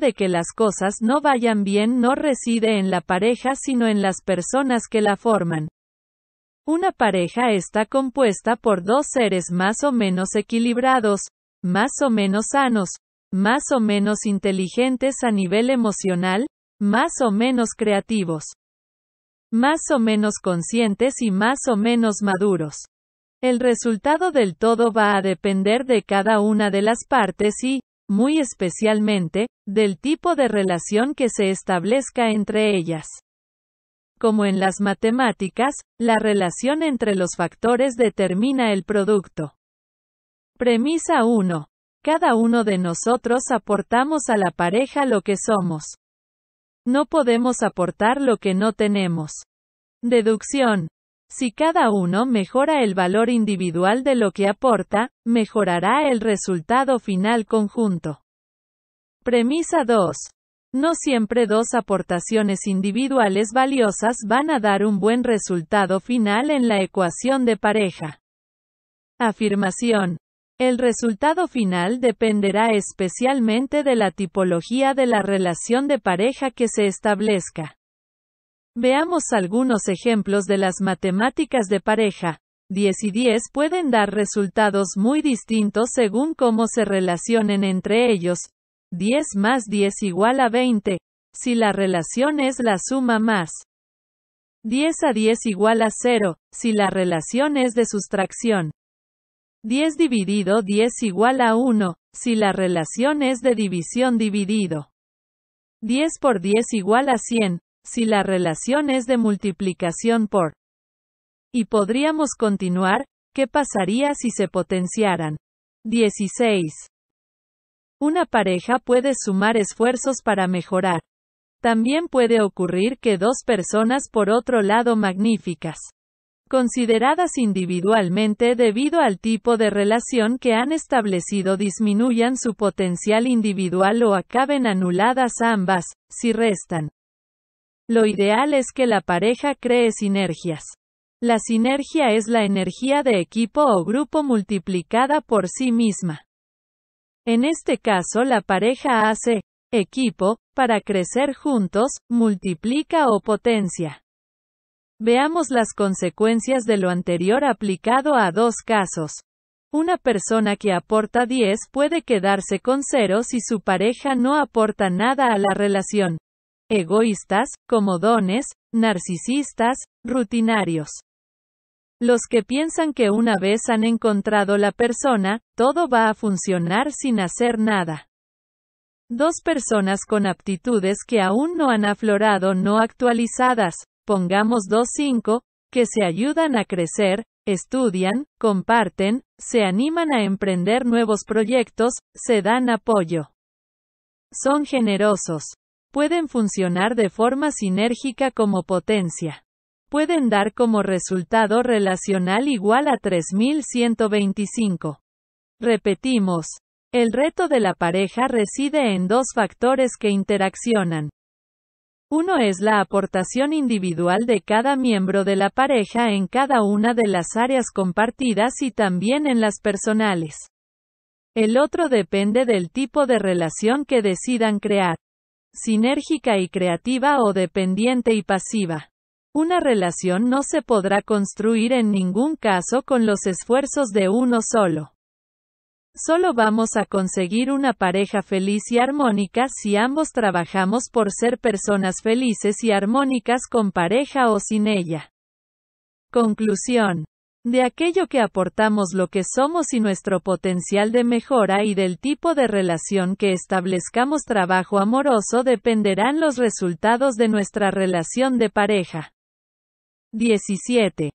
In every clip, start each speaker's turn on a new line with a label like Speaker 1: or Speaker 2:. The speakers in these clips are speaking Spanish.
Speaker 1: de que las cosas no vayan bien no reside en la pareja sino en las personas que la forman. Una pareja está compuesta por dos seres más o menos equilibrados, más o menos sanos, más o menos inteligentes a nivel emocional, más o menos creativos, más o menos conscientes y más o menos maduros. El resultado del todo va a depender de cada una de las partes y, muy especialmente, del tipo de relación que se establezca entre ellas. Como en las matemáticas, la relación entre los factores determina el producto. Premisa 1. Cada uno de nosotros aportamos a la pareja lo que somos. No podemos aportar lo que no tenemos. Deducción. Si cada uno mejora el valor individual de lo que aporta, mejorará el resultado final conjunto. Premisa 2. No siempre dos aportaciones individuales valiosas van a dar un buen resultado final en la ecuación de pareja. Afirmación. El resultado final dependerá especialmente de la tipología de la relación de pareja que se establezca. Veamos algunos ejemplos de las matemáticas de pareja. 10 y 10 pueden dar resultados muy distintos según cómo se relacionen entre ellos. 10 más 10 igual a 20, si la relación es la suma más 10 a 10 igual a 0, si la relación es de sustracción. 10 dividido 10 igual a 1, si la relación es de división dividido. 10 por 10 igual a 100, si la relación es de multiplicación por. Y podríamos continuar, ¿qué pasaría si se potenciaran? 16. Una pareja puede sumar esfuerzos para mejorar. También puede ocurrir que dos personas por otro lado magníficas, consideradas individualmente debido al tipo de relación que han establecido disminuyan su potencial individual o acaben anuladas ambas, si restan lo ideal es que la pareja cree sinergias. La sinergia es la energía de equipo o grupo multiplicada por sí misma. En este caso la pareja hace equipo para crecer juntos, multiplica o potencia. Veamos las consecuencias de lo anterior aplicado a dos casos. Una persona que aporta 10 puede quedarse con cero si su pareja no aporta nada a la relación egoístas, comodones, narcisistas, rutinarios. Los que piensan que una vez han encontrado la persona, todo va a funcionar sin hacer nada. Dos personas con aptitudes que aún no han aflorado no actualizadas, pongamos dos cinco, que se ayudan a crecer, estudian, comparten, se animan a emprender nuevos proyectos, se dan apoyo. Son generosos pueden funcionar de forma sinérgica como potencia. Pueden dar como resultado relacional igual a 3125. Repetimos. El reto de la pareja reside en dos factores que interaccionan. Uno es la aportación individual de cada miembro de la pareja en cada una de las áreas compartidas y también en las personales. El otro depende del tipo de relación que decidan crear sinérgica y creativa o dependiente y pasiva. Una relación no se podrá construir en ningún caso con los esfuerzos de uno solo. Solo vamos a conseguir una pareja feliz y armónica si ambos trabajamos por ser personas felices y armónicas con pareja o sin ella. Conclusión de aquello que aportamos lo que somos y nuestro potencial de mejora y del tipo de relación que establezcamos trabajo amoroso dependerán los resultados de nuestra relación de pareja. 17.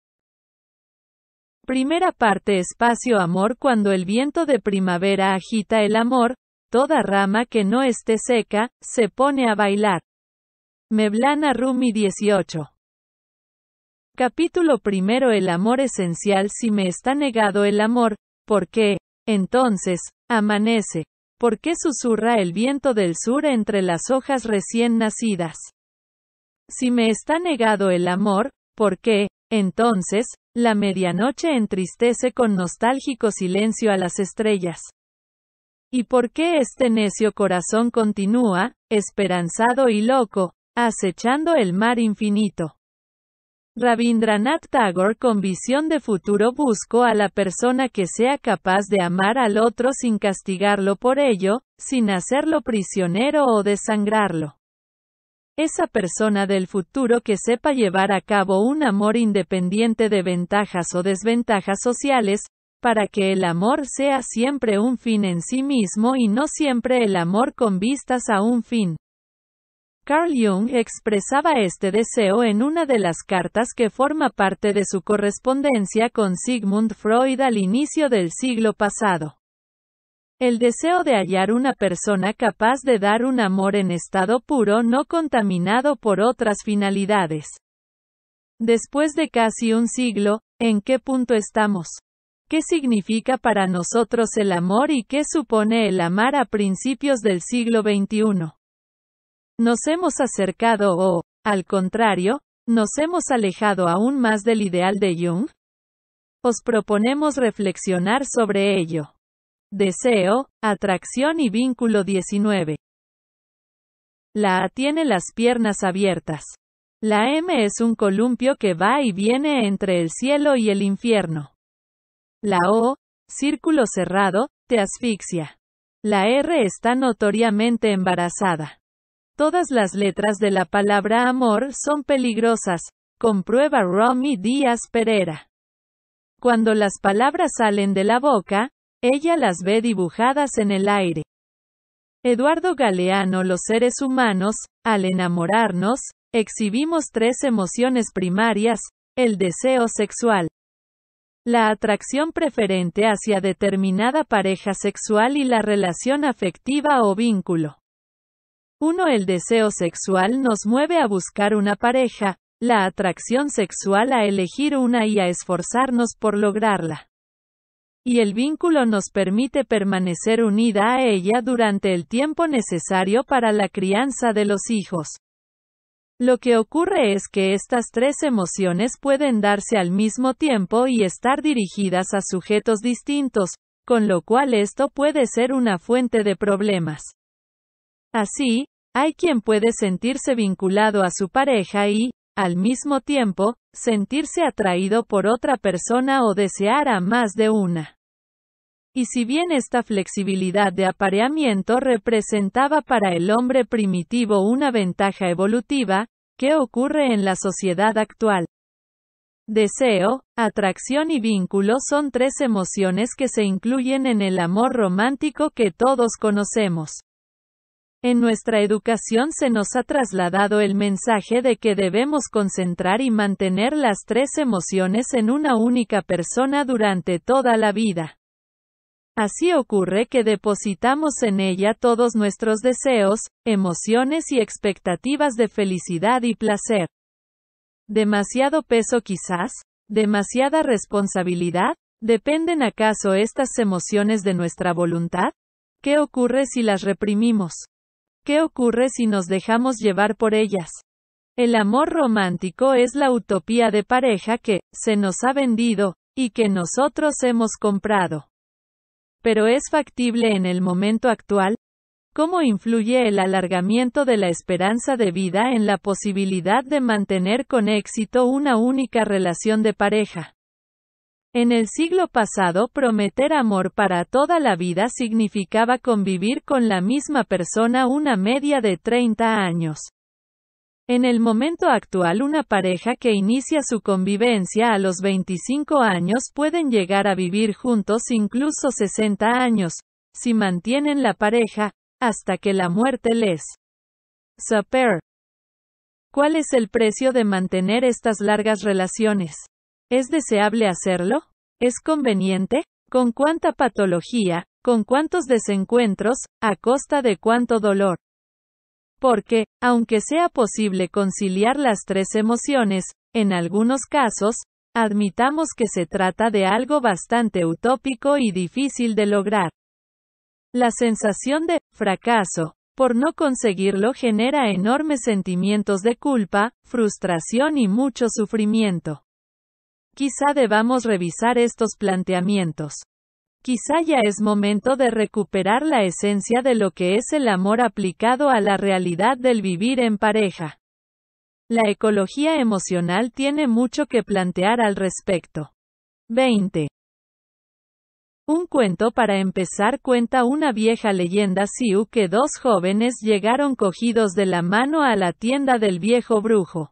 Speaker 1: Primera parte Espacio Amor Cuando el viento de primavera agita el amor, toda rama que no esté seca, se pone a bailar. Meblana Rumi 18. Capítulo primero El amor esencial Si me está negado el amor, ¿por qué? Entonces, amanece. ¿Por qué susurra el viento del sur entre las hojas recién nacidas? Si me está negado el amor, ¿por qué? Entonces, la medianoche entristece con nostálgico silencio a las estrellas. ¿Y por qué este necio corazón continúa, esperanzado y loco, acechando el mar infinito? Rabindranath Tagore con visión de futuro buscó a la persona que sea capaz de amar al otro sin castigarlo por ello, sin hacerlo prisionero o desangrarlo. Esa persona del futuro que sepa llevar a cabo un amor independiente de ventajas o desventajas sociales, para que el amor sea siempre un fin en sí mismo y no siempre el amor con vistas a un fin. Carl Jung expresaba este deseo en una de las cartas que forma parte de su correspondencia con Sigmund Freud al inicio del siglo pasado. El deseo de hallar una persona capaz de dar un amor en estado puro no contaminado por otras finalidades. Después de casi un siglo, ¿en qué punto estamos? ¿Qué significa para nosotros el amor y qué supone el amar a principios del siglo XXI? Nos hemos acercado o, al contrario, nos hemos alejado aún más del ideal de Jung? Os proponemos reflexionar sobre ello. Deseo, atracción y vínculo 19. La A tiene las piernas abiertas. La M es un columpio que va y viene entre el cielo y el infierno. La O, círculo cerrado, te asfixia. La R está notoriamente embarazada. Todas las letras de la palabra amor son peligrosas, comprueba Romy Díaz Pereira. Cuando las palabras salen de la boca, ella las ve dibujadas en el aire. Eduardo Galeano Los seres humanos, al enamorarnos, exhibimos tres emociones primarias, el deseo sexual, la atracción preferente hacia determinada pareja sexual y la relación afectiva o vínculo. 1. El deseo sexual nos mueve a buscar una pareja, la atracción sexual a elegir una y a esforzarnos por lograrla. Y el vínculo nos permite permanecer unida a ella durante el tiempo necesario para la crianza de los hijos. Lo que ocurre es que estas tres emociones pueden darse al mismo tiempo y estar dirigidas a sujetos distintos, con lo cual esto puede ser una fuente de problemas. Así, hay quien puede sentirse vinculado a su pareja y, al mismo tiempo, sentirse atraído por otra persona o desear a más de una. Y si bien esta flexibilidad de apareamiento representaba para el hombre primitivo una ventaja evolutiva, ¿qué ocurre en la sociedad actual? Deseo, atracción y vínculo son tres emociones que se incluyen en el amor romántico que todos conocemos. En nuestra educación se nos ha trasladado el mensaje de que debemos concentrar y mantener las tres emociones en una única persona durante toda la vida. Así ocurre que depositamos en ella todos nuestros deseos, emociones y expectativas de felicidad y placer. Demasiado peso quizás, demasiada responsabilidad, ¿dependen acaso estas emociones de nuestra voluntad? ¿Qué ocurre si las reprimimos? ¿Qué ocurre si nos dejamos llevar por ellas? El amor romántico es la utopía de pareja que, se nos ha vendido, y que nosotros hemos comprado. Pero es factible en el momento actual, ¿Cómo influye el alargamiento de la esperanza de vida en la posibilidad de mantener con éxito una única relación de pareja? En el siglo pasado prometer amor para toda la vida significaba convivir con la misma persona una media de 30 años. En el momento actual una pareja que inicia su convivencia a los 25 años pueden llegar a vivir juntos incluso 60 años, si mantienen la pareja, hasta que la muerte les separe. ¿Cuál es el precio de mantener estas largas relaciones? ¿Es deseable hacerlo? ¿Es conveniente? ¿Con cuánta patología? ¿Con cuántos desencuentros? ¿A costa de cuánto dolor? Porque, aunque sea posible conciliar las tres emociones, en algunos casos, admitamos que se trata de algo bastante utópico y difícil de lograr. La sensación de fracaso, por no conseguirlo genera enormes sentimientos de culpa, frustración y mucho sufrimiento. Quizá debamos revisar estos planteamientos. Quizá ya es momento de recuperar la esencia de lo que es el amor aplicado a la realidad del vivir en pareja. La ecología emocional tiene mucho que plantear al respecto. 20. Un cuento para empezar cuenta una vieja leyenda Siu que dos jóvenes llegaron cogidos de la mano a la tienda del viejo brujo.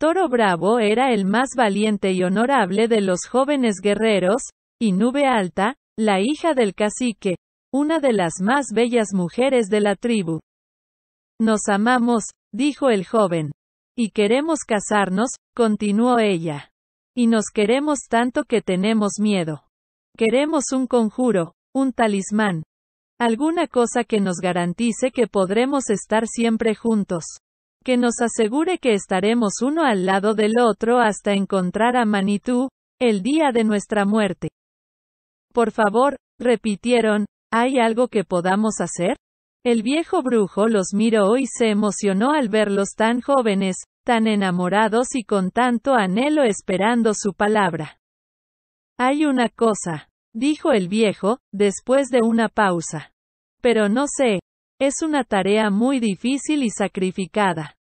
Speaker 1: Toro Bravo era el más valiente y honorable de los jóvenes guerreros, y Nube Alta, la hija del cacique, una de las más bellas mujeres de la tribu. Nos amamos, dijo el joven. Y queremos casarnos, continuó ella. Y nos queremos tanto que tenemos miedo. Queremos un conjuro, un talismán. Alguna cosa que nos garantice que podremos estar siempre juntos que nos asegure que estaremos uno al lado del otro hasta encontrar a Manitou, el día de nuestra muerte. Por favor, repitieron, ¿hay algo que podamos hacer? El viejo brujo los miró y se emocionó al verlos tan jóvenes, tan enamorados y con tanto anhelo esperando su palabra. Hay una cosa, dijo el viejo, después de una pausa. Pero no sé, es una tarea muy difícil y sacrificada.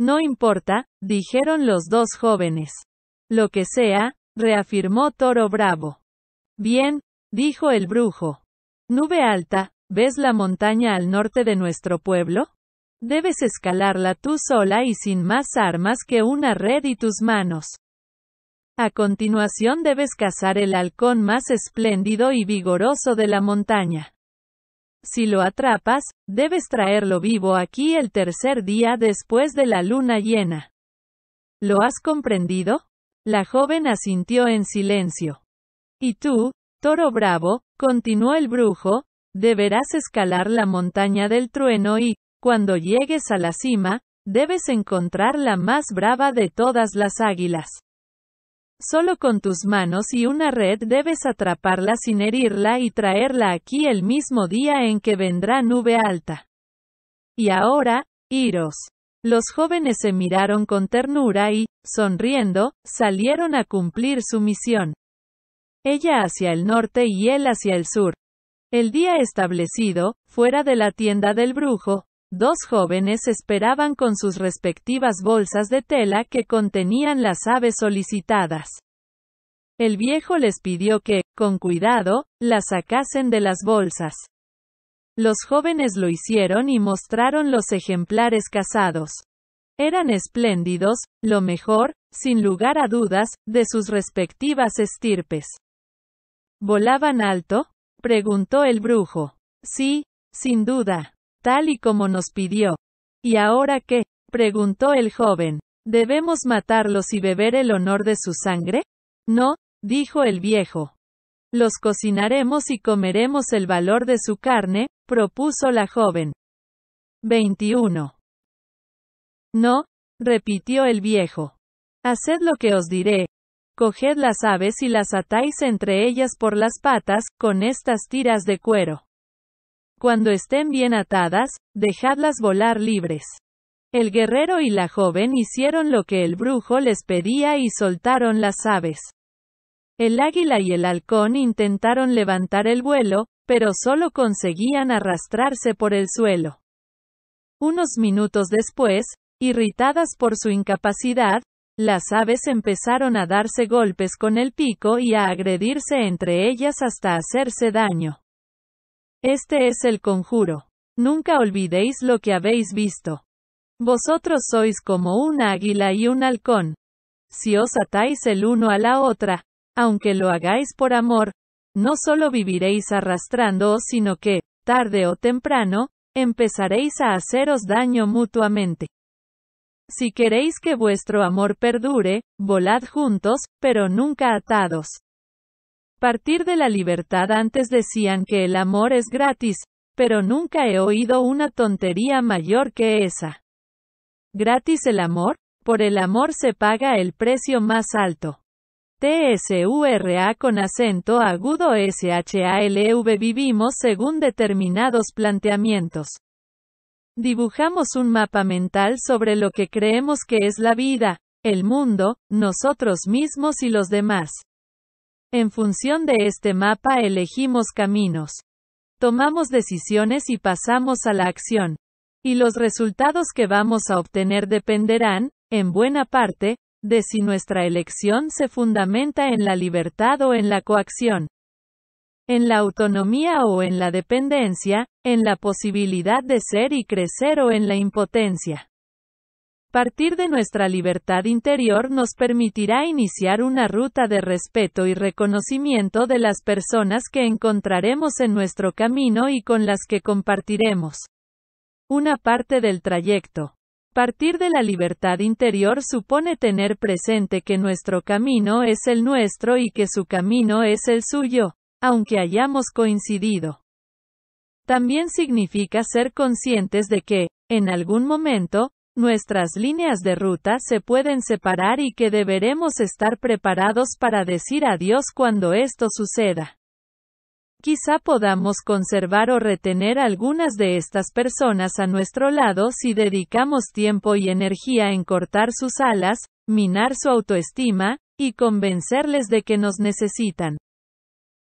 Speaker 1: No importa, dijeron los dos jóvenes. Lo que sea, reafirmó Toro Bravo. Bien, dijo el brujo. Nube alta, ¿ves la montaña al norte de nuestro pueblo? Debes escalarla tú sola y sin más armas que una red y tus manos. A continuación debes cazar el halcón más espléndido y vigoroso de la montaña. Si lo atrapas, debes traerlo vivo aquí el tercer día después de la luna llena. ¿Lo has comprendido? La joven asintió en silencio. ¿Y tú, toro bravo? continuó el brujo, deberás escalar la montaña del trueno y, cuando llegues a la cima, debes encontrar la más brava de todas las águilas. Solo con tus manos y una red debes atraparla sin herirla y traerla aquí el mismo día en que vendrá nube alta. Y ahora, iros. Los jóvenes se miraron con ternura y, sonriendo, salieron a cumplir su misión. Ella hacia el norte y él hacia el sur. El día establecido, fuera de la tienda del brujo, Dos jóvenes esperaban con sus respectivas bolsas de tela que contenían las aves solicitadas. El viejo les pidió que, con cuidado, las sacasen de las bolsas. Los jóvenes lo hicieron y mostraron los ejemplares cazados. Eran espléndidos, lo mejor, sin lugar a dudas, de sus respectivas estirpes. ¿Volaban alto? preguntó el brujo. Sí, sin duda tal y como nos pidió. ¿Y ahora qué? preguntó el joven. ¿Debemos matarlos y beber el honor de su sangre? No, dijo el viejo. Los cocinaremos y comeremos el valor de su carne, propuso la joven. 21. No, repitió el viejo. Haced lo que os diré. Coged las aves y las atáis entre ellas por las patas, con estas tiras de cuero. Cuando estén bien atadas, dejadlas volar libres. El guerrero y la joven hicieron lo que el brujo les pedía y soltaron las aves. El águila y el halcón intentaron levantar el vuelo, pero solo conseguían arrastrarse por el suelo. Unos minutos después, irritadas por su incapacidad, las aves empezaron a darse golpes con el pico y a agredirse entre ellas hasta hacerse daño. Este es el conjuro. Nunca olvidéis lo que habéis visto. Vosotros sois como un águila y un halcón. Si os atáis el uno a la otra, aunque lo hagáis por amor, no solo viviréis arrastrándoos, sino que, tarde o temprano, empezaréis a haceros daño mutuamente. Si queréis que vuestro amor perdure, volad juntos, pero nunca atados partir de la libertad antes decían que el amor es gratis, pero nunca he oído una tontería mayor que esa. ¿Gratis el amor? Por el amor se paga el precio más alto. TSURA con acento agudo SHALV vivimos según determinados planteamientos. Dibujamos un mapa mental sobre lo que creemos que es la vida, el mundo, nosotros mismos y los demás. En función de este mapa elegimos caminos. Tomamos decisiones y pasamos a la acción. Y los resultados que vamos a obtener dependerán, en buena parte, de si nuestra elección se fundamenta en la libertad o en la coacción, en la autonomía o en la dependencia, en la posibilidad de ser y crecer o en la impotencia. Partir de nuestra libertad interior nos permitirá iniciar una ruta de respeto y reconocimiento de las personas que encontraremos en nuestro camino y con las que compartiremos una parte del trayecto. Partir de la libertad interior supone tener presente que nuestro camino es el nuestro y que su camino es el suyo, aunque hayamos coincidido. También significa ser conscientes de que, en algún momento, Nuestras líneas de ruta se pueden separar y que deberemos estar preparados para decir adiós cuando esto suceda. Quizá podamos conservar o retener algunas de estas personas a nuestro lado si dedicamos tiempo y energía en cortar sus alas, minar su autoestima, y convencerles de que nos necesitan.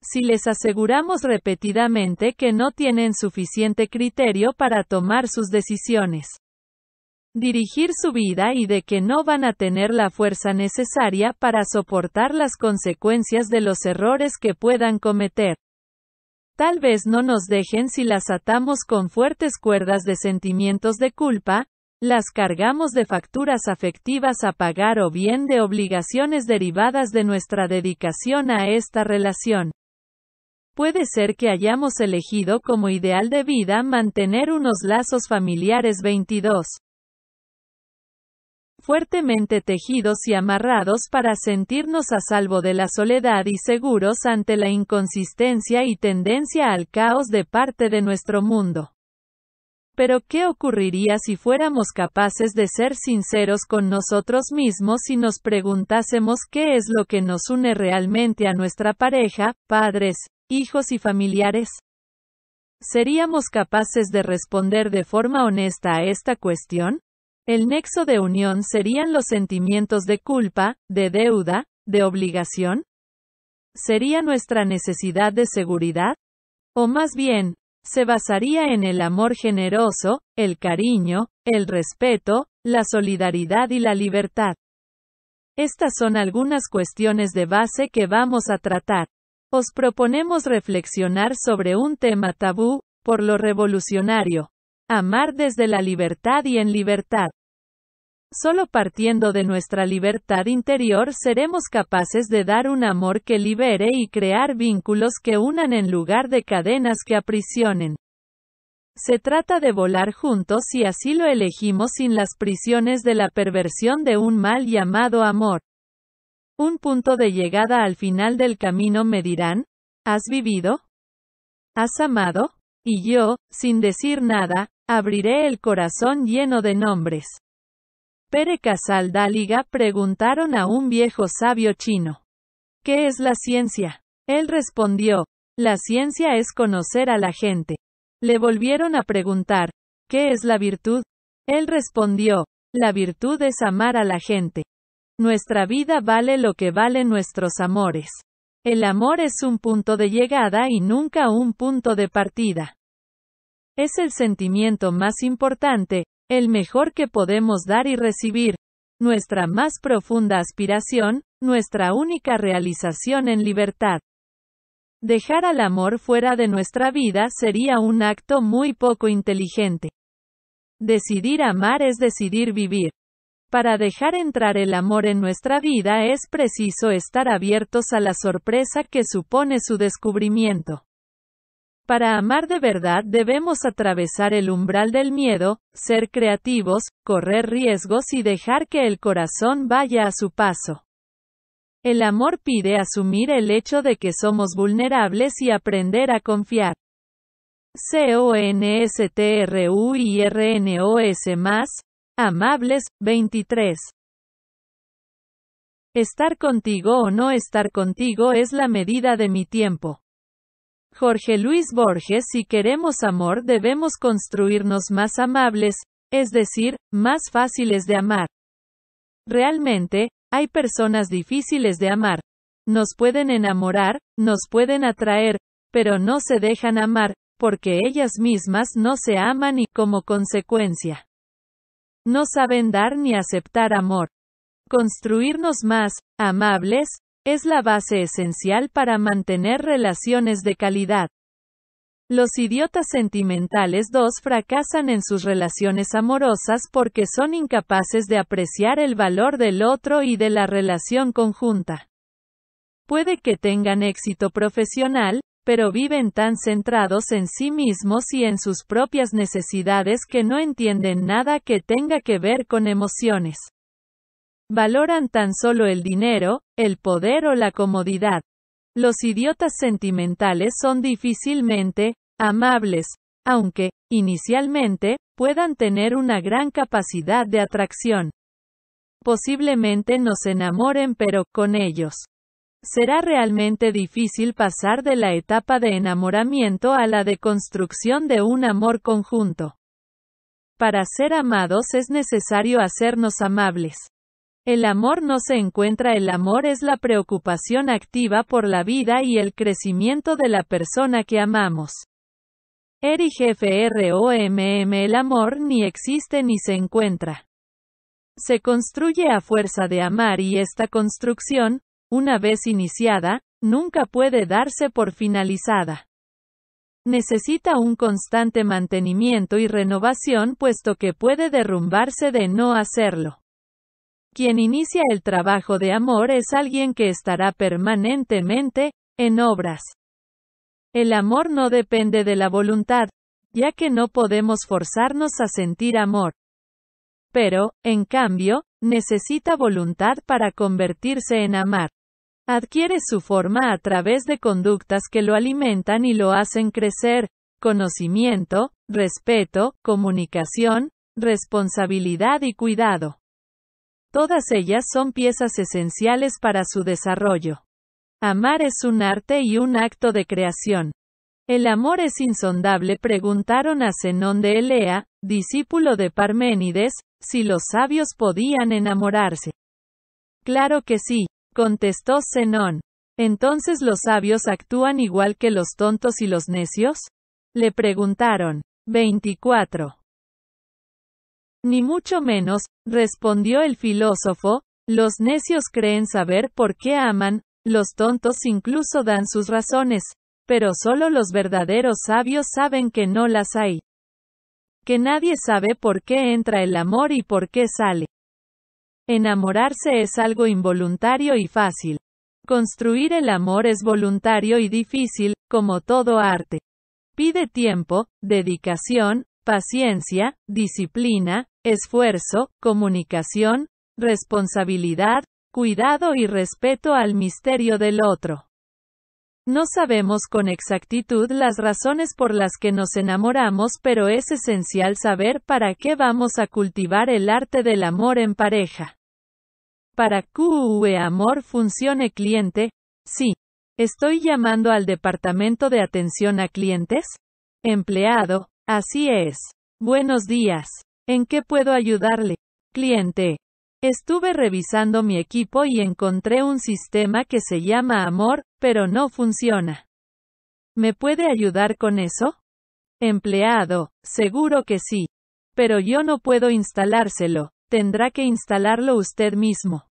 Speaker 1: Si les aseguramos repetidamente que no tienen suficiente criterio para tomar sus decisiones dirigir su vida y de que no van a tener la fuerza necesaria para soportar las consecuencias de los errores que puedan cometer. Tal vez no nos dejen si las atamos con fuertes cuerdas de sentimientos de culpa, las cargamos de facturas afectivas a pagar o bien de obligaciones derivadas de nuestra dedicación a esta relación. Puede ser que hayamos elegido como ideal de vida mantener unos lazos familiares 22 fuertemente tejidos y amarrados para sentirnos a salvo de la soledad y seguros ante la inconsistencia y tendencia al caos de parte de nuestro mundo. Pero ¿qué ocurriría si fuéramos capaces de ser sinceros con nosotros mismos y nos preguntásemos qué es lo que nos une realmente a nuestra pareja, padres, hijos y familiares? ¿Seríamos capaces de responder de forma honesta a esta cuestión? El nexo de unión serían los sentimientos de culpa, de deuda, de obligación. ¿Sería nuestra necesidad de seguridad? O más bien, se basaría en el amor generoso, el cariño, el respeto, la solidaridad y la libertad. Estas son algunas cuestiones de base que vamos a tratar. Os proponemos reflexionar sobre un tema tabú, por lo revolucionario. Amar desde la libertad y en libertad. Solo partiendo de nuestra libertad interior seremos capaces de dar un amor que libere y crear vínculos que unan en lugar de cadenas que aprisionen. Se trata de volar juntos y así lo elegimos sin las prisiones de la perversión de un mal llamado amor. Un punto de llegada al final del camino me dirán, ¿has vivido? ¿Has amado? Y yo, sin decir nada, abriré el corazón lleno de nombres. Pere Casaldáliga preguntaron a un viejo sabio chino. ¿Qué es la ciencia? Él respondió, la ciencia es conocer a la gente. Le volvieron a preguntar, ¿qué es la virtud? Él respondió, la virtud es amar a la gente. Nuestra vida vale lo que valen nuestros amores. El amor es un punto de llegada y nunca un punto de partida. Es el sentimiento más importante, el mejor que podemos dar y recibir, nuestra más profunda aspiración, nuestra única realización en libertad. Dejar al amor fuera de nuestra vida sería un acto muy poco inteligente. Decidir amar es decidir vivir. Para dejar entrar el amor en nuestra vida es preciso estar abiertos a la sorpresa que supone su descubrimiento. Para amar de verdad debemos atravesar el umbral del miedo, ser creativos, correr riesgos y dejar que el corazón vaya a su paso. El amor pide asumir el hecho de que somos vulnerables y aprender a confiar. CONSTRUIRNOS más, amables, 23. Estar contigo o no estar contigo es la medida de mi tiempo. Jorge Luis Borges, si queremos amor debemos construirnos más amables, es decir, más fáciles de amar. Realmente, hay personas difíciles de amar. Nos pueden enamorar, nos pueden atraer, pero no se dejan amar, porque ellas mismas no se aman y, como consecuencia, no saben dar ni aceptar amor. Construirnos más, amables, es la base esencial para mantener relaciones de calidad. Los idiotas sentimentales 2 fracasan en sus relaciones amorosas porque son incapaces de apreciar el valor del otro y de la relación conjunta. Puede que tengan éxito profesional, pero viven tan centrados en sí mismos y en sus propias necesidades que no entienden nada que tenga que ver con emociones. Valoran tan solo el dinero, el poder o la comodidad. Los idiotas sentimentales son difícilmente amables, aunque, inicialmente, puedan tener una gran capacidad de atracción. Posiblemente nos enamoren pero, con ellos. Será realmente difícil pasar de la etapa de enamoramiento a la de construcción de un amor conjunto. Para ser amados es necesario hacernos amables. El amor no se encuentra, el amor es la preocupación activa por la vida y el crecimiento de la persona que amamos. Erich FROMM El amor ni existe ni se encuentra. Se construye a fuerza de amar y esta construcción, una vez iniciada, nunca puede darse por finalizada. Necesita un constante mantenimiento y renovación puesto que puede derrumbarse de no hacerlo. Quien inicia el trabajo de amor es alguien que estará permanentemente, en obras. El amor no depende de la voluntad, ya que no podemos forzarnos a sentir amor. Pero, en cambio, necesita voluntad para convertirse en amar. Adquiere su forma a través de conductas que lo alimentan y lo hacen crecer, conocimiento, respeto, comunicación, responsabilidad y cuidado. Todas ellas son piezas esenciales para su desarrollo. Amar es un arte y un acto de creación. El amor es insondable, preguntaron a Zenón de Elea, discípulo de Parménides, si los sabios podían enamorarse. Claro que sí, contestó Zenón. Entonces los sabios actúan igual que los tontos y los necios? Le preguntaron. 24. Ni mucho menos, respondió el filósofo, los necios creen saber por qué aman, los tontos incluso dan sus razones, pero solo los verdaderos sabios saben que no las hay. Que nadie sabe por qué entra el amor y por qué sale. Enamorarse es algo involuntario y fácil. Construir el amor es voluntario y difícil, como todo arte. Pide tiempo, dedicación, paciencia, disciplina, esfuerzo, comunicación, responsabilidad, cuidado y respeto al misterio del otro. No sabemos con exactitud las razones por las que nos enamoramos, pero es esencial saber para qué vamos a cultivar el arte del amor en pareja. Para QV Amor funcione cliente, sí. Estoy llamando al departamento de atención a clientes. Empleado, así es. Buenos días. ¿En qué puedo ayudarle? Cliente. Estuve revisando mi equipo y encontré un sistema que se llama Amor, pero no funciona. ¿Me puede ayudar con eso? Empleado. Seguro que sí. Pero yo no puedo instalárselo. Tendrá que instalarlo usted mismo.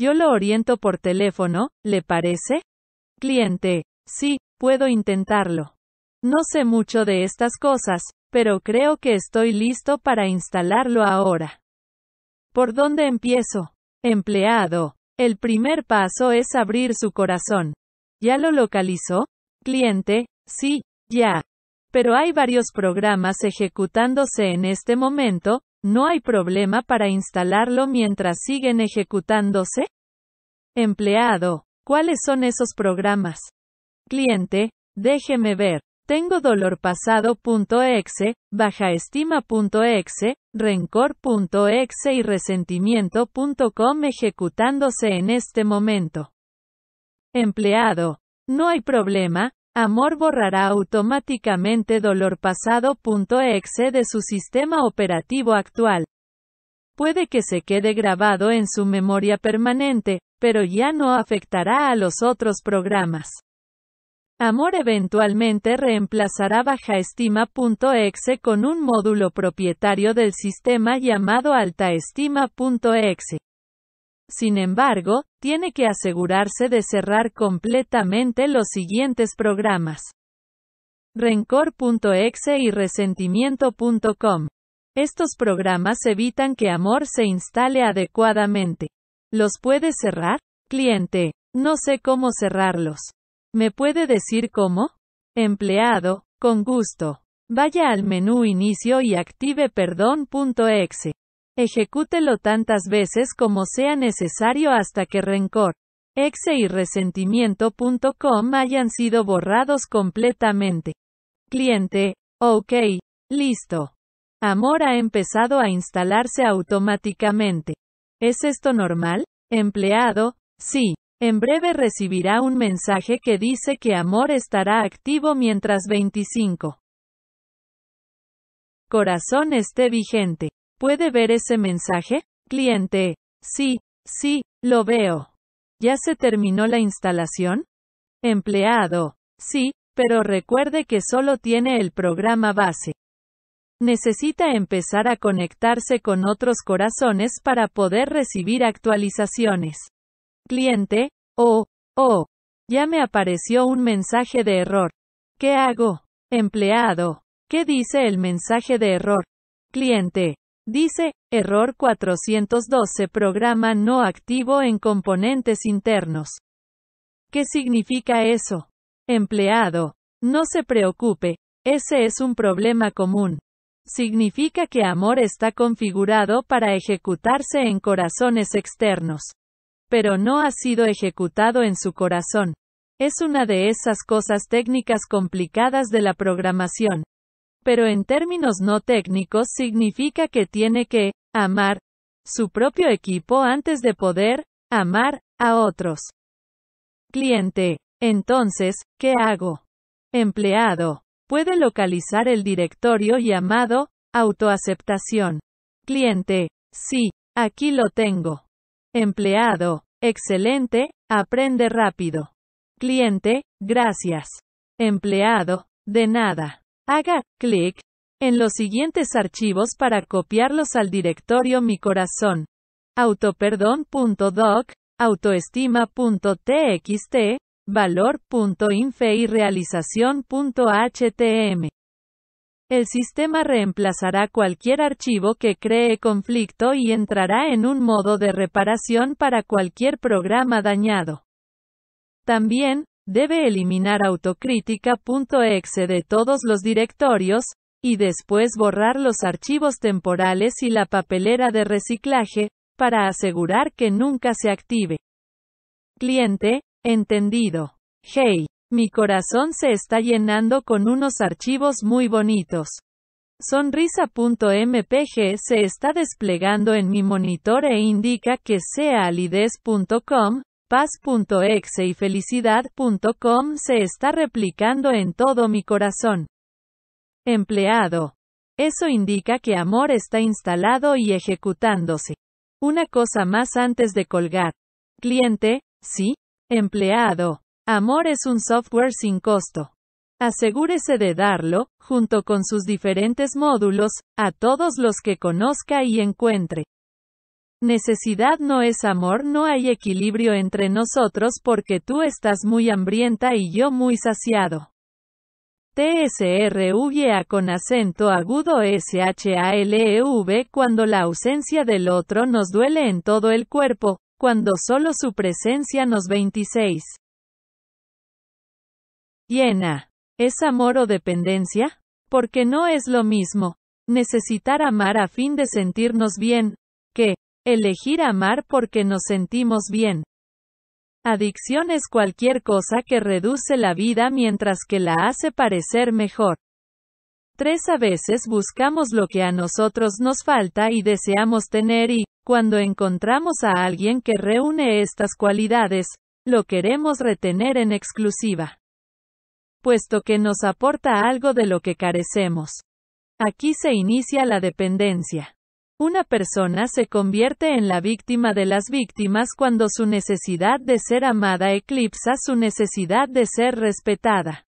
Speaker 1: Yo lo oriento por teléfono, ¿le parece? Cliente. Sí, puedo intentarlo. No sé mucho de estas cosas, pero creo que estoy listo para instalarlo ahora. ¿Por dónde empiezo? Empleado. El primer paso es abrir su corazón. ¿Ya lo localizó? Cliente. Sí, ya. Pero hay varios programas ejecutándose en este momento, ¿no hay problema para instalarlo mientras siguen ejecutándose? Empleado. ¿Cuáles son esos programas? Cliente. Déjeme ver. Tengo dolor pasado.exe, baja rencor.exe y resentimiento.com ejecutándose en este momento. Empleado. No hay problema, Amor borrará automáticamente dolor pasado.exe de su sistema operativo actual. Puede que se quede grabado en su memoria permanente, pero ya no afectará a los otros programas. Amor eventualmente reemplazará BajaEstima.exe con un módulo propietario del sistema llamado AltaEstima.exe. Sin embargo, tiene que asegurarse de cerrar completamente los siguientes programas. Rencor.exe y resentimiento.com. Estos programas evitan que Amor se instale adecuadamente. ¿Los puede cerrar? Cliente. No sé cómo cerrarlos. ¿Me puede decir cómo? Empleado, con gusto. Vaya al menú Inicio y active perdón.exe. Ejecútelo tantas veces como sea necesario hasta que rencor, exe y resentimiento.com hayan sido borrados completamente. Cliente, ok, listo. Amor ha empezado a instalarse automáticamente. ¿Es esto normal? Empleado, sí. En breve recibirá un mensaje que dice que Amor estará activo mientras 25. Corazón esté vigente. ¿Puede ver ese mensaje? Cliente. Sí, sí, lo veo. ¿Ya se terminó la instalación? Empleado. Sí, pero recuerde que solo tiene el programa base. Necesita empezar a conectarse con otros corazones para poder recibir actualizaciones. Cliente, oh, oh, ya me apareció un mensaje de error. ¿Qué hago? Empleado. ¿Qué dice el mensaje de error? Cliente. Dice, error 412 programa no activo en componentes internos. ¿Qué significa eso? Empleado. No se preocupe, ese es un problema común. Significa que Amor está configurado para ejecutarse en corazones externos pero no ha sido ejecutado en su corazón. Es una de esas cosas técnicas complicadas de la programación. Pero en términos no técnicos significa que tiene que, amar, su propio equipo antes de poder, amar, a otros. Cliente. Entonces, ¿qué hago? Empleado. Puede localizar el directorio llamado, autoaceptación. Cliente. Sí, aquí lo tengo. Empleado. Excelente, aprende rápido. Cliente, gracias. Empleado, de nada. Haga clic en los siguientes archivos para copiarlos al directorio Mi Corazón. autoperdón.doc, autoestima.txt, valor.infe y realización.htm. El sistema reemplazará cualquier archivo que cree conflicto y entrará en un modo de reparación para cualquier programa dañado. También, debe eliminar autocrítica.exe de todos los directorios, y después borrar los archivos temporales y la papelera de reciclaje, para asegurar que nunca se active. Cliente, entendido. Hey. Mi corazón se está llenando con unos archivos muy bonitos. Sonrisa.mpg se está desplegando en mi monitor e indica que sea alidez.com, paz.exe y felicidad.com se está replicando en todo mi corazón. Empleado. Eso indica que amor está instalado y ejecutándose. Una cosa más antes de colgar. Cliente, sí. Empleado. Amor es un software sin costo. Asegúrese de darlo, junto con sus diferentes módulos, a todos los que conozca y encuentre. Necesidad no es amor, no hay equilibrio entre nosotros porque tú estás muy hambrienta y yo muy saciado. TSRVA con acento agudo SHALEV cuando la ausencia del otro nos duele en todo el cuerpo, cuando solo su presencia nos 26. Llena. ¿Es amor o dependencia? Porque no es lo mismo. Necesitar amar a fin de sentirnos bien, que elegir amar porque nos sentimos bien. Adicción es cualquier cosa que reduce la vida mientras que la hace parecer mejor. Tres a veces buscamos lo que a nosotros nos falta y deseamos tener y, cuando encontramos a alguien que reúne estas cualidades, lo queremos retener en exclusiva puesto que nos aporta algo de lo que carecemos. Aquí se inicia la dependencia. Una persona se convierte en la víctima de las víctimas cuando su necesidad de ser amada eclipsa su necesidad de ser respetada.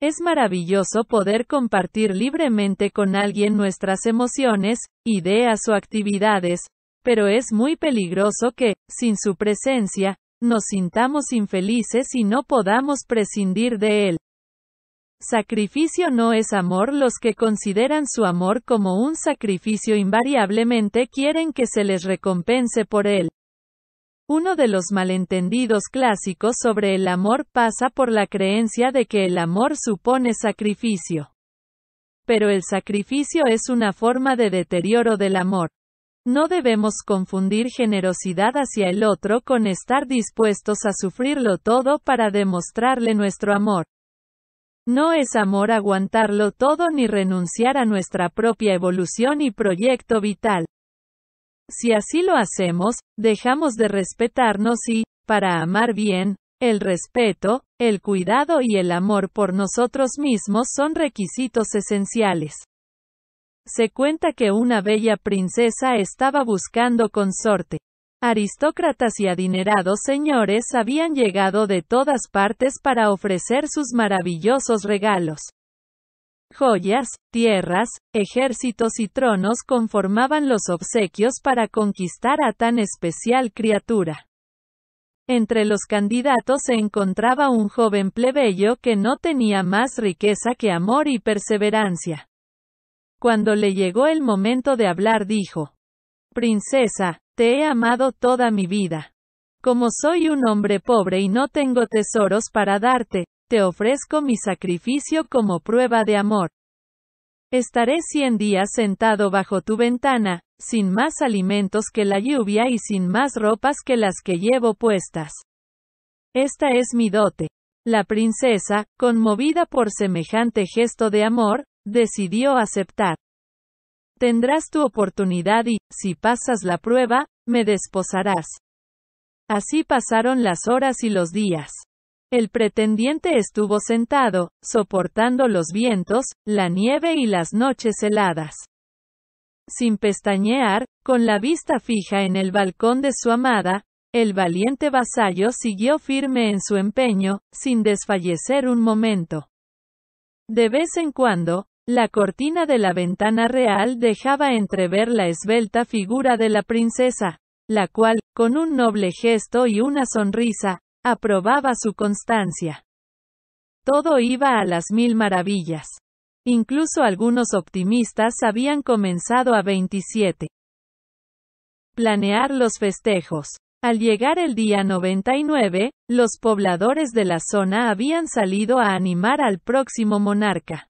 Speaker 1: Es maravilloso poder compartir libremente con alguien nuestras emociones, ideas o actividades, pero es muy peligroso que, sin su presencia, nos sintamos infelices y no podamos prescindir de él. Sacrificio no es amor. Los que consideran su amor como un sacrificio invariablemente quieren que se les recompense por él. Uno de los malentendidos clásicos sobre el amor pasa por la creencia de que el amor supone sacrificio. Pero el sacrificio es una forma de deterioro del amor. No debemos confundir generosidad hacia el otro con estar dispuestos a sufrirlo todo para demostrarle nuestro amor. No es amor aguantarlo todo ni renunciar a nuestra propia evolución y proyecto vital. Si así lo hacemos, dejamos de respetarnos y, para amar bien, el respeto, el cuidado y el amor por nosotros mismos son requisitos esenciales. Se cuenta que una bella princesa estaba buscando consorte. Aristócratas y adinerados señores habían llegado de todas partes para ofrecer sus maravillosos regalos. Joyas, tierras, ejércitos y tronos conformaban los obsequios para conquistar a tan especial criatura. Entre los candidatos se encontraba un joven plebeyo que no tenía más riqueza que amor y perseverancia. Cuando le llegó el momento de hablar dijo, Princesa, te he amado toda mi vida. Como soy un hombre pobre y no tengo tesoros para darte, te ofrezco mi sacrificio como prueba de amor. Estaré cien días sentado bajo tu ventana, sin más alimentos que la lluvia y sin más ropas que las que llevo puestas. Esta es mi dote. La princesa, conmovida por semejante gesto de amor, decidió aceptar. Tendrás tu oportunidad y, si pasas la prueba, me desposarás. Así pasaron las horas y los días. El pretendiente estuvo sentado, soportando los vientos, la nieve y las noches heladas. Sin pestañear, con la vista fija en el balcón de su amada, el valiente vasallo siguió firme en su empeño, sin desfallecer un momento. De vez en cuando, la cortina de la ventana real dejaba entrever la esbelta figura de la princesa, la cual, con un noble gesto y una sonrisa, aprobaba su constancia. Todo iba a las mil maravillas. Incluso algunos optimistas habían comenzado a 27. Planear los festejos. Al llegar el día 99, los pobladores de la zona habían salido a animar al próximo monarca.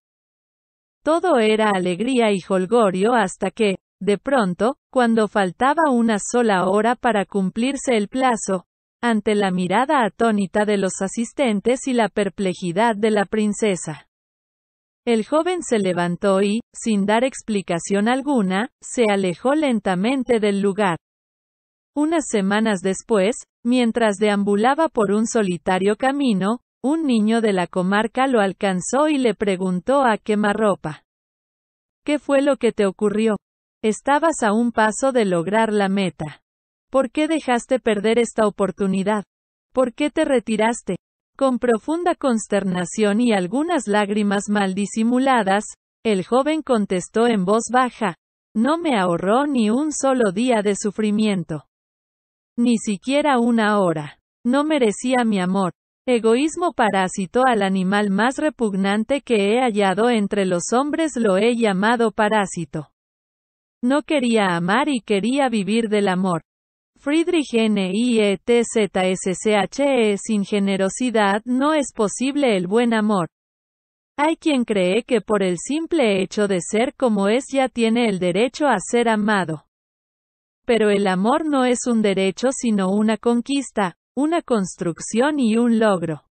Speaker 1: Todo era alegría y jolgorio hasta que, de pronto, cuando faltaba una sola hora para cumplirse el plazo, ante la mirada atónita de los asistentes y la perplejidad de la princesa. El joven se levantó y, sin dar explicación alguna, se alejó lentamente del lugar. Unas semanas después, mientras deambulaba por un solitario camino, un niño de la comarca lo alcanzó y le preguntó a quemarropa. ¿Qué fue lo que te ocurrió? Estabas a un paso de lograr la meta. ¿Por qué dejaste perder esta oportunidad? ¿Por qué te retiraste? Con profunda consternación y algunas lágrimas mal disimuladas, el joven contestó en voz baja, no me ahorró ni un solo día de sufrimiento. Ni siquiera una hora. No merecía mi amor. Egoísmo parásito al animal más repugnante que he hallado entre los hombres lo he llamado parásito. No quería amar y quería vivir del amor. Friedrich N. E. E. Sin generosidad no es posible el buen amor. Hay quien cree que por el simple hecho de ser como es ya tiene el derecho a ser amado. Pero el amor no es un derecho sino una conquista, una construcción y un logro.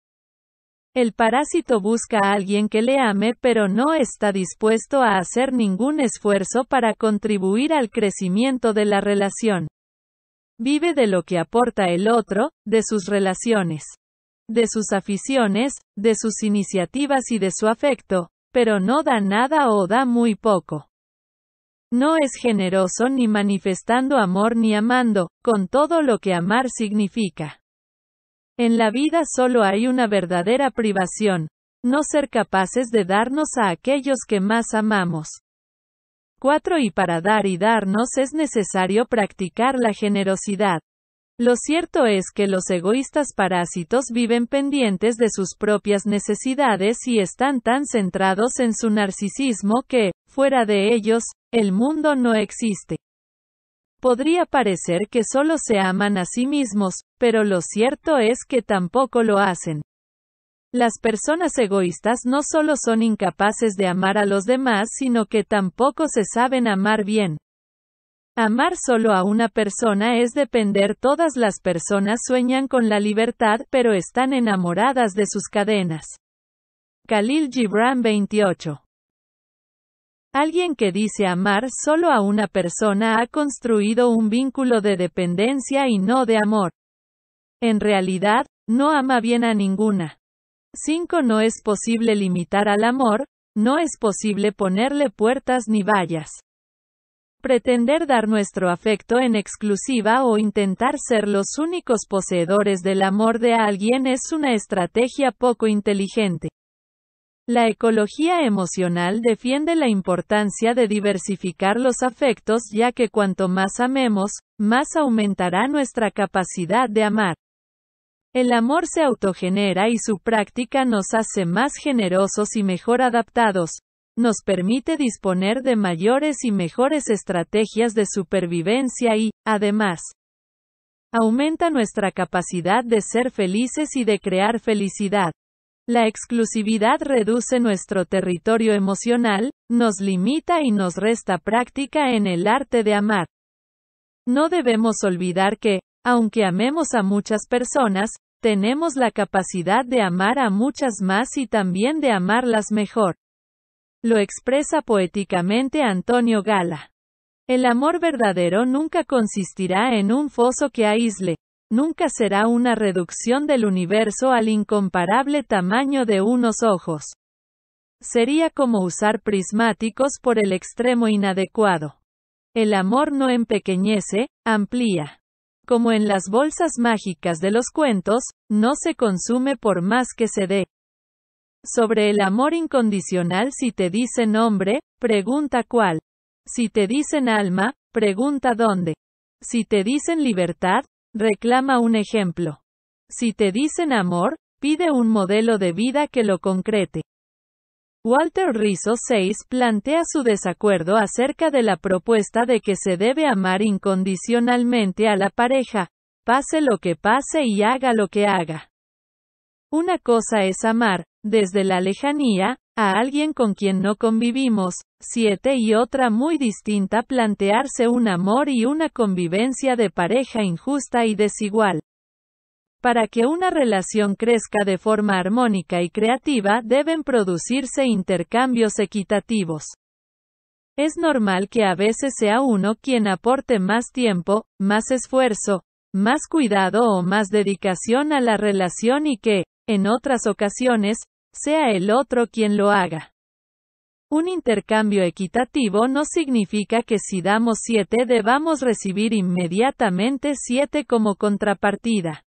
Speaker 1: El parásito busca a alguien que le ame pero no está dispuesto a hacer ningún esfuerzo para contribuir al crecimiento de la relación. Vive de lo que aporta el otro, de sus relaciones, de sus aficiones, de sus iniciativas y de su afecto, pero no da nada o da muy poco. No es generoso ni manifestando amor ni amando, con todo lo que amar significa. En la vida solo hay una verdadera privación, no ser capaces de darnos a aquellos que más amamos. 4. Y para dar y darnos es necesario practicar la generosidad. Lo cierto es que los egoístas parásitos viven pendientes de sus propias necesidades y están tan centrados en su narcisismo que, fuera de ellos, el mundo no existe. Podría parecer que solo se aman a sí mismos, pero lo cierto es que tampoco lo hacen. Las personas egoístas no solo son incapaces de amar a los demás, sino que tampoco se saben amar bien. Amar solo a una persona es depender. Todas las personas sueñan con la libertad, pero están enamoradas de sus cadenas. Khalil Gibran 28 Alguien que dice amar solo a una persona ha construido un vínculo de dependencia y no de amor. En realidad, no ama bien a ninguna. 5. No es posible limitar al amor, no es posible ponerle puertas ni vallas. Pretender dar nuestro afecto en exclusiva o intentar ser los únicos poseedores del amor de alguien es una estrategia poco inteligente. La ecología emocional defiende la importancia de diversificar los afectos ya que cuanto más amemos, más aumentará nuestra capacidad de amar. El amor se autogenera y su práctica nos hace más generosos y mejor adaptados, nos permite disponer de mayores y mejores estrategias de supervivencia y, además, aumenta nuestra capacidad de ser felices y de crear felicidad. La exclusividad reduce nuestro territorio emocional, nos limita y nos resta práctica en el arte de amar. No debemos olvidar que, aunque amemos a muchas personas, tenemos la capacidad de amar a muchas más y también de amarlas mejor. Lo expresa poéticamente Antonio Gala. El amor verdadero nunca consistirá en un foso que aísle, nunca será una reducción del universo al incomparable tamaño de unos ojos. Sería como usar prismáticos por el extremo inadecuado. El amor no empequeñece, amplía. Como en las bolsas mágicas de los cuentos, no se consume por más que se dé. Sobre el amor incondicional si te dicen hombre, pregunta cuál. Si te dicen alma, pregunta dónde. Si te dicen libertad, Reclama un ejemplo. Si te dicen amor, pide un modelo de vida que lo concrete. Walter Rizzo 6 plantea su desacuerdo acerca de la propuesta de que se debe amar incondicionalmente a la pareja, pase lo que pase y haga lo que haga. Una cosa es amar, desde la lejanía, a alguien con quien no convivimos, siete y otra muy distinta plantearse un amor y una convivencia de pareja injusta y desigual. Para que una relación crezca de forma armónica y creativa deben producirse intercambios equitativos. Es normal que a veces sea uno quien aporte más tiempo, más esfuerzo, más cuidado o más dedicación a la relación y que, en otras ocasiones, sea el otro quien lo haga. Un intercambio equitativo no significa que si damos siete debamos recibir inmediatamente siete como contrapartida.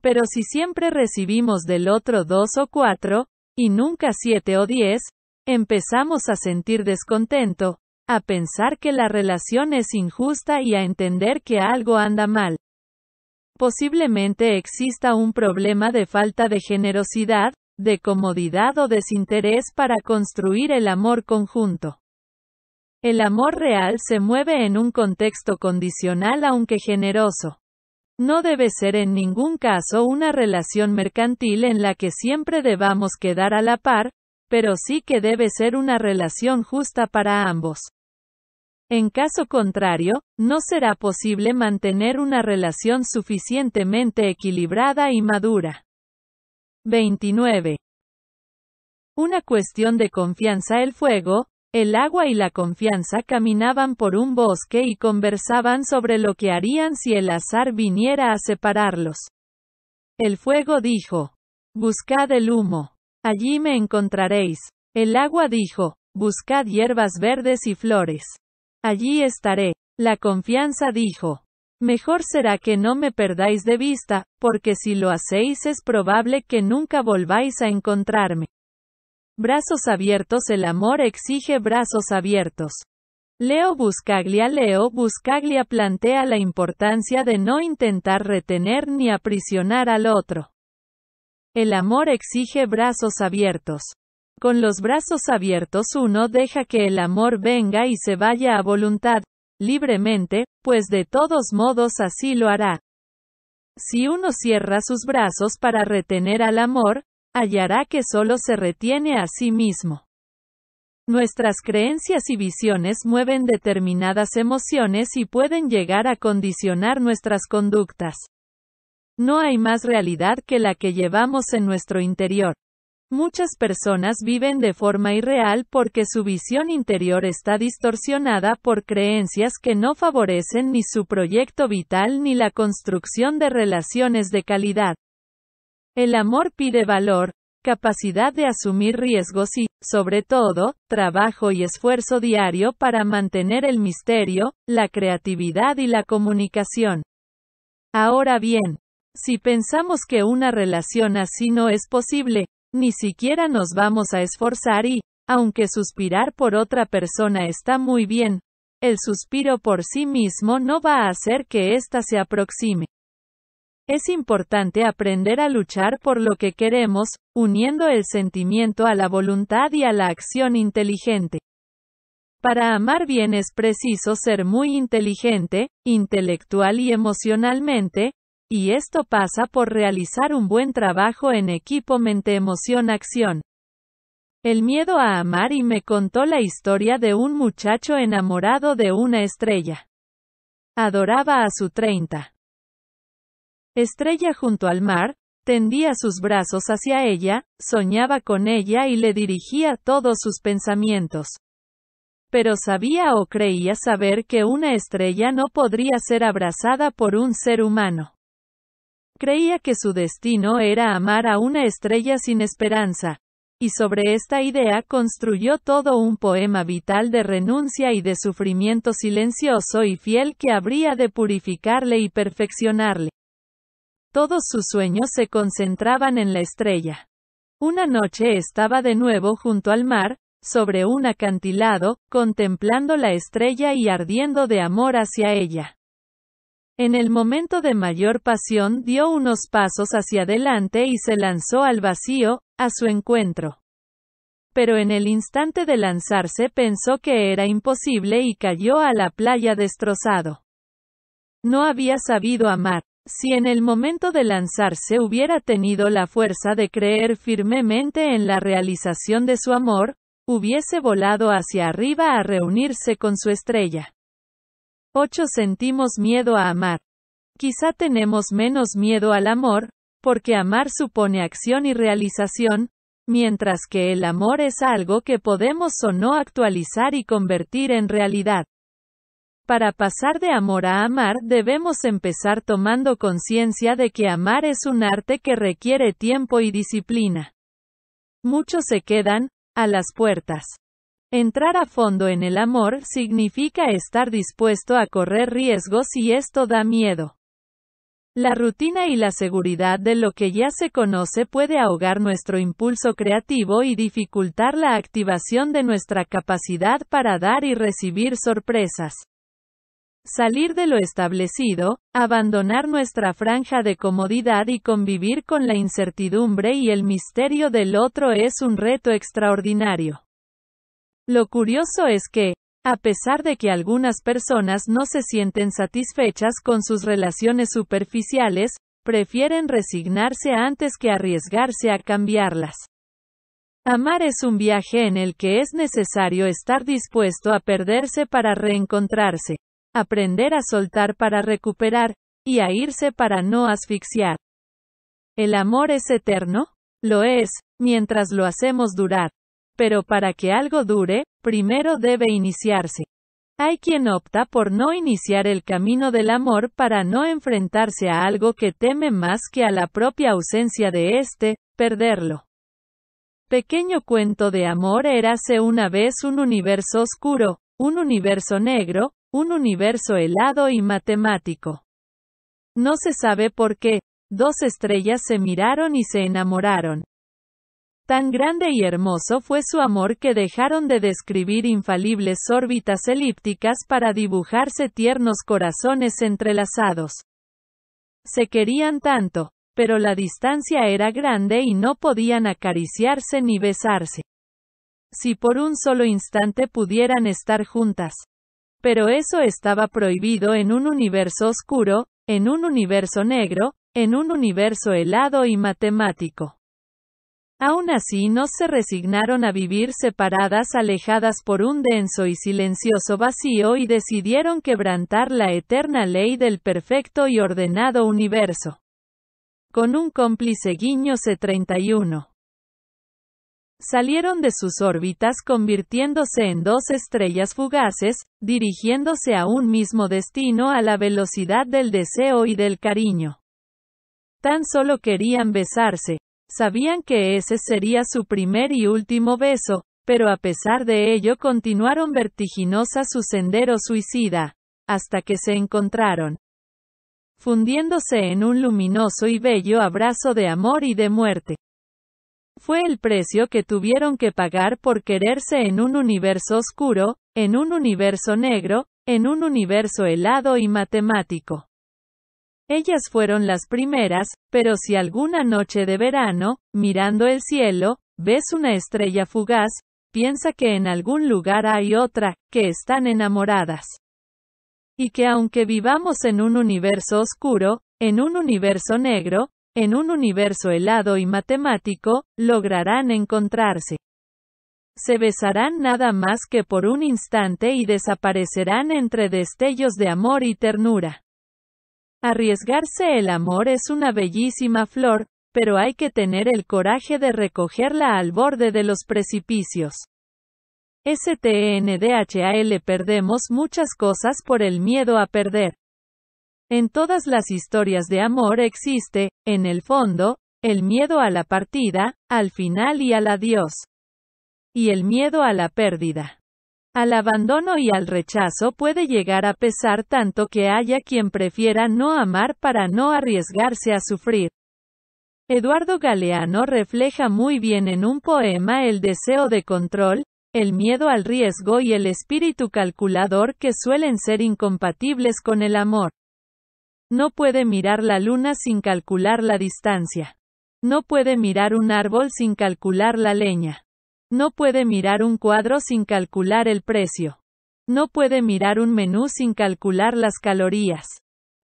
Speaker 1: Pero si siempre recibimos del otro dos o cuatro, y nunca siete o diez, empezamos a sentir descontento, a pensar que la relación es injusta y a entender que algo anda mal. Posiblemente exista un problema de falta de generosidad, de comodidad o desinterés para construir el amor conjunto. El amor real se mueve en un contexto condicional aunque generoso. No debe ser en ningún caso una relación mercantil en la que siempre debamos quedar a la par, pero sí que debe ser una relación justa para ambos. En caso contrario, no será posible mantener una relación suficientemente equilibrada y madura. 29. Una cuestión de confianza el fuego, el agua y la confianza caminaban por un bosque y conversaban sobre lo que harían si el azar viniera a separarlos. El fuego dijo, Buscad el humo. Allí me encontraréis. El agua dijo, Buscad hierbas verdes y flores. Allí estaré. La confianza dijo, Mejor será que no me perdáis de vista, porque si lo hacéis es probable que nunca volváis a encontrarme. Brazos abiertos El amor exige brazos abiertos. Leo Buscaglia Leo Buscaglia plantea la importancia de no intentar retener ni aprisionar al otro. El amor exige brazos abiertos. Con los brazos abiertos uno deja que el amor venga y se vaya a voluntad, libremente, pues de todos modos así lo hará. Si uno cierra sus brazos para retener al amor, hallará que solo se retiene a sí mismo. Nuestras creencias y visiones mueven determinadas emociones y pueden llegar a condicionar nuestras conductas. No hay más realidad que la que llevamos en nuestro interior. Muchas personas viven de forma irreal porque su visión interior está distorsionada por creencias que no favorecen ni su proyecto vital ni la construcción de relaciones de calidad. El amor pide valor, capacidad de asumir riesgos y, sobre todo, trabajo y esfuerzo diario para mantener el misterio, la creatividad y la comunicación. Ahora bien, si pensamos que una relación así no es posible, ni siquiera nos vamos a esforzar y, aunque suspirar por otra persona está muy bien, el suspiro por sí mismo no va a hacer que ésta se aproxime. Es importante aprender a luchar por lo que queremos, uniendo el sentimiento a la voluntad y a la acción inteligente. Para amar bien es preciso ser muy inteligente, intelectual y emocionalmente, y esto pasa por realizar un buen trabajo en equipo mente-emoción-acción. El miedo a amar y me contó la historia de un muchacho enamorado de una estrella. Adoraba a su 30. Estrella junto al mar, tendía sus brazos hacia ella, soñaba con ella y le dirigía todos sus pensamientos. Pero sabía o creía saber que una estrella no podría ser abrazada por un ser humano. Creía que su destino era amar a una estrella sin esperanza. Y sobre esta idea construyó todo un poema vital de renuncia y de sufrimiento silencioso y fiel que habría de purificarle y perfeccionarle. Todos sus sueños se concentraban en la estrella. Una noche estaba de nuevo junto al mar, sobre un acantilado, contemplando la estrella y ardiendo de amor hacia ella. En el momento de mayor pasión dio unos pasos hacia adelante y se lanzó al vacío, a su encuentro. Pero en el instante de lanzarse pensó que era imposible y cayó a la playa destrozado. No había sabido amar. Si en el momento de lanzarse hubiera tenido la fuerza de creer firmemente en la realización de su amor, hubiese volado hacia arriba a reunirse con su estrella. 8. Sentimos miedo a amar. Quizá tenemos menos miedo al amor, porque amar supone acción y realización, mientras que el amor es algo que podemos o no actualizar y convertir en realidad. Para pasar de amor a amar debemos empezar tomando conciencia de que amar es un arte que requiere tiempo y disciplina. Muchos se quedan, a las puertas. Entrar a fondo en el amor significa estar dispuesto a correr riesgos y esto da miedo. La rutina y la seguridad de lo que ya se conoce puede ahogar nuestro impulso creativo y dificultar la activación de nuestra capacidad para dar y recibir sorpresas. Salir de lo establecido, abandonar nuestra franja de comodidad y convivir con la incertidumbre y el misterio del otro es un reto extraordinario. Lo curioso es que, a pesar de que algunas personas no se sienten satisfechas con sus relaciones superficiales, prefieren resignarse antes que arriesgarse a cambiarlas. Amar es un viaje en el que es necesario estar dispuesto a perderse para reencontrarse, aprender a soltar para recuperar, y a irse para no asfixiar. ¿El amor es eterno? Lo es, mientras lo hacemos durar. Pero para que algo dure, primero debe iniciarse. Hay quien opta por no iniciar el camino del amor para no enfrentarse a algo que teme más que a la propia ausencia de éste, perderlo. Pequeño cuento de amor érase una vez un universo oscuro, un universo negro, un universo helado y matemático. No se sabe por qué, dos estrellas se miraron y se enamoraron. Tan grande y hermoso fue su amor que dejaron de describir infalibles órbitas elípticas para dibujarse tiernos corazones entrelazados. Se querían tanto, pero la distancia era grande y no podían acariciarse ni besarse. Si por un solo instante pudieran estar juntas. Pero eso estaba prohibido en un universo oscuro, en un universo negro, en un universo helado y matemático. Aún así no se resignaron a vivir separadas alejadas por un denso y silencioso vacío y decidieron quebrantar la eterna ley del perfecto y ordenado universo. Con un cómplice guiño C31. Salieron de sus órbitas convirtiéndose en dos estrellas fugaces, dirigiéndose a un mismo destino a la velocidad del deseo y del cariño. Tan solo querían besarse, Sabían que ese sería su primer y último beso, pero a pesar de ello continuaron vertiginosa su sendero suicida, hasta que se encontraron, fundiéndose en un luminoso y bello abrazo de amor y de muerte. Fue el precio que tuvieron que pagar por quererse en un universo oscuro, en un universo negro, en un universo helado y matemático. Ellas fueron las primeras, pero si alguna noche de verano, mirando el cielo, ves una estrella fugaz, piensa que en algún lugar hay otra, que están enamoradas. Y que aunque vivamos en un universo oscuro, en un universo negro, en un universo helado y matemático, lograrán encontrarse. Se besarán nada más que por un instante y desaparecerán entre destellos de amor y ternura. Arriesgarse el amor es una bellísima flor, pero hay que tener el coraje de recogerla al borde de los precipicios. STNDHAL perdemos muchas cosas por el miedo a perder. En todas las historias de amor existe, en el fondo, el miedo a la partida, al final y al adiós. Y el miedo a la pérdida. Al abandono y al rechazo puede llegar a pesar tanto que haya quien prefiera no amar para no arriesgarse a sufrir. Eduardo Galeano refleja muy bien en un poema el deseo de control, el miedo al riesgo y el espíritu calculador que suelen ser incompatibles con el amor. No puede mirar la luna sin calcular la distancia. No puede mirar un árbol sin calcular la leña. No puede mirar un cuadro sin calcular el precio. No puede mirar un menú sin calcular las calorías.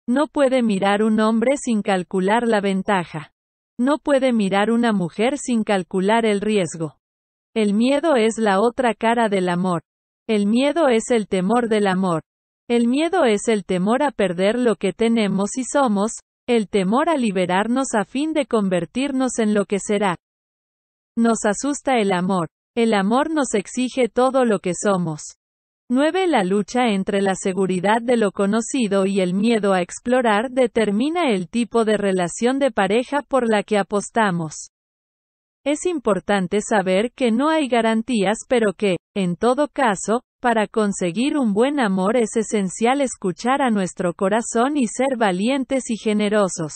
Speaker 1: No puede mirar un hombre sin calcular la ventaja. No puede mirar una mujer sin calcular el riesgo. El miedo es la otra cara del amor. El miedo es el temor del amor. El miedo es el temor a perder lo que tenemos y somos, el temor a liberarnos a fin de convertirnos en lo que será. Nos asusta el amor. El amor nos exige todo lo que somos. 9. La lucha entre la seguridad de lo conocido y el miedo a explorar determina el tipo de relación de pareja por la que apostamos. Es importante saber que no hay garantías pero que, en todo caso, para conseguir un buen amor es esencial escuchar a nuestro corazón y ser valientes y generosos.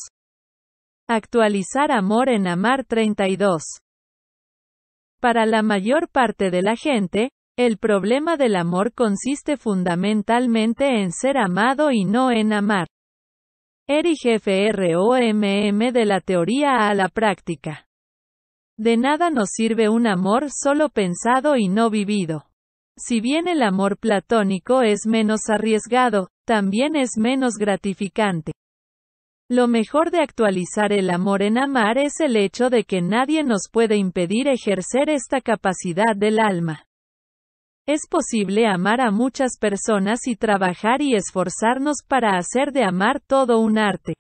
Speaker 1: Actualizar amor en amar 32. Para la mayor parte de la gente, el problema del amor consiste fundamentalmente en ser amado y no en amar. Erich FROMM de la teoría a la práctica. De nada nos sirve un amor solo pensado y no vivido. Si bien el amor platónico es menos arriesgado, también es menos gratificante. Lo mejor de actualizar el amor en amar es el hecho de que nadie nos puede impedir ejercer esta capacidad del alma. Es posible amar a muchas personas y trabajar y esforzarnos para hacer de amar todo un arte.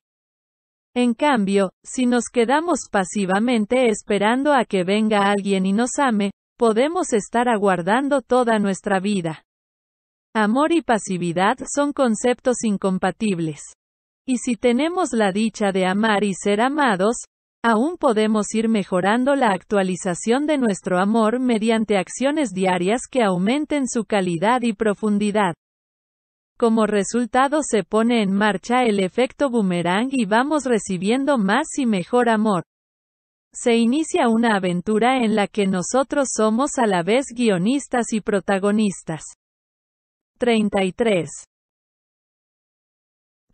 Speaker 1: En cambio, si nos quedamos pasivamente esperando a que venga alguien y nos ame, podemos estar aguardando toda nuestra vida. Amor y pasividad son conceptos incompatibles. Y si tenemos la dicha de amar y ser amados, aún podemos ir mejorando la actualización de nuestro amor mediante acciones diarias que aumenten su calidad y profundidad. Como resultado se pone en marcha el efecto boomerang y vamos recibiendo más y mejor amor. Se inicia una aventura en la que nosotros somos a la vez guionistas y protagonistas. 33.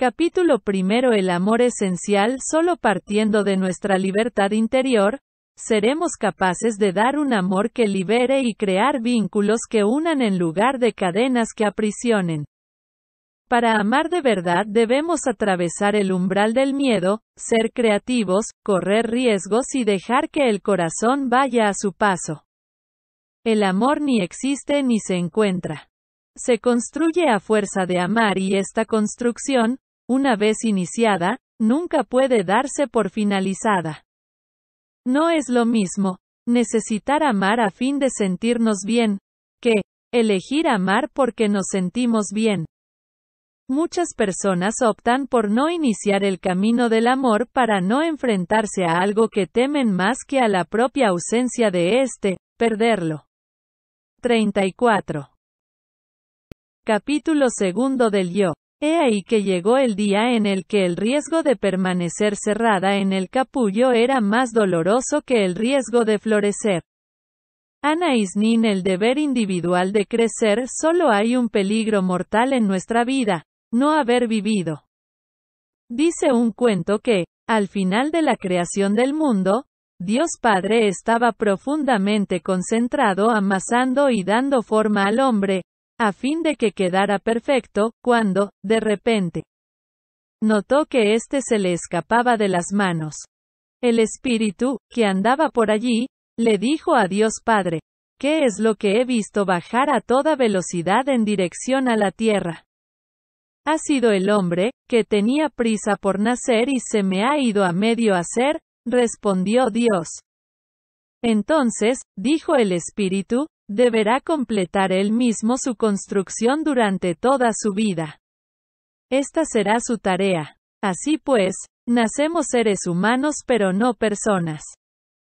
Speaker 1: Capítulo primero El amor esencial Solo partiendo de nuestra libertad interior, seremos capaces de dar un amor que libere y crear vínculos que unan en lugar de cadenas que aprisionen. Para amar de verdad debemos atravesar el umbral del miedo, ser creativos, correr riesgos y dejar que el corazón vaya a su paso. El amor ni existe ni se encuentra. Se construye a fuerza de amar y esta construcción, una vez iniciada, nunca puede darse por finalizada. No es lo mismo, necesitar amar a fin de sentirnos bien, que, elegir amar porque nos sentimos bien. Muchas personas optan por no iniciar el camino del amor para no enfrentarse a algo que temen más que a la propia ausencia de éste, perderlo. 34. Capítulo segundo del yo. He ahí que llegó el día en el que el riesgo de permanecer cerrada en el capullo era más doloroso que el riesgo de florecer. Ana Isnin el deber individual de crecer solo hay un peligro mortal en nuestra vida, no haber vivido. Dice un cuento que, al final de la creación del mundo, Dios Padre estaba profundamente concentrado amasando y dando forma al hombre, a fin de que quedara perfecto, cuando, de repente, notó que éste se le escapaba de las manos. El espíritu, que andaba por allí, le dijo a Dios Padre, ¿qué es lo que he visto bajar a toda velocidad en dirección a la tierra? Ha sido el hombre, que tenía prisa por nacer y se me ha ido a medio hacer, respondió Dios. Entonces, dijo el espíritu, Deberá completar él mismo su construcción durante toda su vida. Esta será su tarea. Así pues, nacemos seres humanos pero no personas.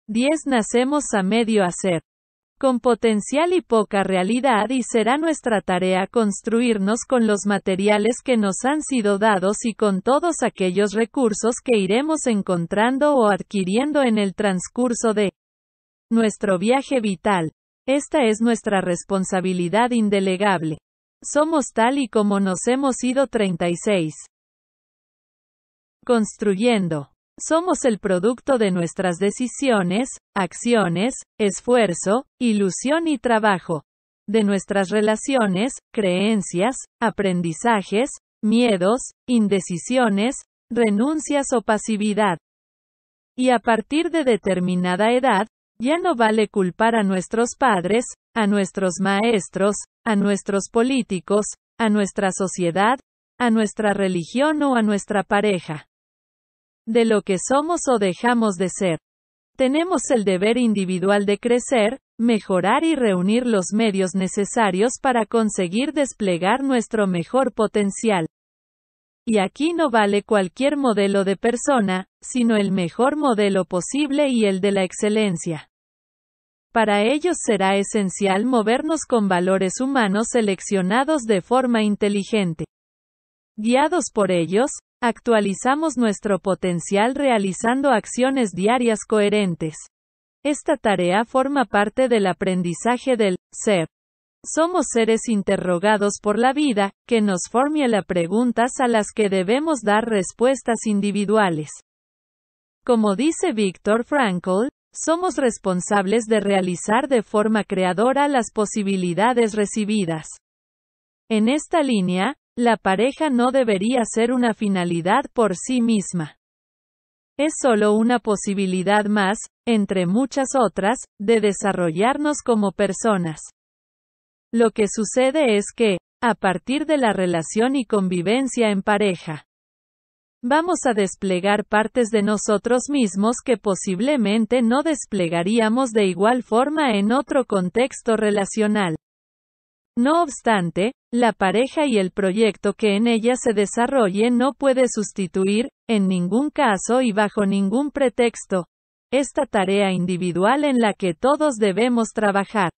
Speaker 1: Diez Nacemos a medio hacer. Con potencial y poca realidad y será nuestra tarea construirnos con los materiales que nos han sido dados y con todos aquellos recursos que iremos encontrando o adquiriendo en el transcurso de nuestro viaje vital. Esta es nuestra responsabilidad indelegable. Somos tal y como nos hemos ido 36. Construyendo. Somos el producto de nuestras decisiones, acciones, esfuerzo, ilusión y trabajo. De nuestras relaciones, creencias, aprendizajes, miedos, indecisiones, renuncias o pasividad. Y a partir de determinada edad, ya no vale culpar a nuestros padres, a nuestros maestros, a nuestros políticos, a nuestra sociedad, a nuestra religión o a nuestra pareja. De lo que somos o dejamos de ser. Tenemos el deber individual de crecer, mejorar y reunir los medios necesarios para conseguir desplegar nuestro mejor potencial. Y aquí no vale cualquier modelo de persona, sino el mejor modelo posible y el de la excelencia. Para ellos será esencial movernos con valores humanos seleccionados de forma inteligente. Guiados por ellos, actualizamos nuestro potencial realizando acciones diarias coherentes. Esta tarea forma parte del aprendizaje del ser. Somos seres interrogados por la vida, que nos formula preguntas a las que debemos dar respuestas individuales. Como dice Víctor Frankl, somos responsables de realizar de forma creadora las posibilidades recibidas. En esta línea, la pareja no debería ser una finalidad por sí misma. Es solo una posibilidad más, entre muchas otras, de desarrollarnos como personas. Lo que sucede es que, a partir de la relación y convivencia en pareja, Vamos a desplegar partes de nosotros mismos que posiblemente no desplegaríamos de igual forma en otro contexto relacional. No obstante, la pareja y el proyecto que en ella se desarrolle no puede sustituir, en ningún caso y bajo ningún pretexto, esta tarea individual en la que todos debemos trabajar.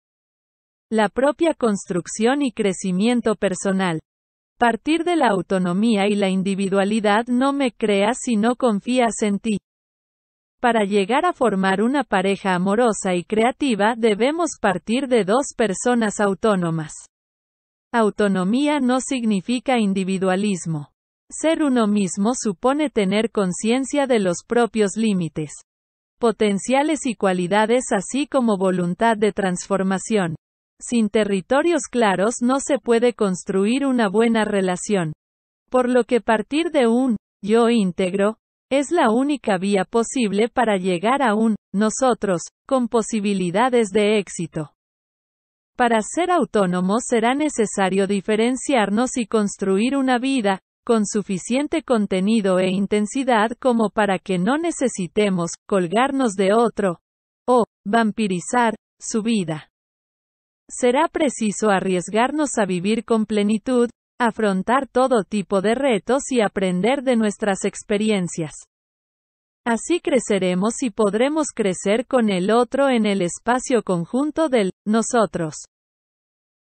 Speaker 1: La propia construcción y crecimiento personal partir de la autonomía y la individualidad no me creas si no confías en ti. Para llegar a formar una pareja amorosa y creativa debemos partir de dos personas autónomas. Autonomía no significa individualismo. Ser uno mismo supone tener conciencia de los propios límites, potenciales y cualidades así como voluntad de transformación. Sin territorios claros no se puede construir una buena relación. Por lo que partir de un yo íntegro es la única vía posible para llegar a un nosotros, con posibilidades de éxito. Para ser autónomos será necesario diferenciarnos y construir una vida, con suficiente contenido e intensidad como para que no necesitemos colgarnos de otro, o vampirizar, su vida será preciso arriesgarnos a vivir con plenitud, afrontar todo tipo de retos y aprender de nuestras experiencias. Así creceremos y podremos crecer con el otro en el espacio conjunto del nosotros.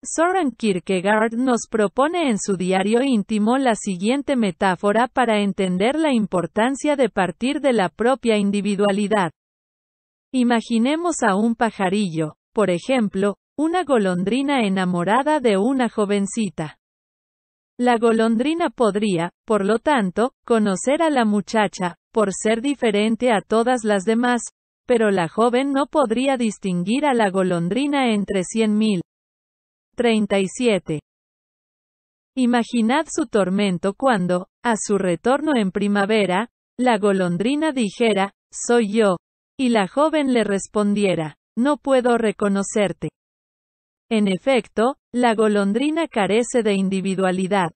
Speaker 1: Soren Kierkegaard nos propone en su diario íntimo la siguiente metáfora para entender la importancia de partir de la propia individualidad. Imaginemos a un pajarillo, por ejemplo, una golondrina enamorada de una jovencita. La golondrina podría, por lo tanto, conocer a la muchacha, por ser diferente a todas las demás, pero la joven no podría distinguir a la golondrina entre cien mil. 37. Imaginad su tormento cuando, a su retorno en primavera, la golondrina dijera, soy yo, y la joven le respondiera, no puedo reconocerte. En efecto, la golondrina carece de individualidad.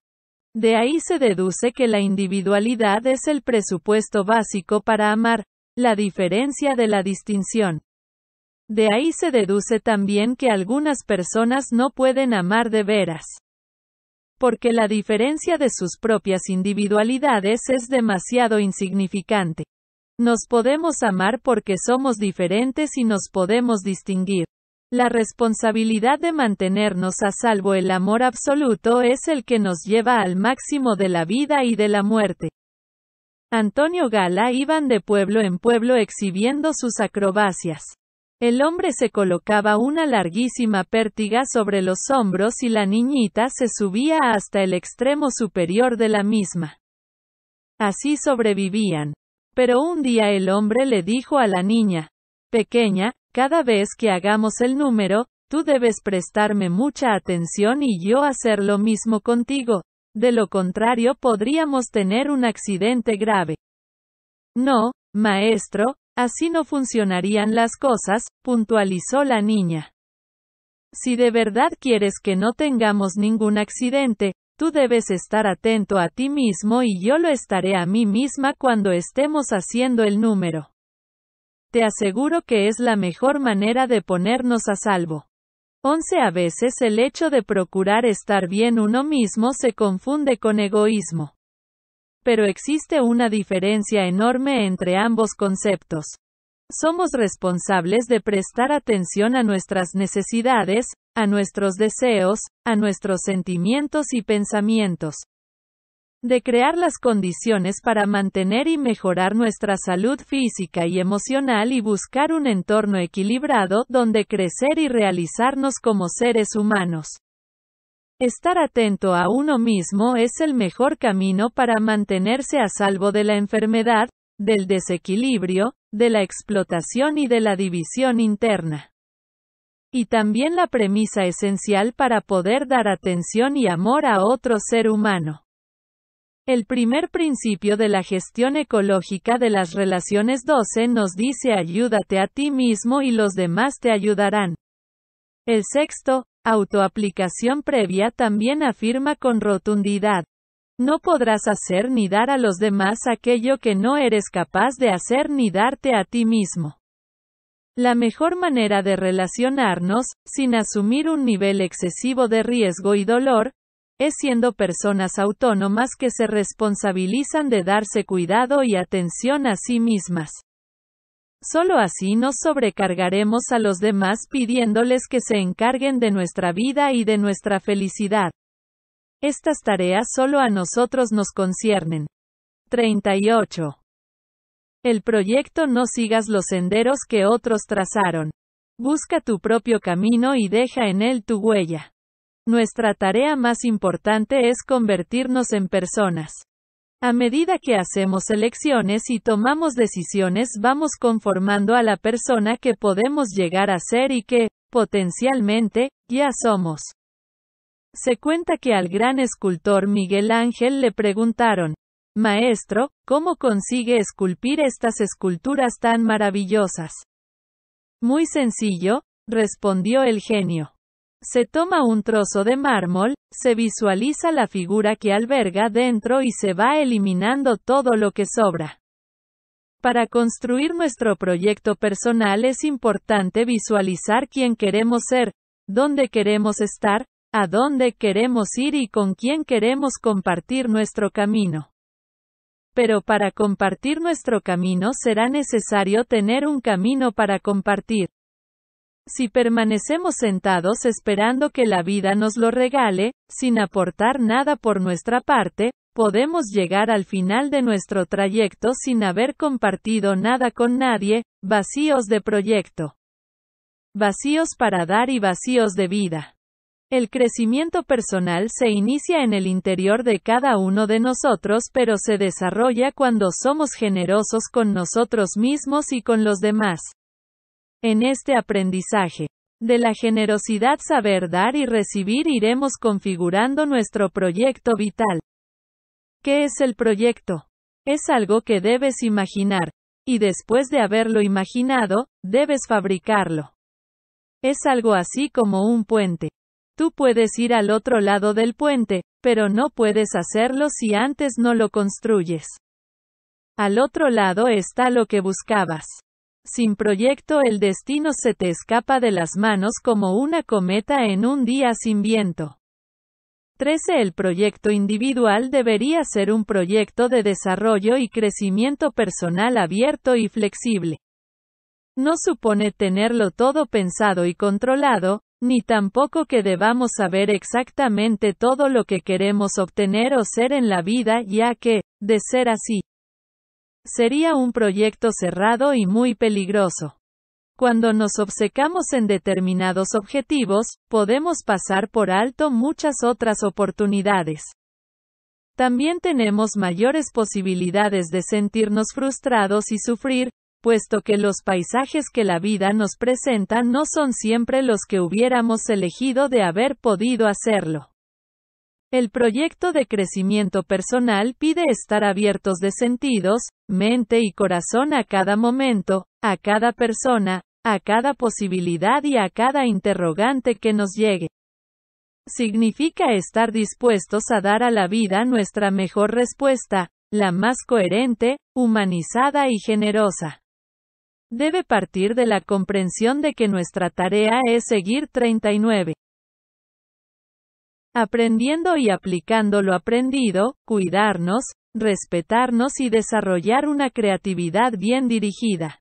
Speaker 1: De ahí se deduce que la individualidad es el presupuesto básico para amar, la diferencia de la distinción. De ahí se deduce también que algunas personas no pueden amar de veras. Porque la diferencia de sus propias individualidades es demasiado insignificante. Nos podemos amar porque somos diferentes y nos podemos distinguir. La responsabilidad de mantenernos a salvo el amor absoluto es el que nos lleva al máximo de la vida y de la muerte. Antonio Gala iban de pueblo en pueblo exhibiendo sus acrobacias. El hombre se colocaba una larguísima pértiga sobre los hombros y la niñita se subía hasta el extremo superior de la misma. Así sobrevivían. Pero un día el hombre le dijo a la niña, Pequeña, cada vez que hagamos el número, tú debes prestarme mucha atención y yo hacer lo mismo contigo. De lo contrario podríamos tener un accidente grave. No, maestro, así no funcionarían las cosas, puntualizó la niña. Si de verdad quieres que no tengamos ningún accidente, tú debes estar atento a ti mismo y yo lo estaré a mí misma cuando estemos haciendo el número. Te aseguro que es la mejor manera de ponernos a salvo. 11. A veces el hecho de procurar estar bien uno mismo se confunde con egoísmo. Pero existe una diferencia enorme entre ambos conceptos. Somos responsables de prestar atención a nuestras necesidades, a nuestros deseos, a nuestros sentimientos y pensamientos de crear las condiciones para mantener y mejorar nuestra salud física y emocional y buscar un entorno equilibrado, donde crecer y realizarnos como seres humanos. Estar atento a uno mismo es el mejor camino para mantenerse a salvo de la enfermedad, del desequilibrio, de la explotación y de la división interna. Y también la premisa esencial para poder dar atención y amor a otro ser humano. El primer principio de la gestión ecológica de las relaciones 12 nos dice ayúdate a ti mismo y los demás te ayudarán. El sexto, autoaplicación previa también afirma con rotundidad. No podrás hacer ni dar a los demás aquello que no eres capaz de hacer ni darte a ti mismo. La mejor manera de relacionarnos, sin asumir un nivel excesivo de riesgo y dolor, siendo personas autónomas que se responsabilizan de darse cuidado y atención a sí mismas. Solo así nos sobrecargaremos a los demás pidiéndoles que se encarguen de nuestra vida y de nuestra felicidad. Estas tareas solo a nosotros nos conciernen. 38. El proyecto No sigas los senderos que otros trazaron. Busca tu propio camino y deja en él tu huella. Nuestra tarea más importante es convertirnos en personas. A medida que hacemos elecciones y tomamos decisiones vamos conformando a la persona que podemos llegar a ser y que, potencialmente, ya somos. Se cuenta que al gran escultor Miguel Ángel le preguntaron, Maestro, ¿cómo consigue esculpir estas esculturas tan maravillosas? Muy sencillo, respondió el genio. Se toma un trozo de mármol, se visualiza la figura que alberga dentro y se va eliminando todo lo que sobra. Para construir nuestro proyecto personal es importante visualizar quién queremos ser, dónde queremos estar, a dónde queremos ir y con quién queremos compartir nuestro camino. Pero para compartir nuestro camino será necesario tener un camino para compartir. Si permanecemos sentados esperando que la vida nos lo regale, sin aportar nada por nuestra parte, podemos llegar al final de nuestro trayecto sin haber compartido nada con nadie, vacíos de proyecto. Vacíos para dar y vacíos de vida. El crecimiento personal se inicia en el interior de cada uno de nosotros pero se desarrolla cuando somos generosos con nosotros mismos y con los demás. En este aprendizaje de la generosidad saber dar y recibir iremos configurando nuestro proyecto vital. ¿Qué es el proyecto? Es algo que debes imaginar, y después de haberlo imaginado, debes fabricarlo. Es algo así como un puente. Tú puedes ir al otro lado del puente, pero no puedes hacerlo si antes no lo construyes. Al otro lado está lo que buscabas. Sin proyecto el destino se te escapa de las manos como una cometa en un día sin viento. 13. El proyecto individual debería ser un proyecto de desarrollo y crecimiento personal abierto y flexible. No supone tenerlo todo pensado y controlado, ni tampoco que debamos saber exactamente todo lo que queremos obtener o ser en la vida, ya que, de ser así, Sería un proyecto cerrado y muy peligroso. Cuando nos obcecamos en determinados objetivos, podemos pasar por alto muchas otras oportunidades. También tenemos mayores posibilidades de sentirnos frustrados y sufrir, puesto que los paisajes que la vida nos presenta no son siempre los que hubiéramos elegido de haber podido hacerlo. El proyecto de crecimiento personal pide estar abiertos de sentidos, mente y corazón a cada momento, a cada persona, a cada posibilidad y a cada interrogante que nos llegue. Significa estar dispuestos a dar a la vida nuestra mejor respuesta, la más coherente, humanizada y generosa. Debe partir de la comprensión de que nuestra tarea es seguir 39 aprendiendo y aplicando lo aprendido, cuidarnos, respetarnos y desarrollar una creatividad bien dirigida.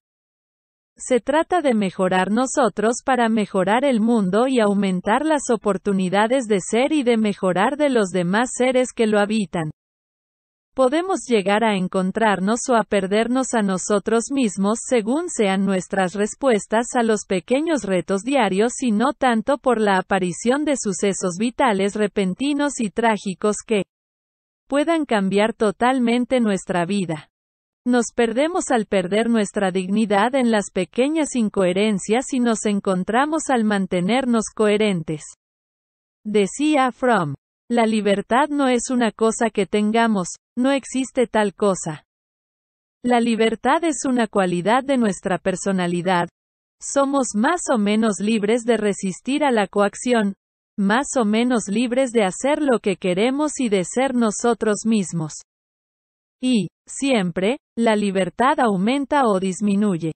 Speaker 1: Se trata de mejorar nosotros para mejorar el mundo y aumentar las oportunidades de ser y de mejorar de los demás seres que lo habitan podemos llegar a encontrarnos o a perdernos a nosotros mismos según sean nuestras respuestas a los pequeños retos diarios y no tanto por la aparición de sucesos vitales repentinos y trágicos que puedan cambiar totalmente nuestra vida. Nos perdemos al perder nuestra dignidad en las pequeñas incoherencias y nos encontramos al mantenernos coherentes. Decía Fromm. La libertad no es una cosa que tengamos, no existe tal cosa. La libertad es una cualidad de nuestra personalidad. Somos más o menos libres de resistir a la coacción, más o menos libres de hacer lo que queremos y de ser nosotros mismos. Y, siempre, la libertad aumenta o disminuye.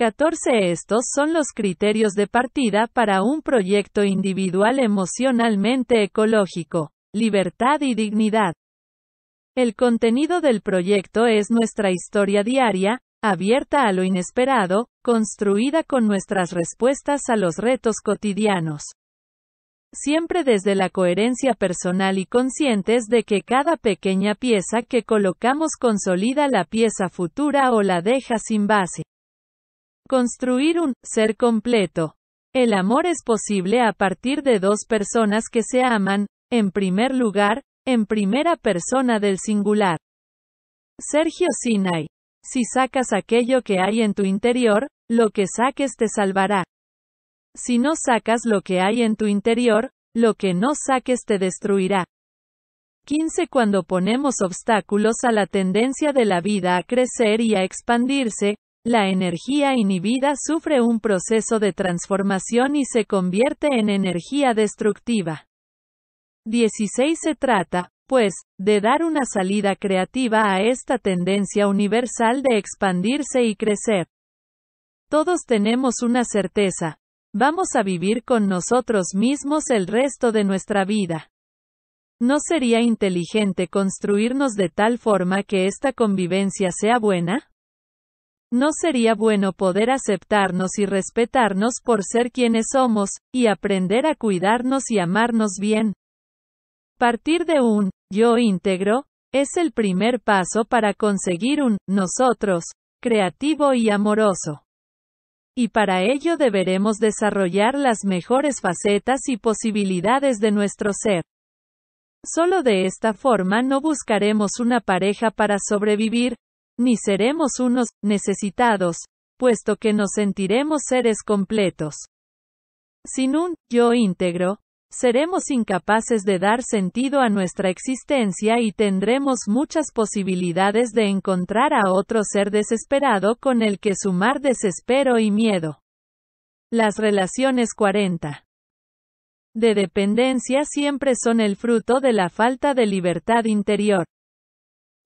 Speaker 1: 14 Estos son los criterios de partida para un proyecto individual emocionalmente ecológico. Libertad y dignidad. El contenido del proyecto es nuestra historia diaria, abierta a lo inesperado, construida con nuestras respuestas a los retos cotidianos. Siempre desde la coherencia personal y conscientes de que cada pequeña pieza que colocamos consolida la pieza futura o la deja sin base. Construir un ser completo. El amor es posible a partir de dos personas que se aman, en primer lugar, en primera persona del singular. Sergio Sinai. Si sacas aquello que hay en tu interior, lo que saques te salvará. Si no sacas lo que hay en tu interior, lo que no saques te destruirá. 15. Cuando ponemos obstáculos a la tendencia de la vida a crecer y a expandirse, la energía inhibida sufre un proceso de transformación y se convierte en energía destructiva. 16 Se trata, pues, de dar una salida creativa a esta tendencia universal de expandirse y crecer. Todos tenemos una certeza. Vamos a vivir con nosotros mismos el resto de nuestra vida. ¿No sería inteligente construirnos de tal forma que esta convivencia sea buena? No sería bueno poder aceptarnos y respetarnos por ser quienes somos, y aprender a cuidarnos y amarnos bien. Partir de un yo íntegro, es el primer paso para conseguir un nosotros, creativo y amoroso. Y para ello deberemos desarrollar las mejores facetas y posibilidades de nuestro ser. Solo de esta forma no buscaremos una pareja para sobrevivir, ni seremos unos necesitados, puesto que nos sentiremos seres completos. Sin un yo íntegro, seremos incapaces de dar sentido a nuestra existencia y tendremos muchas posibilidades de encontrar a otro ser desesperado con el que sumar desespero y miedo. Las relaciones 40 de dependencia siempre son el fruto de la falta de libertad interior.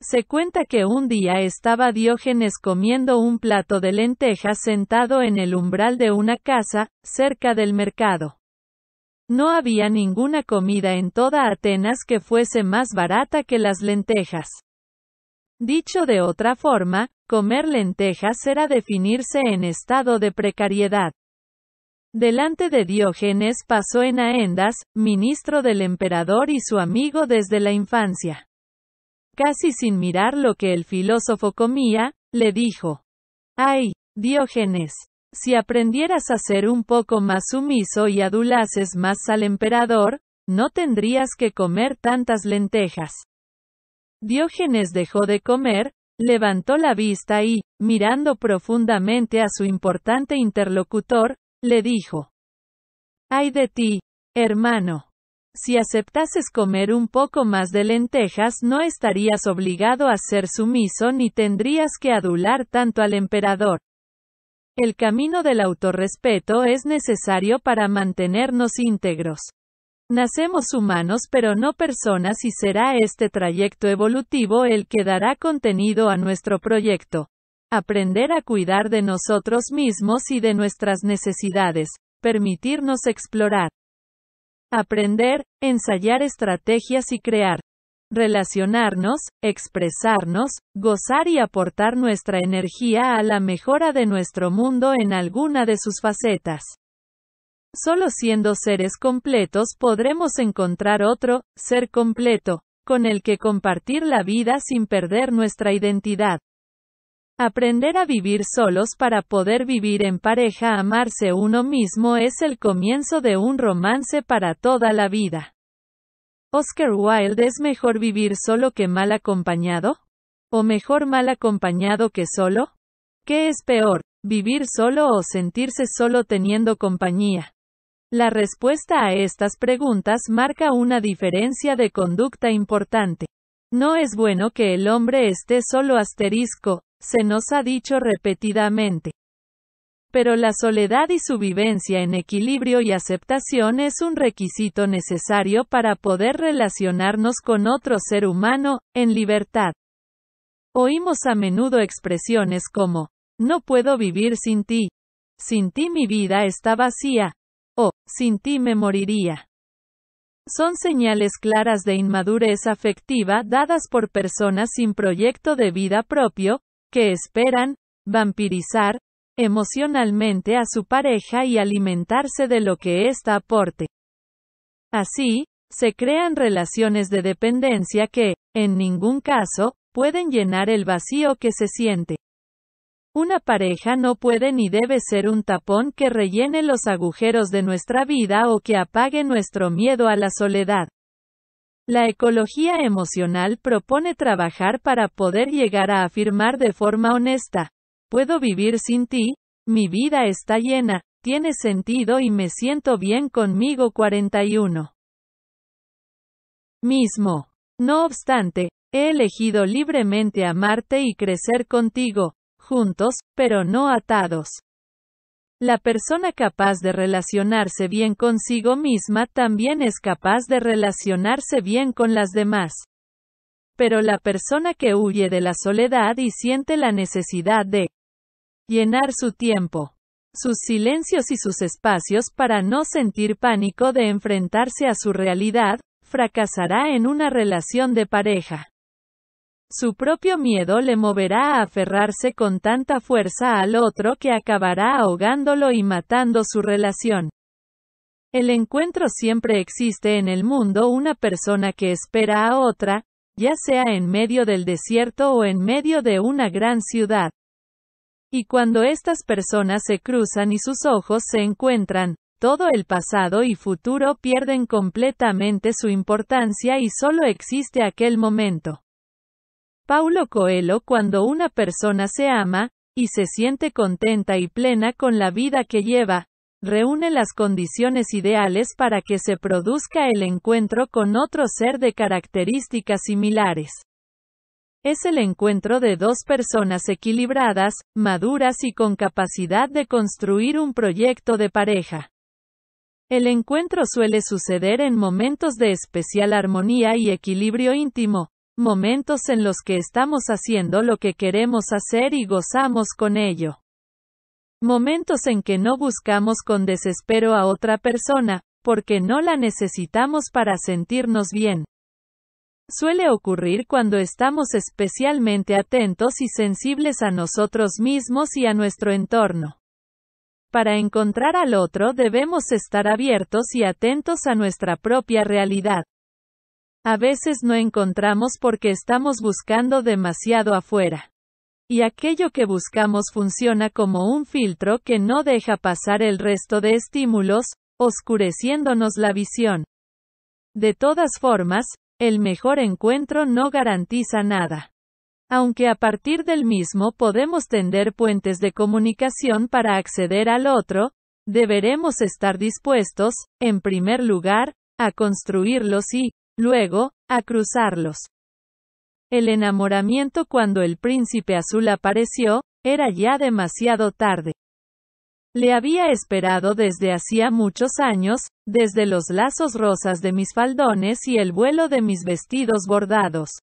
Speaker 1: Se cuenta que un día estaba Diógenes comiendo un plato de lentejas sentado en el umbral de una casa, cerca del mercado. No había ninguna comida en toda Atenas que fuese más barata que las lentejas. Dicho de otra forma, comer lentejas era definirse en estado de precariedad. Delante de Diógenes pasó en ministro del emperador y su amigo desde la infancia casi sin mirar lo que el filósofo comía, le dijo. ¡Ay, Diógenes! Si aprendieras a ser un poco más sumiso y adulases más al emperador, no tendrías que comer tantas lentejas. Diógenes dejó de comer, levantó la vista y, mirando profundamente a su importante interlocutor, le dijo. ¡Ay de ti, hermano! Si aceptases comer un poco más de lentejas no estarías obligado a ser sumiso ni tendrías que adular tanto al emperador. El camino del autorrespeto es necesario para mantenernos íntegros. Nacemos humanos pero no personas y será este trayecto evolutivo el que dará contenido a nuestro proyecto. Aprender a cuidar de nosotros mismos y de nuestras necesidades. Permitirnos explorar. Aprender, ensayar estrategias y crear. Relacionarnos, expresarnos, gozar y aportar nuestra energía a la mejora de nuestro mundo en alguna de sus facetas. Solo siendo seres completos podremos encontrar otro, ser completo, con el que compartir la vida sin perder nuestra identidad. Aprender a vivir solos para poder vivir en pareja, amarse uno mismo es el comienzo de un romance para toda la vida. Oscar Wilde es mejor vivir solo que mal acompañado? ¿O mejor mal acompañado que solo? ¿Qué es peor, vivir solo o sentirse solo teniendo compañía? La respuesta a estas preguntas marca una diferencia de conducta importante. No es bueno que el hombre esté solo asterisco, se nos ha dicho repetidamente. Pero la soledad y su vivencia en equilibrio y aceptación es un requisito necesario para poder relacionarnos con otro ser humano, en libertad. Oímos a menudo expresiones como, no puedo vivir sin ti. Sin ti mi vida está vacía. O, sin ti me moriría. Son señales claras de inmadurez afectiva dadas por personas sin proyecto de vida propio, que esperan, vampirizar, emocionalmente a su pareja y alimentarse de lo que ésta aporte. Así, se crean relaciones de dependencia que, en ningún caso, pueden llenar el vacío que se siente. Una pareja no puede ni debe ser un tapón que rellene los agujeros de nuestra vida o que apague nuestro miedo a la soledad. La ecología emocional propone trabajar para poder llegar a afirmar de forma honesta, puedo vivir sin ti, mi vida está llena, tiene sentido y me siento bien conmigo 41. Mismo. No obstante, he elegido libremente amarte y crecer contigo, juntos, pero no atados. La persona capaz de relacionarse bien consigo misma también es capaz de relacionarse bien con las demás. Pero la persona que huye de la soledad y siente la necesidad de llenar su tiempo, sus silencios y sus espacios para no sentir pánico de enfrentarse a su realidad, fracasará en una relación de pareja. Su propio miedo le moverá a aferrarse con tanta fuerza al otro que acabará ahogándolo y matando su relación. El encuentro siempre existe en el mundo una persona que espera a otra, ya sea en medio del desierto o en medio de una gran ciudad. Y cuando estas personas se cruzan y sus ojos se encuentran, todo el pasado y futuro pierden completamente su importancia y solo existe aquel momento. Paulo Coelho cuando una persona se ama, y se siente contenta y plena con la vida que lleva, reúne las condiciones ideales para que se produzca el encuentro con otro ser de características similares. Es el encuentro de dos personas equilibradas, maduras y con capacidad de construir un proyecto de pareja. El encuentro suele suceder en momentos de especial armonía y equilibrio íntimo, momentos en los que estamos haciendo lo que queremos hacer y gozamos con ello. Momentos en que no buscamos con desespero a otra persona, porque no la necesitamos para sentirnos bien. Suele ocurrir cuando estamos especialmente atentos y sensibles a nosotros mismos y a nuestro entorno. Para encontrar al otro debemos estar abiertos y atentos a nuestra propia realidad. A veces no encontramos porque estamos buscando demasiado afuera. Y aquello que buscamos funciona como un filtro que no deja pasar el resto de estímulos, oscureciéndonos la visión. De todas formas, el mejor encuentro no garantiza nada. Aunque a partir del mismo podemos tender puentes de comunicación para acceder al otro, deberemos estar dispuestos, en primer lugar, a construirlos y, Luego, a cruzarlos. El enamoramiento cuando el príncipe azul apareció, era ya demasiado tarde. Le había esperado desde hacía muchos años, desde los lazos rosas de mis faldones y el vuelo de mis vestidos bordados.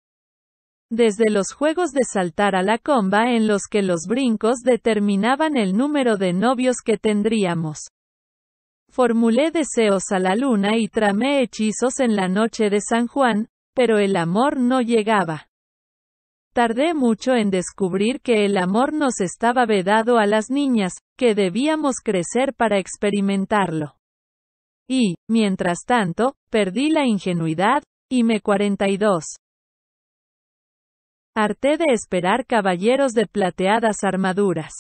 Speaker 1: Desde los juegos de saltar a la comba en los que los brincos determinaban el número de novios que tendríamos. Formulé deseos a la luna y tramé hechizos en la noche de San Juan, pero el amor no llegaba. Tardé mucho en descubrir que el amor nos estaba vedado a las niñas, que debíamos crecer para experimentarlo. Y, mientras tanto, perdí la ingenuidad, y me 42. Harté de esperar caballeros de plateadas armaduras.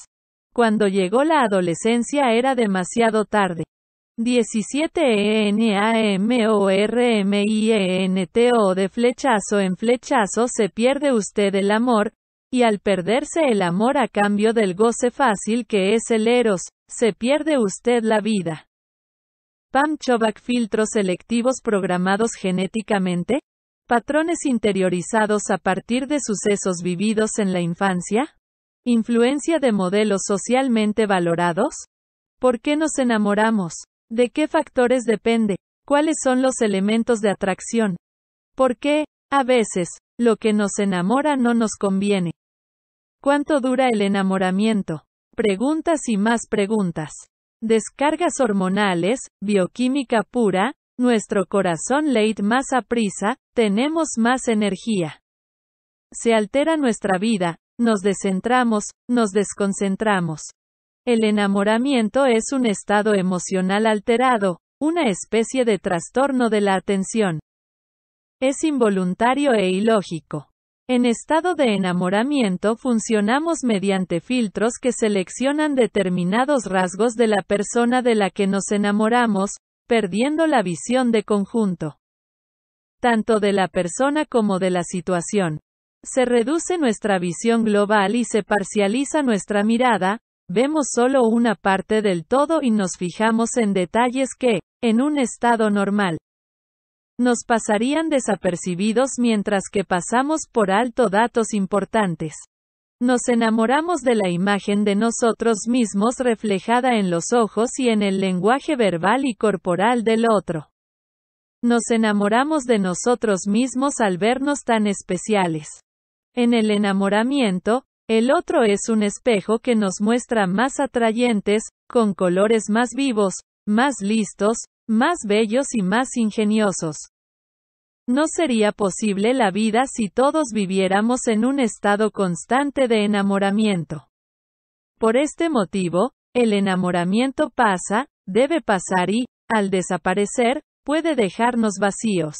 Speaker 1: Cuando llegó la adolescencia era demasiado tarde. 17 e e o de flechazo en flechazo se pierde usted el amor, y al perderse el amor a cambio del goce fácil que es el eros, se pierde usted la vida. Pam filtros selectivos programados genéticamente, patrones interiorizados a partir de sucesos vividos en la infancia, influencia de modelos socialmente valorados, ¿Por qué nos enamoramos? ¿De qué factores depende? ¿Cuáles son los elementos de atracción? ¿Por qué, a veces, lo que nos enamora no nos conviene? ¿Cuánto dura el enamoramiento? Preguntas y más preguntas. Descargas hormonales, bioquímica pura, nuestro corazón late más a prisa, tenemos más energía. Se altera nuestra vida, nos descentramos, nos desconcentramos. El enamoramiento es un estado emocional alterado, una especie de trastorno de la atención. Es involuntario e ilógico. En estado de enamoramiento funcionamos mediante filtros que seleccionan determinados rasgos de la persona de la que nos enamoramos, perdiendo la visión de conjunto. Tanto de la persona como de la situación. Se reduce nuestra visión global y se parcializa nuestra mirada, Vemos solo una parte del todo y nos fijamos en detalles que, en un estado normal, nos pasarían desapercibidos mientras que pasamos por alto datos importantes. Nos enamoramos de la imagen de nosotros mismos reflejada en los ojos y en el lenguaje verbal y corporal del otro. Nos enamoramos de nosotros mismos al vernos tan especiales. En el enamoramiento, el otro es un espejo que nos muestra más atrayentes, con colores más vivos, más listos, más bellos y más ingeniosos. No sería posible la vida si todos viviéramos en un estado constante de enamoramiento. Por este motivo, el enamoramiento pasa, debe pasar y, al desaparecer, puede dejarnos vacíos.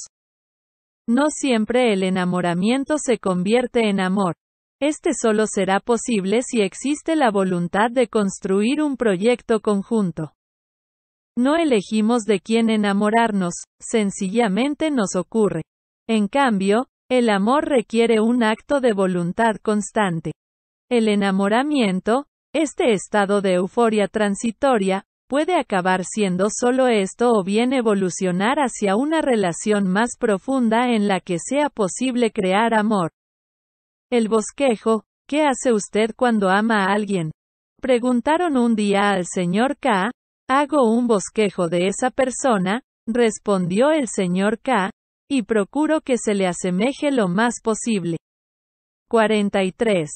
Speaker 1: No siempre el enamoramiento se convierte en amor. Este solo será posible si existe la voluntad de construir un proyecto conjunto. No elegimos de quién enamorarnos, sencillamente nos ocurre. En cambio, el amor requiere un acto de voluntad constante. El enamoramiento, este estado de euforia transitoria, puede acabar siendo solo esto o bien evolucionar hacia una relación más profunda en la que sea posible crear amor. El bosquejo, ¿qué hace usted cuando ama a alguien? Preguntaron un día al señor K. Hago un bosquejo de esa persona, respondió el señor K, y procuro que se le asemeje lo más posible. 43.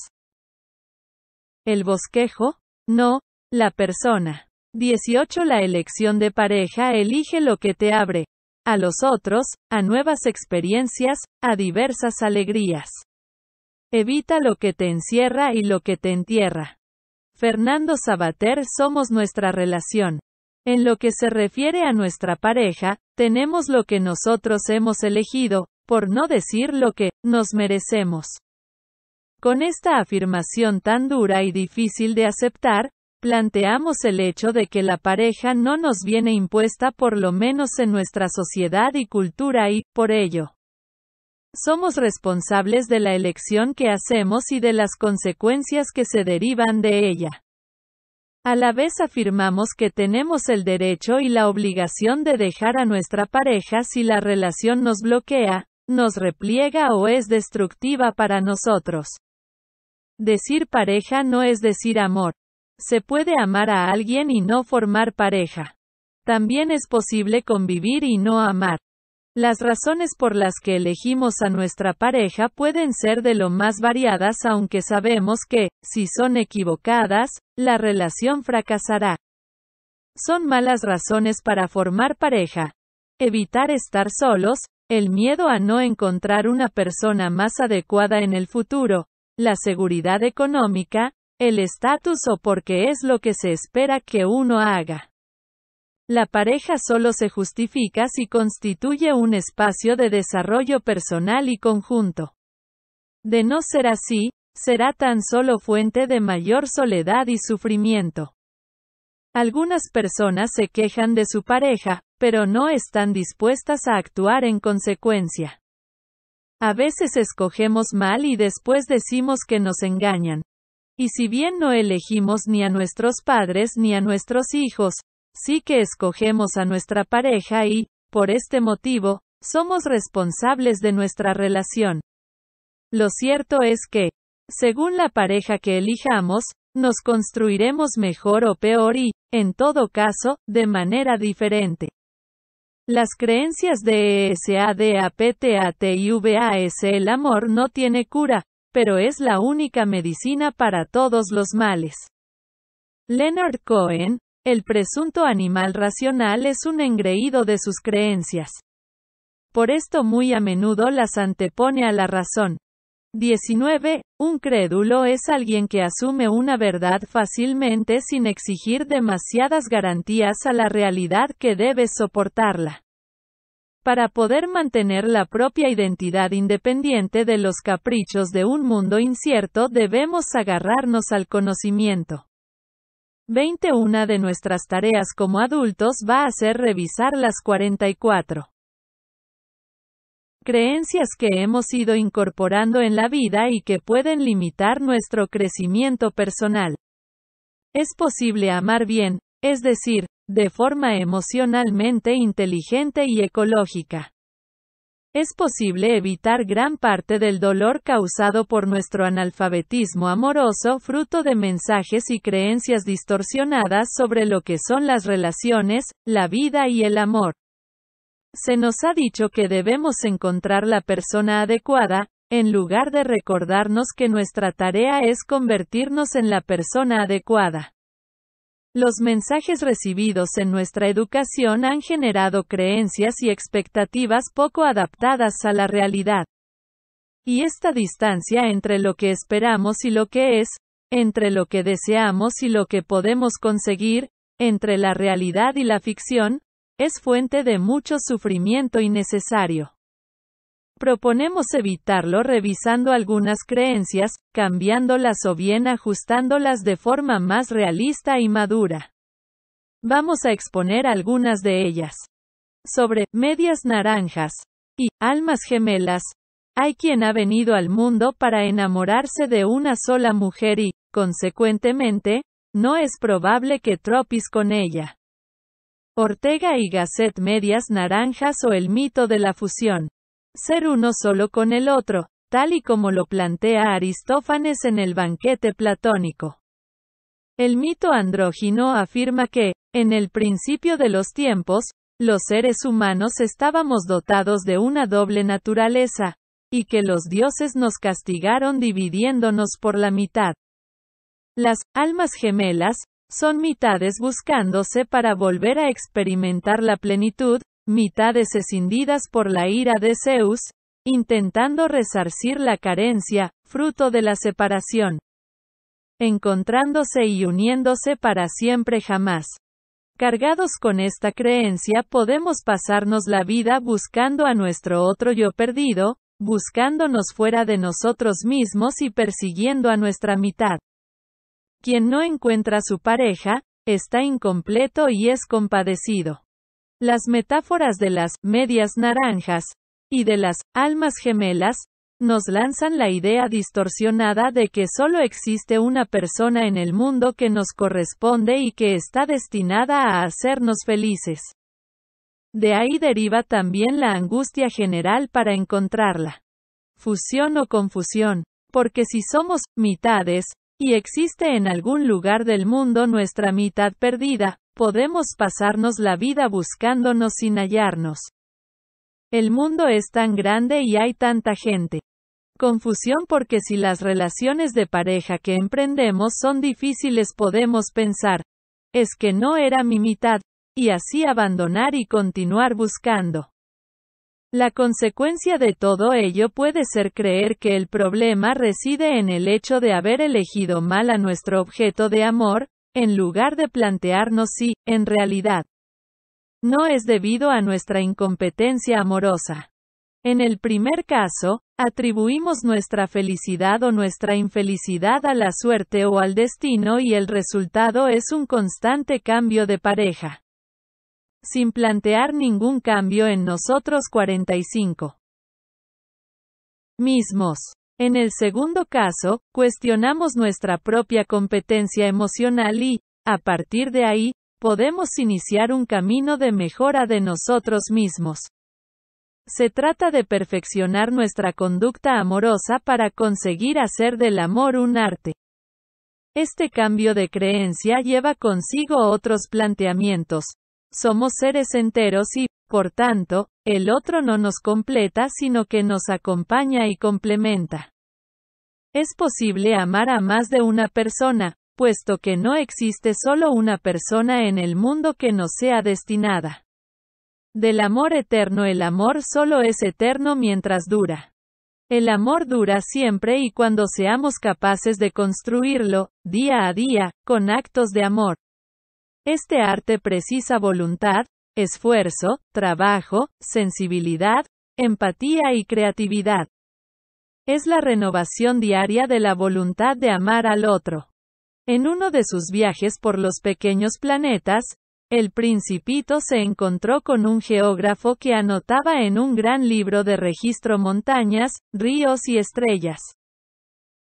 Speaker 1: ¿El bosquejo? No, la persona. 18. La elección de pareja elige lo que te abre. A los otros, a nuevas experiencias, a diversas alegrías. Evita lo que te encierra y lo que te entierra. Fernando Sabater somos nuestra relación. En lo que se refiere a nuestra pareja, tenemos lo que nosotros hemos elegido, por no decir lo que nos merecemos. Con esta afirmación tan dura y difícil de aceptar, planteamos el hecho de que la pareja no nos viene impuesta por lo menos en nuestra sociedad y cultura y, por ello, somos responsables de la elección que hacemos y de las consecuencias que se derivan de ella. A la vez afirmamos que tenemos el derecho y la obligación de dejar a nuestra pareja si la relación nos bloquea, nos repliega o es destructiva para nosotros. Decir pareja no es decir amor. Se puede amar a alguien y no formar pareja. También es posible convivir y no amar. Las razones por las que elegimos a nuestra pareja pueden ser de lo más variadas aunque sabemos que, si son equivocadas, la relación fracasará. Son malas razones para formar pareja. Evitar estar solos, el miedo a no encontrar una persona más adecuada en el futuro, la seguridad económica, el estatus o porque es lo que se espera que uno haga. La pareja solo se justifica si constituye un espacio de desarrollo personal y conjunto. De no ser así, será tan solo fuente de mayor soledad y sufrimiento. Algunas personas se quejan de su pareja, pero no están dispuestas a actuar en consecuencia. A veces escogemos mal y después decimos que nos engañan. Y si bien no elegimos ni a nuestros padres ni a nuestros hijos, sí que escogemos a nuestra pareja y, por este motivo, somos responsables de nuestra relación. Lo cierto es que, según la pareja que elijamos, nos construiremos mejor o peor y, en todo caso, de manera diferente. Las creencias de E.S.A.D.A.P.T.A.T.I.V.A.S. el amor no tiene cura, pero es la única medicina para todos los males. Leonard Cohen, el presunto animal racional es un engreído de sus creencias. Por esto muy a menudo las antepone a la razón. 19. Un crédulo es alguien que asume una verdad fácilmente sin exigir demasiadas garantías a la realidad que debe soportarla. Para poder mantener la propia identidad independiente de los caprichos de un mundo incierto debemos agarrarnos al conocimiento. 21 de nuestras tareas como adultos va a ser revisar las 44 creencias que hemos ido incorporando en la vida y que pueden limitar nuestro crecimiento personal. Es posible amar bien, es decir, de forma emocionalmente inteligente y ecológica es posible evitar gran parte del dolor causado por nuestro analfabetismo amoroso fruto de mensajes y creencias distorsionadas sobre lo que son las relaciones, la vida y el amor. Se nos ha dicho que debemos encontrar la persona adecuada, en lugar de recordarnos que nuestra tarea es convertirnos en la persona adecuada. Los mensajes recibidos en nuestra educación han generado creencias y expectativas poco adaptadas a la realidad. Y esta distancia entre lo que esperamos y lo que es, entre lo que deseamos y lo que podemos conseguir, entre la realidad y la ficción, es fuente de mucho sufrimiento innecesario. Proponemos evitarlo revisando algunas creencias, cambiándolas o bien ajustándolas de forma más realista y madura. Vamos a exponer algunas de ellas. Sobre medias naranjas y almas gemelas. Hay quien ha venido al mundo para enamorarse de una sola mujer y, consecuentemente, no es probable que tropis con ella. Ortega y Gasset Medias Naranjas o el mito de la fusión ser uno solo con el otro, tal y como lo plantea Aristófanes en el banquete platónico. El mito andrógino afirma que, en el principio de los tiempos, los seres humanos estábamos dotados de una doble naturaleza, y que los dioses nos castigaron dividiéndonos por la mitad. Las almas gemelas son mitades buscándose para volver a experimentar la plenitud, mitades escindidas por la ira de Zeus, intentando resarcir la carencia, fruto de la separación, encontrándose y uniéndose para siempre jamás. Cargados con esta creencia podemos pasarnos la vida buscando a nuestro otro yo perdido, buscándonos fuera de nosotros mismos y persiguiendo a nuestra mitad. Quien no encuentra su pareja, está incompleto y es compadecido. Las metáforas de las medias naranjas y de las almas gemelas nos lanzan la idea distorsionada de que solo existe una persona en el mundo que nos corresponde y que está destinada a hacernos felices. De ahí deriva también la angustia general para encontrarla. Fusión o confusión, porque si somos mitades, y existe en algún lugar del mundo nuestra mitad perdida, Podemos pasarnos la vida buscándonos sin hallarnos. El mundo es tan grande y hay tanta gente. Confusión porque si las relaciones de pareja que emprendemos son difíciles podemos pensar, es que no era mi mitad, y así abandonar y continuar buscando. La consecuencia de todo ello puede ser creer que el problema reside en el hecho de haber elegido mal a nuestro objeto de amor, en lugar de plantearnos si, en realidad, no es debido a nuestra incompetencia amorosa. En el primer caso, atribuimos nuestra felicidad o nuestra infelicidad a la suerte o al destino y el resultado es un constante cambio de pareja. Sin plantear ningún cambio en nosotros 45 mismos. En el segundo caso, cuestionamos nuestra propia competencia emocional y, a partir de ahí, podemos iniciar un camino de mejora de nosotros mismos. Se trata de perfeccionar nuestra conducta amorosa para conseguir hacer del amor un arte. Este cambio de creencia lleva consigo otros planteamientos. Somos seres enteros y, por tanto, el otro no nos completa sino que nos acompaña y complementa. Es posible amar a más de una persona, puesto que no existe solo una persona en el mundo que nos sea destinada. Del amor eterno el amor solo es eterno mientras dura. El amor dura siempre y cuando seamos capaces de construirlo, día a día, con actos de amor. Este arte precisa voluntad, esfuerzo, trabajo, sensibilidad, empatía y creatividad. Es la renovación diaria de la voluntad de amar al otro. En uno de sus viajes por los pequeños planetas, el principito se encontró con un geógrafo que anotaba en un gran libro de registro montañas, ríos y estrellas.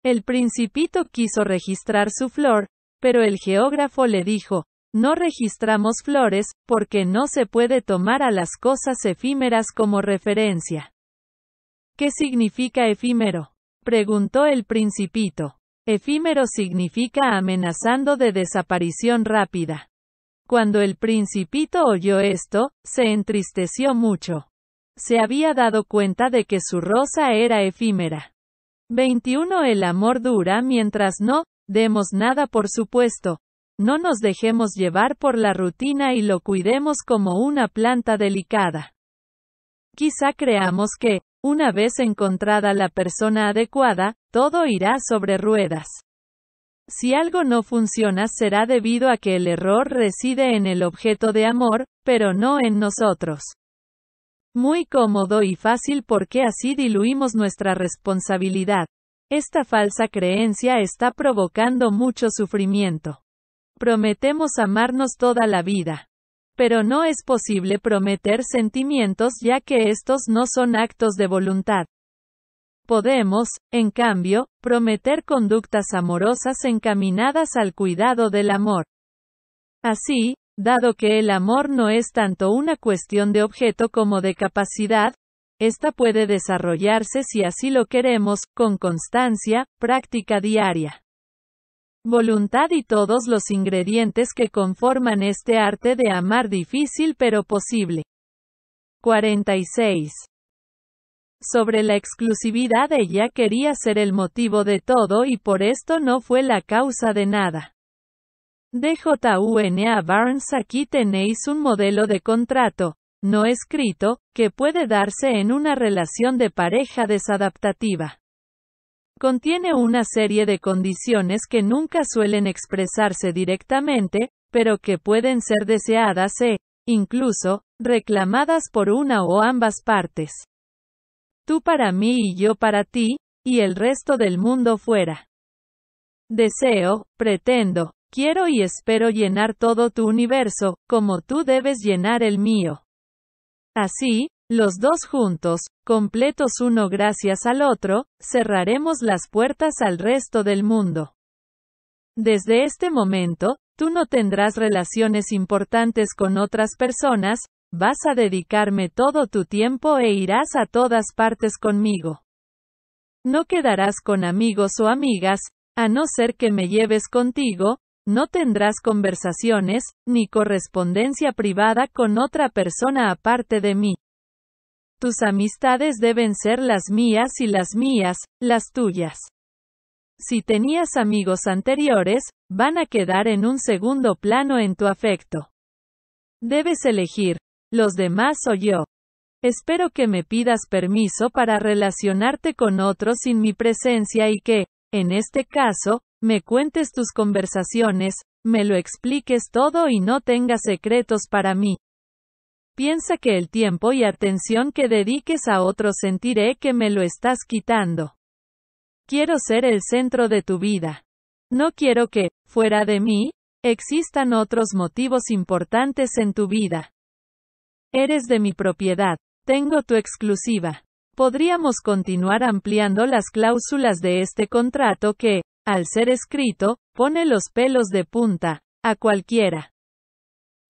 Speaker 1: El principito quiso registrar su flor, pero el geógrafo le dijo, no registramos flores, porque no se puede tomar a las cosas efímeras como referencia. ¿Qué significa efímero? preguntó el principito. Efímero significa amenazando de desaparición rápida. Cuando el principito oyó esto, se entristeció mucho. Se había dado cuenta de que su rosa era efímera. 21. El amor dura mientras no, demos nada por supuesto, no nos dejemos llevar por la rutina y lo cuidemos como una planta delicada. Quizá creamos que, una vez encontrada la persona adecuada, todo irá sobre ruedas. Si algo no funciona será debido a que el error reside en el objeto de amor, pero no en nosotros. Muy cómodo y fácil porque así diluimos nuestra responsabilidad. Esta falsa creencia está provocando mucho sufrimiento. Prometemos amarnos toda la vida. Pero no es posible prometer sentimientos ya que estos no son actos de voluntad. Podemos, en cambio, prometer conductas amorosas encaminadas al cuidado del amor. Así, dado que el amor no es tanto una cuestión de objeto como de capacidad, esta puede desarrollarse si así lo queremos, con constancia, práctica diaria voluntad y todos los ingredientes que conforman este arte de amar difícil pero posible. 46. Sobre la exclusividad ella quería ser el motivo de todo y por esto no fue la causa de nada. DJUNA Barnes aquí tenéis un modelo de contrato, no escrito, que puede darse en una relación de pareja desadaptativa. Contiene una serie de condiciones que nunca suelen expresarse directamente, pero que pueden ser deseadas e, incluso, reclamadas por una o ambas partes. Tú para mí y yo para ti, y el resto del mundo fuera. Deseo, pretendo, quiero y espero llenar todo tu universo, como tú debes llenar el mío. Así, los dos juntos, completos uno gracias al otro, cerraremos las puertas al resto del mundo. Desde este momento, tú no tendrás relaciones importantes con otras personas, vas a dedicarme todo tu tiempo e irás a todas partes conmigo. No quedarás con amigos o amigas, a no ser que me lleves contigo, no tendrás conversaciones, ni correspondencia privada con otra persona aparte de mí. Tus amistades deben ser las mías y las mías, las tuyas. Si tenías amigos anteriores, van a quedar en un segundo plano en tu afecto. Debes elegir, los demás o yo. Espero que me pidas permiso para relacionarte con otros sin mi presencia y que, en este caso, me cuentes tus conversaciones, me lo expliques todo y no tengas secretos para mí. Piensa que el tiempo y atención que dediques a otro sentiré que me lo estás quitando. Quiero ser el centro de tu vida. No quiero que, fuera de mí, existan otros motivos importantes en tu vida. Eres de mi propiedad, tengo tu exclusiva. Podríamos continuar ampliando las cláusulas de este contrato que, al ser escrito, pone los pelos de punta, a cualquiera.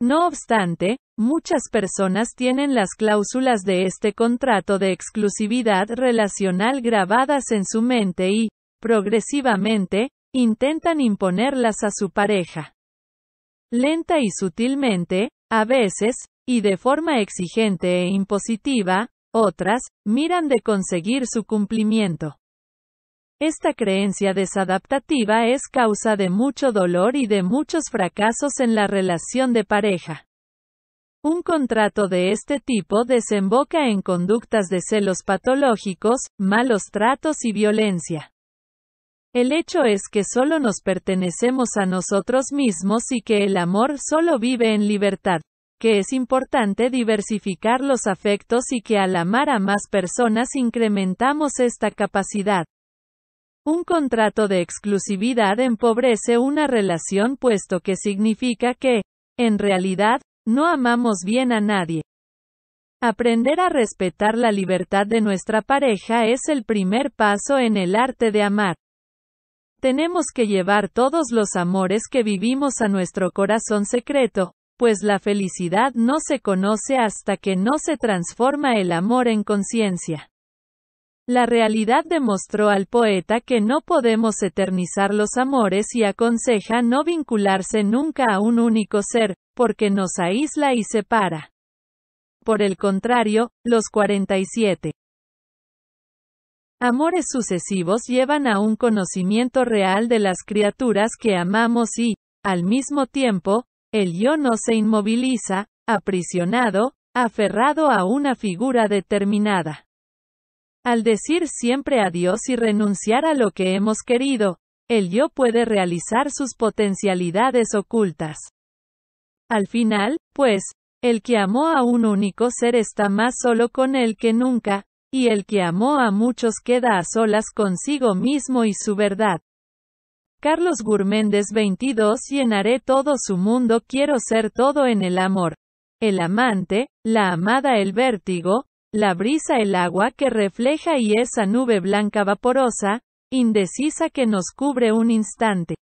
Speaker 1: No obstante, Muchas personas tienen las cláusulas de este contrato de exclusividad relacional grabadas en su mente y, progresivamente, intentan imponerlas a su pareja. Lenta y sutilmente, a veces, y de forma exigente e impositiva, otras, miran de conseguir su cumplimiento. Esta creencia desadaptativa es causa de mucho dolor y de muchos fracasos en la relación de pareja. Un contrato de este tipo desemboca en conductas de celos patológicos, malos tratos y violencia. El hecho es que solo nos pertenecemos a nosotros mismos y que el amor solo vive en libertad, que es importante diversificar los afectos y que al amar a más personas incrementamos esta capacidad. Un contrato de exclusividad empobrece una relación puesto que significa que, en realidad, no amamos bien a nadie. Aprender a respetar la libertad de nuestra pareja es el primer paso en el arte de amar. Tenemos que llevar todos los amores que vivimos a nuestro corazón secreto, pues la felicidad no se conoce hasta que no se transforma el amor en conciencia. La realidad demostró al poeta que no podemos eternizar los amores y aconseja no vincularse nunca a un único ser, porque nos aísla y separa. Por el contrario, los 47 amores sucesivos llevan a un conocimiento real de las criaturas que amamos y, al mismo tiempo, el yo no se inmoviliza, aprisionado, aferrado a una figura determinada. Al decir siempre adiós y renunciar a lo que hemos querido, el yo puede realizar sus potencialidades ocultas. Al final, pues, el que amó a un único ser está más solo con él que nunca, y el que amó a muchos queda a solas consigo mismo y su verdad. Carlos Gurméndez 22 Llenaré todo su mundo, quiero ser todo en el amor. El amante, la amada, el vértigo, la brisa el agua que refleja y esa nube blanca vaporosa, indecisa que nos cubre un instante.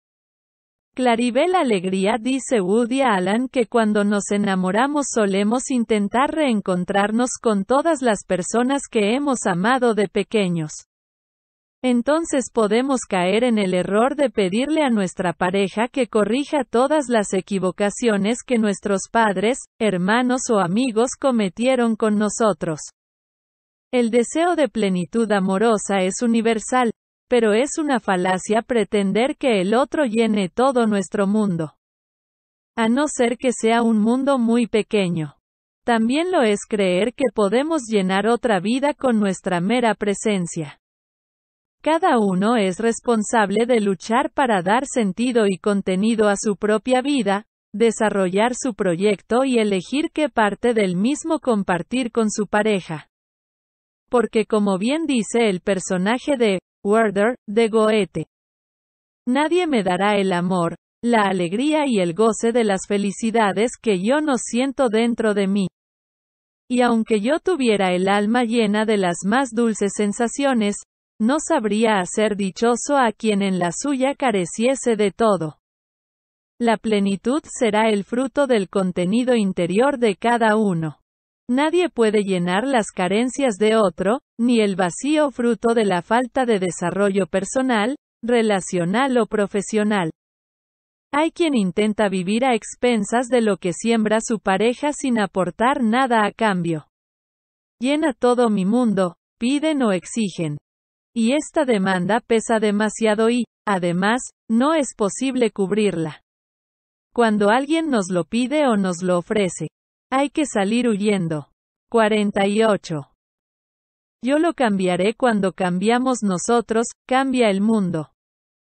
Speaker 1: Claribel Alegría dice Woody Allen que cuando nos enamoramos solemos intentar reencontrarnos con todas las personas que hemos amado de pequeños entonces podemos caer en el error de pedirle a nuestra pareja que corrija todas las equivocaciones que nuestros padres, hermanos o amigos cometieron con nosotros. El deseo de plenitud amorosa es universal, pero es una falacia pretender que el otro llene todo nuestro mundo. A no ser que sea un mundo muy pequeño. También lo es creer que podemos llenar otra vida con nuestra mera presencia. Cada uno es responsable de luchar para dar sentido y contenido a su propia vida, desarrollar su proyecto y elegir qué parte del mismo compartir con su pareja. Porque como bien dice el personaje de Werder, de Goethe, nadie me dará el amor, la alegría y el goce de las felicidades que yo no siento dentro de mí. Y aunque yo tuviera el alma llena de las más dulces sensaciones, no sabría hacer dichoso a quien en la suya careciese de todo. La plenitud será el fruto del contenido interior de cada uno. Nadie puede llenar las carencias de otro, ni el vacío fruto de la falta de desarrollo personal, relacional o profesional. Hay quien intenta vivir a expensas de lo que siembra su pareja sin aportar nada a cambio. Llena todo mi mundo, piden o exigen y esta demanda pesa demasiado y, además, no es posible cubrirla. Cuando alguien nos lo pide o nos lo ofrece, hay que salir huyendo. 48. Yo lo cambiaré cuando cambiamos nosotros, cambia el mundo.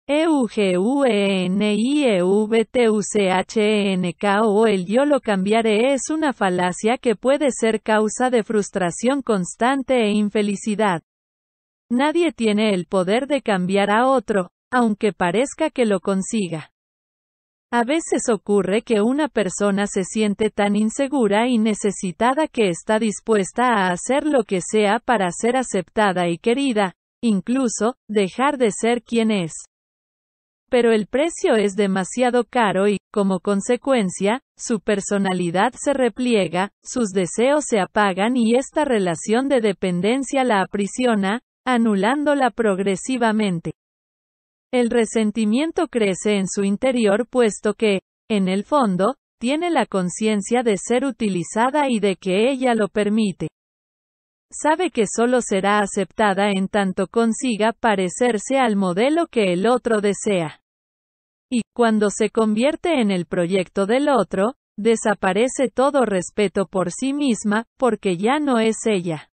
Speaker 1: E-U-G-U-E-N-I-E-U-V-T-U-C-H-E-N-K-O-O El yo lo cambiaré es una falacia que puede ser causa de frustración constante e infelicidad. Nadie tiene el poder de cambiar a otro, aunque parezca que lo consiga. A veces ocurre que una persona se siente tan insegura y necesitada que está dispuesta a hacer lo que sea para ser aceptada y querida, incluso, dejar de ser quien es. Pero el precio es demasiado caro y, como consecuencia, su personalidad se repliega, sus deseos se apagan y esta relación de dependencia la aprisiona, anulándola progresivamente. El resentimiento crece en su interior puesto que, en el fondo, tiene la conciencia de ser utilizada y de que ella lo permite. Sabe que solo será aceptada en tanto consiga parecerse al modelo que el otro desea. Y, cuando se convierte en el proyecto del otro, desaparece todo respeto por sí misma, porque ya no es ella.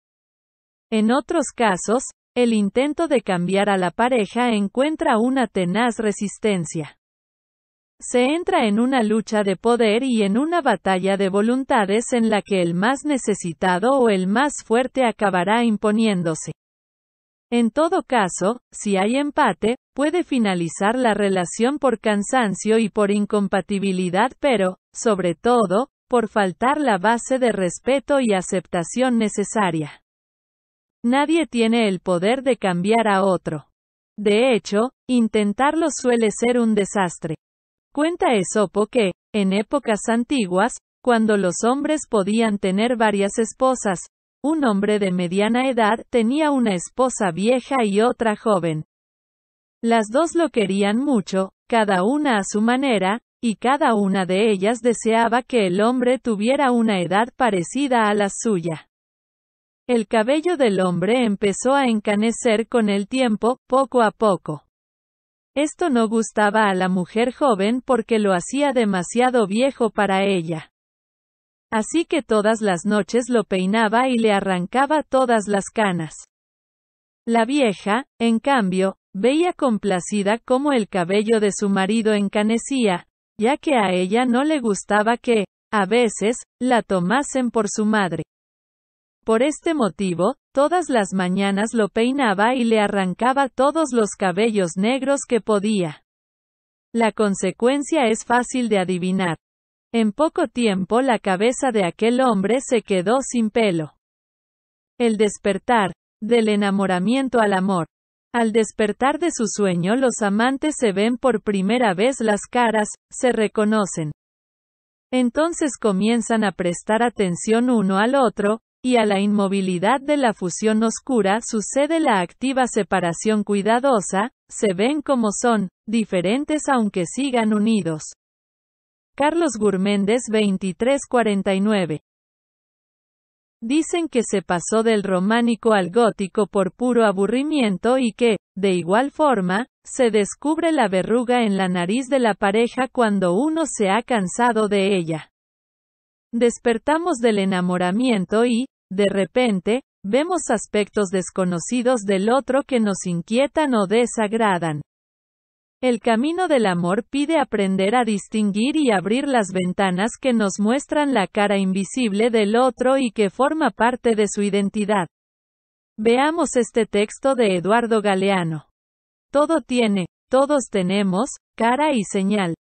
Speaker 1: En otros casos, el intento de cambiar a la pareja encuentra una tenaz resistencia. Se entra en una lucha de poder y en una batalla de voluntades en la que el más necesitado o el más fuerte acabará imponiéndose. En todo caso, si hay empate, puede finalizar la relación por cansancio y por incompatibilidad, pero, sobre todo, por faltar la base de respeto y aceptación necesaria. Nadie tiene el poder de cambiar a otro. De hecho, intentarlo suele ser un desastre. Cuenta Esopo que, en épocas antiguas, cuando los hombres podían tener varias esposas, un hombre de mediana edad tenía una esposa vieja y otra joven. Las dos lo querían mucho, cada una a su manera, y cada una de ellas deseaba que el hombre tuviera una edad parecida a la suya. El cabello del hombre empezó a encanecer con el tiempo, poco a poco. Esto no gustaba a la mujer joven porque lo hacía demasiado viejo para ella. Así que todas las noches lo peinaba y le arrancaba todas las canas. La vieja, en cambio, veía complacida cómo el cabello de su marido encanecía, ya que a ella no le gustaba que, a veces, la tomasen por su madre. Por este motivo, todas las mañanas lo peinaba y le arrancaba todos los cabellos negros que podía. La consecuencia es fácil de adivinar. En poco tiempo la cabeza de aquel hombre se quedó sin pelo. El despertar, del enamoramiento al amor. Al despertar de su sueño los amantes se ven por primera vez las caras, se reconocen. Entonces comienzan a prestar atención uno al otro, y a la inmovilidad de la fusión oscura sucede la activa separación cuidadosa, se ven como son, diferentes aunque sigan unidos. Carlos Gurméndez 2349 Dicen que se pasó del románico al gótico por puro aburrimiento y que, de igual forma, se descubre la verruga en la nariz de la pareja cuando uno se ha cansado de ella. Despertamos del enamoramiento y, de repente, vemos aspectos desconocidos del otro que nos inquietan o desagradan. El camino del amor pide aprender a distinguir y abrir las ventanas que nos muestran la cara invisible del otro y que forma parte de su identidad. Veamos este texto de Eduardo Galeano. Todo tiene, todos tenemos, cara y señal.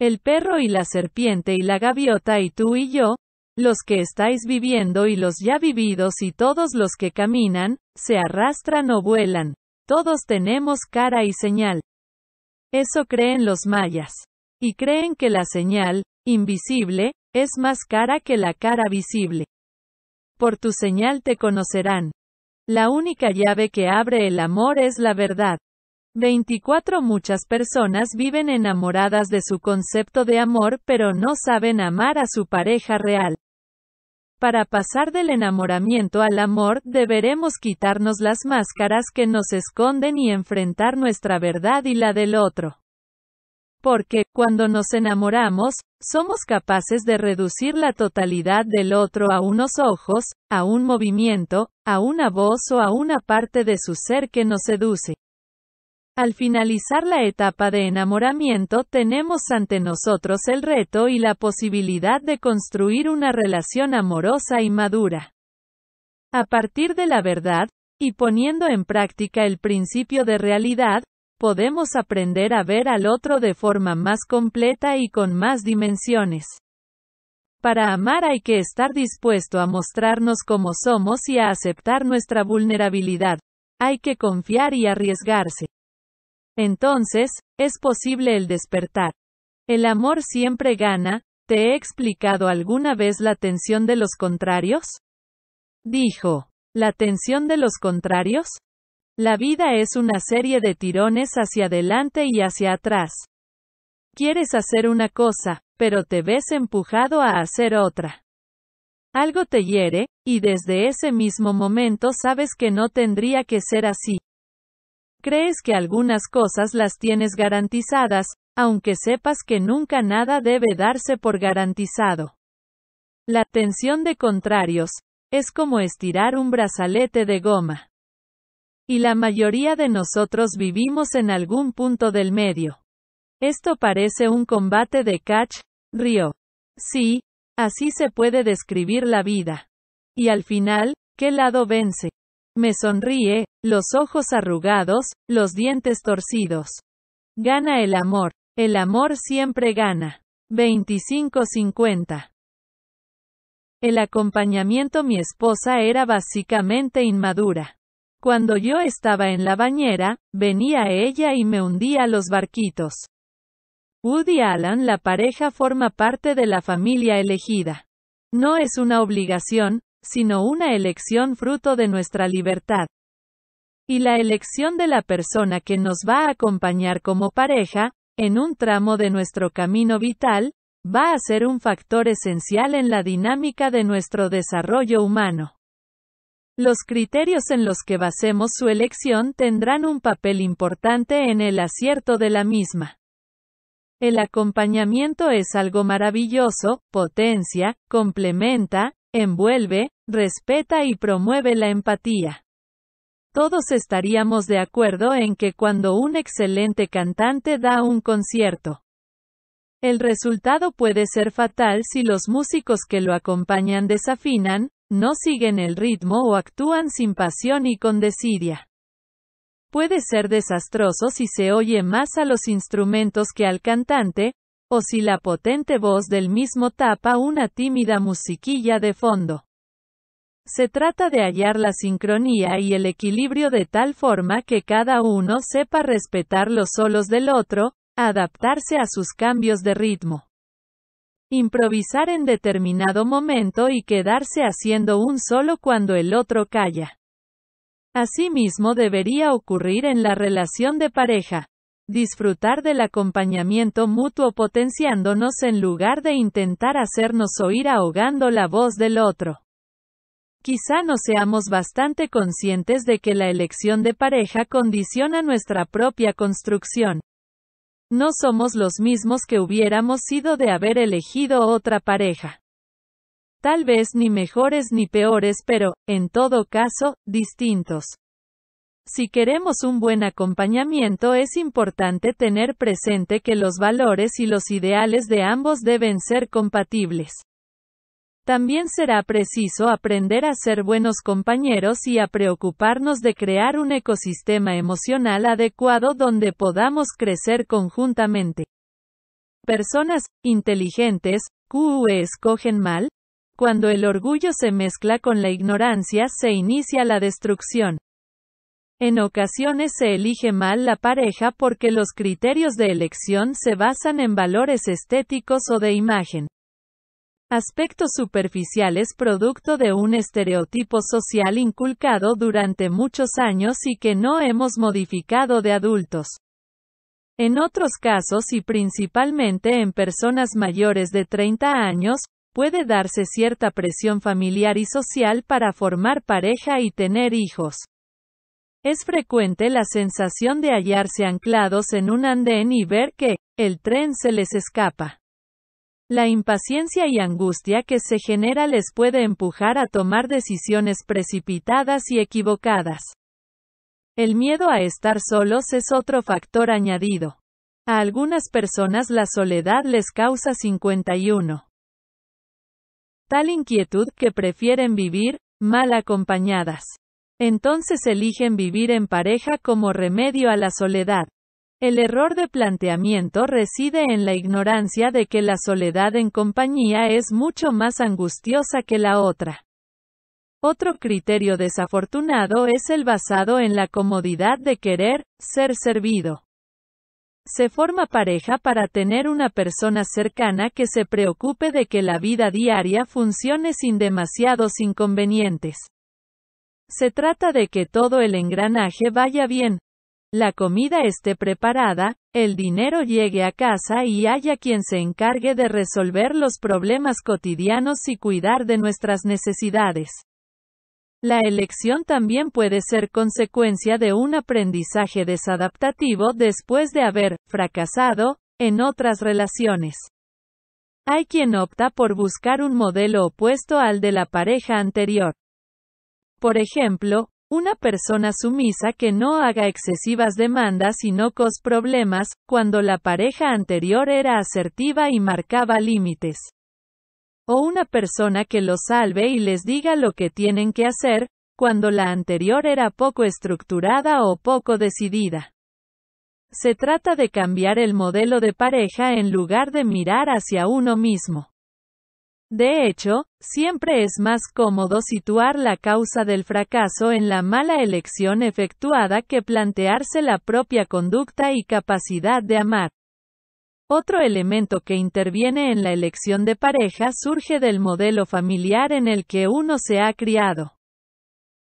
Speaker 1: El perro y la serpiente y la gaviota y tú y yo, los que estáis viviendo y los ya vividos y todos los que caminan, se arrastran o vuelan. Todos tenemos cara y señal. Eso creen los mayas. Y creen que la señal, invisible, es más cara que la cara visible. Por tu señal te conocerán. La única llave que abre el amor es la verdad. 24 Muchas personas viven enamoradas de su concepto de amor pero no saben amar a su pareja real. Para pasar del enamoramiento al amor, deberemos quitarnos las máscaras que nos esconden y enfrentar nuestra verdad y la del otro. Porque, cuando nos enamoramos, somos capaces de reducir la totalidad del otro a unos ojos, a un movimiento, a una voz o a una parte de su ser que nos seduce. Al finalizar la etapa de enamoramiento tenemos ante nosotros el reto y la posibilidad de construir una relación amorosa y madura. A partir de la verdad, y poniendo en práctica el principio de realidad, podemos aprender a ver al otro de forma más completa y con más dimensiones. Para amar hay que estar dispuesto a mostrarnos como somos y a aceptar nuestra vulnerabilidad. Hay que confiar y arriesgarse. Entonces, es posible el despertar. El amor siempre gana, ¿te he explicado alguna vez la tensión de los contrarios? Dijo. ¿La tensión de los contrarios? La vida es una serie de tirones hacia adelante y hacia atrás. Quieres hacer una cosa, pero te ves empujado a hacer otra. Algo te hiere, y desde ese mismo momento sabes que no tendría que ser así, Crees que algunas cosas las tienes garantizadas, aunque sepas que nunca nada debe darse por garantizado. La tensión de contrarios, es como estirar un brazalete de goma. Y la mayoría de nosotros vivimos en algún punto del medio. Esto parece un combate de catch, río. Sí, así se puede describir la vida. Y al final, ¿qué lado vence? Me sonríe, los ojos arrugados, los dientes torcidos. Gana el amor. El amor siempre gana. 2550. El acompañamiento mi esposa era básicamente inmadura. Cuando yo estaba en la bañera, venía ella y me hundía los barquitos. Woody Allen, la pareja forma parte de la familia elegida. No es una obligación, sino una elección fruto de nuestra libertad. Y la elección de la persona que nos va a acompañar como pareja, en un tramo de nuestro camino vital, va a ser un factor esencial en la dinámica de nuestro desarrollo humano. Los criterios en los que basemos su elección tendrán un papel importante en el acierto de la misma. El acompañamiento es algo maravilloso, potencia, complementa, envuelve, respeta y promueve la empatía. Todos estaríamos de acuerdo en que cuando un excelente cantante da un concierto, el resultado puede ser fatal si los músicos que lo acompañan desafinan, no siguen el ritmo o actúan sin pasión y con desidia. Puede ser desastroso si se oye más a los instrumentos que al cantante, o si la potente voz del mismo tapa una tímida musiquilla de fondo. Se trata de hallar la sincronía y el equilibrio de tal forma que cada uno sepa respetar los solos del otro, adaptarse a sus cambios de ritmo. Improvisar en determinado momento y quedarse haciendo un solo cuando el otro calla. Asimismo debería ocurrir en la relación de pareja. Disfrutar del acompañamiento mutuo potenciándonos en lugar de intentar hacernos oír ahogando la voz del otro. Quizá no seamos bastante conscientes de que la elección de pareja condiciona nuestra propia construcción. No somos los mismos que hubiéramos sido de haber elegido otra pareja. Tal vez ni mejores ni peores, pero, en todo caso, distintos. Si queremos un buen acompañamiento es importante tener presente que los valores y los ideales de ambos deben ser compatibles. También será preciso aprender a ser buenos compañeros y a preocuparnos de crear un ecosistema emocional adecuado donde podamos crecer conjuntamente. Personas inteligentes, Q.U.E. escogen mal. Cuando el orgullo se mezcla con la ignorancia se inicia la destrucción. En ocasiones se elige mal la pareja porque los criterios de elección se basan en valores estéticos o de imagen. Aspectos superficiales producto de un estereotipo social inculcado durante muchos años y que no hemos modificado de adultos. En otros casos y principalmente en personas mayores de 30 años, puede darse cierta presión familiar y social para formar pareja y tener hijos. Es frecuente la sensación de hallarse anclados en un andén y ver que, el tren se les escapa. La impaciencia y angustia que se genera les puede empujar a tomar decisiones precipitadas y equivocadas. El miedo a estar solos es otro factor añadido. A algunas personas la soledad les causa 51. Tal inquietud que prefieren vivir, mal acompañadas. Entonces eligen vivir en pareja como remedio a la soledad. El error de planteamiento reside en la ignorancia de que la soledad en compañía es mucho más angustiosa que la otra. Otro criterio desafortunado es el basado en la comodidad de querer ser servido. Se forma pareja para tener una persona cercana que se preocupe de que la vida diaria funcione sin demasiados inconvenientes. Se trata de que todo el engranaje vaya bien, la comida esté preparada, el dinero llegue a casa y haya quien se encargue de resolver los problemas cotidianos y cuidar de nuestras necesidades. La elección también puede ser consecuencia de un aprendizaje desadaptativo después de haber fracasado en otras relaciones. Hay quien opta por buscar un modelo opuesto al de la pareja anterior. Por ejemplo, una persona sumisa que no haga excesivas demandas y no cause problemas, cuando la pareja anterior era asertiva y marcaba límites. O una persona que los salve y les diga lo que tienen que hacer, cuando la anterior era poco estructurada o poco decidida. Se trata de cambiar el modelo de pareja en lugar de mirar hacia uno mismo. De hecho, siempre es más cómodo situar la causa del fracaso en la mala elección efectuada que plantearse la propia conducta y capacidad de amar. Otro elemento que interviene en la elección de pareja surge del modelo familiar en el que uno se ha criado.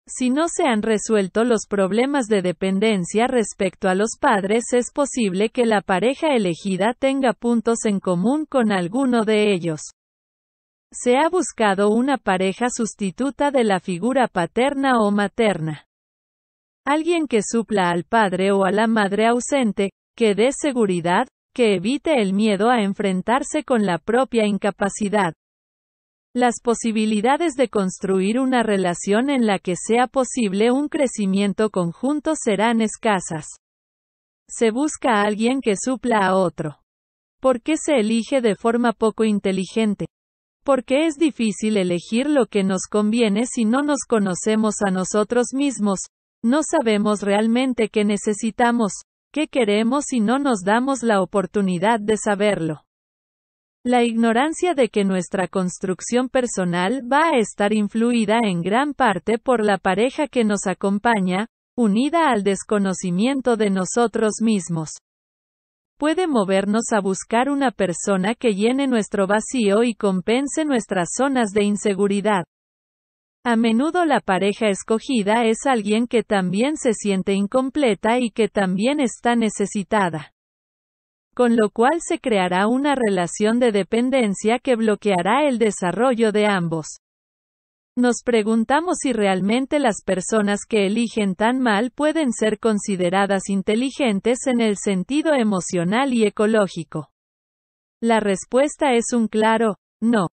Speaker 1: Si no se han resuelto los problemas de dependencia respecto a los padres, es posible que la pareja elegida tenga puntos en común con alguno de ellos. Se ha buscado una pareja sustituta de la figura paterna o materna. Alguien que supla al padre o a la madre ausente, que dé seguridad, que evite el miedo a enfrentarse con la propia incapacidad. Las posibilidades de construir una relación en la que sea posible un crecimiento conjunto serán escasas. Se busca a alguien que supla a otro. ¿Por qué se elige de forma poco inteligente? Porque es difícil elegir lo que nos conviene si no nos conocemos a nosotros mismos, no sabemos realmente qué necesitamos, qué queremos y no nos damos la oportunidad de saberlo. La ignorancia de que nuestra construcción personal va a estar influida en gran parte por la pareja que nos acompaña, unida al desconocimiento de nosotros mismos puede movernos a buscar una persona que llene nuestro vacío y compense nuestras zonas de inseguridad. A menudo la pareja escogida es alguien que también se siente incompleta y que también está necesitada. Con lo cual se creará una relación de dependencia que bloqueará el desarrollo de ambos. Nos preguntamos si realmente las personas que eligen tan mal pueden ser consideradas inteligentes en el sentido emocional y ecológico. La respuesta es un claro, no.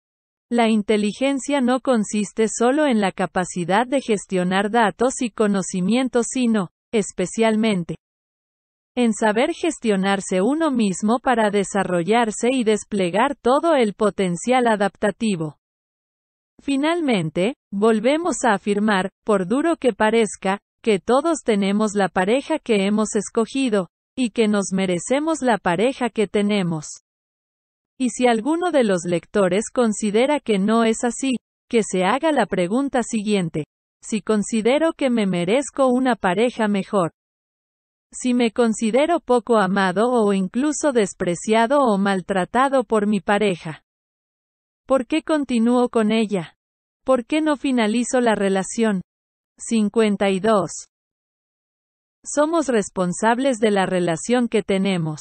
Speaker 1: La inteligencia no consiste solo en la capacidad de gestionar datos y conocimientos, sino, especialmente, en saber gestionarse uno mismo para desarrollarse y desplegar todo el potencial adaptativo. Finalmente, volvemos a afirmar, por duro que parezca, que todos tenemos la pareja que hemos escogido, y que nos merecemos la pareja que tenemos. Y si alguno de los lectores considera que no es así, que se haga la pregunta siguiente. Si considero que me merezco una pareja mejor. Si me considero poco amado o incluso despreciado o maltratado por mi pareja. ¿Por qué continúo con ella? ¿Por qué no finalizo la relación? 52. Somos responsables de la relación que tenemos.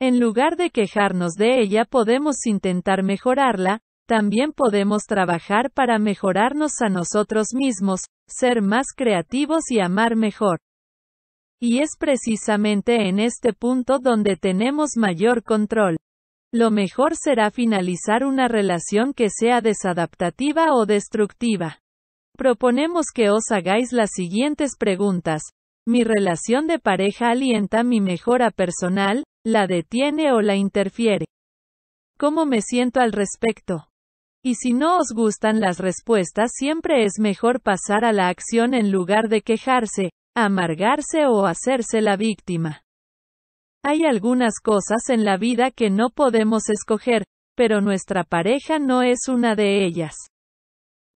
Speaker 1: En lugar de quejarnos de ella podemos intentar mejorarla, también podemos trabajar para mejorarnos a nosotros mismos, ser más creativos y amar mejor. Y es precisamente en este punto donde tenemos mayor control. Lo mejor será finalizar una relación que sea desadaptativa o destructiva. Proponemos que os hagáis las siguientes preguntas. ¿Mi relación de pareja alienta mi mejora personal, la detiene o la interfiere? ¿Cómo me siento al respecto? Y si no os gustan las respuestas, siempre es mejor pasar a la acción en lugar de quejarse, amargarse o hacerse la víctima. Hay algunas cosas en la vida que no podemos escoger, pero nuestra pareja no es una de ellas.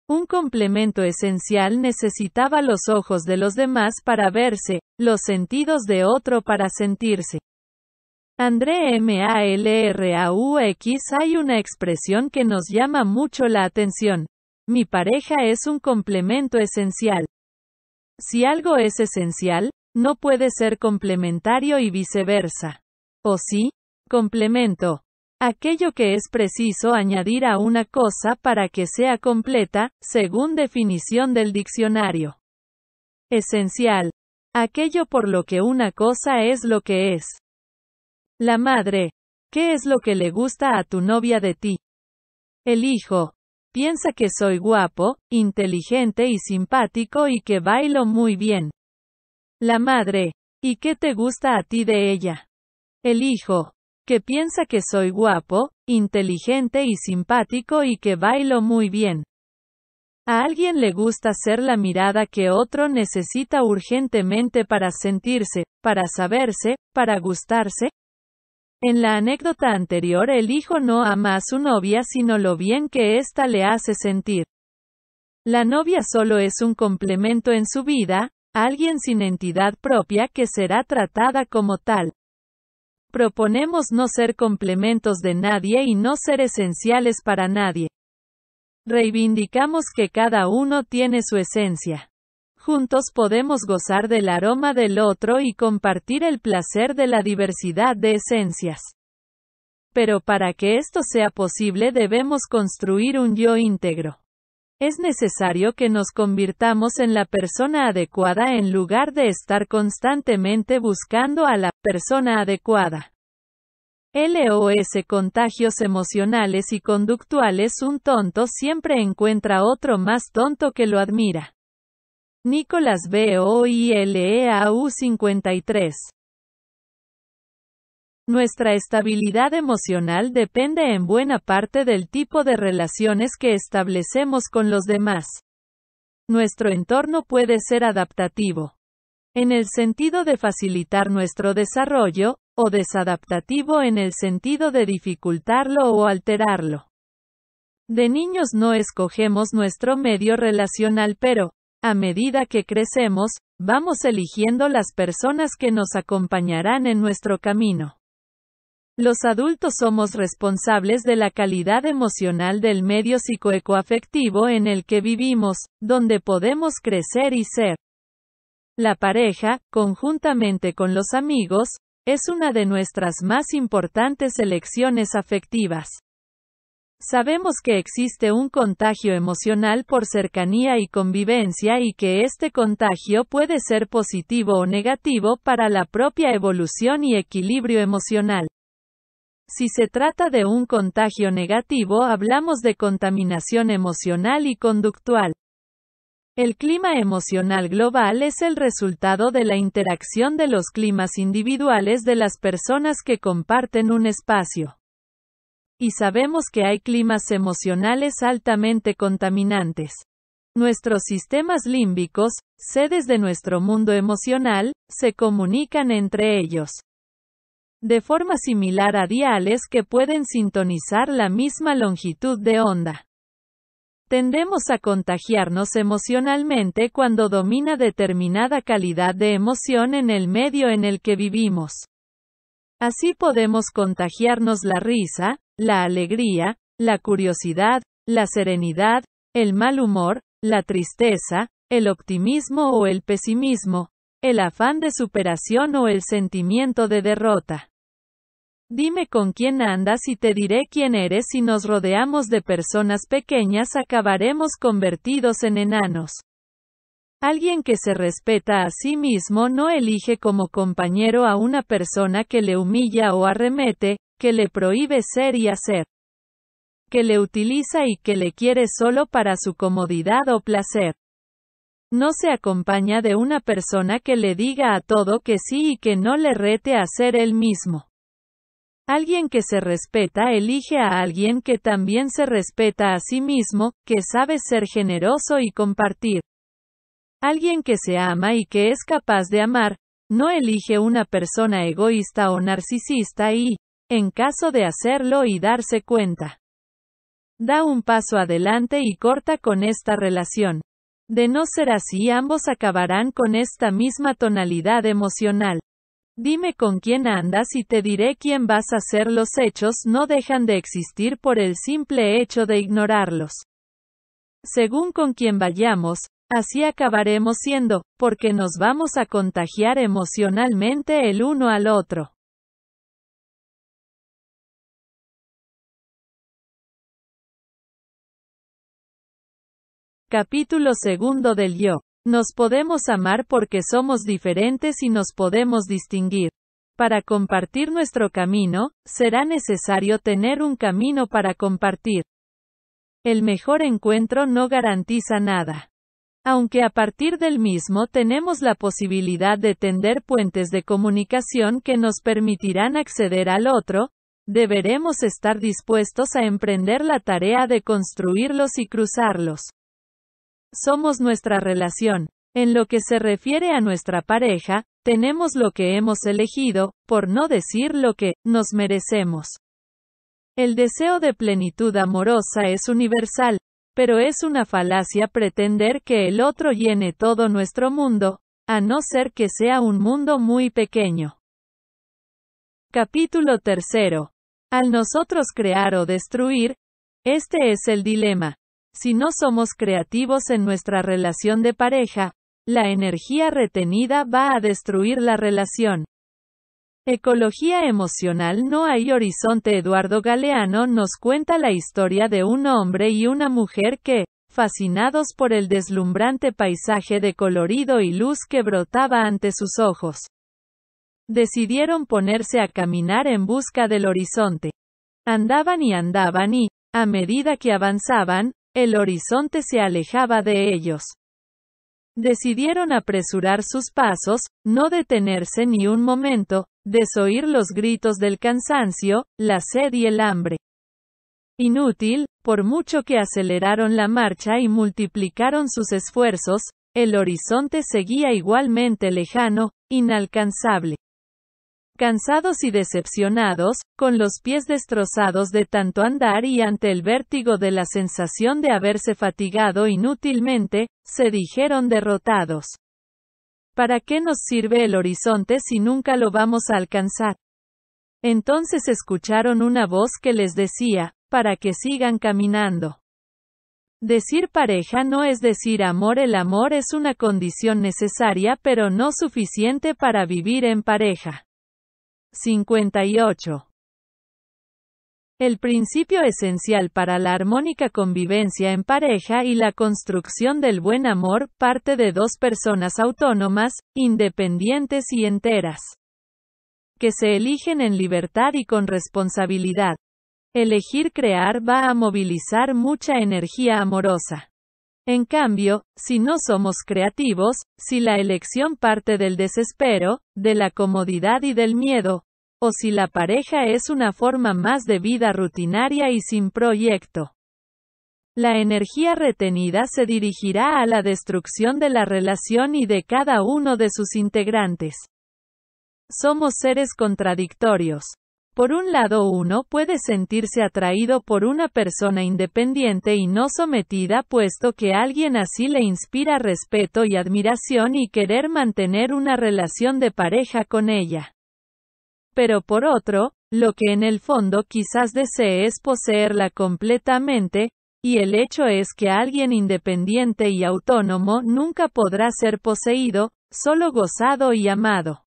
Speaker 1: Un complemento esencial necesitaba los ojos de los demás para verse, los sentidos de otro para sentirse. André MALRAUX hay una expresión que nos llama mucho la atención. Mi pareja es un complemento esencial. Si algo es esencial, no puede ser complementario y viceversa. ¿O sí? Complemento. Aquello que es preciso añadir a una cosa para que sea completa, según definición del diccionario. Esencial. Aquello por lo que una cosa es lo que es. La madre. ¿Qué es lo que le gusta a tu novia de ti? El hijo. Piensa que soy guapo, inteligente y simpático y que bailo muy bien. La madre. ¿Y qué te gusta a ti de ella? El hijo. Que piensa que soy guapo, inteligente y simpático y que bailo muy bien. A alguien le gusta ser la mirada que otro necesita urgentemente para sentirse, para saberse, para gustarse. En la anécdota anterior el hijo no ama a su novia sino lo bien que ésta le hace sentir. La novia solo es un complemento en su vida, alguien sin entidad propia que será tratada como tal. Proponemos no ser complementos de nadie y no ser esenciales para nadie. Reivindicamos que cada uno tiene su esencia. Juntos podemos gozar del aroma del otro y compartir el placer de la diversidad de esencias. Pero para que esto sea posible debemos construir un yo íntegro. Es necesario que nos convirtamos en la persona adecuada en lugar de estar constantemente buscando a la persona adecuada. LOS Contagios emocionales y conductuales Un tonto siempre encuentra otro más tonto que lo admira. Nicolas B. 53. Nuestra estabilidad emocional depende en buena parte del tipo de relaciones que establecemos con los demás. Nuestro entorno puede ser adaptativo. En el sentido de facilitar nuestro desarrollo, o desadaptativo en el sentido de dificultarlo o alterarlo. De niños no escogemos nuestro medio relacional pero, a medida que crecemos, vamos eligiendo las personas que nos acompañarán en nuestro camino. Los adultos somos responsables de la calidad emocional del medio psicoecoafectivo en el que vivimos, donde podemos crecer y ser. La pareja, conjuntamente con los amigos, es una de nuestras más importantes elecciones afectivas. Sabemos que existe un contagio emocional por cercanía y convivencia y que este contagio puede ser positivo o negativo para la propia evolución y equilibrio emocional. Si se trata de un contagio negativo, hablamos de contaminación emocional y conductual. El clima emocional global es el resultado de la interacción de los climas individuales de las personas que comparten un espacio. Y sabemos que hay climas emocionales altamente contaminantes. Nuestros sistemas límbicos, sedes de nuestro mundo emocional, se comunican entre ellos de forma similar a diales que pueden sintonizar la misma longitud de onda. Tendemos a contagiarnos emocionalmente cuando domina determinada calidad de emoción en el medio en el que vivimos. Así podemos contagiarnos la risa, la alegría, la curiosidad, la serenidad, el mal humor, la tristeza, el optimismo o el pesimismo, el afán de superación o el sentimiento de derrota. Dime con quién andas y te diré quién eres. Si nos rodeamos de personas pequeñas acabaremos convertidos en enanos. Alguien que se respeta a sí mismo no elige como compañero a una persona que le humilla o arremete, que le prohíbe ser y hacer, que le utiliza y que le quiere solo para su comodidad o placer no se acompaña de una persona que le diga a todo que sí y que no le rete a ser él mismo. Alguien que se respeta elige a alguien que también se respeta a sí mismo, que sabe ser generoso y compartir. Alguien que se ama y que es capaz de amar, no elige una persona egoísta o narcisista y, en caso de hacerlo y darse cuenta, da un paso adelante y corta con esta relación. De no ser así ambos acabarán con esta misma tonalidad emocional. Dime con quién andas y te diré quién vas a ser los hechos no dejan de existir por el simple hecho de ignorarlos. Según con quién vayamos, así acabaremos siendo, porque nos vamos a contagiar emocionalmente el uno al otro. Capítulo segundo del yo. Nos podemos amar porque somos diferentes y nos podemos distinguir. Para compartir nuestro camino, será necesario tener un camino para compartir. El mejor encuentro no garantiza nada. Aunque a partir del mismo tenemos la posibilidad de tender puentes de comunicación que nos permitirán acceder al otro, deberemos estar dispuestos a emprender la tarea de construirlos y cruzarlos. Somos nuestra relación. En lo que se refiere a nuestra pareja, tenemos lo que hemos elegido, por no decir lo que nos merecemos. El deseo de plenitud amorosa es universal, pero es una falacia pretender que el otro llene todo nuestro mundo, a no ser que sea un mundo muy pequeño. Capítulo 3. Al nosotros crear o destruir, este es el dilema. Si no somos creativos en nuestra relación de pareja, la energía retenida va a destruir la relación. Ecología emocional No hay horizonte Eduardo Galeano nos cuenta la historia de un hombre y una mujer que, fascinados por el deslumbrante paisaje de colorido y luz que brotaba ante sus ojos, decidieron ponerse a caminar en busca del horizonte. Andaban y andaban y, a medida que avanzaban, el horizonte se alejaba de ellos. Decidieron apresurar sus pasos, no detenerse ni un momento, desoír los gritos del cansancio, la sed y el hambre. Inútil, por mucho que aceleraron la marcha y multiplicaron sus esfuerzos, el horizonte seguía igualmente lejano, inalcanzable cansados y decepcionados, con los pies destrozados de tanto andar y ante el vértigo de la sensación de haberse fatigado inútilmente, se dijeron derrotados. ¿Para qué nos sirve el horizonte si nunca lo vamos a alcanzar? Entonces escucharon una voz que les decía, para que sigan caminando. Decir pareja no es decir amor, el amor es una condición necesaria pero no suficiente para vivir en pareja. 58. El principio esencial para la armónica convivencia en pareja y la construcción del buen amor parte de dos personas autónomas, independientes y enteras, que se eligen en libertad y con responsabilidad. Elegir crear va a movilizar mucha energía amorosa. En cambio, si no somos creativos, si la elección parte del desespero, de la comodidad y del miedo, o si la pareja es una forma más de vida rutinaria y sin proyecto. La energía retenida se dirigirá a la destrucción de la relación y de cada uno de sus integrantes. Somos seres contradictorios. Por un lado uno puede sentirse atraído por una persona independiente y no sometida puesto que alguien así le inspira respeto y admiración y querer mantener una relación de pareja con ella. Pero por otro, lo que en el fondo quizás desee es poseerla completamente, y el hecho es que alguien independiente y autónomo nunca podrá ser poseído, solo gozado y amado.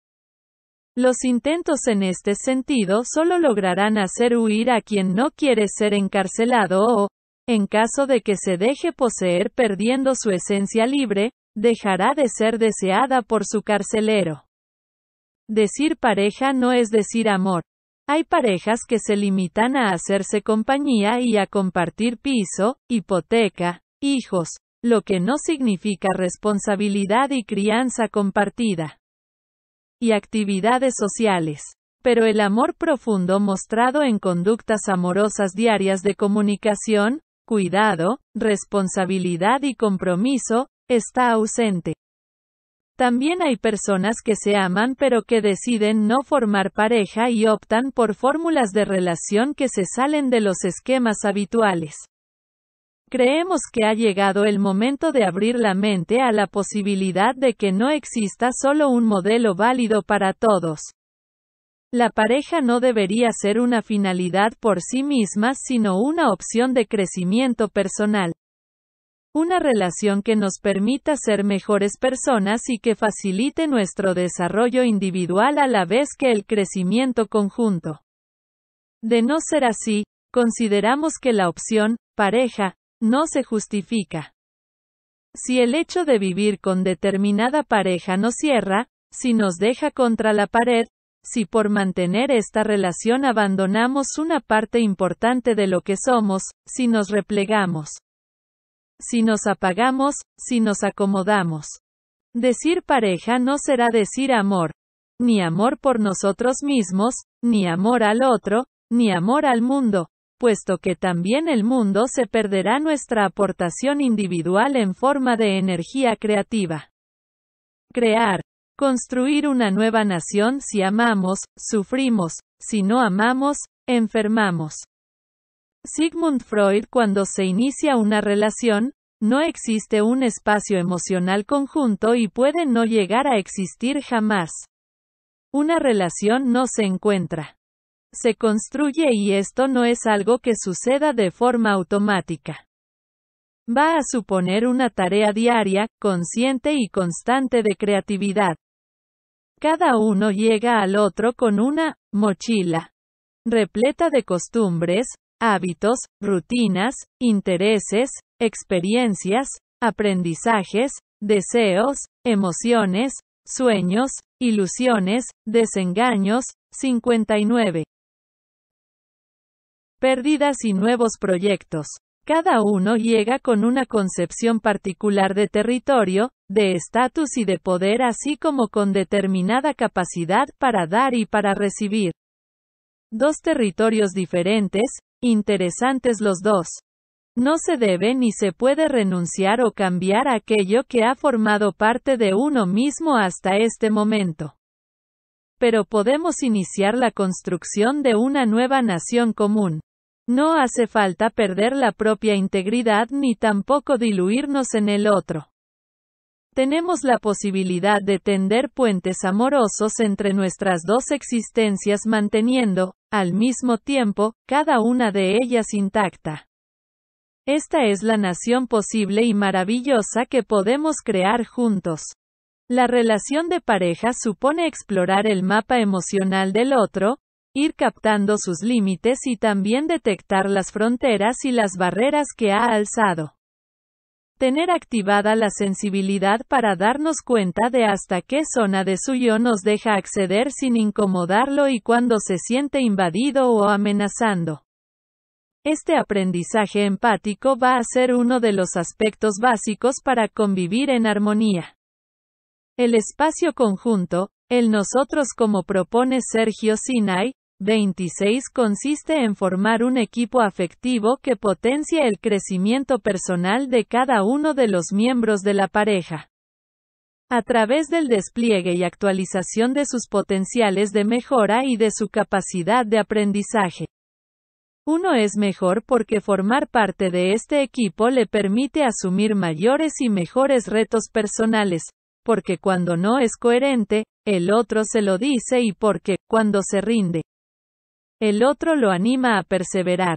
Speaker 1: Los intentos en este sentido solo lograrán hacer huir a quien no quiere ser encarcelado o, en caso de que se deje poseer perdiendo su esencia libre, dejará de ser deseada por su carcelero. Decir pareja no es decir amor. Hay parejas que se limitan a hacerse compañía y a compartir piso, hipoteca, hijos, lo que no significa responsabilidad y crianza compartida y actividades sociales. Pero el amor profundo mostrado en conductas amorosas diarias de comunicación, cuidado, responsabilidad y compromiso, está ausente. También hay personas que se aman pero que deciden no formar pareja y optan por fórmulas de relación que se salen de los esquemas habituales. Creemos que ha llegado el momento de abrir la mente a la posibilidad de que no exista solo un modelo válido para todos. La pareja no debería ser una finalidad por sí misma, sino una opción de crecimiento personal. Una relación que nos permita ser mejores personas y que facilite nuestro desarrollo individual a la vez que el crecimiento conjunto. De no ser así, consideramos que la opción, pareja, no se justifica. Si el hecho de vivir con determinada pareja nos cierra, si nos deja contra la pared, si por mantener esta relación abandonamos una parte importante de lo que somos, si nos replegamos, si nos apagamos, si nos acomodamos. Decir pareja no será decir amor, ni amor por nosotros mismos, ni amor al otro, ni amor al mundo, puesto que también el mundo se perderá nuestra aportación individual en forma de energía creativa. Crear. Construir una nueva nación si amamos, sufrimos, si no amamos, enfermamos. Sigmund Freud cuando se inicia una relación, no existe un espacio emocional conjunto y puede no llegar a existir jamás. Una relación no se encuentra se construye y esto no es algo que suceda de forma automática. Va a suponer una tarea diaria, consciente y constante de creatividad. Cada uno llega al otro con una mochila repleta de costumbres, hábitos, rutinas, intereses, experiencias, aprendizajes, deseos, emociones, sueños, ilusiones, desengaños, 59 pérdidas y nuevos proyectos. Cada uno llega con una concepción particular de territorio, de estatus y de poder, así como con determinada capacidad para dar y para recibir. Dos territorios diferentes, interesantes los dos. No se debe ni se puede renunciar o cambiar aquello que ha formado parte de uno mismo hasta este momento. Pero podemos iniciar la construcción de una nueva nación común. No hace falta perder la propia integridad ni tampoco diluirnos en el otro. Tenemos la posibilidad de tender puentes amorosos entre nuestras dos existencias manteniendo, al mismo tiempo, cada una de ellas intacta. Esta es la nación posible y maravillosa que podemos crear juntos. La relación de pareja supone explorar el mapa emocional del otro, ir captando sus límites y también detectar las fronteras y las barreras que ha alzado. Tener activada la sensibilidad para darnos cuenta de hasta qué zona de su yo nos deja acceder sin incomodarlo y cuando se siente invadido o amenazando. Este aprendizaje empático va a ser uno de los aspectos básicos para convivir en armonía. El espacio conjunto, el nosotros como propone Sergio Sinai, 26 consiste en formar un equipo afectivo que potencia el crecimiento personal de cada uno de los miembros de la pareja. A través del despliegue y actualización de sus potenciales de mejora y de su capacidad de aprendizaje. Uno es mejor porque formar parte de este equipo le permite asumir mayores y mejores retos personales, porque cuando no es coherente, el otro se lo dice y porque, cuando se rinde, el otro lo anima a perseverar.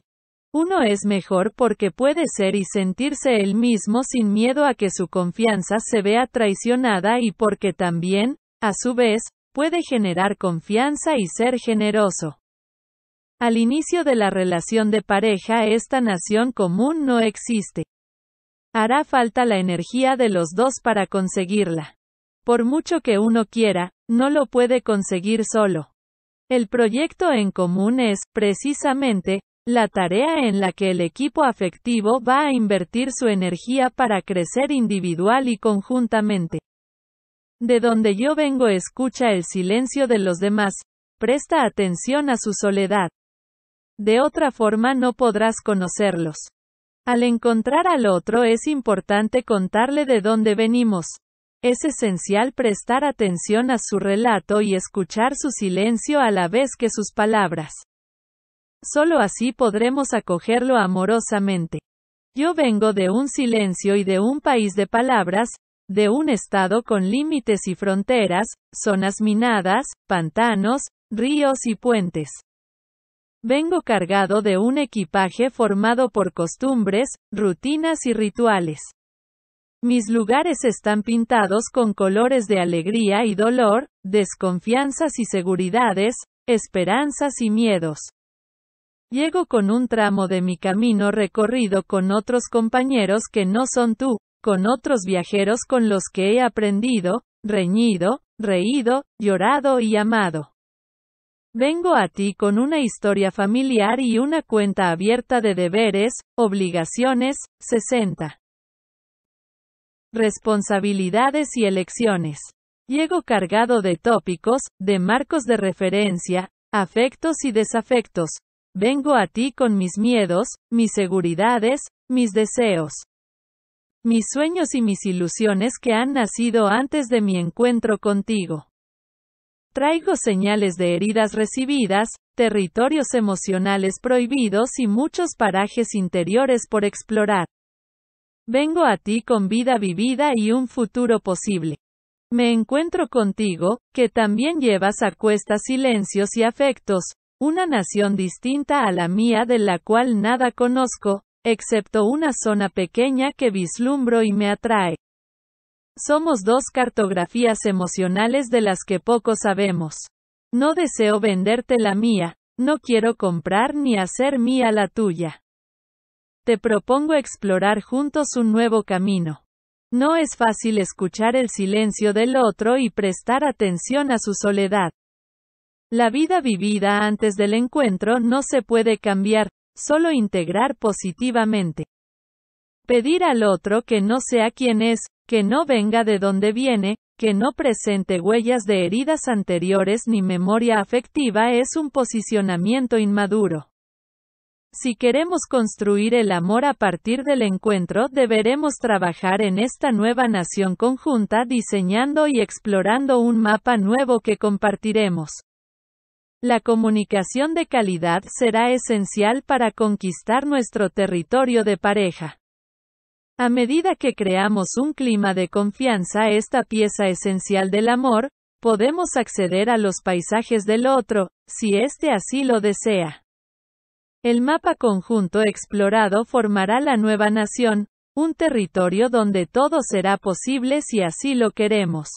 Speaker 1: Uno es mejor porque puede ser y sentirse él mismo sin miedo a que su confianza se vea traicionada y porque también, a su vez, puede generar confianza y ser generoso. Al inicio de la relación de pareja esta nación común no existe. Hará falta la energía de los dos para conseguirla. Por mucho que uno quiera, no lo puede conseguir solo. El proyecto en común es, precisamente, la tarea en la que el equipo afectivo va a invertir su energía para crecer individual y conjuntamente. De donde yo vengo escucha el silencio de los demás, presta atención a su soledad. De otra forma no podrás conocerlos. Al encontrar al otro es importante contarle de dónde venimos. Es esencial prestar atención a su relato y escuchar su silencio a la vez que sus palabras. Solo así podremos acogerlo amorosamente. Yo vengo de un silencio y de un país de palabras, de un estado con límites y fronteras, zonas minadas, pantanos, ríos y puentes. Vengo cargado de un equipaje formado por costumbres, rutinas y rituales. Mis lugares están pintados con colores de alegría y dolor, desconfianzas y seguridades, esperanzas y miedos. Llego con un tramo de mi camino recorrido con otros compañeros que no son tú, con otros viajeros con los que he aprendido, reñido, reído, llorado y amado. Vengo a ti con una historia familiar y una cuenta abierta de deberes, obligaciones, 60. Responsabilidades y elecciones. Llego cargado de tópicos, de marcos de referencia, afectos y desafectos. Vengo a ti con mis miedos, mis seguridades, mis deseos. Mis sueños y mis ilusiones que han nacido antes de mi encuentro contigo. Traigo señales de heridas recibidas, territorios emocionales prohibidos y muchos parajes interiores por explorar. Vengo a ti con vida vivida y un futuro posible. Me encuentro contigo, que también llevas a cuestas silencios y afectos, una nación distinta a la mía de la cual nada conozco, excepto una zona pequeña que vislumbro y me atrae. Somos dos cartografías emocionales de las que poco sabemos. No deseo venderte la mía, no quiero comprar ni hacer mía la tuya. Te propongo explorar juntos un nuevo camino. No es fácil escuchar el silencio del otro y prestar atención a su soledad. La vida vivida antes del encuentro no se puede cambiar, solo integrar positivamente. Pedir al otro que no sea quien es, que no venga de donde viene, que no presente huellas de heridas anteriores ni memoria afectiva es un posicionamiento inmaduro. Si queremos construir el amor a partir del encuentro, deberemos trabajar en esta nueva nación conjunta diseñando y explorando un mapa nuevo que compartiremos. La comunicación de calidad será esencial para conquistar nuestro territorio de pareja. A medida que creamos un clima de confianza, esta pieza esencial del amor, podemos acceder a los paisajes del otro, si éste así lo desea. El mapa conjunto explorado formará la nueva nación, un territorio donde todo será posible si así lo queremos.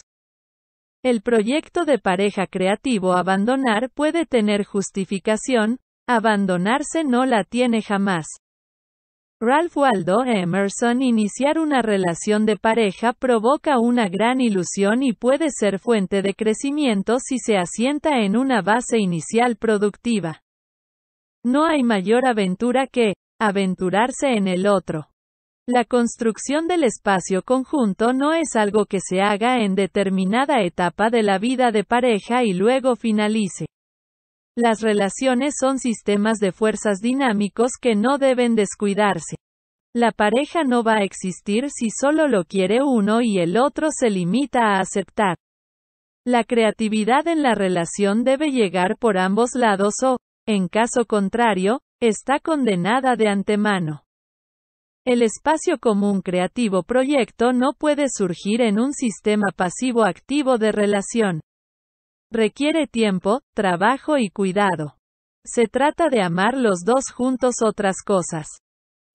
Speaker 1: El proyecto de pareja creativo abandonar puede tener justificación, abandonarse no la tiene jamás. Ralph Waldo Emerson iniciar una relación de pareja provoca una gran ilusión y puede ser fuente de crecimiento si se asienta en una base inicial productiva. No hay mayor aventura que, aventurarse en el otro. La construcción del espacio conjunto no es algo que se haga en determinada etapa de la vida de pareja y luego finalice. Las relaciones son sistemas de fuerzas dinámicos que no deben descuidarse. La pareja no va a existir si solo lo quiere uno y el otro se limita a aceptar. La creatividad en la relación debe llegar por ambos lados o, en caso contrario, está condenada de antemano. El espacio común creativo proyecto no puede surgir en un sistema pasivo-activo de relación. Requiere tiempo, trabajo y cuidado. Se trata de amar los dos juntos otras cosas.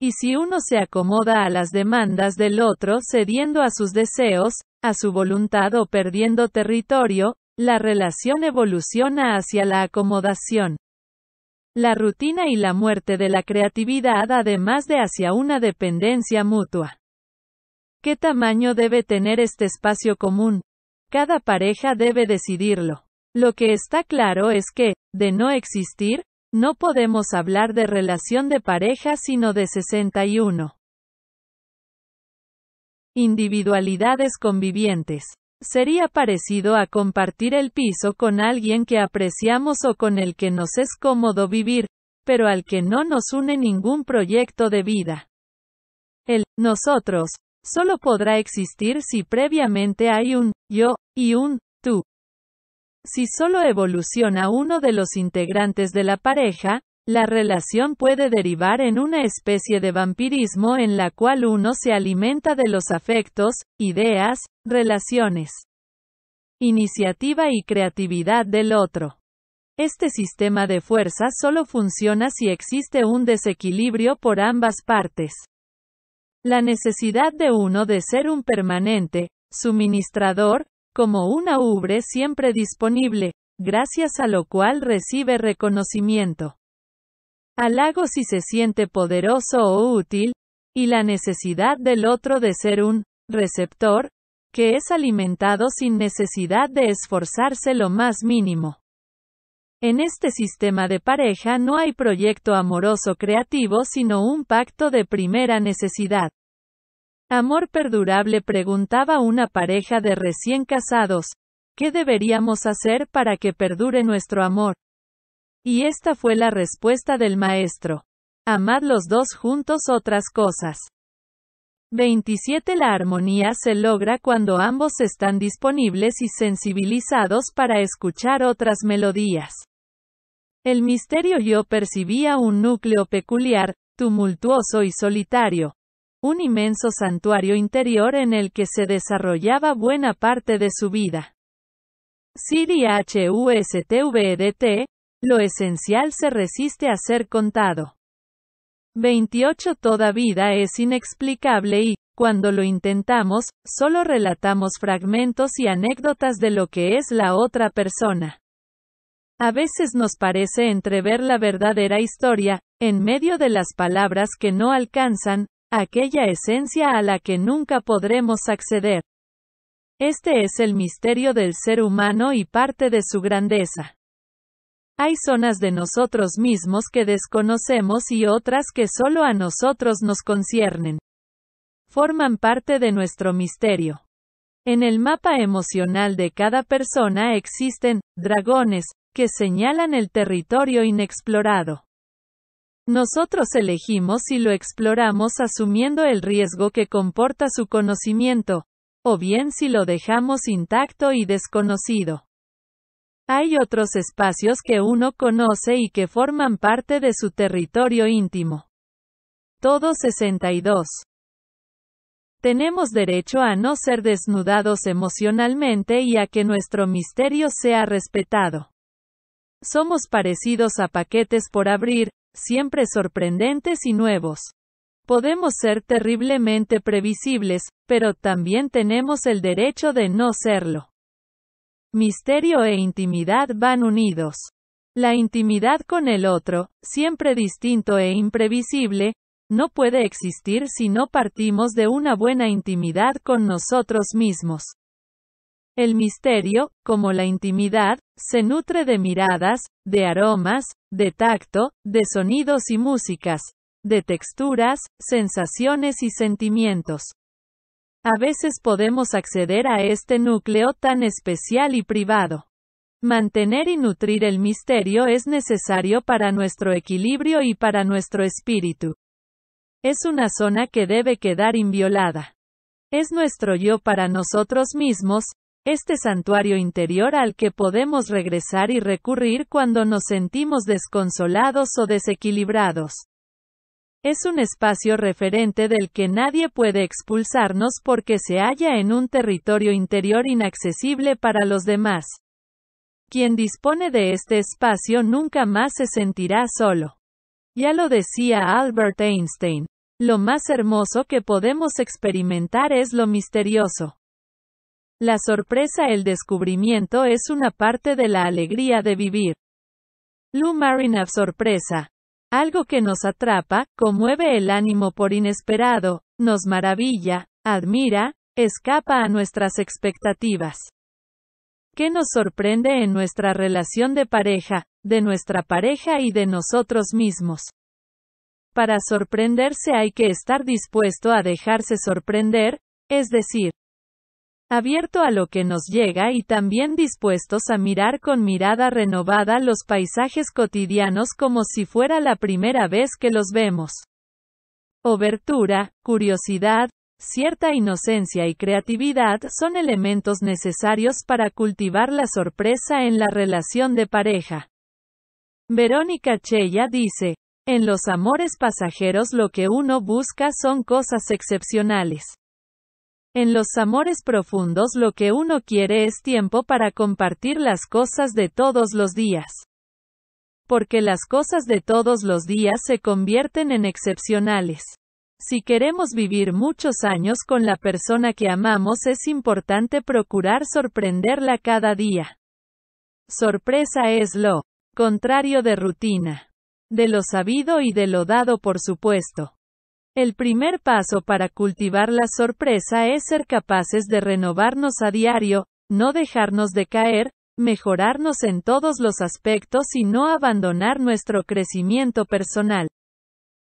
Speaker 1: Y si uno se acomoda a las demandas del otro cediendo a sus deseos, a su voluntad o perdiendo territorio, la relación evoluciona hacia la acomodación. La rutina y la muerte de la creatividad además de hacia una dependencia mutua. ¿Qué tamaño debe tener este espacio común? Cada pareja debe decidirlo. Lo que está claro es que, de no existir, no podemos hablar de relación de pareja sino de 61. Individualidades convivientes. Sería parecido a compartir el piso con alguien que apreciamos o con el que nos es cómodo vivir, pero al que no nos une ningún proyecto de vida. El nosotros solo podrá existir si previamente hay un yo y un tú. Si solo evoluciona uno de los integrantes de la pareja, la relación puede derivar en una especie de vampirismo en la cual uno se alimenta de los afectos, ideas, relaciones, iniciativa y creatividad del otro. Este sistema de fuerzas solo funciona si existe un desequilibrio por ambas partes. La necesidad de uno de ser un permanente, suministrador, como una ubre siempre disponible, gracias a lo cual recibe reconocimiento. Halago si se siente poderoso o útil, y la necesidad del otro de ser un receptor, que es alimentado sin necesidad de esforzarse lo más mínimo. En este sistema de pareja no hay proyecto amoroso creativo sino un pacto de primera necesidad. Amor perdurable preguntaba una pareja de recién casados, ¿qué deberíamos hacer para que perdure nuestro amor? Y esta fue la respuesta del maestro. Amad los dos juntos otras cosas. 27. La armonía se logra cuando ambos están disponibles y sensibilizados para escuchar otras melodías. El misterio yo percibía un núcleo peculiar, tumultuoso y solitario, un inmenso santuario interior en el que se desarrollaba buena parte de su vida. CDHUSTVDT. Lo esencial se resiste a ser contado. 28 Toda vida es inexplicable y, cuando lo intentamos, solo relatamos fragmentos y anécdotas de lo que es la otra persona. A veces nos parece entrever la verdadera historia, en medio de las palabras que no alcanzan, aquella esencia a la que nunca podremos acceder. Este es el misterio del ser humano y parte de su grandeza. Hay zonas de nosotros mismos que desconocemos y otras que solo a nosotros nos conciernen. Forman parte de nuestro misterio. En el mapa emocional de cada persona existen dragones, que señalan el territorio inexplorado. Nosotros elegimos si lo exploramos asumiendo el riesgo que comporta su conocimiento, o bien si lo dejamos intacto y desconocido. Hay otros espacios que uno conoce y que forman parte de su territorio íntimo. Todo 62. Tenemos derecho a no ser desnudados emocionalmente y a que nuestro misterio sea respetado. Somos parecidos a paquetes por abrir, siempre sorprendentes y nuevos. Podemos ser terriblemente previsibles, pero también tenemos el derecho de no serlo. Misterio e intimidad van unidos. La intimidad con el otro, siempre distinto e imprevisible, no puede existir si no partimos de una buena intimidad con nosotros mismos. El misterio, como la intimidad, se nutre de miradas, de aromas, de tacto, de sonidos y músicas, de texturas, sensaciones y sentimientos. A veces podemos acceder a este núcleo tan especial y privado. Mantener y nutrir el misterio es necesario para nuestro equilibrio y para nuestro espíritu. Es una zona que debe quedar inviolada. Es nuestro yo para nosotros mismos, este santuario interior al que podemos regresar y recurrir cuando nos sentimos desconsolados o desequilibrados. Es un espacio referente del que nadie puede expulsarnos porque se halla en un territorio interior inaccesible para los demás. Quien dispone de este espacio nunca más se sentirá solo. Ya lo decía Albert Einstein, lo más hermoso que podemos experimentar es lo misterioso. La sorpresa, el descubrimiento es una parte de la alegría de vivir. Lou Marinov Sorpresa. Algo que nos atrapa, conmueve el ánimo por inesperado, nos maravilla, admira, escapa a nuestras expectativas. ¿Qué nos sorprende en nuestra relación de pareja, de nuestra pareja y de nosotros mismos? Para sorprenderse hay que estar dispuesto a dejarse sorprender, es decir, abierto a lo que nos llega y también dispuestos a mirar con mirada renovada los paisajes cotidianos como si fuera la primera vez que los vemos. Obertura, curiosidad, cierta inocencia y creatividad son elementos necesarios para cultivar la sorpresa en la relación de pareja. Verónica Chella dice, en los amores pasajeros lo que uno busca son cosas excepcionales. En los amores profundos lo que uno quiere es tiempo para compartir las cosas de todos los días. Porque las cosas de todos los días se convierten en excepcionales. Si queremos vivir muchos años con la persona que amamos es importante procurar sorprenderla cada día. Sorpresa es lo contrario de rutina. De lo sabido y de lo dado por supuesto. El primer paso para cultivar la sorpresa es ser capaces de renovarnos a diario, no dejarnos de caer, mejorarnos en todos los aspectos y no abandonar nuestro crecimiento personal.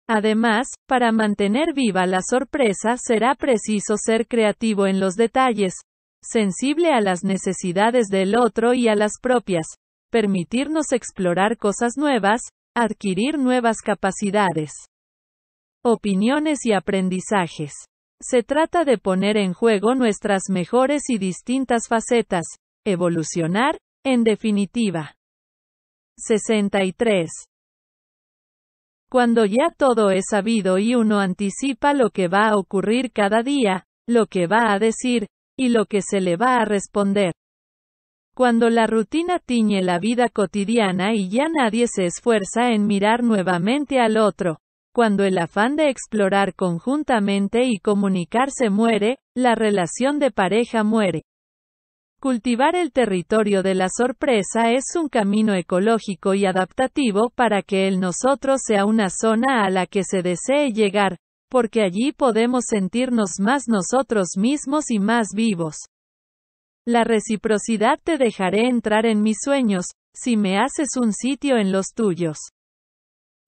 Speaker 1: Además, para mantener viva la sorpresa será preciso ser creativo en los detalles, sensible a las necesidades del otro y a las propias, permitirnos explorar cosas nuevas, adquirir nuevas capacidades opiniones y aprendizajes. Se trata de poner en juego nuestras mejores y distintas facetas, evolucionar, en definitiva. 63. Cuando ya todo es sabido y uno anticipa lo que va a ocurrir cada día, lo que va a decir, y lo que se le va a responder. Cuando la rutina tiñe la vida cotidiana y ya nadie se esfuerza en mirar nuevamente al otro, cuando el afán de explorar conjuntamente y comunicarse muere, la relación de pareja muere. Cultivar el territorio de la sorpresa es un camino ecológico y adaptativo para que el nosotros sea una zona a la que se desee llegar, porque allí podemos sentirnos más nosotros mismos y más vivos. La reciprocidad te dejaré entrar en mis sueños, si me haces un sitio en los tuyos.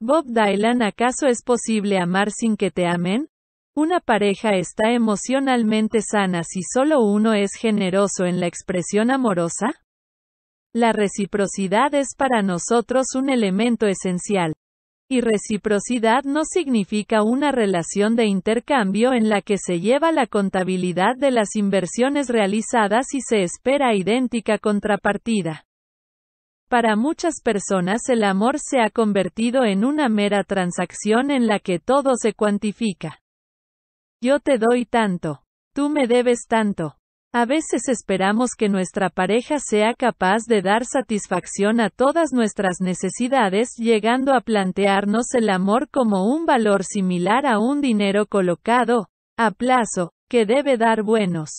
Speaker 1: Bob Dylan ¿acaso es posible amar sin que te amen? Una pareja está emocionalmente sana si solo uno es generoso en la expresión amorosa? La reciprocidad es para nosotros un elemento esencial. Y reciprocidad no significa una relación de intercambio en la que se lleva la contabilidad de las inversiones realizadas y se espera idéntica contrapartida. Para muchas personas el amor se ha convertido en una mera transacción en la que todo se cuantifica. Yo te doy tanto. Tú me debes tanto. A veces esperamos que nuestra pareja sea capaz de dar satisfacción a todas nuestras necesidades, llegando a plantearnos el amor como un valor similar a un dinero colocado, a plazo, que debe dar buenos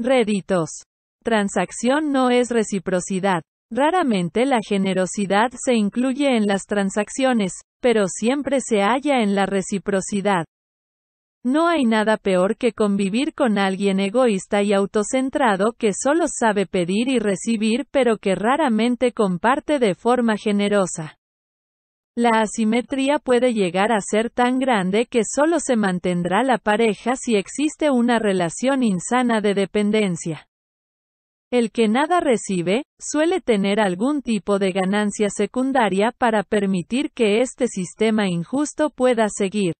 Speaker 1: réditos. Transacción no es reciprocidad. Raramente la generosidad se incluye en las transacciones, pero siempre se halla en la reciprocidad. No hay nada peor que convivir con alguien egoísta y autocentrado que solo sabe pedir y recibir pero que raramente comparte de forma generosa. La asimetría puede llegar a ser tan grande que solo se mantendrá la pareja si existe una relación insana de dependencia. El que nada recibe, suele tener algún tipo de ganancia secundaria para permitir que este sistema injusto pueda seguir.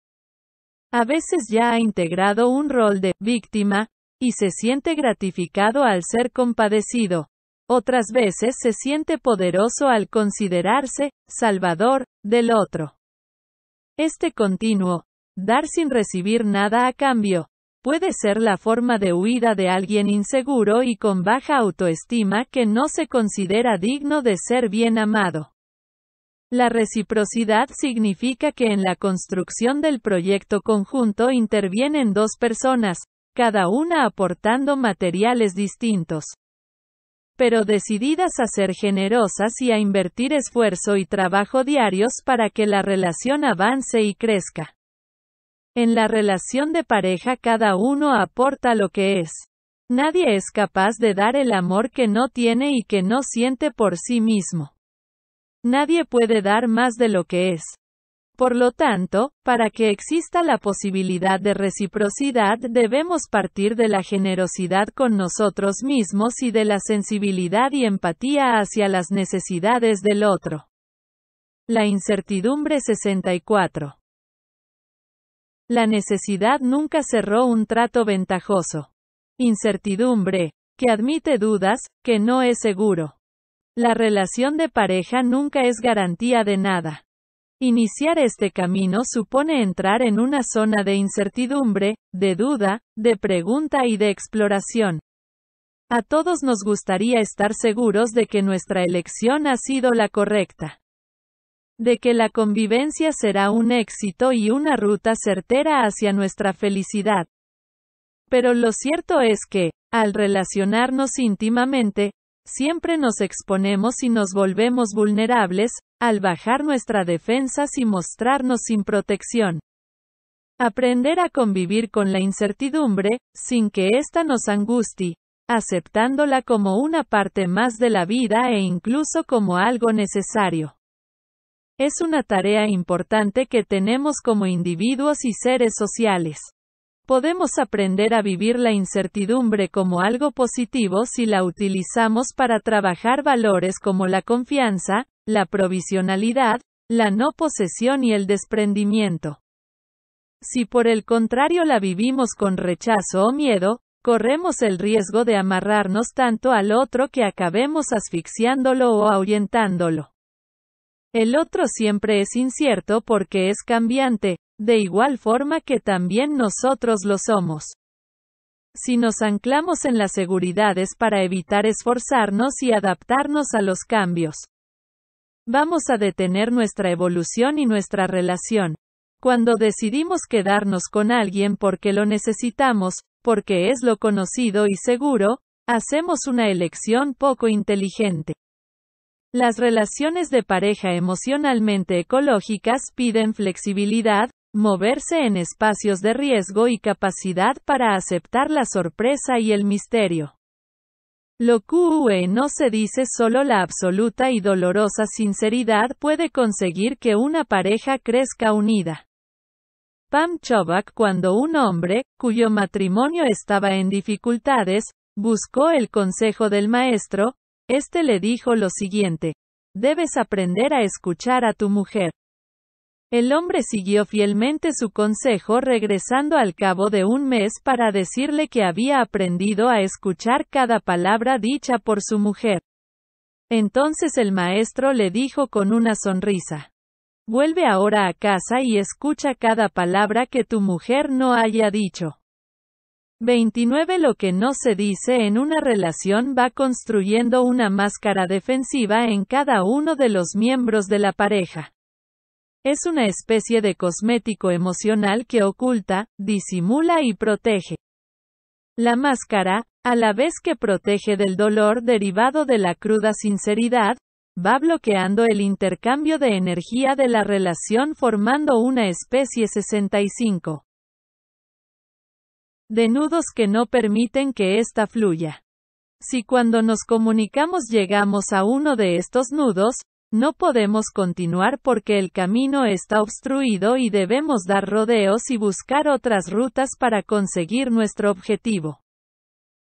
Speaker 1: A veces ya ha integrado un rol de víctima, y se siente gratificado al ser compadecido. Otras veces se siente poderoso al considerarse salvador del otro. Este continuo, dar sin recibir nada a cambio, puede ser la forma de huida de alguien inseguro y con baja autoestima que no se considera digno de ser bien amado. La reciprocidad significa que en la construcción del proyecto conjunto intervienen dos personas, cada una aportando materiales distintos. Pero decididas a ser generosas y a invertir esfuerzo y trabajo diarios para que la relación avance y crezca. En la relación de pareja cada uno aporta lo que es. Nadie es capaz de dar el amor que no tiene y que no siente por sí mismo. Nadie puede dar más de lo que es. Por lo tanto, para que exista la posibilidad de reciprocidad debemos partir de la generosidad con nosotros mismos y de la sensibilidad y empatía hacia las necesidades del otro. La incertidumbre 64. La necesidad nunca cerró un trato ventajoso. Incertidumbre, que admite dudas, que no es seguro. La relación de pareja nunca es garantía de nada. Iniciar este camino supone entrar en una zona de incertidumbre, de duda, de pregunta y de exploración. A todos nos gustaría estar seguros de que nuestra elección ha sido la correcta de que la convivencia será un éxito y una ruta certera hacia nuestra felicidad. Pero lo cierto es que, al relacionarnos íntimamente, siempre nos exponemos y nos volvemos vulnerables, al bajar nuestra defensa y mostrarnos sin protección. Aprender a convivir con la incertidumbre, sin que ésta nos angustie, aceptándola como una parte más de la vida e incluso como algo necesario. Es una tarea importante que tenemos como individuos y seres sociales. Podemos aprender a vivir la incertidumbre como algo positivo si la utilizamos para trabajar valores como la confianza, la provisionalidad, la no posesión y el desprendimiento. Si por el contrario la vivimos con rechazo o miedo, corremos el riesgo de amarrarnos tanto al otro que acabemos asfixiándolo o ahuyentándolo. El otro siempre es incierto porque es cambiante, de igual forma que también nosotros lo somos. Si nos anclamos en las seguridades para evitar esforzarnos y adaptarnos a los cambios, vamos a detener nuestra evolución y nuestra relación. Cuando decidimos quedarnos con alguien porque lo necesitamos, porque es lo conocido y seguro, hacemos una elección poco inteligente. Las relaciones de pareja emocionalmente ecológicas piden flexibilidad, moverse en espacios de riesgo y capacidad para aceptar la sorpresa y el misterio. Lo que no se dice solo la absoluta y dolorosa sinceridad puede conseguir que una pareja crezca unida. Pam Chobak cuando un hombre, cuyo matrimonio estaba en dificultades, buscó el consejo del maestro, este le dijo lo siguiente. Debes aprender a escuchar a tu mujer. El hombre siguió fielmente su consejo regresando al cabo de un mes para decirle que había aprendido a escuchar cada palabra dicha por su mujer. Entonces el maestro le dijo con una sonrisa. Vuelve ahora a casa y escucha cada palabra que tu mujer no haya dicho. 29 Lo que no se dice en una relación va construyendo una máscara defensiva en cada uno de los miembros de la pareja. Es una especie de cosmético emocional que oculta, disimula y protege. La máscara, a la vez que protege del dolor derivado de la cruda sinceridad, va bloqueando el intercambio de energía de la relación formando una especie 65 de nudos que no permiten que ésta fluya. Si cuando nos comunicamos llegamos a uno de estos nudos, no podemos continuar porque el camino está obstruido y debemos dar rodeos y buscar otras rutas para conseguir nuestro objetivo.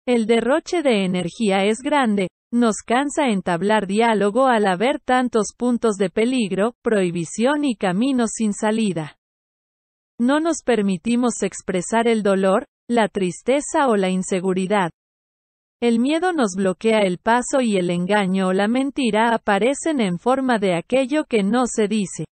Speaker 1: El derroche de energía es grande, nos cansa entablar diálogo al haber tantos puntos de peligro, prohibición y caminos sin salida. No nos permitimos expresar el dolor, la tristeza o la inseguridad. El miedo nos bloquea el paso y el engaño o la mentira aparecen en forma de aquello que no se dice.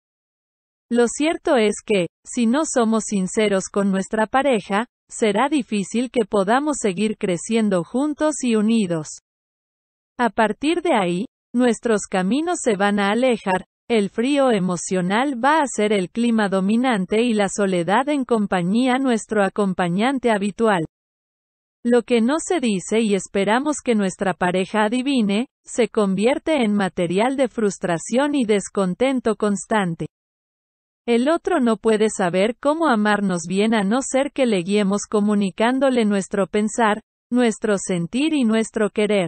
Speaker 1: Lo cierto es que, si no somos sinceros con nuestra pareja, será difícil que podamos seguir creciendo juntos y unidos. A partir de ahí, nuestros caminos se van a alejar, el frío emocional va a ser el clima dominante y la soledad en compañía nuestro acompañante habitual. Lo que no se dice y esperamos que nuestra pareja adivine, se convierte en material de frustración y descontento constante. El otro no puede saber cómo amarnos bien a no ser que le guiemos comunicándole nuestro pensar, nuestro sentir y nuestro querer.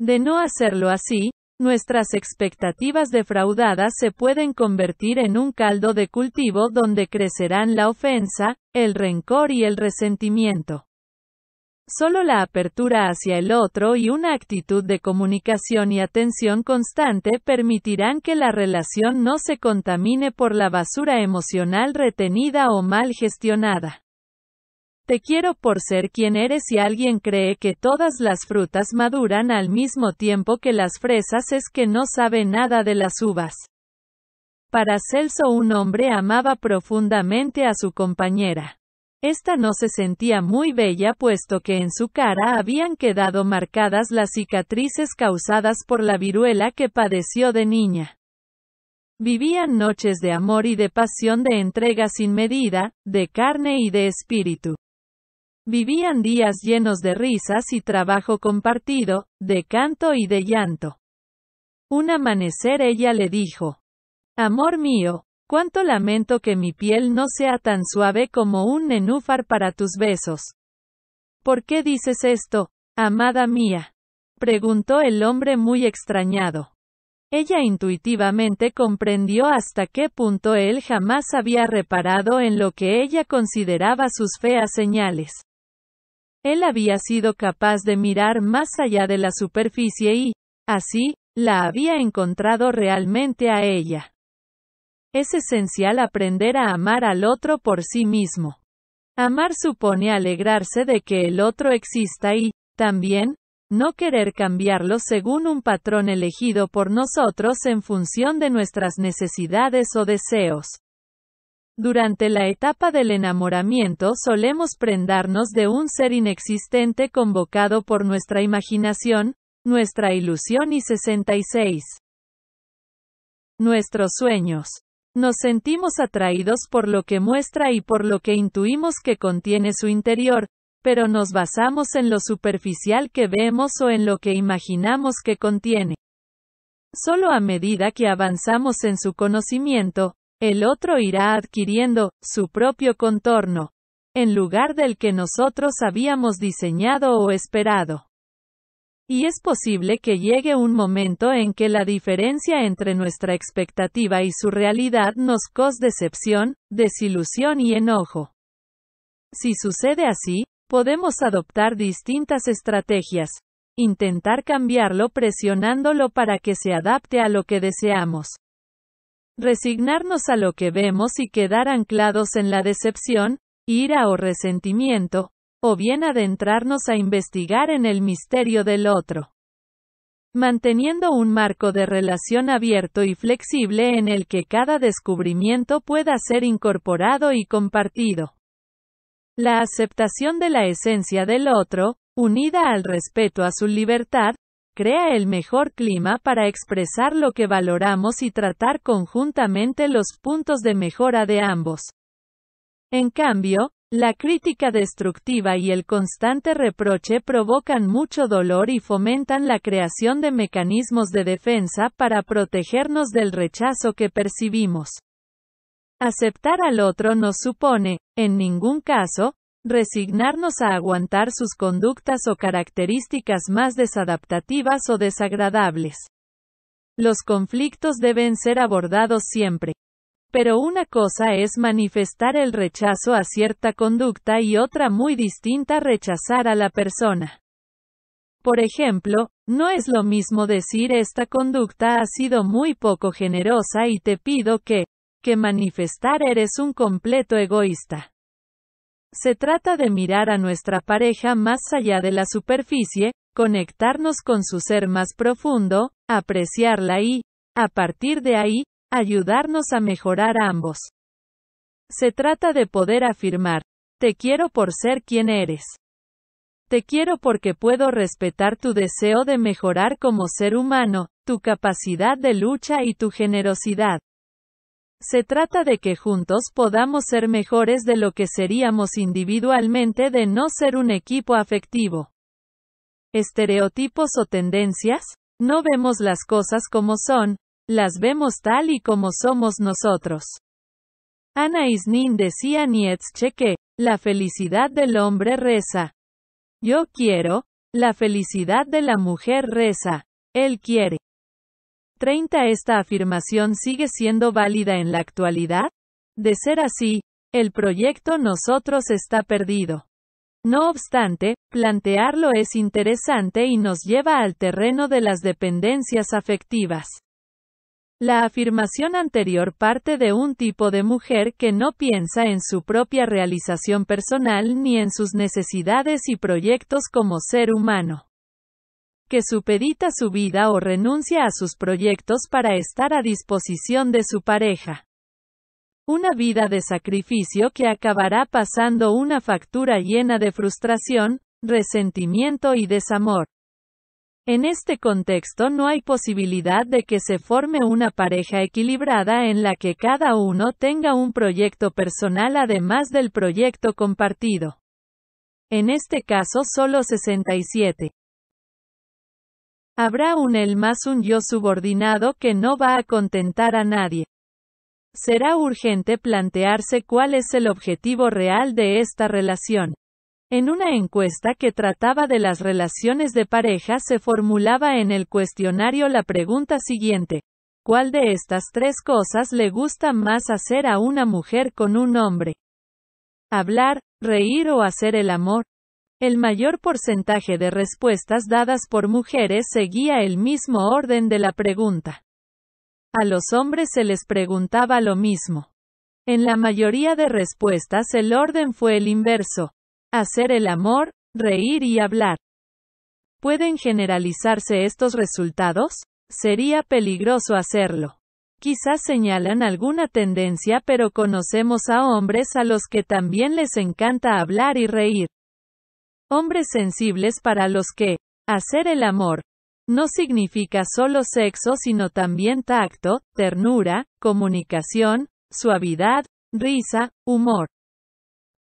Speaker 1: De no hacerlo así, nuestras expectativas defraudadas se pueden convertir en un caldo de cultivo donde crecerán la ofensa, el rencor y el resentimiento. Solo la apertura hacia el otro y una actitud de comunicación y atención constante permitirán que la relación no se contamine por la basura emocional retenida o mal gestionada. Te quiero por ser quien eres y alguien cree que todas las frutas maduran al mismo tiempo que las fresas es que no sabe nada de las uvas. Para Celso un hombre amaba profundamente a su compañera. Esta no se sentía muy bella puesto que en su cara habían quedado marcadas las cicatrices causadas por la viruela que padeció de niña. Vivían noches de amor y de pasión de entrega sin medida, de carne y de espíritu. Vivían días llenos de risas y trabajo compartido, de canto y de llanto. Un amanecer ella le dijo, Amor mío, cuánto lamento que mi piel no sea tan suave como un nenúfar para tus besos. ¿Por qué dices esto, amada mía? preguntó el hombre muy extrañado. Ella intuitivamente comprendió hasta qué punto él jamás había reparado en lo que ella consideraba sus feas señales. Él había sido capaz de mirar más allá de la superficie y, así, la había encontrado realmente a ella. Es esencial aprender a amar al otro por sí mismo. Amar supone alegrarse de que el otro exista y, también, no querer cambiarlo según un patrón elegido por nosotros en función de nuestras necesidades o deseos. Durante la etapa del enamoramiento solemos prendarnos de un ser inexistente convocado por nuestra imaginación, nuestra ilusión y 66. Nuestros sueños. Nos sentimos atraídos por lo que muestra y por lo que intuimos que contiene su interior, pero nos basamos en lo superficial que vemos o en lo que imaginamos que contiene. Solo a medida que avanzamos en su conocimiento, el otro irá adquiriendo su propio contorno, en lugar del que nosotros habíamos diseñado o esperado. Y es posible que llegue un momento en que la diferencia entre nuestra expectativa y su realidad nos cause decepción, desilusión y enojo. Si sucede así, podemos adoptar distintas estrategias, intentar cambiarlo presionándolo para que se adapte a lo que deseamos. Resignarnos a lo que vemos y quedar anclados en la decepción, ira o resentimiento, o bien adentrarnos a investigar en el misterio del otro. Manteniendo un marco de relación abierto y flexible en el que cada descubrimiento pueda ser incorporado y compartido. La aceptación de la esencia del otro, unida al respeto a su libertad, crea el mejor clima para expresar lo que valoramos y tratar conjuntamente los puntos de mejora de ambos. En cambio, la crítica destructiva y el constante reproche provocan mucho dolor y fomentan la creación de mecanismos de defensa para protegernos del rechazo que percibimos. Aceptar al otro no supone, en ningún caso, Resignarnos a aguantar sus conductas o características más desadaptativas o desagradables. Los conflictos deben ser abordados siempre. Pero una cosa es manifestar el rechazo a cierta conducta y otra muy distinta rechazar a la persona. Por ejemplo, no es lo mismo decir esta conducta ha sido muy poco generosa y te pido que, que manifestar eres un completo egoísta. Se trata de mirar a nuestra pareja más allá de la superficie, conectarnos con su ser más profundo, apreciarla y, a partir de ahí, ayudarnos a mejorar ambos. Se trata de poder afirmar, te quiero por ser quien eres. Te quiero porque puedo respetar tu deseo de mejorar como ser humano, tu capacidad de lucha y tu generosidad. Se trata de que juntos podamos ser mejores de lo que seríamos individualmente de no ser un equipo afectivo. ¿Estereotipos o tendencias? No vemos las cosas como son, las vemos tal y como somos nosotros. Ana Isnin decía Nietzsche que, la felicidad del hombre reza. Yo quiero, la felicidad de la mujer reza. Él quiere. 30 Esta afirmación sigue siendo válida en la actualidad? De ser así, el proyecto Nosotros está perdido. No obstante, plantearlo es interesante y nos lleva al terreno de las dependencias afectivas. La afirmación anterior parte de un tipo de mujer que no piensa en su propia realización personal ni en sus necesidades y proyectos como ser humano que supedita su vida o renuncia a sus proyectos para estar a disposición de su pareja. Una vida de sacrificio que acabará pasando una factura llena de frustración, resentimiento y desamor. En este contexto no hay posibilidad de que se forme una pareja equilibrada en la que cada uno tenga un proyecto personal además del proyecto compartido. En este caso solo 67. Habrá un el más un yo subordinado que no va a contentar a nadie. Será urgente plantearse cuál es el objetivo real de esta relación. En una encuesta que trataba de las relaciones de pareja se formulaba en el cuestionario la pregunta siguiente. ¿Cuál de estas tres cosas le gusta más hacer a una mujer con un hombre? Hablar, reír o hacer el amor. El mayor porcentaje de respuestas dadas por mujeres seguía el mismo orden de la pregunta. A los hombres se les preguntaba lo mismo. En la mayoría de respuestas el orden fue el inverso. Hacer el amor, reír y hablar. ¿Pueden generalizarse estos resultados? Sería peligroso hacerlo. Quizás señalan alguna tendencia pero conocemos a hombres a los que también les encanta hablar y reír. Hombres sensibles para los que hacer el amor no significa solo sexo, sino también tacto, ternura, comunicación, suavidad, risa, humor.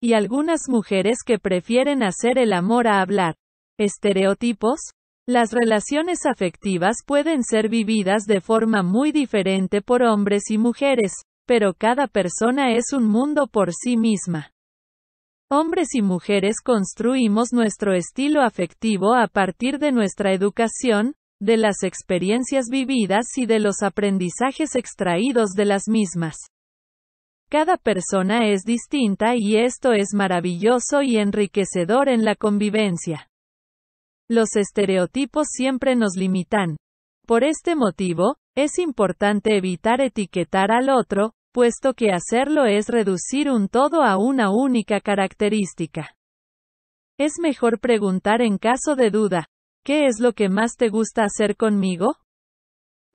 Speaker 1: Y algunas mujeres que prefieren hacer el amor a hablar. Estereotipos. Las relaciones afectivas pueden ser vividas de forma muy diferente por hombres y mujeres, pero cada persona es un mundo por sí misma. Hombres y mujeres construimos nuestro estilo afectivo a partir de nuestra educación, de las experiencias vividas y de los aprendizajes extraídos de las mismas. Cada persona es distinta y esto es maravilloso y enriquecedor en la convivencia. Los estereotipos siempre nos limitan. Por este motivo, es importante evitar etiquetar al otro, puesto que hacerlo es reducir un todo a una única característica. Es mejor preguntar en caso de duda, ¿qué es lo que más te gusta hacer conmigo?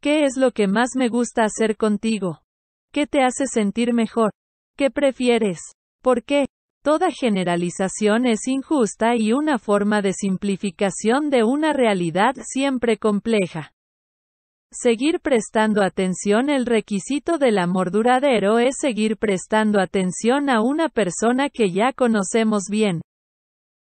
Speaker 1: ¿Qué es lo que más me gusta hacer contigo? ¿Qué te hace sentir mejor? ¿Qué prefieres? ¿Por qué? Toda generalización es injusta y una forma de simplificación de una realidad siempre compleja. Seguir prestando atención El requisito del amor duradero es seguir prestando atención a una persona que ya conocemos bien.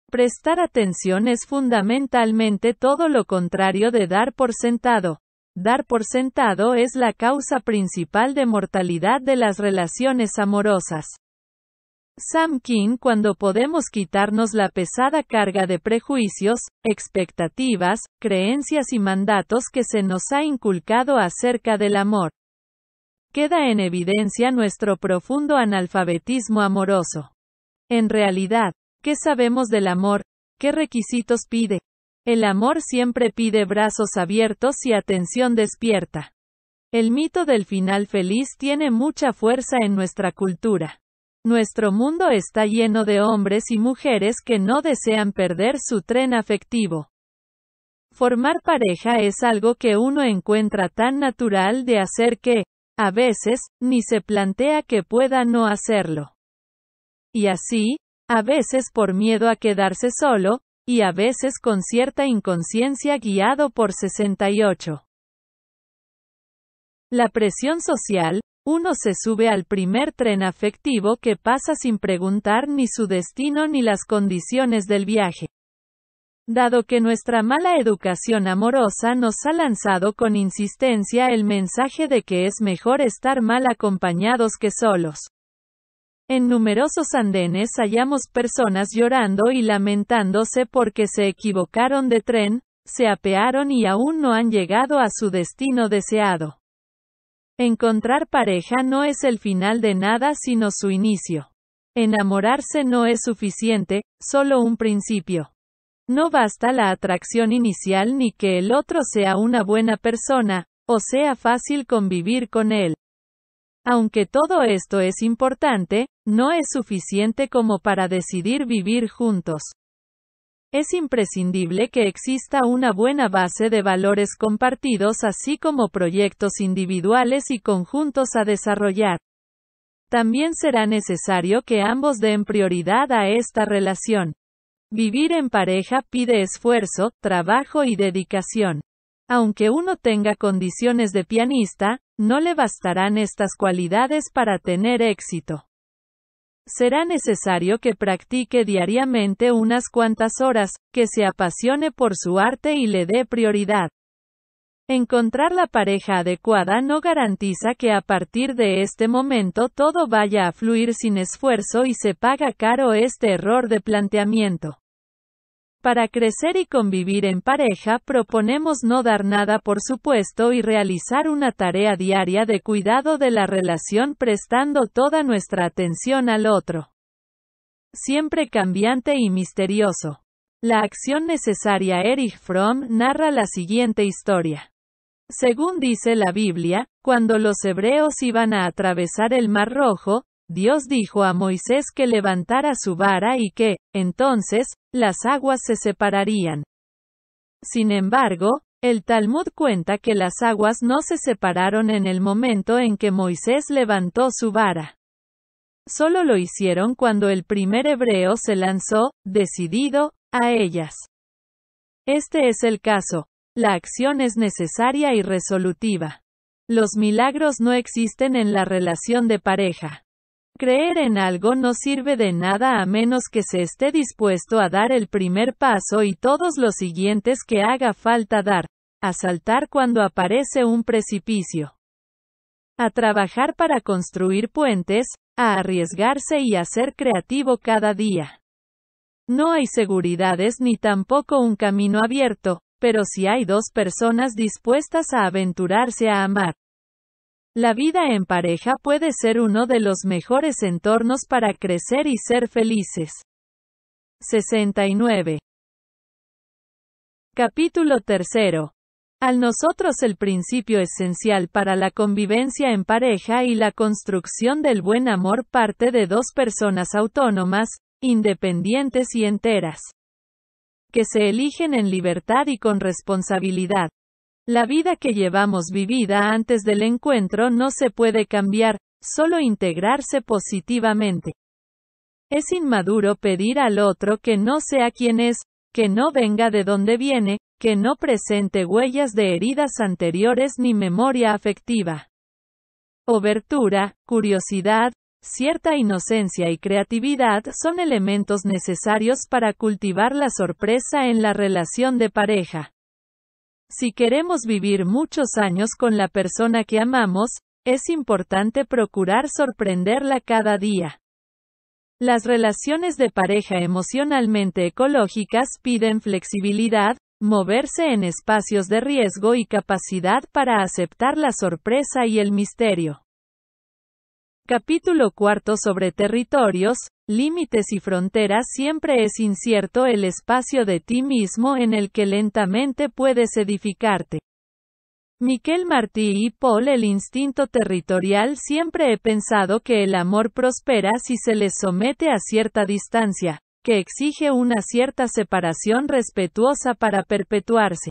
Speaker 1: Prestar atención es fundamentalmente todo lo contrario de dar por sentado. Dar por sentado es la causa principal de mortalidad de las relaciones amorosas. Sam King cuando podemos quitarnos la pesada carga de prejuicios, expectativas, creencias y mandatos que se nos ha inculcado acerca del amor. Queda en evidencia nuestro profundo analfabetismo amoroso. En realidad, ¿qué sabemos del amor? ¿Qué requisitos pide? El amor siempre pide brazos abiertos y atención despierta. El mito del final feliz tiene mucha fuerza en nuestra cultura. Nuestro mundo está lleno de hombres y mujeres que no desean perder su tren afectivo. Formar pareja es algo que uno encuentra tan natural de hacer que, a veces, ni se plantea que pueda no hacerlo. Y así, a veces por miedo a quedarse solo, y a veces con cierta inconsciencia guiado por 68. La presión social, uno se sube al primer tren afectivo que pasa sin preguntar ni su destino ni las condiciones del viaje. Dado que nuestra mala educación amorosa nos ha lanzado con insistencia el mensaje de que es mejor estar mal acompañados que solos. En numerosos andenes hallamos personas llorando y lamentándose porque se equivocaron de tren, se apearon y aún no han llegado a su destino deseado. Encontrar pareja no es el final de nada sino su inicio. Enamorarse no es suficiente, solo un principio. No basta la atracción inicial ni que el otro sea una buena persona, o sea fácil convivir con él. Aunque todo esto es importante, no es suficiente como para decidir vivir juntos. Es imprescindible que exista una buena base de valores compartidos así como proyectos individuales y conjuntos a desarrollar. También será necesario que ambos den prioridad a esta relación. Vivir en pareja pide esfuerzo, trabajo y dedicación. Aunque uno tenga condiciones de pianista, no le bastarán estas cualidades para tener éxito será necesario que practique diariamente unas cuantas horas, que se apasione por su arte y le dé prioridad. Encontrar la pareja adecuada no garantiza que a partir de este momento todo vaya a fluir sin esfuerzo y se paga caro este error de planteamiento. Para crecer y convivir en pareja, proponemos no dar nada por supuesto y realizar una tarea diaria de cuidado de la relación prestando toda nuestra atención al otro. Siempre cambiante y misterioso. La acción necesaria Erich Fromm narra la siguiente historia. Según dice la Biblia, cuando los hebreos iban a atravesar el Mar Rojo, Dios dijo a Moisés que levantara su vara y que, entonces, las aguas se separarían. Sin embargo, el Talmud cuenta que las aguas no se separaron en el momento en que Moisés levantó su vara. Solo lo hicieron cuando el primer hebreo se lanzó, decidido, a ellas. Este es el caso. La acción es necesaria y resolutiva. Los milagros no existen en la relación de pareja. Creer en algo no sirve de nada a menos que se esté dispuesto a dar el primer paso y todos los siguientes que haga falta dar, a saltar cuando aparece un precipicio, a trabajar para construir puentes, a arriesgarse y a ser creativo cada día. No hay seguridades ni tampoco un camino abierto, pero si hay dos personas dispuestas a aventurarse a amar. La vida en pareja puede ser uno de los mejores entornos para crecer y ser felices. 69. Capítulo 3. Al nosotros el principio esencial para la convivencia en pareja y la construcción del buen amor parte de dos personas autónomas, independientes y enteras, que se eligen en libertad y con responsabilidad. La vida que llevamos vivida antes del encuentro no se puede cambiar, solo integrarse positivamente. Es inmaduro pedir al otro que no sea quien es, que no venga de donde viene, que no presente huellas de heridas anteriores ni memoria afectiva. Obertura, curiosidad, cierta inocencia y creatividad son elementos necesarios para cultivar la sorpresa en la relación de pareja. Si queremos vivir muchos años con la persona que amamos, es importante procurar sorprenderla cada día. Las relaciones de pareja emocionalmente ecológicas piden flexibilidad, moverse en espacios de riesgo y capacidad para aceptar la sorpresa y el misterio. Capítulo cuarto sobre territorios, límites y fronteras siempre es incierto el espacio de ti mismo en el que lentamente puedes edificarte. Miquel Martí y Paul El instinto territorial siempre he pensado que el amor prospera si se le somete a cierta distancia, que exige una cierta separación respetuosa para perpetuarse.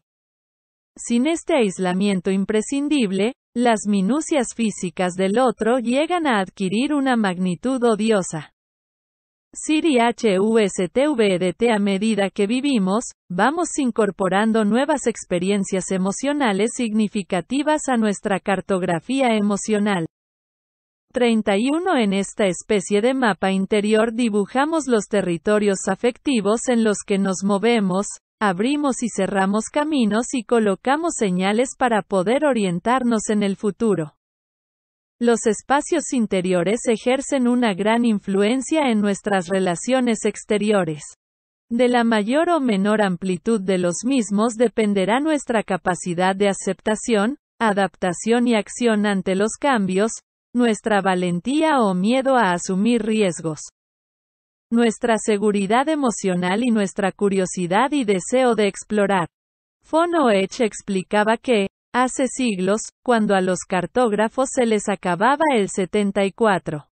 Speaker 1: Sin este aislamiento imprescindible, las minucias físicas del otro llegan a adquirir una magnitud odiosa. Siri HUSTVDT e a medida que vivimos, vamos incorporando nuevas experiencias emocionales significativas a nuestra cartografía emocional. 31 En esta especie de mapa interior dibujamos los territorios afectivos en los que nos movemos, abrimos y cerramos caminos y colocamos señales para poder orientarnos en el futuro. Los espacios interiores ejercen una gran influencia en nuestras relaciones exteriores. De la mayor o menor amplitud de los mismos dependerá nuestra capacidad de aceptación, adaptación y acción ante los cambios, nuestra valentía o miedo a asumir riesgos, nuestra seguridad emocional y nuestra curiosidad y deseo de explorar. Fonoech explicaba que, Hace siglos, cuando a los cartógrafos se les acababa el 74.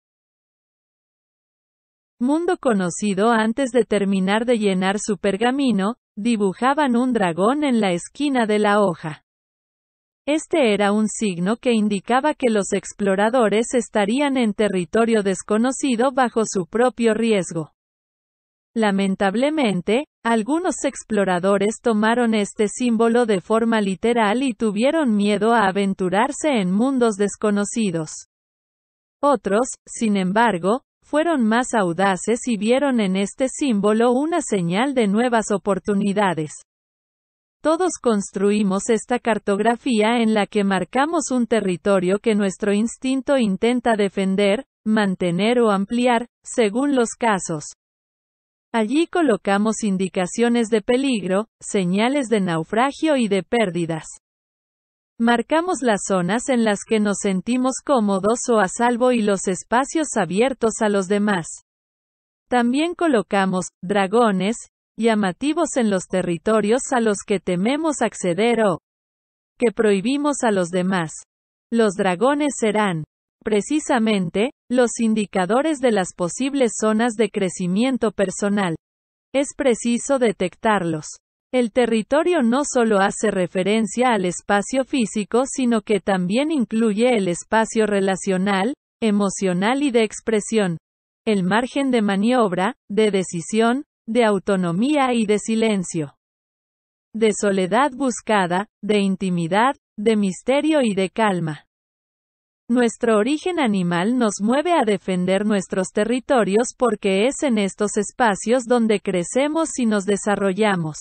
Speaker 1: Mundo conocido antes de terminar de llenar su pergamino, dibujaban un dragón en la esquina de la hoja. Este era un signo que indicaba que los exploradores estarían en territorio desconocido bajo su propio riesgo. Lamentablemente, algunos exploradores tomaron este símbolo de forma literal y tuvieron miedo a aventurarse en mundos desconocidos. Otros, sin embargo, fueron más audaces y vieron en este símbolo una señal de nuevas oportunidades. Todos construimos esta cartografía en la que marcamos un territorio que nuestro instinto intenta defender, mantener o ampliar, según los casos. Allí colocamos indicaciones de peligro, señales de naufragio y de pérdidas. Marcamos las zonas en las que nos sentimos cómodos o a salvo y los espacios abiertos a los demás. También colocamos dragones, llamativos en los territorios a los que tememos acceder o que prohibimos a los demás. Los dragones serán precisamente, los indicadores de las posibles zonas de crecimiento personal. Es preciso detectarlos. El territorio no solo hace referencia al espacio físico, sino que también incluye el espacio relacional, emocional y de expresión, el margen de maniobra, de decisión, de autonomía y de silencio, de soledad buscada, de intimidad, de misterio y de calma. Nuestro origen animal nos mueve a defender nuestros territorios porque es en estos espacios donde crecemos y nos desarrollamos.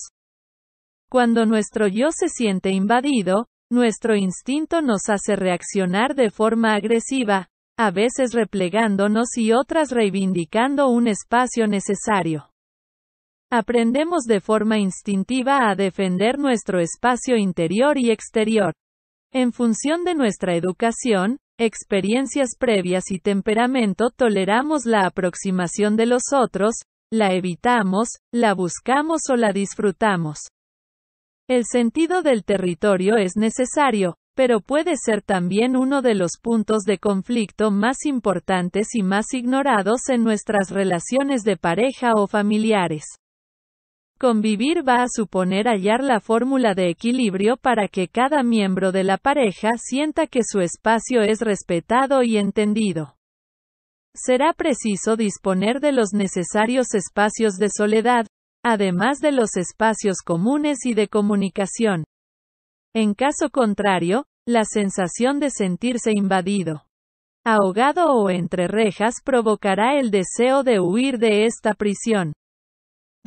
Speaker 1: Cuando nuestro yo se siente invadido, nuestro instinto nos hace reaccionar de forma agresiva, a veces replegándonos y otras reivindicando un espacio necesario. Aprendemos de forma instintiva a defender nuestro espacio interior y exterior. En función de nuestra educación, experiencias previas y temperamento toleramos la aproximación de los otros, la evitamos, la buscamos o la disfrutamos. El sentido del territorio es necesario, pero puede ser también uno de los puntos de conflicto más importantes y más ignorados en nuestras relaciones de pareja o familiares. Convivir va a suponer hallar la fórmula de equilibrio para que cada miembro de la pareja sienta que su espacio es respetado y entendido. Será preciso disponer de los necesarios espacios de soledad, además de los espacios comunes y de comunicación. En caso contrario, la sensación de sentirse invadido, ahogado o entre rejas provocará el deseo de huir de esta prisión.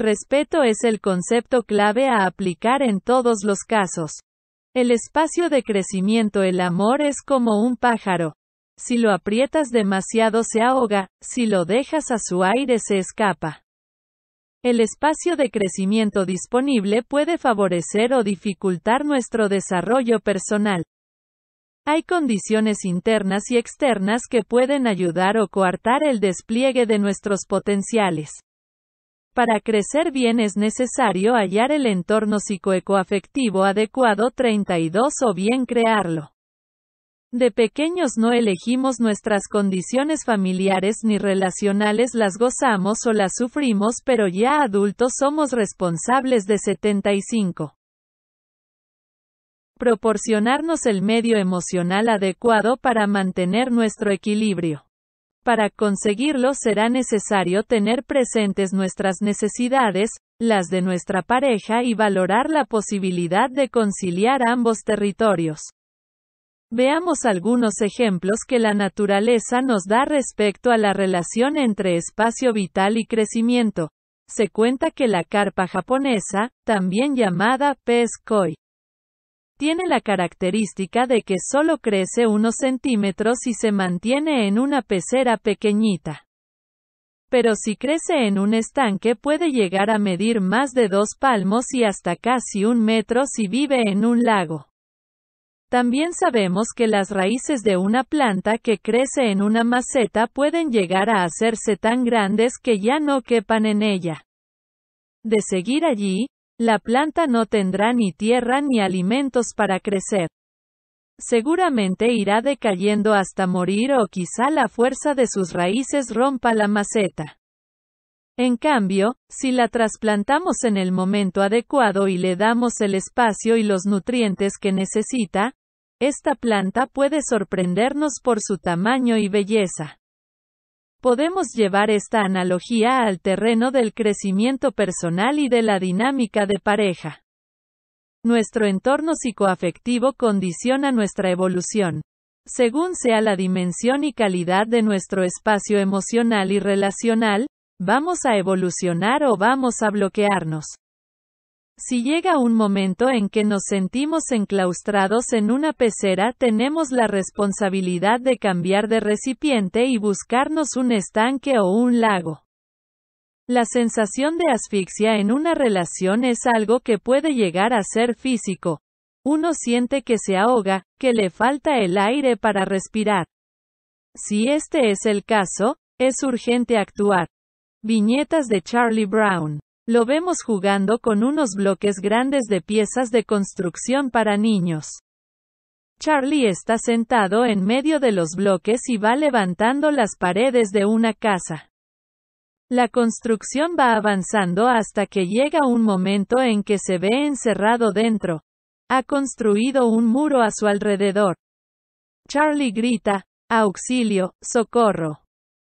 Speaker 1: Respeto es el concepto clave a aplicar en todos los casos. El espacio de crecimiento el amor es como un pájaro. Si lo aprietas demasiado se ahoga, si lo dejas a su aire se escapa. El espacio de crecimiento disponible puede favorecer o dificultar nuestro desarrollo personal. Hay condiciones internas y externas que pueden ayudar o coartar el despliegue de nuestros potenciales. Para crecer bien es necesario hallar el entorno psicoecoafectivo adecuado 32 o bien crearlo. De pequeños no elegimos nuestras condiciones familiares ni relacionales, las gozamos o las sufrimos, pero ya adultos somos responsables de 75. Proporcionarnos el medio emocional adecuado para mantener nuestro equilibrio. Para conseguirlo será necesario tener presentes nuestras necesidades, las de nuestra pareja y valorar la posibilidad de conciliar ambos territorios. Veamos algunos ejemplos que la naturaleza nos da respecto a la relación entre espacio vital y crecimiento. Se cuenta que la carpa japonesa, también llamada pez koi, tiene la característica de que solo crece unos centímetros y se mantiene en una pecera pequeñita. Pero si crece en un estanque puede llegar a medir más de dos palmos y hasta casi un metro si vive en un lago. También sabemos que las raíces de una planta que crece en una maceta pueden llegar a hacerse tan grandes que ya no quepan en ella. De seguir allí, la planta no tendrá ni tierra ni alimentos para crecer. Seguramente irá decayendo hasta morir o quizá la fuerza de sus raíces rompa la maceta. En cambio, si la trasplantamos en el momento adecuado y le damos el espacio y los nutrientes que necesita, esta planta puede sorprendernos por su tamaño y belleza. Podemos llevar esta analogía al terreno del crecimiento personal y de la dinámica de pareja. Nuestro entorno psicoafectivo condiciona nuestra evolución. Según sea la dimensión y calidad de nuestro espacio emocional y relacional, vamos a evolucionar o vamos a bloquearnos. Si llega un momento en que nos sentimos enclaustrados en una pecera, tenemos la responsabilidad de cambiar de recipiente y buscarnos un estanque o un lago. La sensación de asfixia en una relación es algo que puede llegar a ser físico. Uno siente que se ahoga, que le falta el aire para respirar. Si este es el caso, es urgente actuar. Viñetas de Charlie Brown lo vemos jugando con unos bloques grandes de piezas de construcción para niños. Charlie está sentado en medio de los bloques y va levantando las paredes de una casa. La construcción va avanzando hasta que llega un momento en que se ve encerrado dentro. Ha construido un muro a su alrededor. Charlie grita, auxilio, socorro.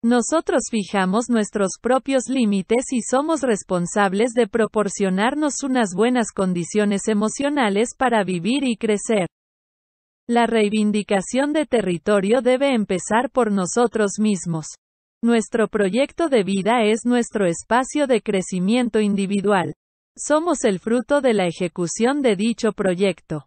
Speaker 1: Nosotros fijamos nuestros propios límites y somos responsables de proporcionarnos unas buenas condiciones emocionales para vivir y crecer. La reivindicación de territorio debe empezar por nosotros mismos. Nuestro proyecto de vida es nuestro espacio de crecimiento individual. Somos el fruto de la ejecución de dicho proyecto.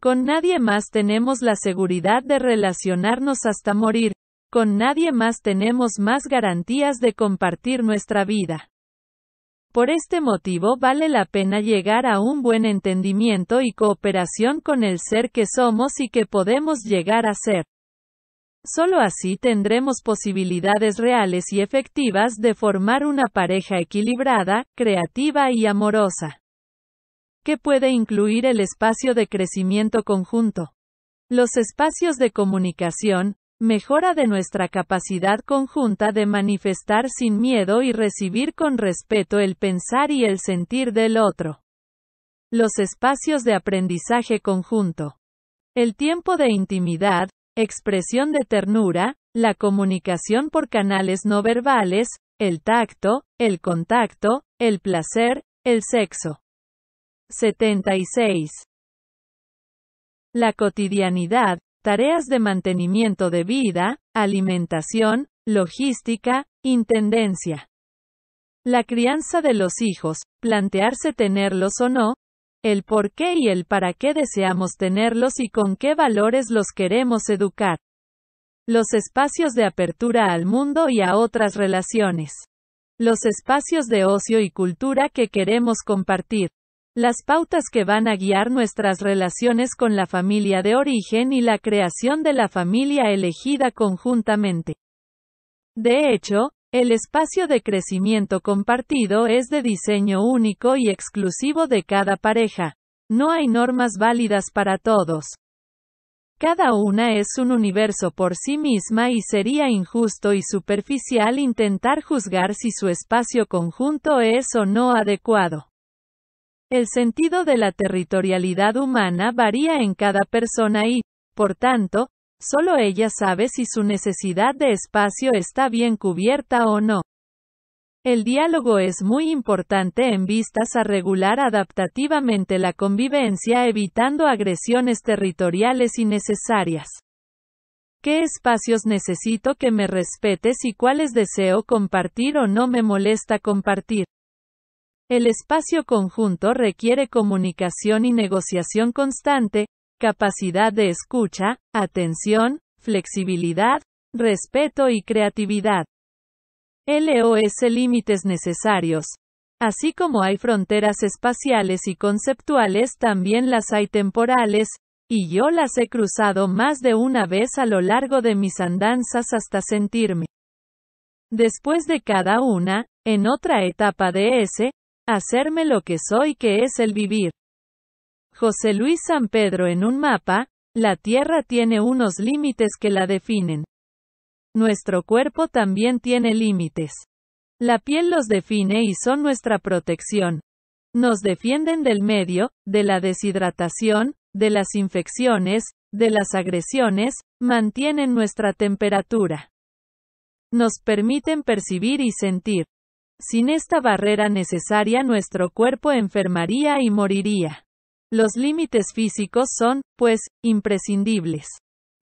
Speaker 1: Con nadie más tenemos la seguridad de relacionarnos hasta morir. Con nadie más tenemos más garantías de compartir nuestra vida. Por este motivo vale la pena llegar a un buen entendimiento y cooperación con el ser que somos y que podemos llegar a ser. Solo así tendremos posibilidades reales y efectivas de formar una pareja equilibrada, creativa y amorosa. ¿Qué puede incluir el espacio de crecimiento conjunto? Los espacios de comunicación, mejora de nuestra capacidad conjunta de manifestar sin miedo y recibir con respeto el pensar y el sentir del otro. Los espacios de aprendizaje conjunto. El tiempo de intimidad, expresión de ternura, la comunicación por canales no verbales, el tacto, el contacto, el placer, el sexo. 76. La cotidianidad, tareas de mantenimiento de vida, alimentación, logística, intendencia. La crianza de los hijos, plantearse tenerlos o no, el por qué y el para qué deseamos tenerlos y con qué valores los queremos educar. Los espacios de apertura al mundo y a otras relaciones. Los espacios de ocio y cultura que queremos compartir. Las pautas que van a guiar nuestras relaciones con la familia de origen y la creación de la familia elegida conjuntamente. De hecho, el espacio de crecimiento compartido es de diseño único y exclusivo de cada pareja. No hay normas válidas para todos. Cada una es un universo por sí misma y sería injusto y superficial intentar juzgar si su espacio conjunto es o no adecuado. El sentido de la territorialidad humana varía en cada persona y, por tanto, solo ella sabe si su necesidad de espacio está bien cubierta o no. El diálogo es muy importante en vistas a regular adaptativamente la convivencia evitando agresiones territoriales innecesarias. ¿Qué espacios necesito que me respetes y cuáles deseo compartir o no me molesta compartir? El espacio conjunto requiere comunicación y negociación constante, capacidad de escucha, atención, flexibilidad, respeto y creatividad. LOS límites necesarios. Así como hay fronteras espaciales y conceptuales, también las hay temporales, y yo las he cruzado más de una vez a lo largo de mis andanzas hasta sentirme. Después de cada una, en otra etapa de ese, hacerme lo que soy que es el vivir. José Luis San Pedro en un mapa, la Tierra tiene unos límites que la definen. Nuestro cuerpo también tiene límites. La piel los define y son nuestra protección. Nos defienden del medio, de la deshidratación, de las infecciones, de las agresiones, mantienen nuestra temperatura. Nos permiten percibir y sentir. Sin esta barrera necesaria nuestro cuerpo enfermaría y moriría. Los límites físicos son, pues, imprescindibles.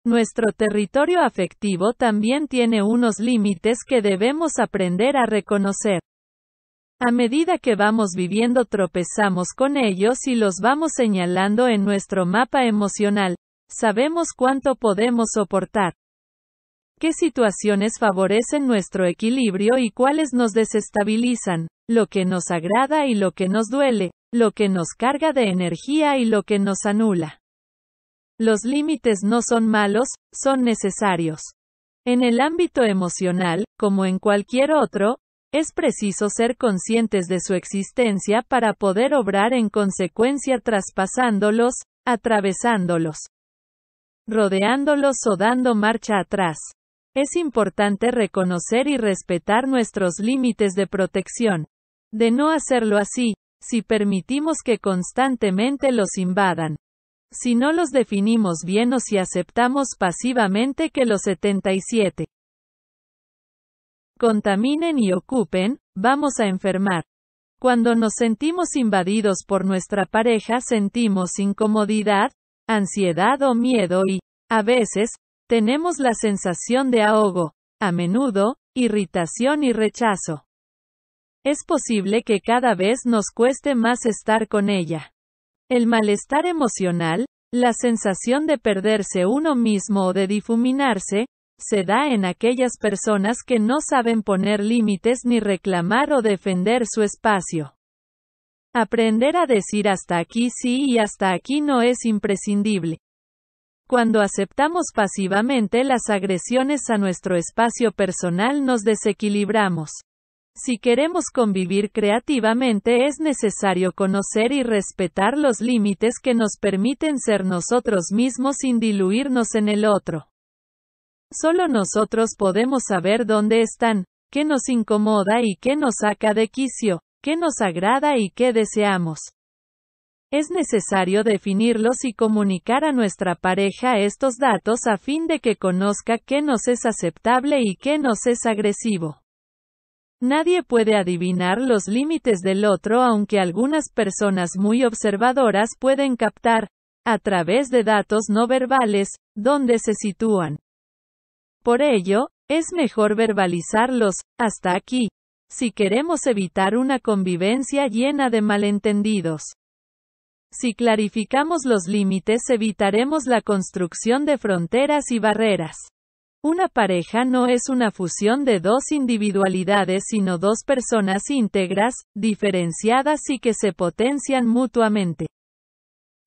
Speaker 1: Nuestro territorio afectivo también tiene unos límites que debemos aprender a reconocer. A medida que vamos viviendo tropezamos con ellos y los vamos señalando en nuestro mapa emocional. Sabemos cuánto podemos soportar qué situaciones favorecen nuestro equilibrio y cuáles nos desestabilizan, lo que nos agrada y lo que nos duele, lo que nos carga de energía y lo que nos anula. Los límites no son malos, son necesarios. En el ámbito emocional, como en cualquier otro, es preciso ser conscientes de su existencia para poder obrar en consecuencia traspasándolos, atravesándolos, rodeándolos o dando marcha atrás. Es importante reconocer y respetar nuestros límites de protección. De no hacerlo así, si permitimos que constantemente los invadan. Si no los definimos bien o si aceptamos pasivamente que los 77 contaminen y ocupen, vamos a enfermar. Cuando nos sentimos invadidos por nuestra pareja sentimos incomodidad, ansiedad o miedo y, a veces, tenemos la sensación de ahogo, a menudo, irritación y rechazo. Es posible que cada vez nos cueste más estar con ella. El malestar emocional, la sensación de perderse uno mismo o de difuminarse, se da en aquellas personas que no saben poner límites ni reclamar o defender su espacio. Aprender a decir hasta aquí sí y hasta aquí no es imprescindible. Cuando aceptamos pasivamente las agresiones a nuestro espacio personal nos desequilibramos. Si queremos convivir creativamente es necesario conocer y respetar los límites que nos permiten ser nosotros mismos sin diluirnos en el otro. Solo nosotros podemos saber dónde están, qué nos incomoda y qué nos saca de quicio, qué nos agrada y qué deseamos. Es necesario definirlos y comunicar a nuestra pareja estos datos a fin de que conozca qué nos es aceptable y qué nos es agresivo. Nadie puede adivinar los límites del otro aunque algunas personas muy observadoras pueden captar, a través de datos no verbales, dónde se sitúan. Por ello, es mejor verbalizarlos, hasta aquí, si queremos evitar una convivencia llena de malentendidos. Si clarificamos los límites evitaremos la construcción de fronteras y barreras. Una pareja no es una fusión de dos individualidades sino dos personas íntegras, diferenciadas y que se potencian mutuamente.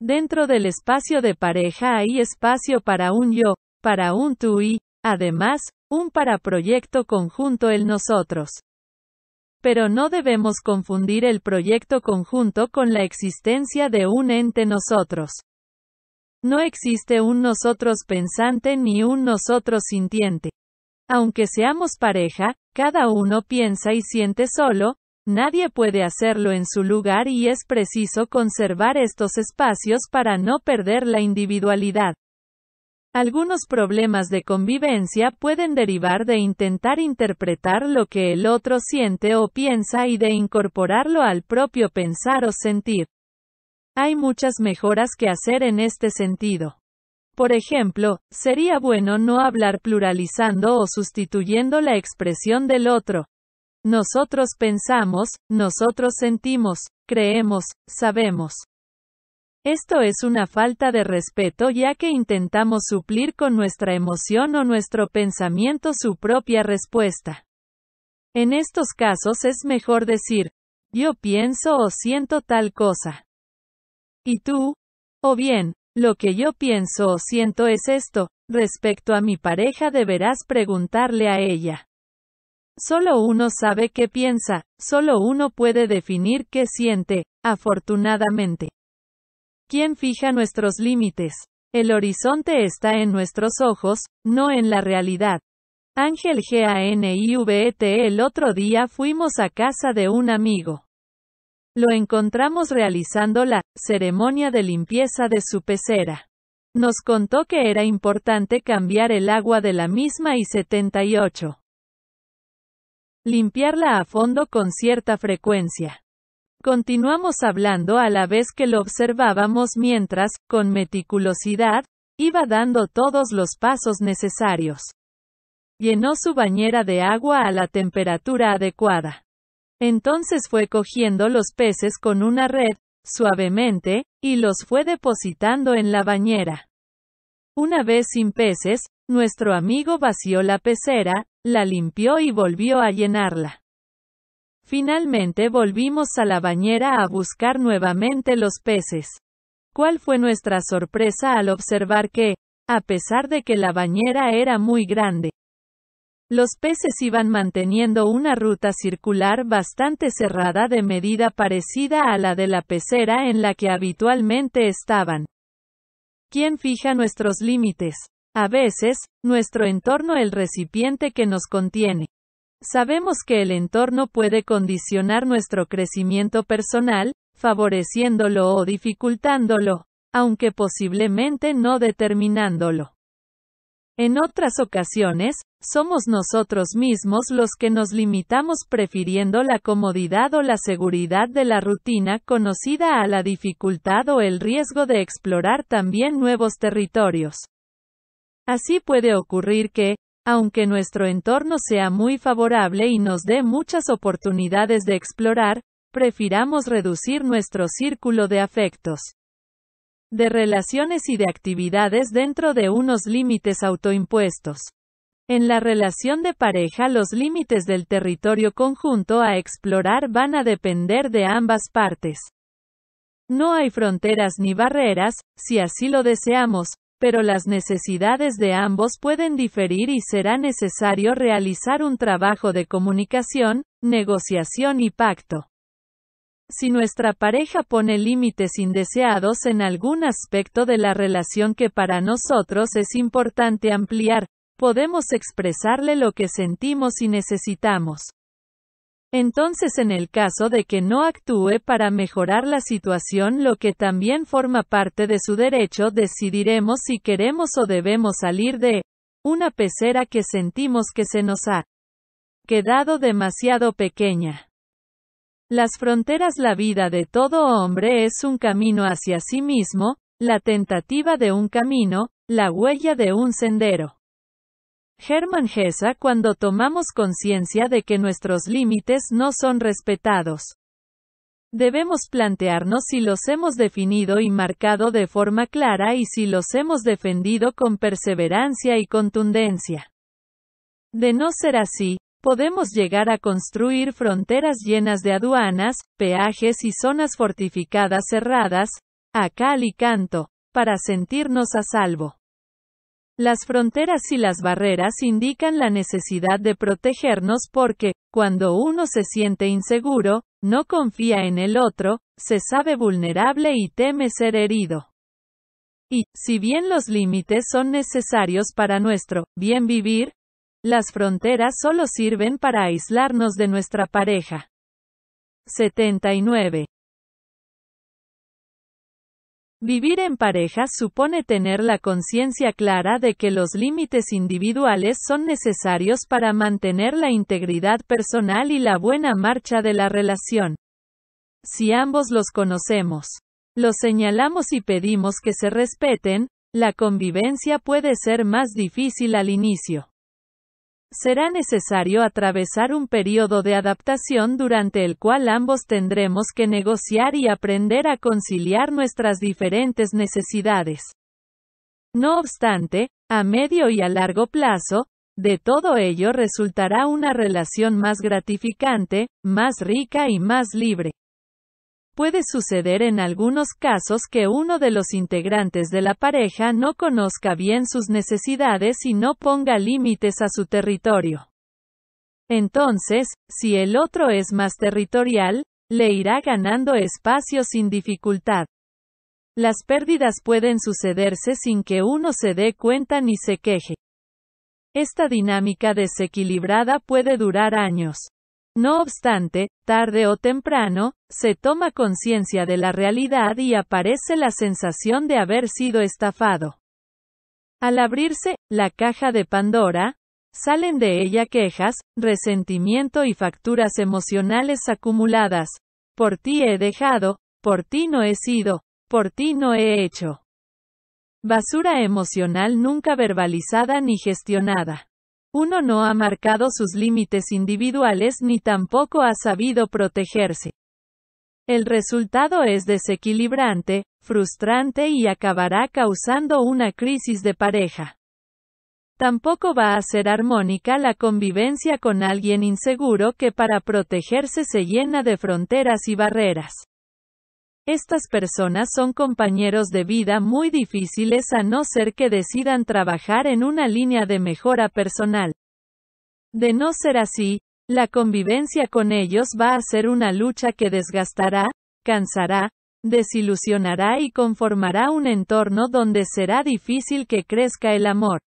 Speaker 1: Dentro del espacio de pareja hay espacio para un yo, para un tú y, además, un para proyecto conjunto el nosotros. Pero no debemos confundir el proyecto conjunto con la existencia de un ente nosotros. No existe un nosotros pensante ni un nosotros sintiente. Aunque seamos pareja, cada uno piensa y siente solo, nadie puede hacerlo en su lugar y es preciso conservar estos espacios para no perder la individualidad. Algunos problemas de convivencia pueden derivar de intentar interpretar lo que el otro siente o piensa y de incorporarlo al propio pensar o sentir. Hay muchas mejoras que hacer en este sentido. Por ejemplo, sería bueno no hablar pluralizando o sustituyendo la expresión del otro. Nosotros pensamos, nosotros sentimos, creemos, sabemos. Esto es una falta de respeto ya que intentamos suplir con nuestra emoción o nuestro pensamiento su propia respuesta. En estos casos es mejor decir, yo pienso o siento tal cosa. ¿Y tú? O bien, lo que yo pienso o siento es esto, respecto a mi pareja deberás preguntarle a ella. Solo uno sabe qué piensa, solo uno puede definir qué siente, afortunadamente. ¿Quién fija nuestros límites? El horizonte está en nuestros ojos, no en la realidad. Ángel GANIVET El otro día fuimos a casa de un amigo. Lo encontramos realizando la ceremonia de limpieza de su pecera. Nos contó que era importante cambiar el agua de la misma y 78. Limpiarla a fondo con cierta frecuencia. Continuamos hablando a la vez que lo observábamos mientras, con meticulosidad, iba dando todos los pasos necesarios. Llenó su bañera de agua a la temperatura adecuada. Entonces fue cogiendo los peces con una red, suavemente, y los fue depositando en la bañera. Una vez sin peces, nuestro amigo vació la pecera, la limpió y volvió a llenarla. Finalmente volvimos a la bañera a buscar nuevamente los peces. ¿Cuál fue nuestra sorpresa al observar que, a pesar de que la bañera era muy grande, los peces iban manteniendo una ruta circular bastante cerrada de medida parecida a la de la pecera en la que habitualmente estaban. ¿Quién fija nuestros límites? A veces, nuestro entorno el recipiente que nos contiene. Sabemos que el entorno puede condicionar nuestro crecimiento personal, favoreciéndolo o dificultándolo, aunque posiblemente no determinándolo. En otras ocasiones, somos nosotros mismos los que nos limitamos prefiriendo la comodidad o la seguridad de la rutina conocida a la dificultad o el riesgo de explorar también nuevos territorios. Así puede ocurrir que, aunque nuestro entorno sea muy favorable y nos dé muchas oportunidades de explorar, prefiramos reducir nuestro círculo de afectos, de relaciones y de actividades dentro de unos límites autoimpuestos. En la relación de pareja los límites del territorio conjunto a explorar van a depender de ambas partes. No hay fronteras ni barreras, si así lo deseamos, pero las necesidades de ambos pueden diferir y será necesario realizar un trabajo de comunicación, negociación y pacto. Si nuestra pareja pone límites indeseados en algún aspecto de la relación que para nosotros es importante ampliar, podemos expresarle lo que sentimos y necesitamos. Entonces en el caso de que no actúe para mejorar la situación, lo que también forma parte de su derecho, decidiremos si queremos o debemos salir de una pecera que sentimos que se nos ha quedado demasiado pequeña. Las fronteras La vida de todo hombre es un camino hacia sí mismo, la tentativa de un camino, la huella de un sendero. Hermann Hesse cuando tomamos conciencia de que nuestros límites no son respetados. Debemos plantearnos si los hemos definido y marcado de forma clara y si los hemos defendido con perseverancia y contundencia. De no ser así, podemos llegar a construir fronteras llenas de aduanas, peajes y zonas fortificadas cerradas, a cal y canto, para sentirnos a salvo. Las fronteras y las barreras indican la necesidad de protegernos porque, cuando uno se siente inseguro, no confía en el otro, se sabe vulnerable y teme ser herido. Y, si bien los límites son necesarios para nuestro bien vivir, las fronteras solo sirven para aislarnos de nuestra pareja. 79. Vivir en pareja supone tener la conciencia clara de que los límites individuales son necesarios para mantener la integridad personal y la buena marcha de la relación. Si ambos los conocemos, los señalamos y pedimos que se respeten, la convivencia puede ser más difícil al inicio. Será necesario atravesar un periodo de adaptación durante el cual ambos tendremos que negociar y aprender a conciliar nuestras diferentes necesidades. No obstante, a medio y a largo plazo, de todo ello resultará una relación más gratificante, más rica y más libre. Puede suceder en algunos casos que uno de los integrantes de la pareja no conozca bien sus necesidades y no ponga límites a su territorio. Entonces, si el otro es más territorial, le irá ganando espacio sin dificultad. Las pérdidas pueden sucederse sin que uno se dé cuenta ni se queje. Esta dinámica desequilibrada puede durar años. No obstante, tarde o temprano, se toma conciencia de la realidad y aparece la sensación de haber sido estafado. Al abrirse, la caja de Pandora, salen de ella quejas, resentimiento y facturas emocionales acumuladas. Por ti he dejado, por ti no he sido, por ti no he hecho. Basura emocional nunca verbalizada ni gestionada. Uno no ha marcado sus límites individuales ni tampoco ha sabido protegerse. El resultado es desequilibrante, frustrante y acabará causando una crisis de pareja. Tampoco va a ser armónica la convivencia con alguien inseguro que para protegerse se llena de fronteras y barreras. Estas personas son compañeros de vida muy difíciles a no ser que decidan trabajar en una línea de mejora personal. De no ser así, la convivencia con ellos va a ser una lucha que desgastará, cansará, desilusionará y conformará un entorno donde será difícil que crezca el amor.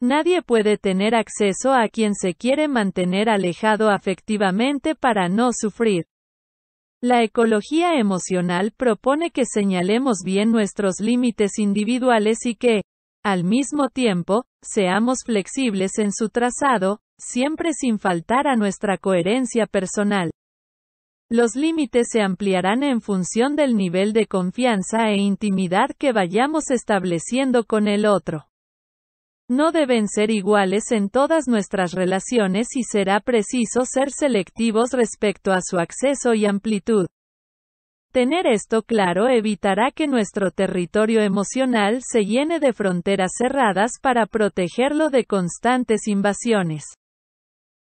Speaker 1: Nadie puede tener acceso a quien se quiere mantener alejado afectivamente para no sufrir. La ecología emocional propone que señalemos bien nuestros límites individuales y que, al mismo tiempo, seamos flexibles en su trazado, siempre sin faltar a nuestra coherencia personal. Los límites se ampliarán en función del nivel de confianza e intimidad que vayamos estableciendo con el otro. No deben ser iguales en todas nuestras relaciones y será preciso ser selectivos respecto a su acceso y amplitud. Tener esto claro evitará que nuestro territorio emocional se llene de fronteras cerradas para protegerlo de constantes invasiones.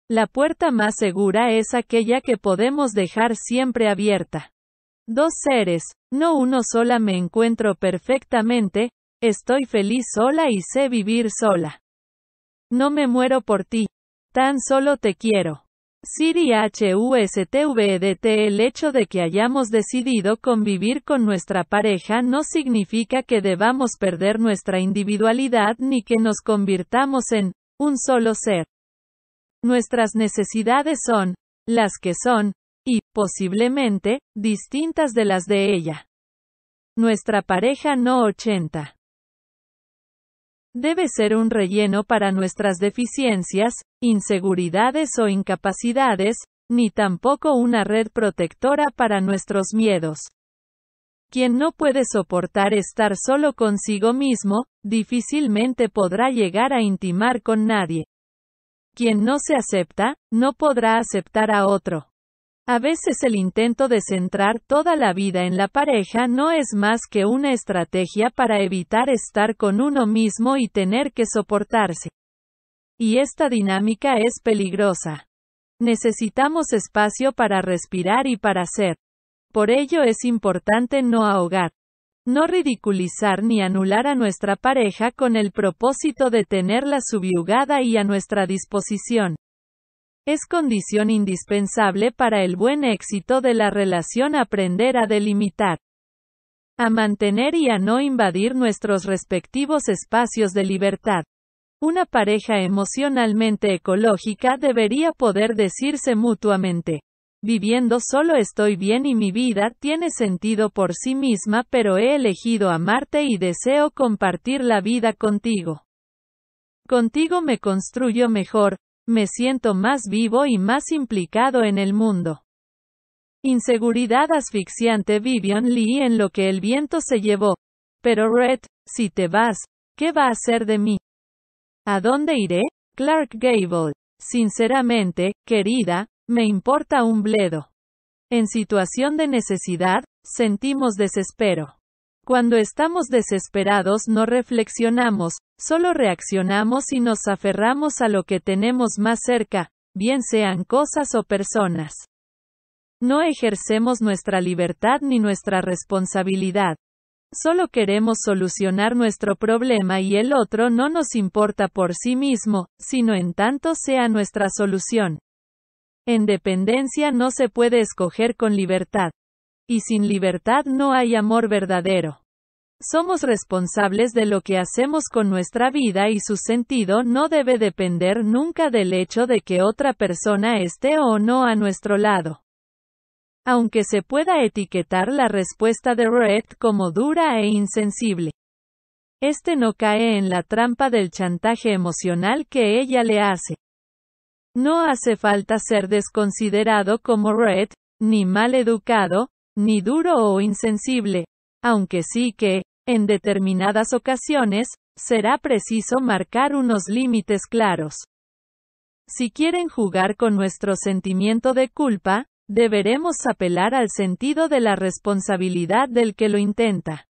Speaker 1: La puerta más segura es aquella que podemos dejar siempre abierta. Dos seres, no uno sola me encuentro perfectamente, Estoy feliz sola y sé vivir sola. No me muero por ti. Tan solo te quiero. Siri H.U.S.T.V.D.T. E el hecho de que hayamos decidido convivir con nuestra pareja no significa que debamos perder nuestra individualidad ni que nos convirtamos en un solo ser. Nuestras necesidades son las que son, y, posiblemente, distintas de las de ella. Nuestra pareja no 80. Debe ser un relleno para nuestras deficiencias, inseguridades o incapacidades, ni tampoco una red protectora para nuestros miedos. Quien no puede soportar estar solo consigo mismo, difícilmente podrá llegar a intimar con nadie. Quien no se acepta, no podrá aceptar a otro. A veces el intento de centrar toda la vida en la pareja no es más que una estrategia para evitar estar con uno mismo y tener que soportarse. Y esta dinámica es peligrosa. Necesitamos espacio para respirar y para ser. Por ello es importante no ahogar. No ridiculizar ni anular a nuestra pareja con el propósito de tenerla subyugada y a nuestra disposición. Es condición indispensable para el buen éxito de la relación aprender a delimitar, a mantener y a no invadir nuestros respectivos espacios de libertad. Una pareja emocionalmente ecológica debería poder decirse mutuamente. Viviendo solo estoy bien y mi vida tiene sentido por sí misma, pero he elegido amarte y deseo compartir la vida contigo. Contigo me construyo mejor, me siento más vivo y más implicado en el mundo. Inseguridad asfixiante Vivian Lee en lo que el viento se llevó. Pero Red, si te vas, ¿qué va a hacer de mí? ¿A dónde iré? Clark Gable. Sinceramente, querida, me importa un bledo. En situación de necesidad, sentimos desespero. Cuando estamos desesperados no reflexionamos, solo reaccionamos y nos aferramos a lo que tenemos más cerca, bien sean cosas o personas. No ejercemos nuestra libertad ni nuestra responsabilidad. Solo queremos solucionar nuestro problema y el otro no nos importa por sí mismo, sino en tanto sea nuestra solución. En dependencia no se puede escoger con libertad. Y sin libertad no hay amor verdadero. Somos responsables de lo que hacemos con nuestra vida y su sentido no debe depender nunca del hecho de que otra persona esté o no a nuestro lado. Aunque se pueda etiquetar la respuesta de Red como dura e insensible. Este no cae en la trampa del chantaje emocional que ella le hace. No hace falta ser desconsiderado como Red, ni mal educado, ni duro o insensible, aunque sí que, en determinadas ocasiones, será preciso marcar unos límites claros. Si quieren jugar con nuestro sentimiento de culpa, deberemos apelar al sentido de la responsabilidad del que lo intenta.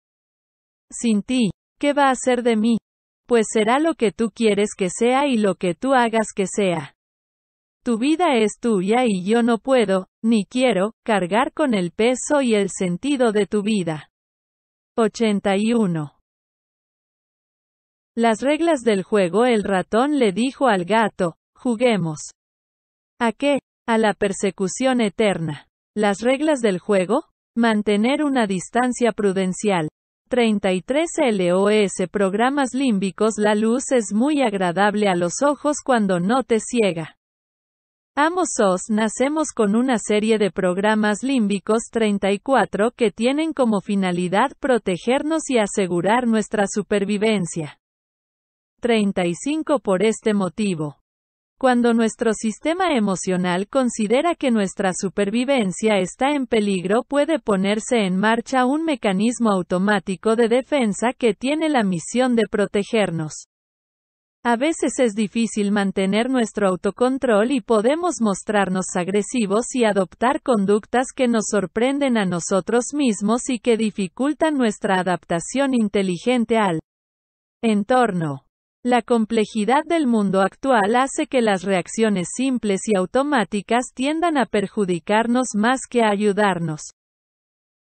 Speaker 1: Sin ti, ¿qué va a ser de mí? Pues será lo que tú quieres que sea y lo que tú hagas que sea. Tu vida es tuya y yo no puedo, ni quiero, cargar con el peso y el sentido de tu vida. 81. Las reglas del juego El ratón le dijo al gato, juguemos. ¿A qué? A la persecución eterna. Las reglas del juego? Mantener una distancia prudencial. 33 LOS Programas límbicos La luz es muy agradable a los ojos cuando no te ciega. Ambos nacemos con una serie de programas límbicos 34 que tienen como finalidad protegernos y asegurar nuestra supervivencia. 35 Por este motivo. Cuando nuestro sistema emocional considera que nuestra supervivencia está en peligro puede ponerse en marcha un mecanismo automático de defensa que tiene la misión de protegernos. A veces es difícil mantener nuestro autocontrol y podemos mostrarnos agresivos y adoptar conductas que nos sorprenden a nosotros mismos y que dificultan nuestra adaptación inteligente al entorno. La complejidad del mundo actual hace que las reacciones simples y automáticas tiendan a perjudicarnos más que a ayudarnos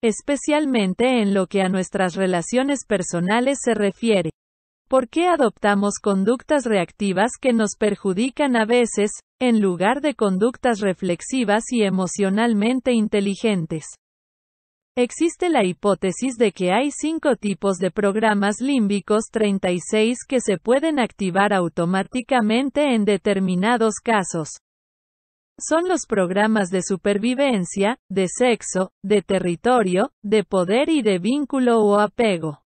Speaker 1: especialmente en lo que a nuestras relaciones personales se refiere. ¿Por qué adoptamos conductas reactivas que nos perjudican a veces, en lugar de conductas reflexivas y emocionalmente inteligentes? Existe la hipótesis de que hay cinco tipos de programas límbicos 36 que se pueden activar automáticamente en determinados casos. Son los programas de supervivencia, de sexo, de territorio, de poder y de vínculo o apego.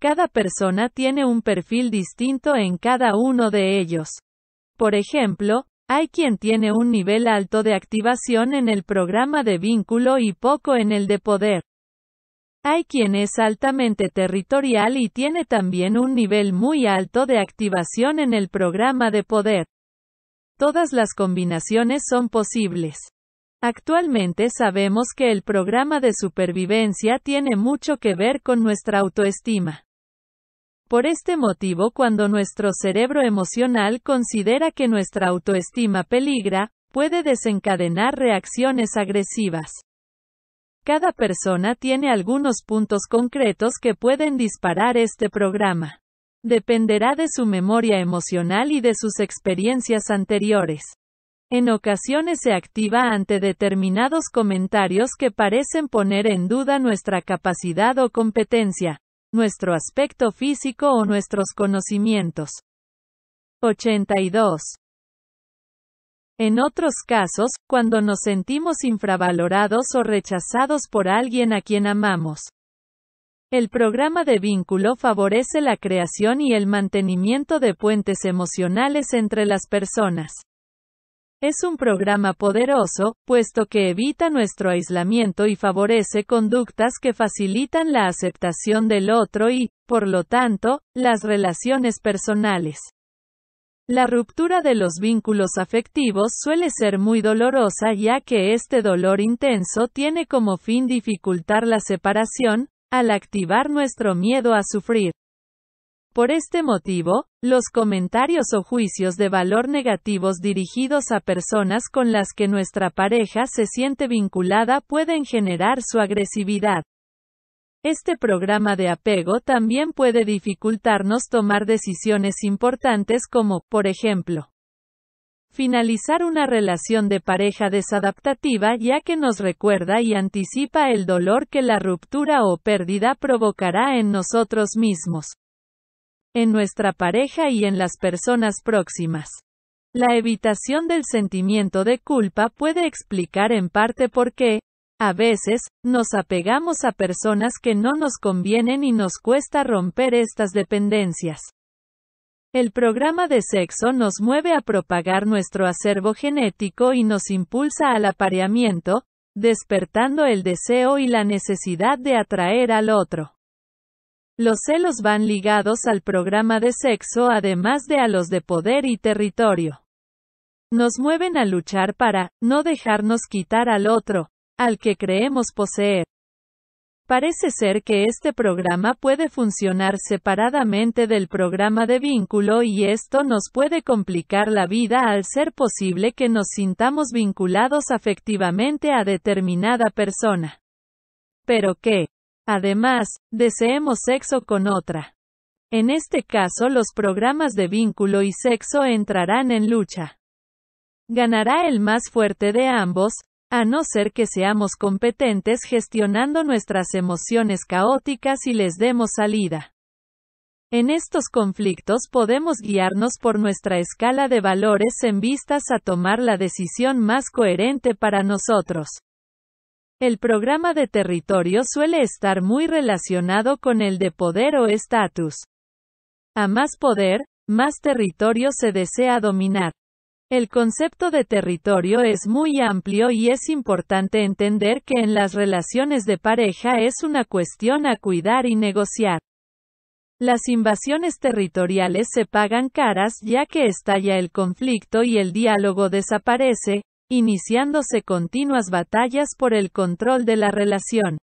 Speaker 1: Cada persona tiene un perfil distinto en cada uno de ellos. Por ejemplo, hay quien tiene un nivel alto de activación en el programa de vínculo y poco en el de poder. Hay quien es altamente territorial y tiene también un nivel muy alto de activación en el programa de poder. Todas las combinaciones son posibles. Actualmente sabemos que el programa de supervivencia tiene mucho que ver con nuestra autoestima. Por este motivo cuando nuestro cerebro emocional considera que nuestra autoestima peligra, puede desencadenar reacciones agresivas. Cada persona tiene algunos puntos concretos que pueden disparar este programa. Dependerá de su memoria emocional y de sus experiencias anteriores. En ocasiones se activa ante determinados comentarios que parecen poner en duda nuestra capacidad o competencia, nuestro aspecto físico o nuestros conocimientos. 82. En otros casos, cuando nos sentimos infravalorados o rechazados por alguien a quien amamos. El programa de vínculo favorece la creación y el mantenimiento de puentes emocionales entre las personas. Es un programa poderoso, puesto que evita nuestro aislamiento y favorece conductas que facilitan la aceptación del otro y, por lo tanto, las relaciones personales. La ruptura de los vínculos afectivos suele ser muy dolorosa ya que este dolor intenso tiene como fin dificultar la separación, al activar nuestro miedo a sufrir. Por este motivo, los comentarios o juicios de valor negativos dirigidos a personas con las que nuestra pareja se siente vinculada pueden generar su agresividad. Este programa de apego también puede dificultarnos tomar decisiones importantes como, por ejemplo, finalizar una relación de pareja desadaptativa ya que nos recuerda y anticipa el dolor que la ruptura o pérdida provocará en nosotros mismos en nuestra pareja y en las personas próximas. La evitación del sentimiento de culpa puede explicar en parte por qué, a veces, nos apegamos a personas que no nos convienen y nos cuesta romper estas dependencias. El programa de sexo nos mueve a propagar nuestro acervo genético y nos impulsa al apareamiento, despertando el deseo y la necesidad de atraer al otro. Los celos van ligados al programa de sexo además de a los de poder y territorio. Nos mueven a luchar para, no dejarnos quitar al otro, al que creemos poseer. Parece ser que este programa puede funcionar separadamente del programa de vínculo y esto nos puede complicar la vida al ser posible que nos sintamos vinculados afectivamente a determinada persona. Pero ¿qué? Además, deseemos sexo con otra. En este caso los programas de vínculo y sexo entrarán en lucha. Ganará el más fuerte de ambos, a no ser que seamos competentes gestionando nuestras emociones caóticas y les demos salida. En estos conflictos podemos guiarnos por nuestra escala de valores en vistas a tomar la decisión más coherente para nosotros. El programa de territorio suele estar muy relacionado con el de poder o estatus. A más poder, más territorio se desea dominar. El concepto de territorio es muy amplio y es importante entender que en las relaciones de pareja es una cuestión a cuidar y negociar. Las invasiones territoriales se pagan caras ya que estalla el conflicto y el diálogo desaparece, iniciándose continuas batallas por el control de la relación.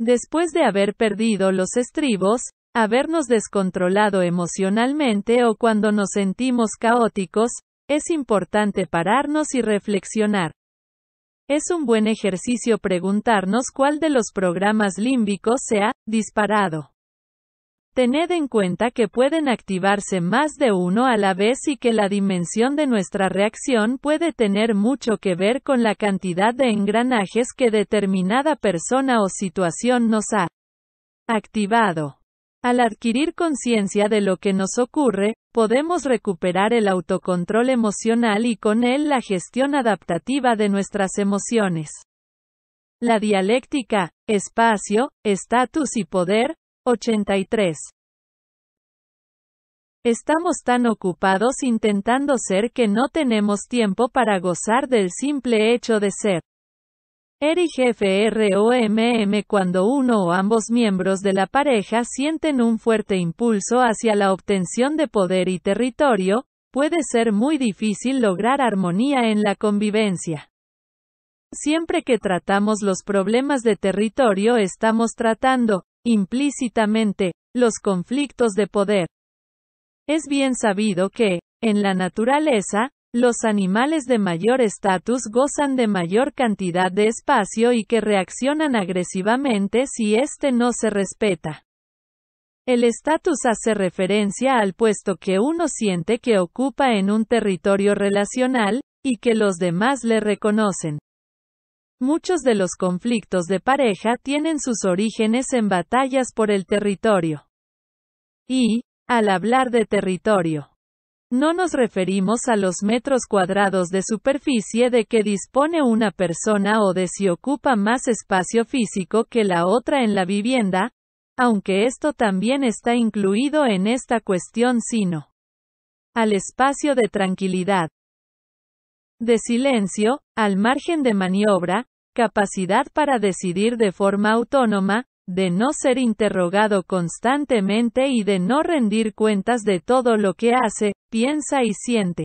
Speaker 1: Después de haber perdido los estribos, habernos descontrolado emocionalmente o cuando nos sentimos caóticos, es importante pararnos y reflexionar. Es un buen ejercicio preguntarnos cuál de los programas límbicos se ha disparado. Tened en cuenta que pueden activarse más de uno a la vez y que la dimensión de nuestra reacción puede tener mucho que ver con la cantidad de engranajes que determinada persona o situación nos ha activado. Al adquirir conciencia de lo que nos ocurre, podemos recuperar el autocontrol emocional y con él la gestión adaptativa de nuestras emociones. La dialéctica, espacio, estatus y poder, 83. Estamos tan ocupados intentando ser que no tenemos tiempo para gozar del simple hecho de ser. Erich cuando uno o ambos miembros de la pareja sienten un fuerte impulso hacia la obtención de poder y territorio, puede ser muy difícil lograr armonía en la convivencia. Siempre que tratamos los problemas de territorio estamos tratando, implícitamente, los conflictos de poder. Es bien sabido que, en la naturaleza, los animales de mayor estatus gozan de mayor cantidad de espacio y que reaccionan agresivamente si éste no se respeta. El estatus hace referencia al puesto que uno siente que ocupa en un territorio relacional, y que los demás le reconocen. Muchos de los conflictos de pareja tienen sus orígenes en batallas por el territorio. Y, al hablar de territorio, no nos referimos a los metros cuadrados de superficie de que dispone una persona o de si ocupa más espacio físico que la otra en la vivienda, aunque esto también está incluido en esta cuestión, sino al espacio de tranquilidad, de silencio, al margen de maniobra, capacidad para decidir de forma autónoma, de no ser interrogado constantemente y de no rendir cuentas de todo lo que hace, piensa y siente.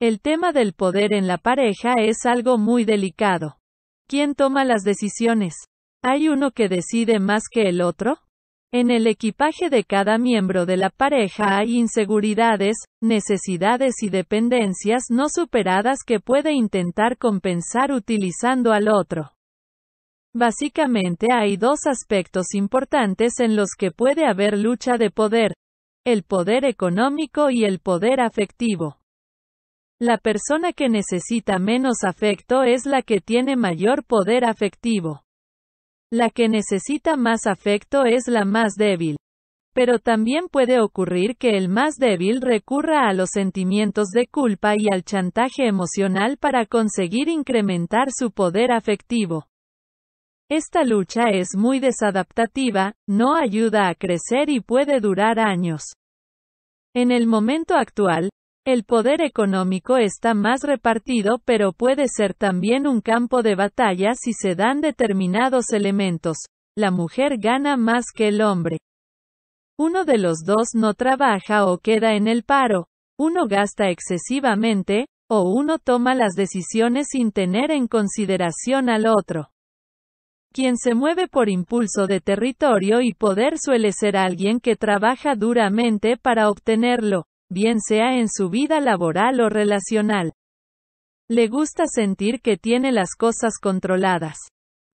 Speaker 1: El tema del poder en la pareja es algo muy delicado. ¿Quién toma las decisiones? ¿Hay uno que decide más que el otro? En el equipaje de cada miembro de la pareja hay inseguridades, necesidades y dependencias no superadas que puede intentar compensar utilizando al otro. Básicamente hay dos aspectos importantes en los que puede haber lucha de poder, el poder económico y el poder afectivo. La persona que necesita menos afecto es la que tiene mayor poder afectivo. La que necesita más afecto es la más débil. Pero también puede ocurrir que el más débil recurra a los sentimientos de culpa y al chantaje emocional para conseguir incrementar su poder afectivo. Esta lucha es muy desadaptativa, no ayuda a crecer y puede durar años. En el momento actual, el poder económico está más repartido pero puede ser también un campo de batalla si se dan determinados elementos. La mujer gana más que el hombre. Uno de los dos no trabaja o queda en el paro. Uno gasta excesivamente, o uno toma las decisiones sin tener en consideración al otro. Quien se mueve por impulso de territorio y poder suele ser alguien que trabaja duramente para obtenerlo bien sea en su vida laboral o relacional. Le gusta sentir que tiene las cosas controladas.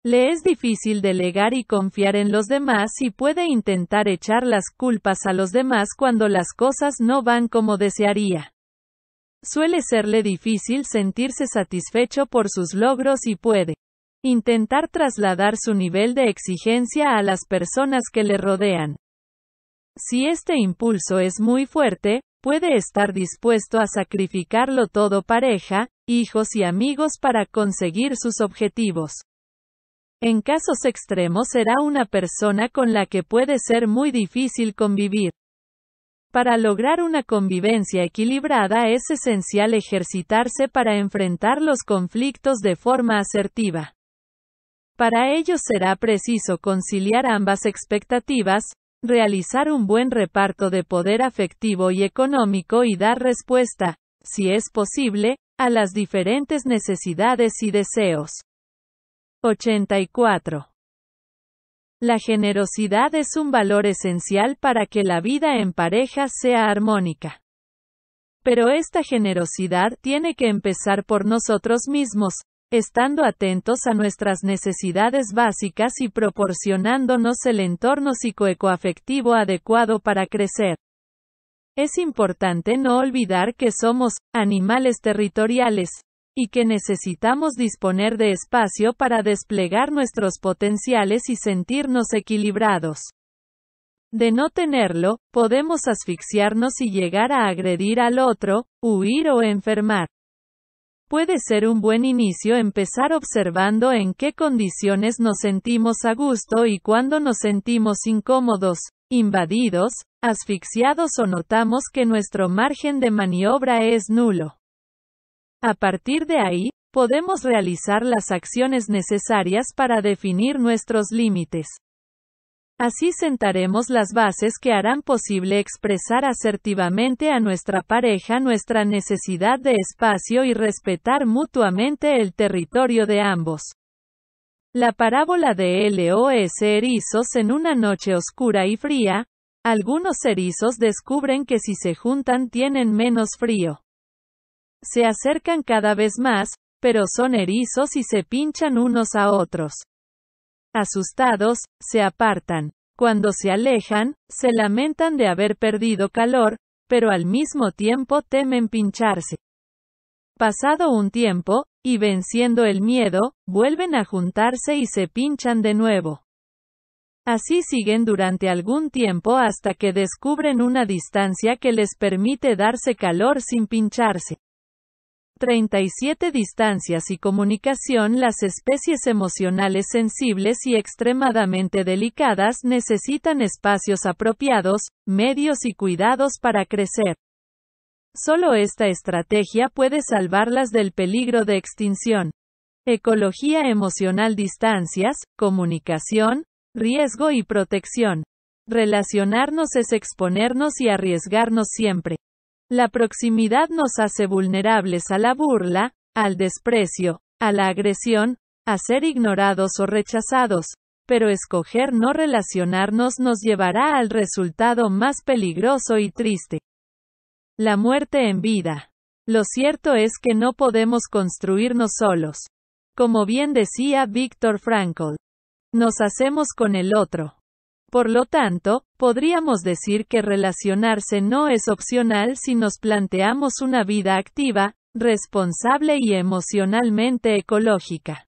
Speaker 1: Le es difícil delegar y confiar en los demás y puede intentar echar las culpas a los demás cuando las cosas no van como desearía. Suele serle difícil sentirse satisfecho por sus logros y puede intentar trasladar su nivel de exigencia a las personas que le rodean. Si este impulso es muy fuerte, puede estar dispuesto a sacrificarlo todo pareja, hijos y amigos para conseguir sus objetivos. En casos extremos será una persona con la que puede ser muy difícil convivir. Para lograr una convivencia equilibrada es esencial ejercitarse para enfrentar los conflictos de forma asertiva. Para ello será preciso conciliar ambas expectativas, realizar un buen reparto de poder afectivo y económico y dar respuesta, si es posible, a las diferentes necesidades y deseos. 84. La generosidad es un valor esencial para que la vida en pareja sea armónica. Pero esta generosidad tiene que empezar por nosotros mismos, estando atentos a nuestras necesidades básicas y proporcionándonos el entorno psicoecoafectivo adecuado para crecer. Es importante no olvidar que somos animales territoriales y que necesitamos disponer de espacio para desplegar nuestros potenciales y sentirnos equilibrados. De no tenerlo, podemos asfixiarnos y llegar a agredir al otro, huir o enfermar. Puede ser un buen inicio empezar observando en qué condiciones nos sentimos a gusto y cuando nos sentimos incómodos, invadidos, asfixiados o notamos que nuestro margen de maniobra es nulo. A partir de ahí, podemos realizar las acciones necesarias para definir nuestros límites. Así sentaremos las bases que harán posible expresar asertivamente a nuestra pareja nuestra necesidad de espacio y respetar mutuamente el territorio de ambos. La parábola de LOS erizos en una noche oscura y fría, algunos erizos descubren que si se juntan tienen menos frío. Se acercan cada vez más, pero son erizos y se pinchan unos a otros. Asustados, se apartan. Cuando se alejan, se lamentan de haber perdido calor, pero al mismo tiempo temen pincharse. Pasado un tiempo, y venciendo el miedo, vuelven a juntarse y se pinchan de nuevo. Así siguen durante algún tiempo hasta que descubren una distancia que les permite darse calor sin pincharse. 37 distancias y comunicación Las especies emocionales sensibles y extremadamente delicadas necesitan espacios apropiados, medios y cuidados para crecer. Solo esta estrategia puede salvarlas del peligro de extinción. Ecología emocional distancias, comunicación, riesgo y protección. Relacionarnos es exponernos y arriesgarnos siempre. La proximidad nos hace vulnerables a la burla, al desprecio, a la agresión, a ser ignorados o rechazados, pero escoger no relacionarnos nos llevará al resultado más peligroso y triste. La muerte en vida. Lo cierto es que no podemos construirnos solos. Como bien decía Víctor Frankl, nos hacemos con el otro. Por lo tanto, podríamos decir que relacionarse no es opcional si nos planteamos una vida activa, responsable y emocionalmente ecológica.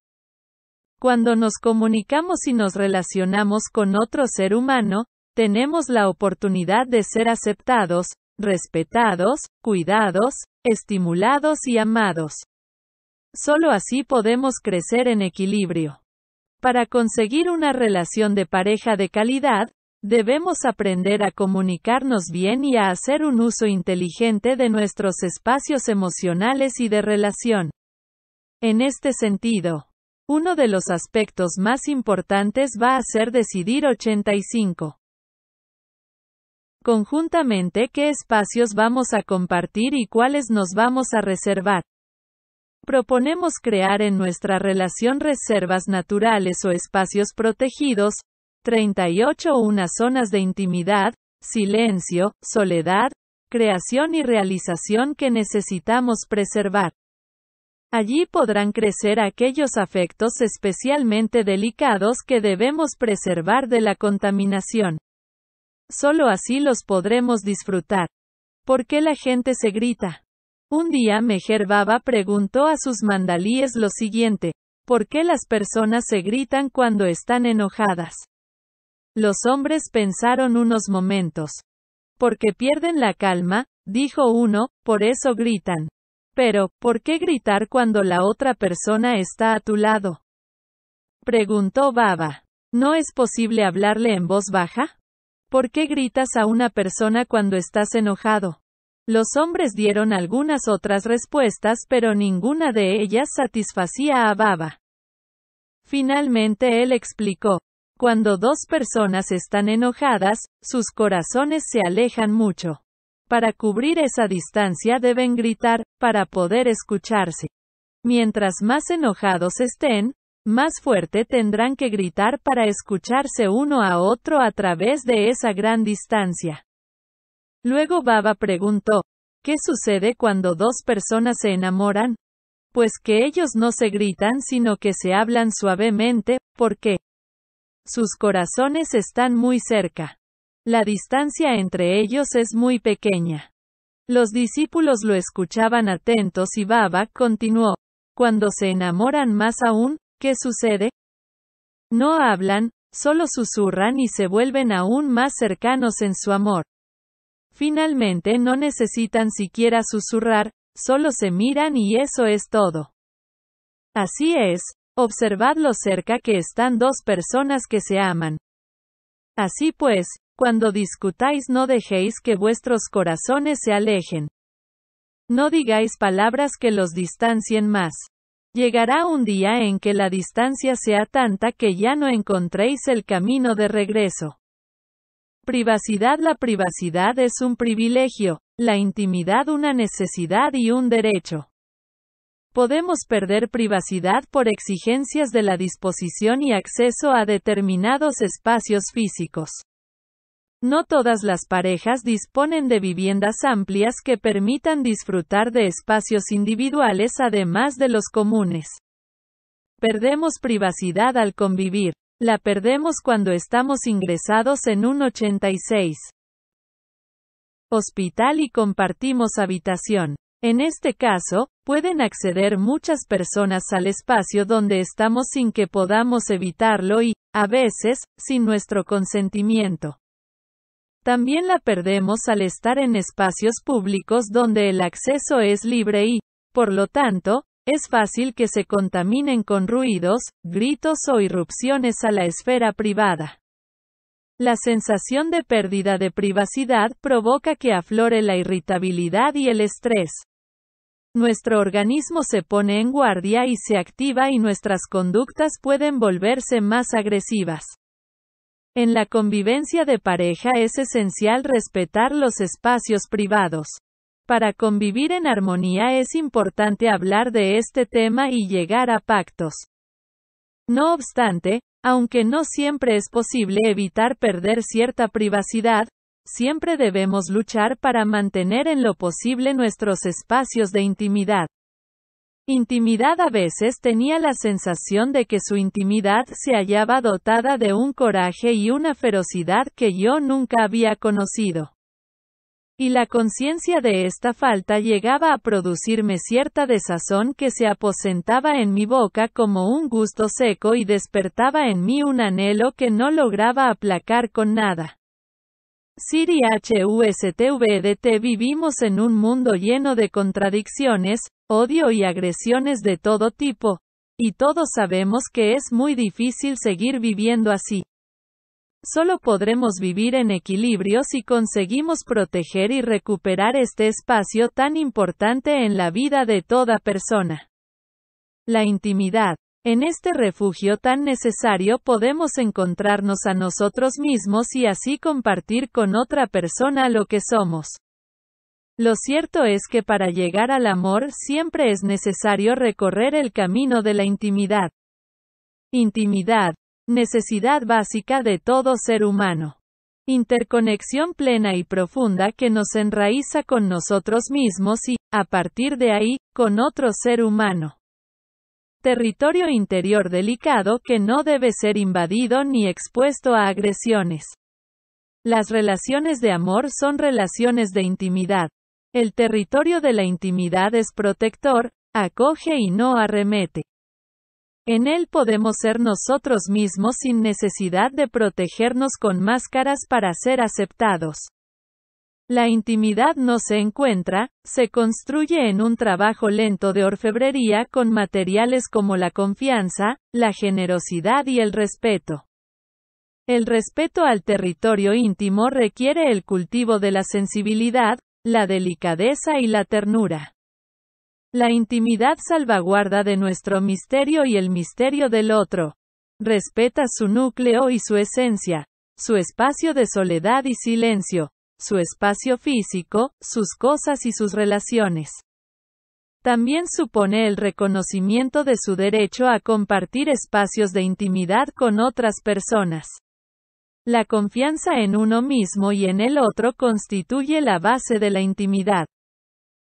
Speaker 1: Cuando nos comunicamos y nos relacionamos con otro ser humano, tenemos la oportunidad de ser aceptados, respetados, cuidados, estimulados y amados. Solo así podemos crecer en equilibrio. Para conseguir una relación de pareja de calidad, debemos aprender a comunicarnos bien y a hacer un uso inteligente de nuestros espacios emocionales y de relación. En este sentido, uno de los aspectos más importantes va a ser decidir 85. Conjuntamente qué espacios vamos a compartir y cuáles nos vamos a reservar proponemos crear en nuestra relación reservas naturales o espacios protegidos, 38 unas zonas de intimidad, silencio, soledad, creación y realización que necesitamos preservar. Allí podrán crecer aquellos afectos especialmente delicados que debemos preservar de la contaminación. Solo así los podremos disfrutar. ¿Por qué la gente se grita? Un día Meher Baba preguntó a sus mandalíes lo siguiente. ¿Por qué las personas se gritan cuando están enojadas? Los hombres pensaron unos momentos. Porque pierden la calma, dijo uno, por eso gritan. Pero, ¿por qué gritar cuando la otra persona está a tu lado? Preguntó Baba. ¿No es posible hablarle en voz baja? ¿Por qué gritas a una persona cuando estás enojado? Los hombres dieron algunas otras respuestas pero ninguna de ellas satisfacía a Baba. Finalmente él explicó. Cuando dos personas están enojadas, sus corazones se alejan mucho. Para cubrir esa distancia deben gritar, para poder escucharse. Mientras más enojados estén, más fuerte tendrán que gritar para escucharse uno a otro a través de esa gran distancia. Luego Baba preguntó, ¿qué sucede cuando dos personas se enamoran? Pues que ellos no se gritan sino que se hablan suavemente, ¿por qué? sus corazones están muy cerca. La distancia entre ellos es muy pequeña. Los discípulos lo escuchaban atentos y Baba continuó, cuando se enamoran más aún, ¿qué sucede? No hablan, solo susurran y se vuelven aún más cercanos en su amor. Finalmente no necesitan siquiera susurrar, solo se miran y eso es todo. Así es, observad lo cerca que están dos personas que se aman. Así pues, cuando discutáis no dejéis que vuestros corazones se alejen. No digáis palabras que los distancien más. Llegará un día en que la distancia sea tanta que ya no encontréis el camino de regreso. Privacidad La privacidad es un privilegio, la intimidad una necesidad y un derecho. Podemos perder privacidad por exigencias de la disposición y acceso a determinados espacios físicos. No todas las parejas disponen de viviendas amplias que permitan disfrutar de espacios individuales además de los comunes. Perdemos privacidad al convivir. La perdemos cuando estamos ingresados en un 86 hospital y compartimos habitación. En este caso, pueden acceder muchas personas al espacio donde estamos sin que podamos evitarlo y, a veces, sin nuestro consentimiento. También la perdemos al estar en espacios públicos donde el acceso es libre y, por lo tanto, es fácil que se contaminen con ruidos, gritos o irrupciones a la esfera privada. La sensación de pérdida de privacidad provoca que aflore la irritabilidad y el estrés. Nuestro organismo se pone en guardia y se activa y nuestras conductas pueden volverse más agresivas. En la convivencia de pareja es esencial respetar los espacios privados. Para convivir en armonía es importante hablar de este tema y llegar a pactos. No obstante, aunque no siempre es posible evitar perder cierta privacidad, siempre debemos luchar para mantener en lo posible nuestros espacios de intimidad. Intimidad a veces tenía la sensación de que su intimidad se hallaba dotada de un coraje y una ferocidad que yo nunca había conocido y la conciencia de esta falta llegaba a producirme cierta desazón que se aposentaba en mi boca como un gusto seco y despertaba en mí un anhelo que no lograba aplacar con nada. Siri HUSTVDT vivimos en un mundo lleno de contradicciones, odio y agresiones de todo tipo, y todos sabemos que es muy difícil seguir viviendo así. Solo podremos vivir en equilibrio si conseguimos proteger y recuperar este espacio tan importante en la vida de toda persona. La intimidad. En este refugio tan necesario podemos encontrarnos a nosotros mismos y así compartir con otra persona lo que somos. Lo cierto es que para llegar al amor siempre es necesario recorrer el camino de la intimidad. Intimidad, Necesidad básica de todo ser humano. Interconexión plena y profunda que nos enraiza con nosotros mismos y, a partir de ahí, con otro ser humano. Territorio interior delicado que no debe ser invadido ni expuesto a agresiones. Las relaciones de amor son relaciones de intimidad. El territorio de la intimidad es protector, acoge y no arremete. En él podemos ser nosotros mismos sin necesidad de protegernos con máscaras para ser aceptados. La intimidad no se encuentra, se construye en un trabajo lento de orfebrería con materiales como la confianza, la generosidad y el respeto. El respeto al territorio íntimo requiere el cultivo de la sensibilidad, la delicadeza y la ternura. La intimidad salvaguarda de nuestro misterio y el misterio del otro. Respeta su núcleo y su esencia, su espacio de soledad y silencio, su espacio físico, sus cosas y sus relaciones. También supone el reconocimiento de su derecho a compartir espacios de intimidad con otras personas. La confianza en uno mismo y en el otro constituye la base de la intimidad.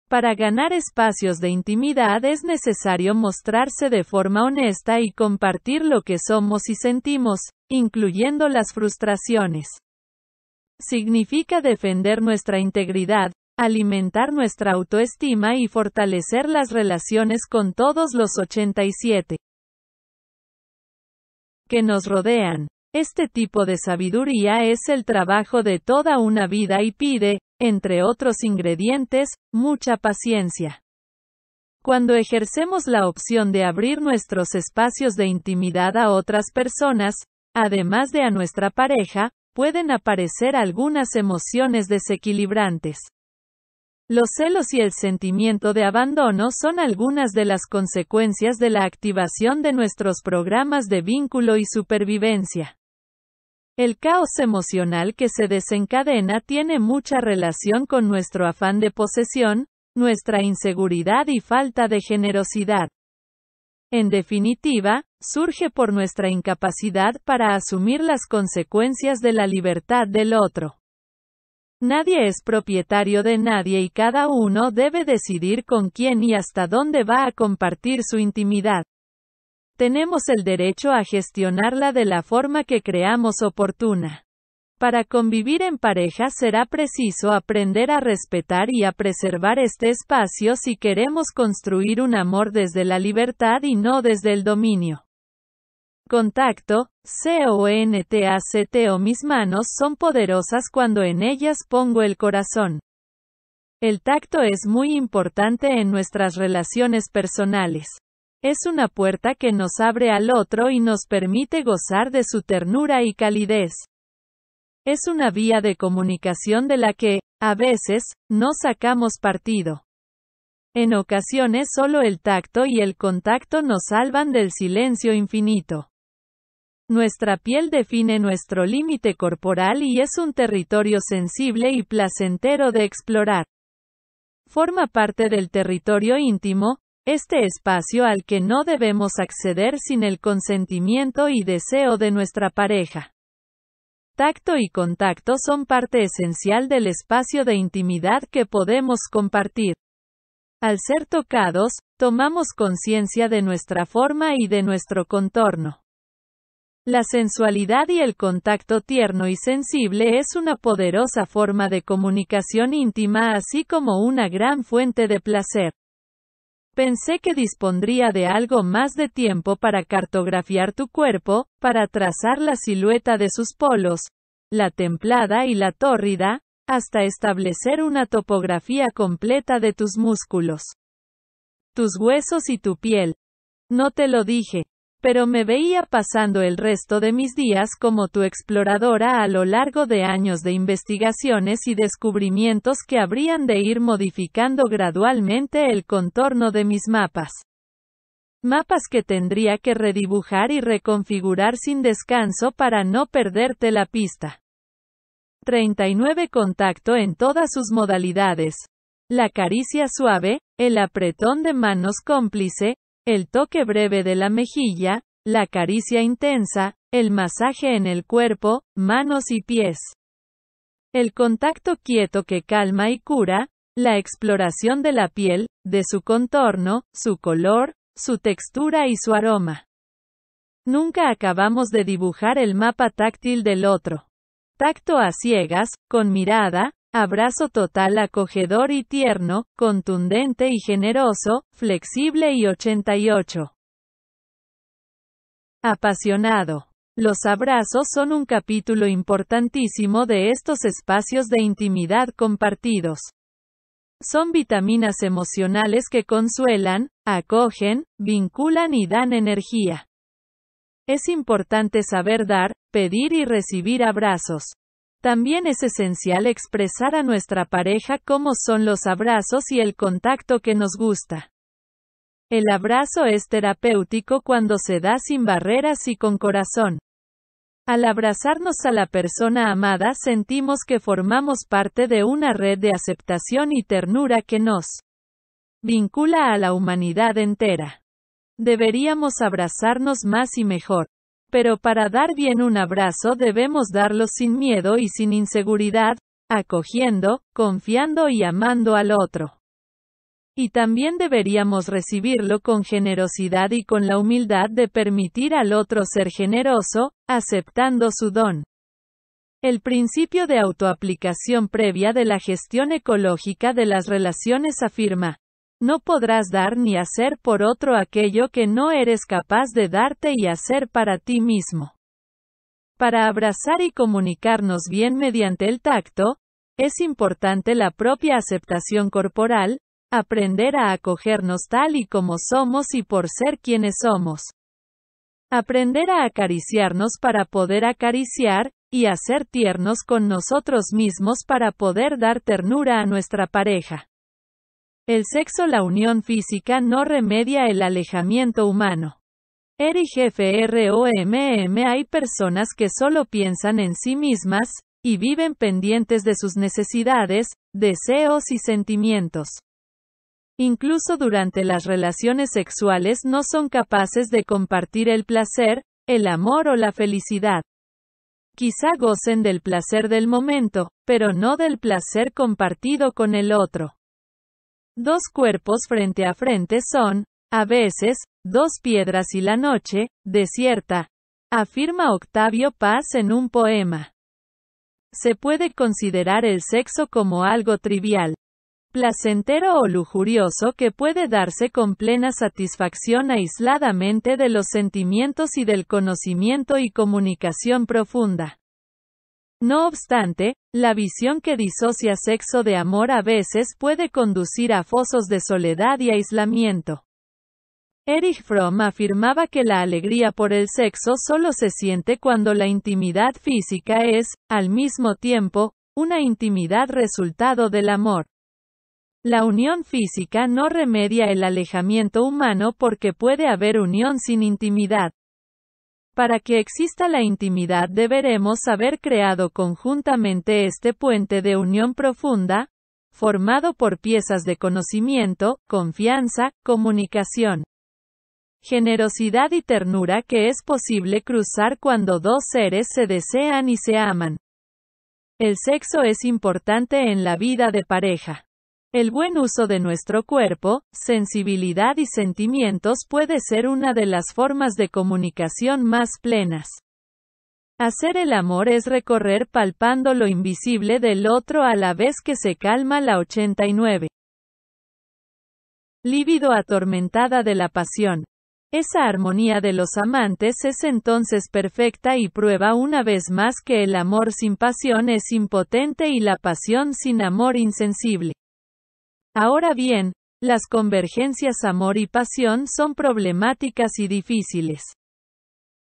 Speaker 1: Para ganar espacios de intimidad es necesario mostrarse de forma honesta y compartir lo que somos y sentimos, incluyendo las frustraciones. Significa defender nuestra integridad, alimentar nuestra autoestima y fortalecer las relaciones con todos los 87 que nos rodean. Este tipo de sabiduría es el trabajo de toda una vida y pide, entre otros ingredientes, mucha paciencia. Cuando ejercemos la opción de abrir nuestros espacios de intimidad a otras personas, además de a nuestra pareja, pueden aparecer algunas emociones desequilibrantes. Los celos y el sentimiento de abandono son algunas de las consecuencias de la activación de nuestros programas de vínculo y supervivencia. El caos emocional que se desencadena tiene mucha relación con nuestro afán de posesión, nuestra inseguridad y falta de generosidad. En definitiva, surge por nuestra incapacidad para asumir las consecuencias de la libertad del otro. Nadie es propietario de nadie y cada uno debe decidir con quién y hasta dónde va a compartir su intimidad. Tenemos el derecho a gestionarla de la forma que creamos oportuna. Para convivir en pareja será preciso aprender a respetar y a preservar este espacio si queremos construir un amor desde la libertad y no desde el dominio. Contacto, C-O-N-T-A-C-T o mis manos son poderosas cuando en ellas pongo el corazón. El tacto es muy importante en nuestras relaciones personales. Es una puerta que nos abre al otro y nos permite gozar de su ternura y calidez. Es una vía de comunicación de la que, a veces, no sacamos partido. En ocasiones solo el tacto y el contacto nos salvan del silencio infinito. Nuestra piel define nuestro límite corporal y es un territorio sensible y placentero de explorar. Forma parte del territorio íntimo, este espacio al que no debemos acceder sin el consentimiento y deseo de nuestra pareja. Tacto y contacto son parte esencial del espacio de intimidad que podemos compartir. Al ser tocados, tomamos conciencia de nuestra forma y de nuestro contorno. La sensualidad y el contacto tierno y sensible es una poderosa forma de comunicación íntima así como una gran fuente de placer. Pensé que dispondría de algo más de tiempo para cartografiar tu cuerpo, para trazar la silueta de sus polos, la templada y la tórrida, hasta establecer una topografía completa de tus músculos, tus huesos y tu piel. No te lo dije, pero me veía pasando el resto de mis días como tu exploradora a lo largo de años de investigaciones y descubrimientos que habrían de ir modificando gradualmente el contorno de mis mapas. Mapas que tendría que redibujar y reconfigurar sin descanso para no perderte la pista. 39 Contacto en todas sus modalidades. La caricia suave, el apretón de manos cómplice, el toque breve de la mejilla, la caricia intensa, el masaje en el cuerpo, manos y pies. El contacto quieto que calma y cura, la exploración de la piel, de su contorno, su color, su textura y su aroma. Nunca acabamos de dibujar el mapa táctil del otro. Tacto a ciegas, con mirada, Abrazo total acogedor y tierno, contundente y generoso, flexible y 88. Apasionado. Los abrazos son un capítulo importantísimo de estos espacios de intimidad compartidos. Son vitaminas emocionales que consuelan, acogen, vinculan y dan energía. Es importante saber dar, pedir y recibir abrazos. También es esencial expresar a nuestra pareja cómo son los abrazos y el contacto que nos gusta. El abrazo es terapéutico cuando se da sin barreras y con corazón. Al abrazarnos a la persona amada sentimos que formamos parte de una red de aceptación y ternura que nos vincula a la humanidad entera. Deberíamos abrazarnos más y mejor. Pero para dar bien un abrazo debemos darlo sin miedo y sin inseguridad, acogiendo, confiando y amando al otro. Y también deberíamos recibirlo con generosidad y con la humildad de permitir al otro ser generoso, aceptando su don. El principio de autoaplicación previa de la gestión ecológica de las relaciones afirma, no podrás dar ni hacer por otro aquello que no eres capaz de darte y hacer para ti mismo. Para abrazar y comunicarnos bien mediante el tacto, es importante la propia aceptación corporal, aprender a acogernos tal y como somos y por ser quienes somos. Aprender a acariciarnos para poder acariciar, y a ser tiernos con nosotros mismos para poder dar ternura a nuestra pareja. El sexo La unión física no remedia el alejamiento humano. Erich FROMM Hay personas que solo piensan en sí mismas, y viven pendientes de sus necesidades, deseos y sentimientos. Incluso durante las relaciones sexuales no son capaces de compartir el placer, el amor o la felicidad. Quizá gocen del placer del momento, pero no del placer compartido con el otro. Dos cuerpos frente a frente son, a veces, dos piedras y la noche, desierta, afirma Octavio Paz en un poema. Se puede considerar el sexo como algo trivial, placentero o lujurioso que puede darse con plena satisfacción aisladamente de los sentimientos y del conocimiento y comunicación profunda. No obstante, la visión que disocia sexo de amor a veces puede conducir a fosos de soledad y aislamiento. Erich Fromm afirmaba que la alegría por el sexo solo se siente cuando la intimidad física es, al mismo tiempo, una intimidad resultado del amor. La unión física no remedia el alejamiento humano porque puede haber unión sin intimidad. Para que exista la intimidad deberemos haber creado conjuntamente este puente de unión profunda, formado por piezas de conocimiento, confianza, comunicación, generosidad y ternura que es posible cruzar cuando dos seres se desean y se aman. El sexo es importante en la vida de pareja. El buen uso de nuestro cuerpo, sensibilidad y sentimientos puede ser una de las formas de comunicación más plenas. Hacer el amor es recorrer palpando lo invisible del otro a la vez que se calma la 89. Lívido atormentada de la pasión. Esa armonía de los amantes es entonces perfecta y prueba una vez más que el amor sin pasión es impotente y la pasión sin amor insensible. Ahora bien, las convergencias amor y pasión son problemáticas y difíciles.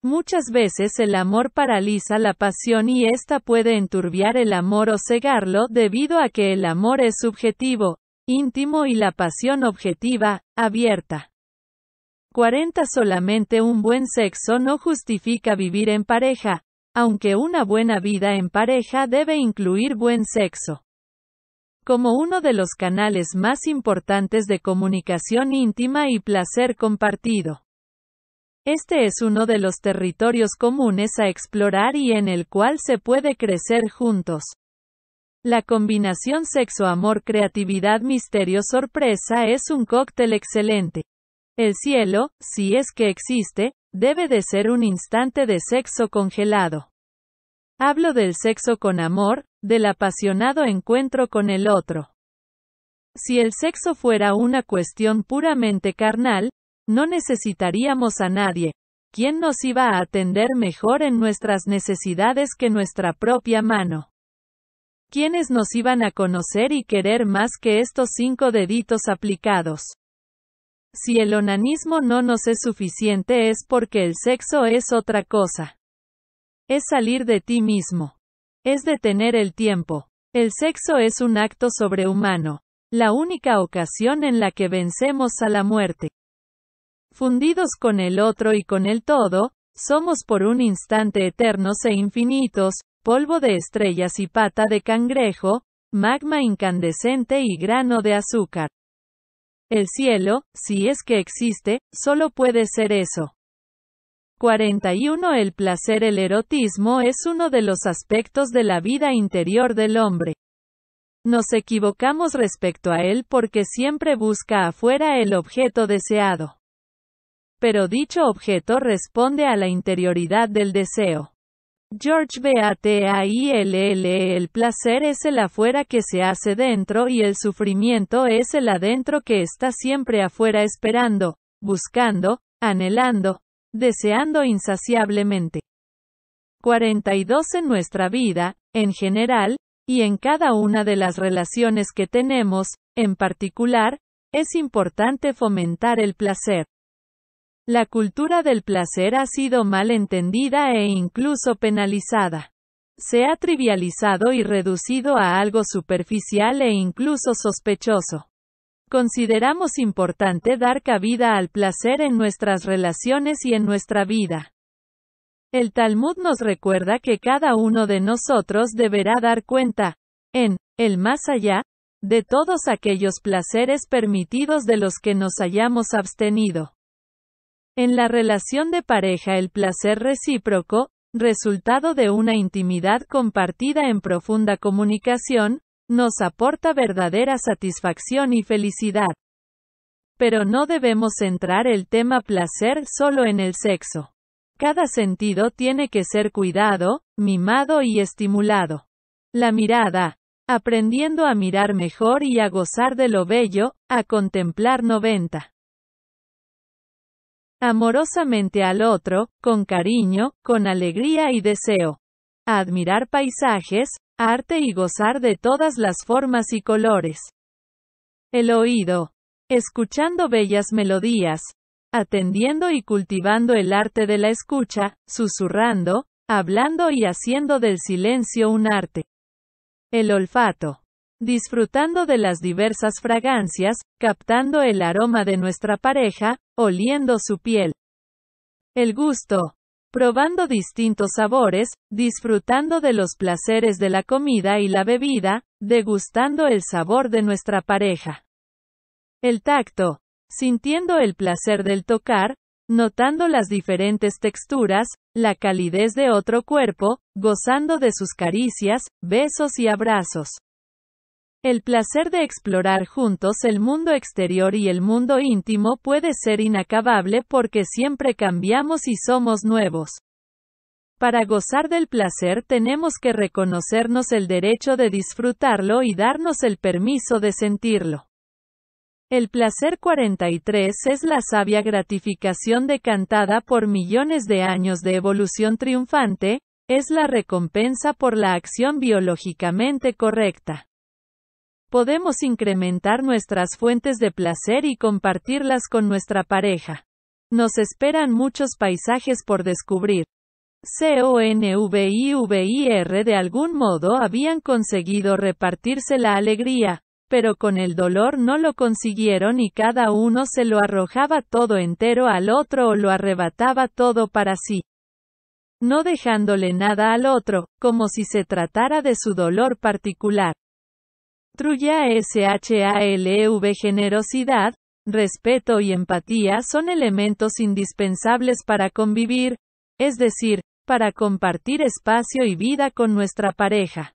Speaker 1: Muchas veces el amor paraliza la pasión y ésta puede enturbiar el amor o cegarlo debido a que el amor es subjetivo, íntimo y la pasión objetiva, abierta. 40 Solamente un buen sexo no justifica vivir en pareja, aunque una buena vida en pareja debe incluir buen sexo como uno de los canales más importantes de comunicación íntima y placer compartido. Este es uno de los territorios comunes a explorar y en el cual se puede crecer juntos. La combinación sexo-amor-creatividad-misterio-sorpresa es un cóctel excelente. El cielo, si es que existe, debe de ser un instante de sexo congelado. Hablo del sexo con amor, del apasionado encuentro con el otro. Si el sexo fuera una cuestión puramente carnal, no necesitaríamos a nadie. ¿Quién nos iba a atender mejor en nuestras necesidades que nuestra propia mano? ¿Quiénes nos iban a conocer y querer más que estos cinco deditos aplicados? Si el onanismo no nos es suficiente es porque el sexo es otra cosa. Es salir de ti mismo es detener el tiempo. El sexo es un acto sobrehumano, la única ocasión en la que vencemos a la muerte. Fundidos con el otro y con el todo, somos por un instante eternos e infinitos, polvo de estrellas y pata de cangrejo, magma incandescente y grano de azúcar. El cielo, si es que existe, solo puede ser eso. 41 El placer El erotismo es uno de los aspectos de la vida interior del hombre. Nos equivocamos respecto a él porque siempre busca afuera el objeto deseado. Pero dicho objeto responde a la interioridad del deseo. George L. El placer es el afuera que se hace dentro y el sufrimiento es el adentro que está siempre afuera esperando, buscando, anhelando, deseando insaciablemente. 42 en nuestra vida, en general, y en cada una de las relaciones que tenemos, en particular, es importante fomentar el placer. La cultura del placer ha sido mal entendida e incluso penalizada. Se ha trivializado y reducido a algo superficial e incluso sospechoso. Consideramos importante dar cabida al placer en nuestras relaciones y en nuestra vida. El Talmud nos recuerda que cada uno de nosotros deberá dar cuenta, en el más allá, de todos aquellos placeres permitidos de los que nos hayamos abstenido. En la relación de pareja el placer recíproco, resultado de una intimidad compartida en profunda comunicación, nos aporta verdadera satisfacción y felicidad. Pero no debemos centrar el tema placer solo en el sexo. Cada sentido tiene que ser cuidado, mimado y estimulado. La mirada. Aprendiendo a mirar mejor y a gozar de lo bello, a contemplar noventa. Amorosamente al otro, con cariño, con alegría y deseo. A admirar paisajes, arte y gozar de todas las formas y colores. El oído. Escuchando bellas melodías. Atendiendo y cultivando el arte de la escucha, susurrando, hablando y haciendo del silencio un arte. El olfato. Disfrutando de las diversas fragancias, captando el aroma de nuestra pareja, oliendo su piel. El gusto probando distintos sabores, disfrutando de los placeres de la comida y la bebida, degustando el sabor de nuestra pareja. El tacto, sintiendo el placer del tocar, notando las diferentes texturas, la calidez de otro cuerpo, gozando de sus caricias, besos y abrazos. El placer de explorar juntos el mundo exterior y el mundo íntimo puede ser inacabable porque siempre cambiamos y somos nuevos. Para gozar del placer tenemos que reconocernos el derecho de disfrutarlo y darnos el permiso de sentirlo. El placer 43 es la sabia gratificación decantada por millones de años de evolución triunfante, es la recompensa por la acción biológicamente correcta. Podemos incrementar nuestras fuentes de placer y compartirlas con nuestra pareja. Nos esperan muchos paisajes por descubrir. CONVIVIR de algún modo habían conseguido repartirse la alegría, pero con el dolor no lo consiguieron y cada uno se lo arrojaba todo entero al otro o lo arrebataba todo para sí. No dejándole nada al otro, como si se tratara de su dolor particular. Truya SHALEV generosidad, respeto y empatía son elementos indispensables para convivir, es decir, para compartir espacio y vida con nuestra pareja.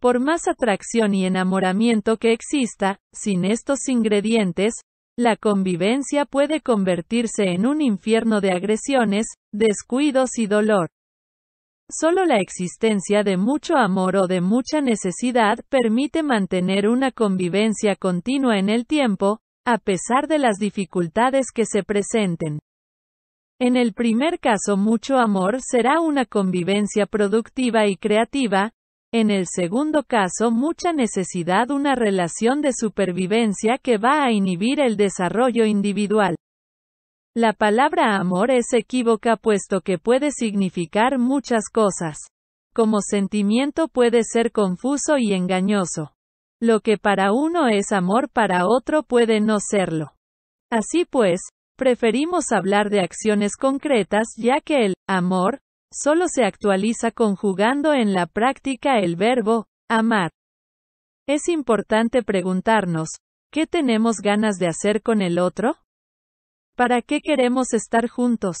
Speaker 1: Por más atracción y enamoramiento que exista, sin estos ingredientes, la convivencia puede convertirse en un infierno de agresiones, descuidos y dolor. Solo la existencia de mucho amor o de mucha necesidad permite mantener una convivencia continua en el tiempo, a pesar de las dificultades que se presenten. En el primer caso mucho amor será una convivencia productiva y creativa, en el segundo caso mucha necesidad una relación de supervivencia que va a inhibir el desarrollo individual. La palabra amor es equívoca puesto que puede significar muchas cosas. Como sentimiento puede ser confuso y engañoso. Lo que para uno es amor para otro puede no serlo. Así pues, preferimos hablar de acciones concretas ya que el amor solo se actualiza conjugando en la práctica el verbo amar. Es importante preguntarnos, ¿qué tenemos ganas de hacer con el otro? ¿Para qué queremos estar juntos?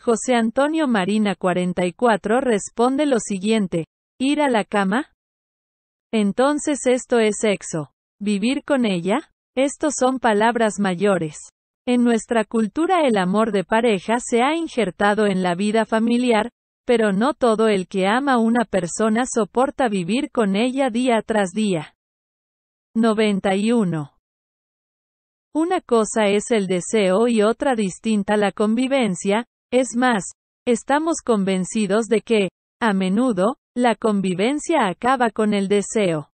Speaker 1: José Antonio Marina 44 responde lo siguiente. ¿Ir a la cama? Entonces esto es sexo. ¿Vivir con ella? Estos son palabras mayores. En nuestra cultura el amor de pareja se ha injertado en la vida familiar, pero no todo el que ama a una persona soporta vivir con ella día tras día. 91. Una cosa es el deseo y otra distinta la convivencia, es más, estamos convencidos de que, a menudo, la convivencia acaba con el deseo.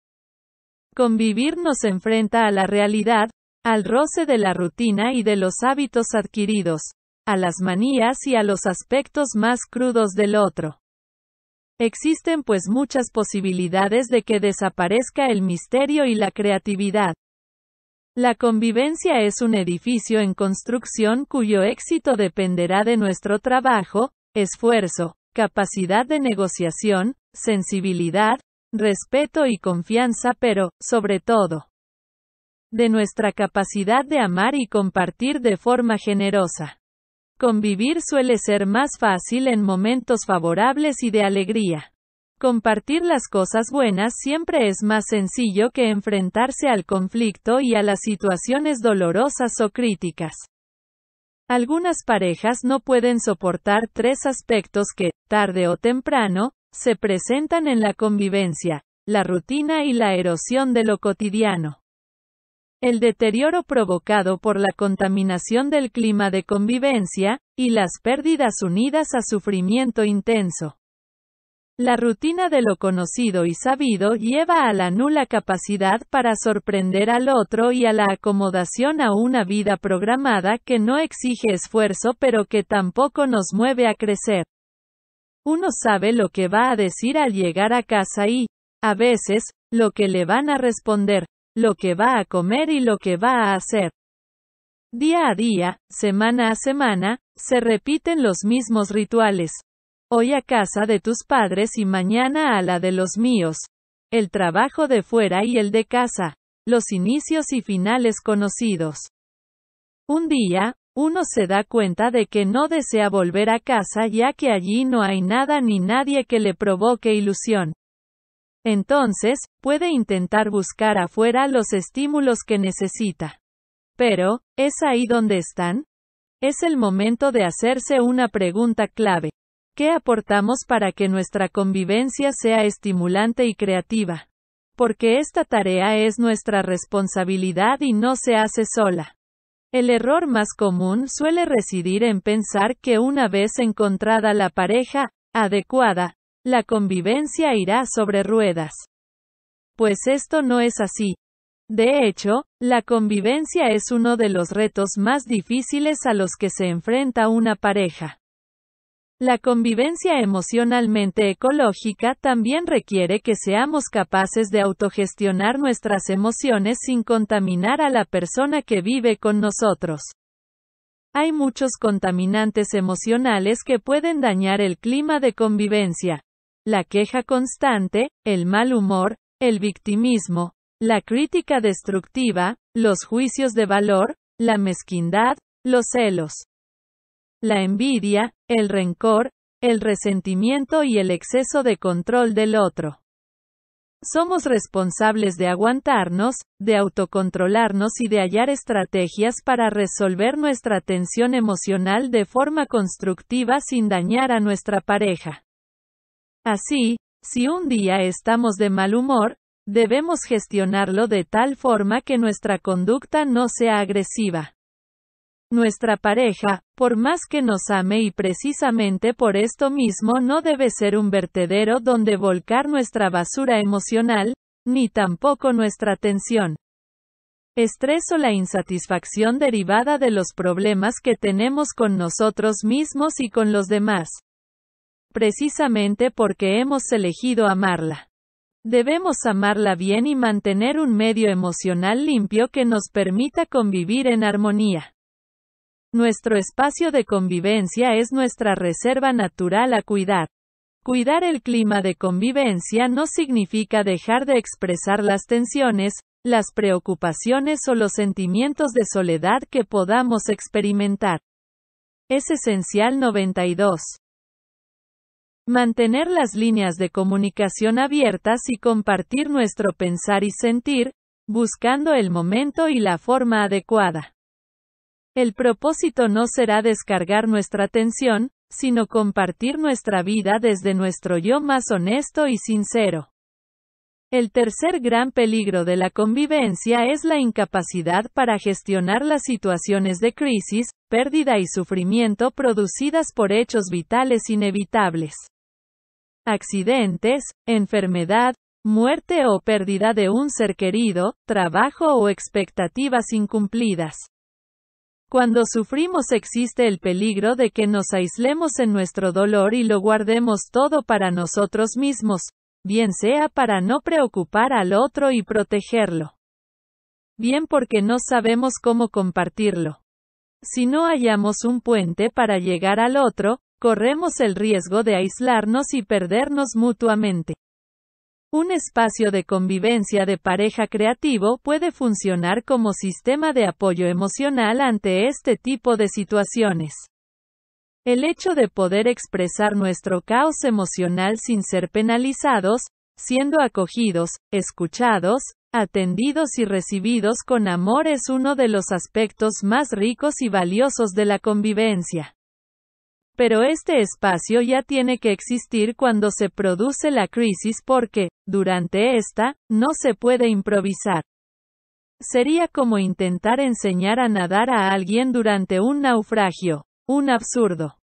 Speaker 1: Convivir nos enfrenta a la realidad, al roce de la rutina y de los hábitos adquiridos, a las manías y a los aspectos más crudos del otro. Existen pues muchas posibilidades de que desaparezca el misterio y la creatividad. La convivencia es un edificio en construcción cuyo éxito dependerá de nuestro trabajo, esfuerzo, capacidad de negociación, sensibilidad, respeto y confianza, pero, sobre todo, de nuestra capacidad de amar y compartir de forma generosa. Convivir suele ser más fácil en momentos favorables y de alegría. Compartir las cosas buenas siempre es más sencillo que enfrentarse al conflicto y a las situaciones dolorosas o críticas. Algunas parejas no pueden soportar tres aspectos que, tarde o temprano, se presentan en la convivencia, la rutina y la erosión de lo cotidiano. El deterioro provocado por la contaminación del clima de convivencia, y las pérdidas unidas a sufrimiento intenso. La rutina de lo conocido y sabido lleva a la nula capacidad para sorprender al otro y a la acomodación a una vida programada que no exige esfuerzo pero que tampoco nos mueve a crecer. Uno sabe lo que va a decir al llegar a casa y, a veces, lo que le van a responder, lo que va a comer y lo que va a hacer. Día a día, semana a semana, se repiten los mismos rituales. Hoy a casa de tus padres y mañana a la de los míos. El trabajo de fuera y el de casa. Los inicios y finales conocidos. Un día, uno se da cuenta de que no desea volver a casa ya que allí no hay nada ni nadie que le provoque ilusión. Entonces, puede intentar buscar afuera los estímulos que necesita. Pero, ¿es ahí donde están? Es el momento de hacerse una pregunta clave. ¿Qué aportamos para que nuestra convivencia sea estimulante y creativa? Porque esta tarea es nuestra responsabilidad y no se hace sola. El error más común suele residir en pensar que una vez encontrada la pareja adecuada, la convivencia irá sobre ruedas. Pues esto no es así. De hecho, la convivencia es uno de los retos más difíciles a los que se enfrenta una pareja. La convivencia emocionalmente ecológica también requiere que seamos capaces de autogestionar nuestras emociones sin contaminar a la persona que vive con nosotros. Hay muchos contaminantes emocionales que pueden dañar el clima de convivencia. La queja constante, el mal humor, el victimismo, la crítica destructiva, los juicios de valor, la mezquindad, los celos, la envidia, el rencor, el resentimiento y el exceso de control del otro. Somos responsables de aguantarnos, de autocontrolarnos y de hallar estrategias para resolver nuestra tensión emocional de forma constructiva sin dañar a nuestra pareja. Así, si un día estamos de mal humor, debemos gestionarlo de tal forma que nuestra conducta no sea agresiva. Nuestra pareja, por más que nos ame y precisamente por esto mismo no debe ser un vertedero donde volcar nuestra basura emocional, ni tampoco nuestra tensión, Estrés o la insatisfacción derivada de los problemas que tenemos con nosotros mismos y con los demás. Precisamente porque hemos elegido amarla. Debemos amarla bien y mantener un medio emocional limpio que nos permita convivir en armonía. Nuestro espacio de convivencia es nuestra reserva natural a cuidar. Cuidar el clima de convivencia no significa dejar de expresar las tensiones, las preocupaciones o los sentimientos de soledad que podamos experimentar. Es esencial 92. Mantener las líneas de comunicación abiertas y compartir nuestro pensar y sentir, buscando el momento y la forma adecuada. El propósito no será descargar nuestra atención, sino compartir nuestra vida desde nuestro yo más honesto y sincero. El tercer gran peligro de la convivencia es la incapacidad para gestionar las situaciones de crisis, pérdida y sufrimiento producidas por hechos vitales inevitables. Accidentes, enfermedad, muerte o pérdida de un ser querido, trabajo o expectativas incumplidas. Cuando sufrimos existe el peligro de que nos aislemos en nuestro dolor y lo guardemos todo para nosotros mismos, bien sea para no preocupar al otro y protegerlo, bien porque no sabemos cómo compartirlo. Si no hallamos un puente para llegar al otro, corremos el riesgo de aislarnos y perdernos mutuamente. Un espacio de convivencia de pareja creativo puede funcionar como sistema de apoyo emocional ante este tipo de situaciones. El hecho de poder expresar nuestro caos emocional sin ser penalizados, siendo acogidos, escuchados, atendidos y recibidos con amor es uno de los aspectos más ricos y valiosos de la convivencia. Pero este espacio ya tiene que existir cuando se produce la crisis porque, durante esta, no se puede improvisar. Sería como intentar enseñar a nadar a alguien durante un naufragio. Un absurdo.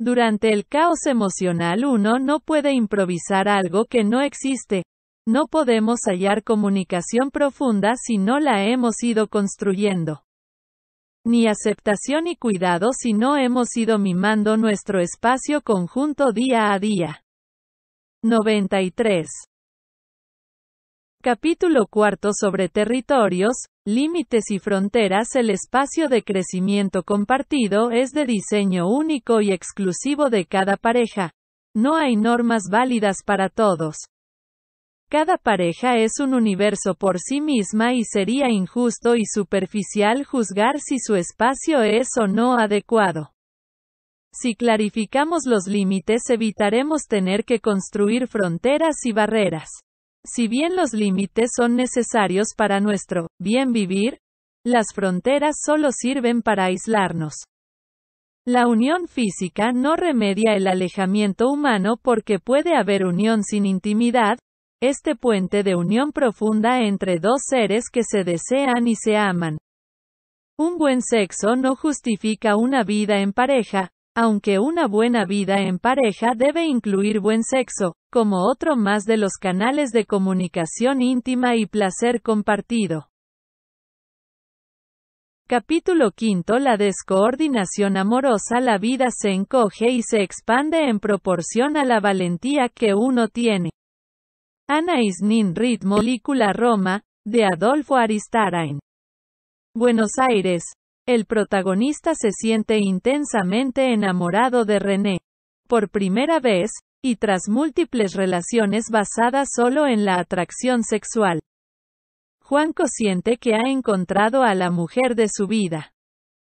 Speaker 1: Durante el caos emocional uno no puede improvisar algo que no existe. No podemos hallar comunicación profunda si no la hemos ido construyendo ni aceptación y cuidado si no hemos ido mimando nuestro espacio conjunto día a día. 93. Capítulo 4 sobre territorios, límites y fronteras. El espacio de crecimiento compartido es de diseño único y exclusivo de cada pareja. No hay normas válidas para todos. Cada pareja es un universo por sí misma y sería injusto y superficial juzgar si su espacio es o no adecuado. Si clarificamos los límites evitaremos tener que construir fronteras y barreras. Si bien los límites son necesarios para nuestro bien vivir, las fronteras solo sirven para aislarnos. La unión física no remedia el alejamiento humano porque puede haber unión sin intimidad, este puente de unión profunda entre dos seres que se desean y se aman. Un buen sexo no justifica una vida en pareja, aunque una buena vida en pareja debe incluir buen sexo, como otro más de los canales de comunicación íntima y placer compartido. Capítulo 5 La descoordinación amorosa La vida se encoge y se expande en proporción a la valentía que uno tiene. Ana Isnin Rit Molécula Roma, de Adolfo Aristarain. Buenos Aires. El protagonista se siente intensamente enamorado de René. Por primera vez, y tras múltiples relaciones basadas solo en la atracción sexual. Juanco siente que ha encontrado a la mujer de su vida.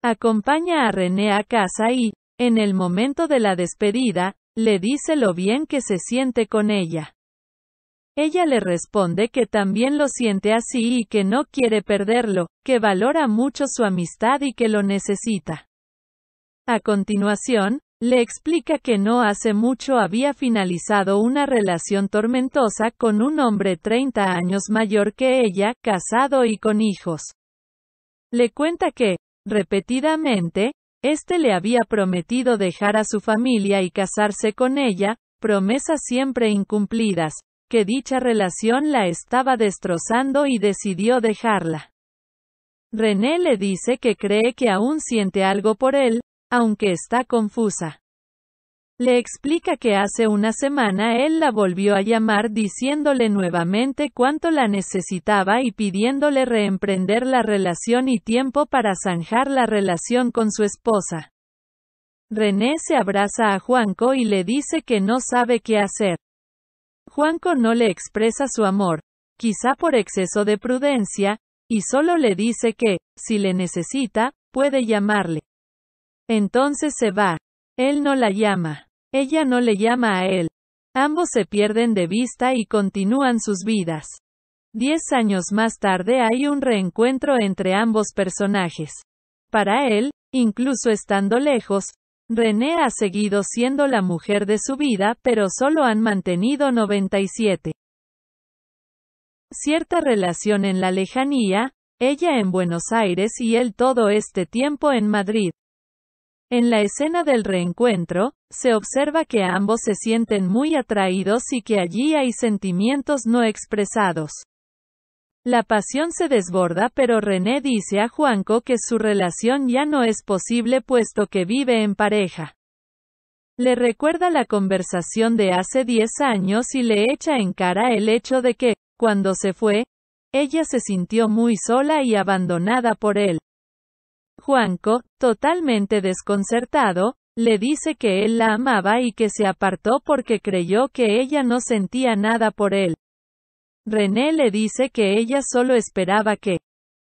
Speaker 1: Acompaña a René a casa y, en el momento de la despedida, le dice lo bien que se siente con ella. Ella le responde que también lo siente así y que no quiere perderlo, que valora mucho su amistad y que lo necesita. A continuación, le explica que no hace mucho había finalizado una relación tormentosa con un hombre 30 años mayor que ella, casado y con hijos. Le cuenta que, repetidamente, este le había prometido dejar a su familia y casarse con ella, promesas siempre incumplidas, que dicha relación la estaba destrozando y decidió dejarla. René le dice que cree que aún siente algo por él, aunque está confusa. Le explica que hace una semana él la volvió a llamar diciéndole nuevamente cuánto la necesitaba y pidiéndole reemprender la relación y tiempo para zanjar la relación con su esposa. René se abraza a Juanco y le dice que no sabe qué hacer. Juanco no le expresa su amor, quizá por exceso de prudencia, y solo le dice que, si le necesita, puede llamarle. Entonces se va. Él no la llama. Ella no le llama a él. Ambos se pierden de vista y continúan sus vidas. Diez años más tarde hay un reencuentro entre ambos personajes. Para él, incluso estando lejos, René ha seguido siendo la mujer de su vida, pero solo han mantenido 97. Cierta relación en la lejanía, ella en Buenos Aires y él todo este tiempo en Madrid. En la escena del reencuentro, se observa que ambos se sienten muy atraídos y que allí hay sentimientos no expresados. La pasión se desborda pero René dice a Juanco que su relación ya no es posible puesto que vive en pareja. Le recuerda la conversación de hace 10 años y le echa en cara el hecho de que, cuando se fue, ella se sintió muy sola y abandonada por él. Juanco, totalmente desconcertado, le dice que él la amaba y que se apartó porque creyó que ella no sentía nada por él. René le dice que ella solo esperaba que,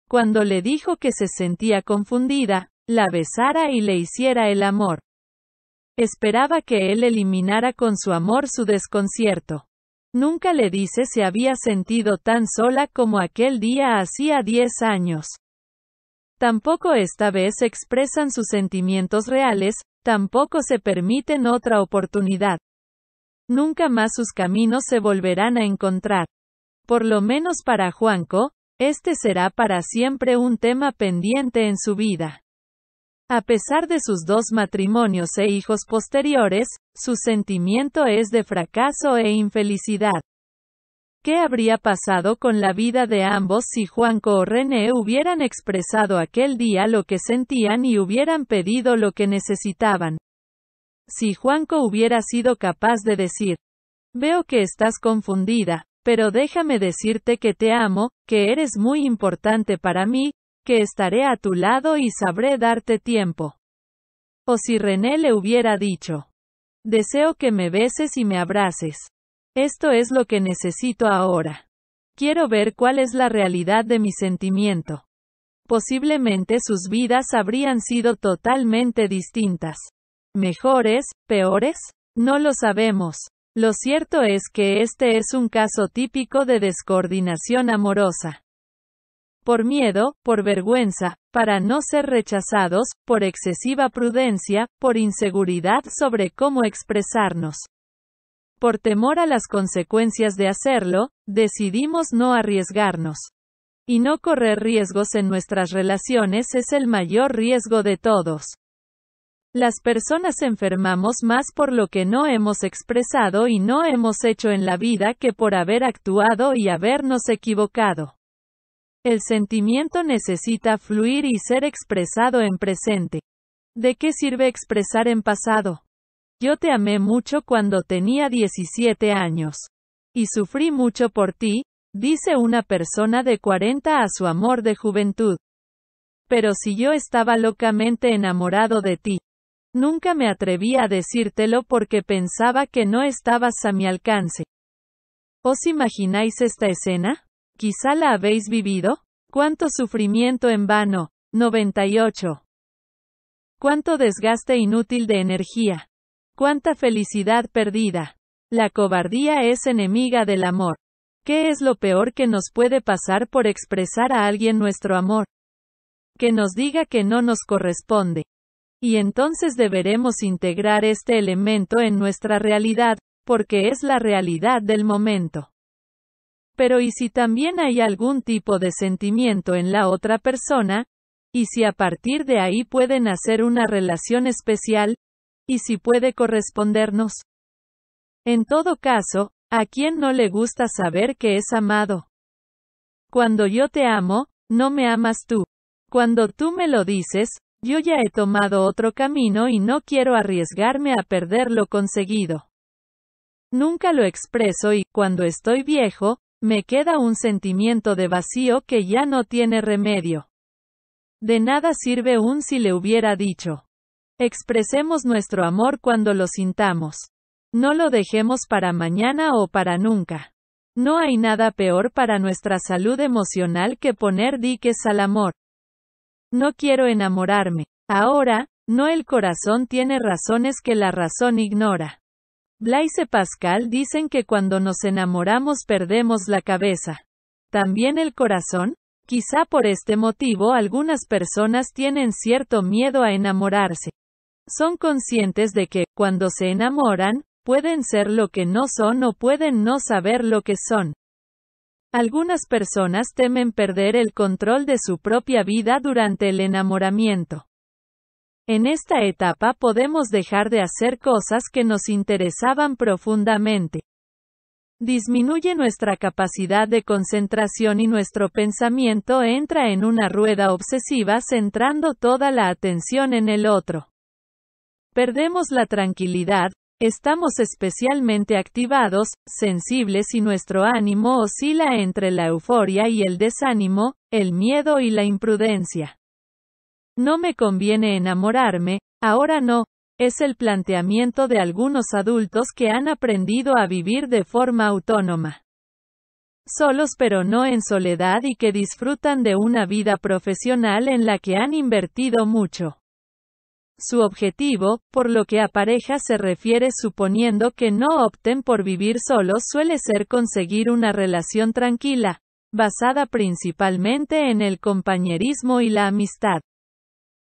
Speaker 1: cuando le dijo que se sentía confundida, la besara y le hiciera el amor. Esperaba que él eliminara con su amor su desconcierto. Nunca le dice se había sentido tan sola como aquel día hacía diez años. Tampoco esta vez expresan sus sentimientos reales, tampoco se permiten otra oportunidad. Nunca más sus caminos se volverán a encontrar. Por lo menos para Juanco, este será para siempre un tema pendiente en su vida. A pesar de sus dos matrimonios e hijos posteriores, su sentimiento es de fracaso e infelicidad. ¿Qué habría pasado con la vida de ambos si Juanco o René hubieran expresado aquel día lo que sentían y hubieran pedido lo que necesitaban? Si Juanco hubiera sido capaz de decir, veo que estás confundida, pero déjame decirte que te amo, que eres muy importante para mí, que estaré a tu lado y sabré darte tiempo. O si René le hubiera dicho. Deseo que me beses y me abraces. Esto es lo que necesito ahora. Quiero ver cuál es la realidad de mi sentimiento. Posiblemente sus vidas habrían sido totalmente distintas. ¿Mejores, peores? No lo sabemos. Lo cierto es que este es un caso típico de descoordinación amorosa. Por miedo, por vergüenza, para no ser rechazados, por excesiva prudencia, por inseguridad sobre cómo expresarnos. Por temor a las consecuencias de hacerlo, decidimos no arriesgarnos. Y no correr riesgos en nuestras relaciones es el mayor riesgo de todos. Las personas enfermamos más por lo que no hemos expresado y no hemos hecho en la vida que por haber actuado y habernos equivocado. El sentimiento necesita fluir y ser expresado en presente. ¿De qué sirve expresar en pasado? Yo te amé mucho cuando tenía 17 años. Y sufrí mucho por ti, dice una persona de 40 a su amor de juventud. Pero si yo estaba locamente enamorado de ti, Nunca me atreví a decírtelo porque pensaba que no estabas a mi alcance. ¿Os imagináis esta escena? Quizá la habéis vivido. ¿Cuánto sufrimiento en vano? 98. ¿Cuánto desgaste inútil de energía? ¿Cuánta felicidad perdida? La cobardía es enemiga del amor. ¿Qué es lo peor que nos puede pasar por expresar a alguien nuestro amor? Que nos diga que no nos corresponde. Y entonces deberemos integrar este elemento en nuestra realidad, porque es la realidad del momento. Pero ¿y si también hay algún tipo de sentimiento en la otra persona? ¿Y si a partir de ahí pueden hacer una relación especial? ¿Y si puede correspondernos? En todo caso, ¿a quién no le gusta saber que es amado? Cuando yo te amo, no me amas tú. Cuando tú me lo dices, yo ya he tomado otro camino y no quiero arriesgarme a perder lo conseguido. Nunca lo expreso y, cuando estoy viejo, me queda un sentimiento de vacío que ya no tiene remedio. De nada sirve un si le hubiera dicho. Expresemos nuestro amor cuando lo sintamos. No lo dejemos para mañana o para nunca. No hay nada peor para nuestra salud emocional que poner diques al amor. No quiero enamorarme. Ahora, no el corazón tiene razones que la razón ignora. Blaise Pascal dicen que cuando nos enamoramos perdemos la cabeza. También el corazón. Quizá por este motivo algunas personas tienen cierto miedo a enamorarse. Son conscientes de que, cuando se enamoran, pueden ser lo que no son o pueden no saber lo que son. Algunas personas temen perder el control de su propia vida durante el enamoramiento. En esta etapa podemos dejar de hacer cosas que nos interesaban profundamente. Disminuye nuestra capacidad de concentración y nuestro pensamiento entra en una rueda obsesiva centrando toda la atención en el otro. Perdemos la tranquilidad, Estamos especialmente activados, sensibles y nuestro ánimo oscila entre la euforia y el desánimo, el miedo y la imprudencia. No me conviene enamorarme, ahora no, es el planteamiento de algunos adultos que han aprendido a vivir de forma autónoma. Solos pero no en soledad y que disfrutan de una vida profesional en la que han invertido mucho su objetivo, por lo que a pareja se refiere suponiendo que no opten por vivir solos suele ser conseguir una relación tranquila, basada principalmente en el compañerismo y la amistad,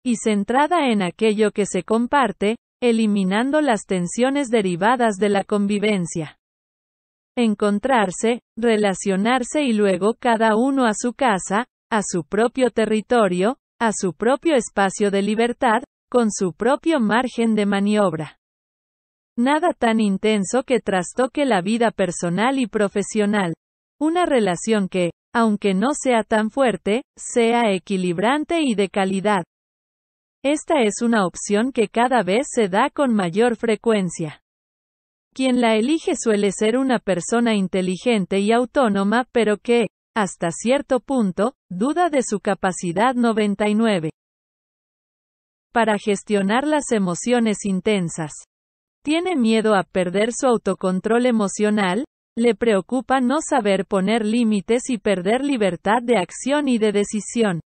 Speaker 1: y centrada en aquello que se comparte, eliminando las tensiones derivadas de la convivencia. Encontrarse, relacionarse y luego cada uno a su casa, a su propio territorio, a su propio espacio de libertad, con su propio margen de maniobra. Nada tan intenso que trastoque la vida personal y profesional. Una relación que, aunque no sea tan fuerte, sea equilibrante y de calidad. Esta es una opción que cada vez se da con mayor frecuencia. Quien la elige suele ser una persona inteligente y autónoma, pero que, hasta cierto punto, duda de su capacidad 99 para gestionar las emociones intensas. ¿Tiene miedo a perder su autocontrol emocional? ¿Le preocupa no saber poner límites y perder libertad de acción y de decisión?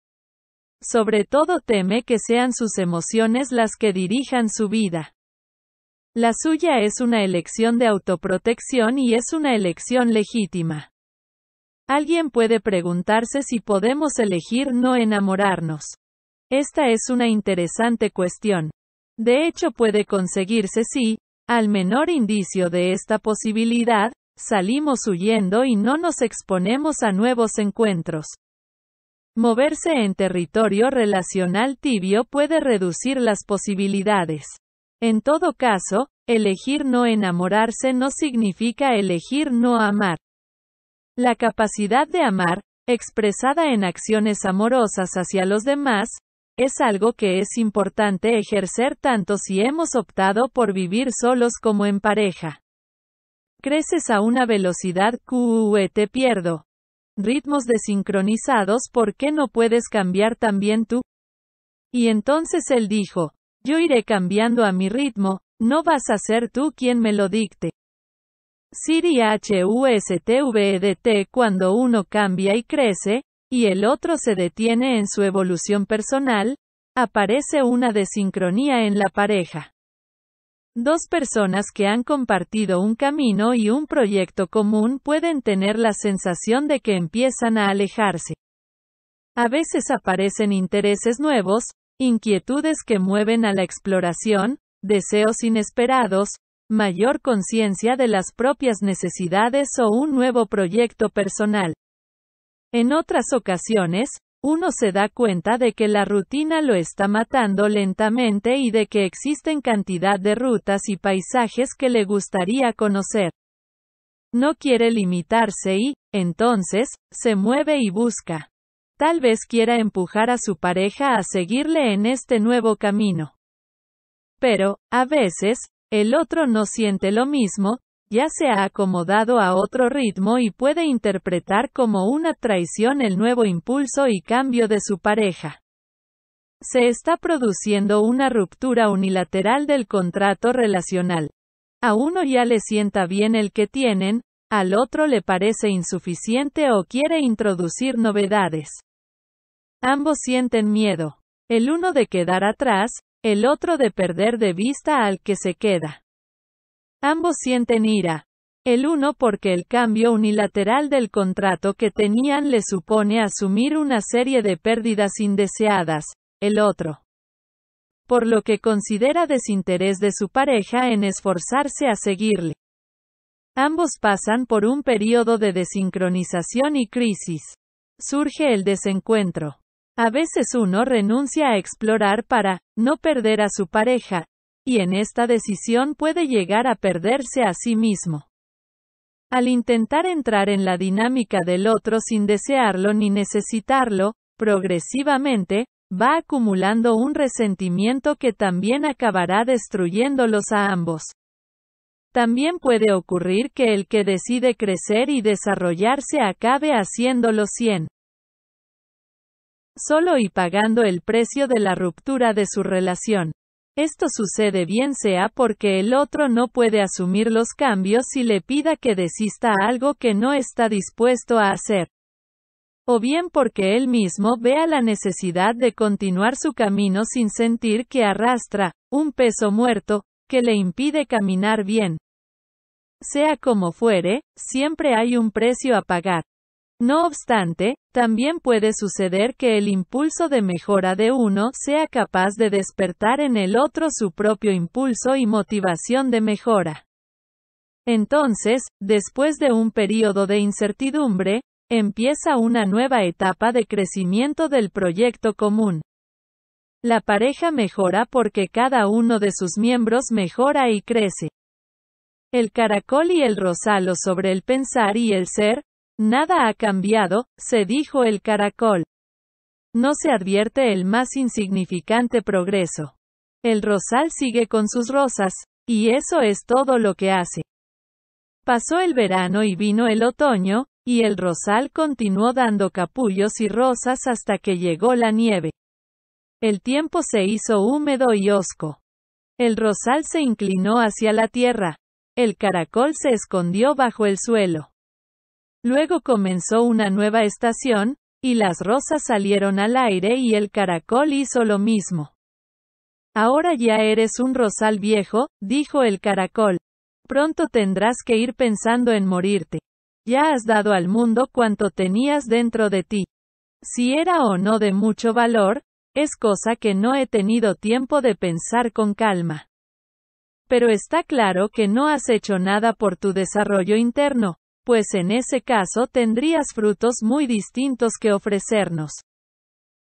Speaker 1: Sobre todo teme que sean sus emociones las que dirijan su vida. La suya es una elección de autoprotección y es una elección legítima. Alguien puede preguntarse si podemos elegir no enamorarnos. Esta es una interesante cuestión. De hecho puede conseguirse si, al menor indicio de esta posibilidad, salimos huyendo y no nos exponemos a nuevos encuentros. Moverse en territorio relacional tibio puede reducir las posibilidades. En todo caso, elegir no enamorarse no significa elegir no amar. La capacidad de amar, expresada en acciones amorosas hacia los demás, es algo que es importante ejercer tanto si hemos optado por vivir solos como en pareja. Creces a una velocidad que te pierdo. Ritmos desincronizados, ¿por qué no puedes cambiar también tú? Y entonces él dijo, yo iré cambiando a mi ritmo, no vas a ser tú quien me lo dicte. Siri e t Cuando uno cambia y crece, y el otro se detiene en su evolución personal, aparece una desincronía en la pareja. Dos personas que han compartido un camino y un proyecto común pueden tener la sensación de que empiezan a alejarse. A veces aparecen intereses nuevos, inquietudes que mueven a la exploración, deseos inesperados, mayor conciencia de las propias necesidades o un nuevo proyecto personal. En otras ocasiones, uno se da cuenta de que la rutina lo está matando lentamente y de que existen cantidad de rutas y paisajes que le gustaría conocer. No quiere limitarse y, entonces, se mueve y busca. Tal vez quiera empujar a su pareja a seguirle en este nuevo camino. Pero, a veces, el otro no siente lo mismo, ya se ha acomodado a otro ritmo y puede interpretar como una traición el nuevo impulso y cambio de su pareja. Se está produciendo una ruptura unilateral del contrato relacional. A uno ya le sienta bien el que tienen, al otro le parece insuficiente o quiere introducir novedades. Ambos sienten miedo, el uno de quedar atrás, el otro de perder de vista al que se queda. Ambos sienten ira. El uno porque el cambio unilateral del contrato que tenían le supone asumir una serie de pérdidas indeseadas, el otro. Por lo que considera desinterés de su pareja en esforzarse a seguirle. Ambos pasan por un periodo de desincronización y crisis. Surge el desencuentro. A veces uno renuncia a explorar para no perder a su pareja, y en esta decisión puede llegar a perderse a sí mismo. Al intentar entrar en la dinámica del otro sin desearlo ni necesitarlo, progresivamente, va acumulando un resentimiento que también acabará destruyéndolos a ambos. También puede ocurrir que el que decide crecer y desarrollarse acabe haciéndolo cien, solo y pagando el precio de la ruptura de su relación. Esto sucede bien sea porque el otro no puede asumir los cambios y le pida que desista algo que no está dispuesto a hacer. O bien porque él mismo vea la necesidad de continuar su camino sin sentir que arrastra un peso muerto, que le impide caminar bien. Sea como fuere, siempre hay un precio a pagar. No obstante, también puede suceder que el impulso de mejora de uno sea capaz de despertar en el otro su propio impulso y motivación de mejora. Entonces, después de un periodo de incertidumbre, empieza una nueva etapa de crecimiento del proyecto común. La pareja mejora porque cada uno de sus miembros mejora y crece. El caracol y el rosalo sobre el pensar y el ser, Nada ha cambiado, se dijo el caracol. No se advierte el más insignificante progreso. El rosal sigue con sus rosas, y eso es todo lo que hace. Pasó el verano y vino el otoño, y el rosal continuó dando capullos y rosas hasta que llegó la nieve. El tiempo se hizo húmedo y hosco. El rosal se inclinó hacia la tierra. El caracol se escondió bajo el suelo. Luego comenzó una nueva estación, y las rosas salieron al aire y el caracol hizo lo mismo. Ahora ya eres un rosal viejo, dijo el caracol. Pronto tendrás que ir pensando en morirte. Ya has dado al mundo cuanto tenías dentro de ti. Si era o no de mucho valor, es cosa que no he tenido tiempo de pensar con calma. Pero está claro que no has hecho nada por tu desarrollo interno, pues en ese caso tendrías frutos muy distintos que ofrecernos.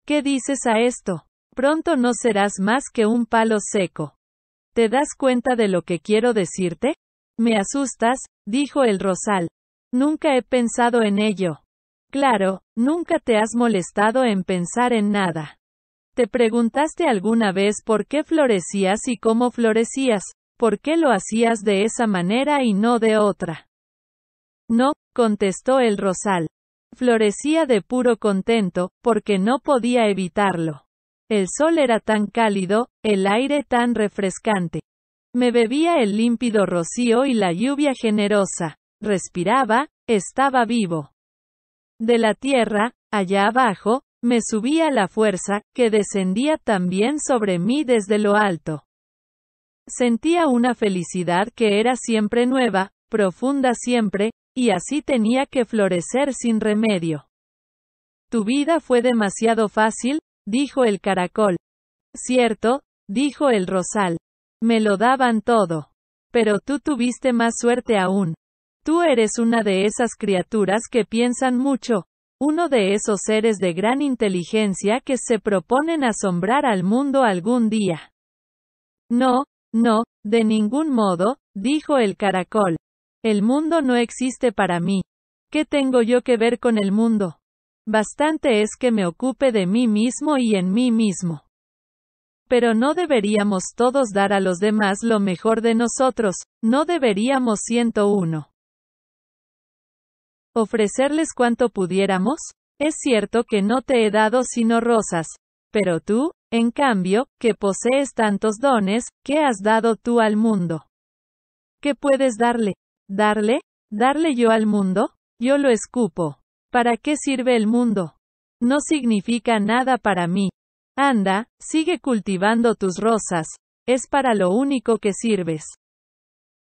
Speaker 1: ¿Qué dices a esto? Pronto no serás más que un palo seco. ¿Te das cuenta de lo que quiero decirte? Me asustas, dijo el rosal. Nunca he pensado en ello. Claro, nunca te has molestado en pensar en nada. ¿Te preguntaste alguna vez por qué florecías y cómo florecías? ¿Por qué lo hacías de esa manera y no de otra? No, contestó el rosal. Florecía de puro contento, porque no podía evitarlo. El sol era tan cálido, el aire tan refrescante. Me bebía el límpido rocío y la lluvia generosa. Respiraba, estaba vivo. De la tierra, allá abajo, me subía la fuerza, que descendía también sobre mí desde lo alto. Sentía una felicidad que era siempre nueva, profunda siempre, y así tenía que florecer sin remedio. Tu vida fue demasiado fácil, dijo el caracol. Cierto, dijo el rosal. Me lo daban todo. Pero tú tuviste más suerte aún. Tú eres una de esas criaturas que piensan mucho, uno de esos seres de gran inteligencia que se proponen asombrar al mundo algún día. No, no, de ningún modo, dijo el caracol. El mundo no existe para mí. ¿Qué tengo yo que ver con el mundo? Bastante es que me ocupe de mí mismo y en mí mismo. Pero no deberíamos todos dar a los demás lo mejor de nosotros, no deberíamos 101. Ofrecerles cuanto pudiéramos? Es cierto que no te he dado sino rosas, pero tú, en cambio, que posees tantos dones, ¿qué has dado tú al mundo? ¿Qué puedes darle? Darle, darle yo al mundo, yo lo escupo. ¿Para qué sirve el mundo? No significa nada para mí. Anda, sigue cultivando tus rosas, es para lo único que sirves.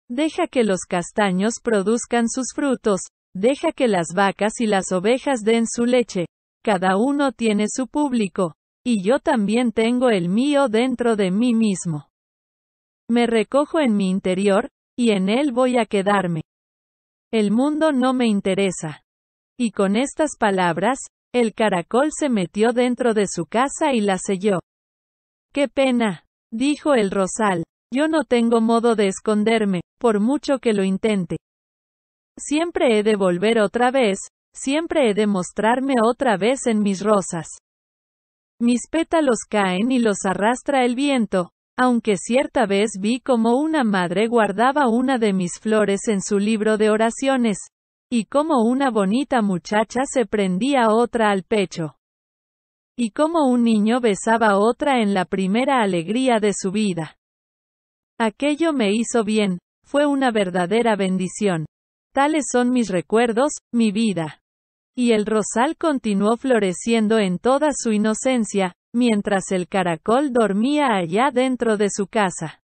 Speaker 1: Deja que los castaños produzcan sus frutos, deja que las vacas y las ovejas den su leche. Cada uno tiene su público, y yo también tengo el mío dentro de mí mismo. Me recojo en mi interior, y en él voy a quedarme. El mundo no me interesa. Y con estas palabras, el caracol se metió dentro de su casa y la selló. Qué pena, dijo el rosal. Yo no tengo modo de esconderme, por mucho que lo intente. Siempre he de volver otra vez, siempre he de mostrarme otra vez en mis rosas. Mis pétalos caen y los arrastra el viento, aunque cierta vez vi como una madre guardaba una de mis flores en su libro de oraciones, y cómo una bonita muchacha se prendía otra al pecho, y cómo un niño besaba otra en la primera alegría de su vida. Aquello me hizo bien, fue una verdadera bendición. Tales son mis recuerdos, mi vida. Y el rosal continuó floreciendo en toda su inocencia, mientras el caracol dormía allá dentro de su casa.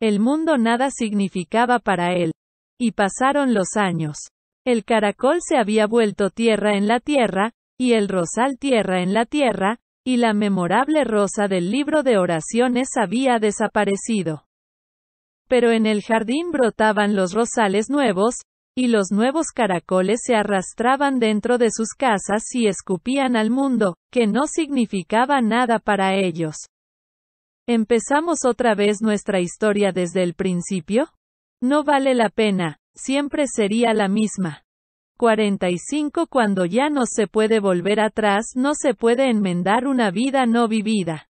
Speaker 1: El mundo nada significaba para él. Y pasaron los años. El caracol se había vuelto tierra en la tierra, y el rosal tierra en la tierra, y la memorable rosa del libro de oraciones había desaparecido. Pero en el jardín brotaban los rosales nuevos, y los nuevos caracoles se arrastraban dentro de sus casas y escupían al mundo, que no significaba nada para ellos. ¿Empezamos otra vez nuestra historia desde el principio? No vale la pena, siempre sería la misma. 45 Cuando ya no se puede volver atrás, no se puede enmendar una vida no vivida.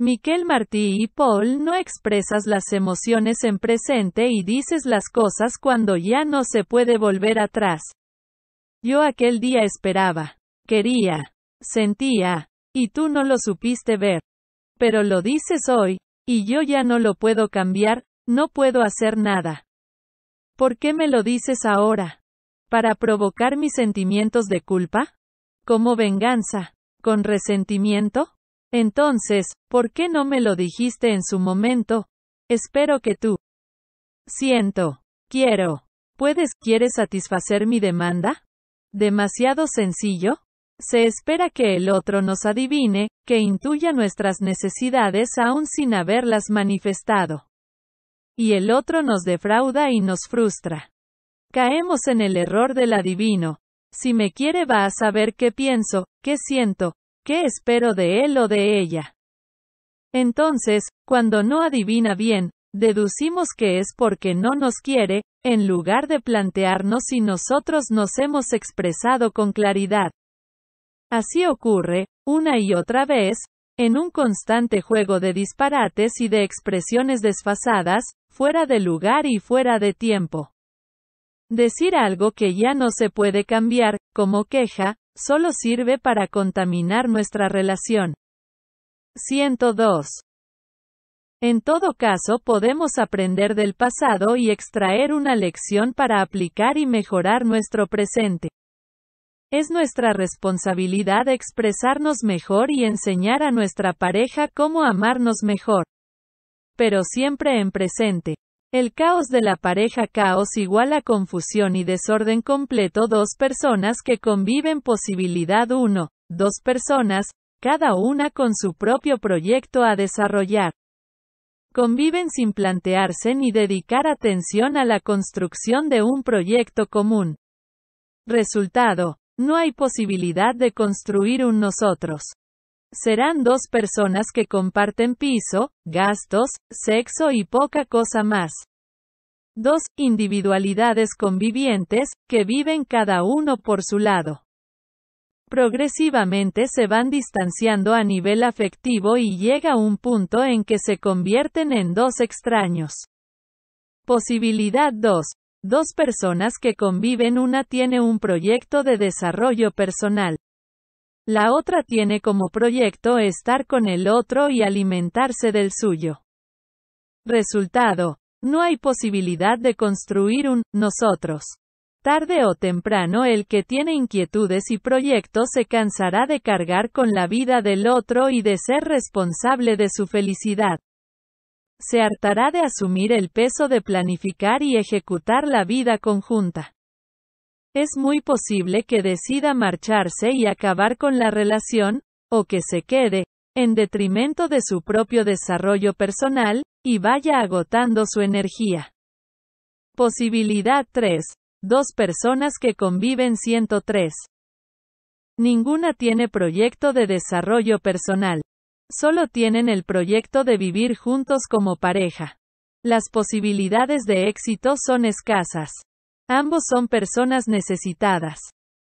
Speaker 1: Miquel Martí y Paul no expresas las emociones en presente y dices las cosas cuando ya no se puede volver atrás. Yo aquel día esperaba, quería, sentía, y tú no lo supiste ver. Pero lo dices hoy, y yo ya no lo puedo cambiar, no puedo hacer nada. ¿Por qué me lo dices ahora? ¿Para provocar mis sentimientos de culpa? ¿Como venganza? ¿Con resentimiento? Entonces, ¿por qué no me lo dijiste en su momento? Espero que tú. Siento. Quiero. ¿Puedes, quieres satisfacer mi demanda? ¿Demasiado sencillo? Se espera que el otro nos adivine, que intuya nuestras necesidades aún sin haberlas manifestado. Y el otro nos defrauda y nos frustra. Caemos en el error del adivino. Si me quiere va a saber qué pienso, qué siento, ¿Qué espero de él o de ella? Entonces, cuando no adivina bien, deducimos que es porque no nos quiere, en lugar de plantearnos si nosotros nos hemos expresado con claridad. Así ocurre, una y otra vez, en un constante juego de disparates y de expresiones desfasadas, fuera de lugar y fuera de tiempo. Decir algo que ya no se puede cambiar, como queja, solo sirve para contaminar nuestra relación. 102. En todo caso podemos aprender del pasado y extraer una lección para aplicar y mejorar nuestro presente. Es nuestra responsabilidad expresarnos mejor y enseñar a nuestra pareja cómo amarnos mejor. Pero siempre en presente. El caos de la pareja caos igual a confusión y desorden completo dos personas que conviven posibilidad 1, dos personas, cada una con su propio proyecto a desarrollar. Conviven sin plantearse ni dedicar atención a la construcción de un proyecto común. Resultado. No hay posibilidad de construir un nosotros serán dos personas que comparten piso, gastos, sexo y poca cosa más. Dos, Individualidades convivientes, que viven cada uno por su lado. Progresivamente se van distanciando a nivel afectivo y llega un punto en que se convierten en dos extraños. Posibilidad 2. Dos personas que conviven una tiene un proyecto de desarrollo personal. La otra tiene como proyecto estar con el otro y alimentarse del suyo. Resultado. No hay posibilidad de construir un nosotros. Tarde o temprano el que tiene inquietudes y proyectos se cansará de cargar con la vida del otro y de ser responsable de su felicidad. Se hartará de asumir el peso de planificar y ejecutar la vida conjunta. Es muy posible que decida marcharse y acabar con la relación, o que se quede, en detrimento de su propio desarrollo personal, y vaya agotando su energía. Posibilidad 3. Dos personas que conviven 103. Ninguna tiene proyecto de desarrollo personal. Solo tienen el proyecto de vivir juntos como pareja. Las posibilidades de éxito son escasas. Ambos son personas necesitadas.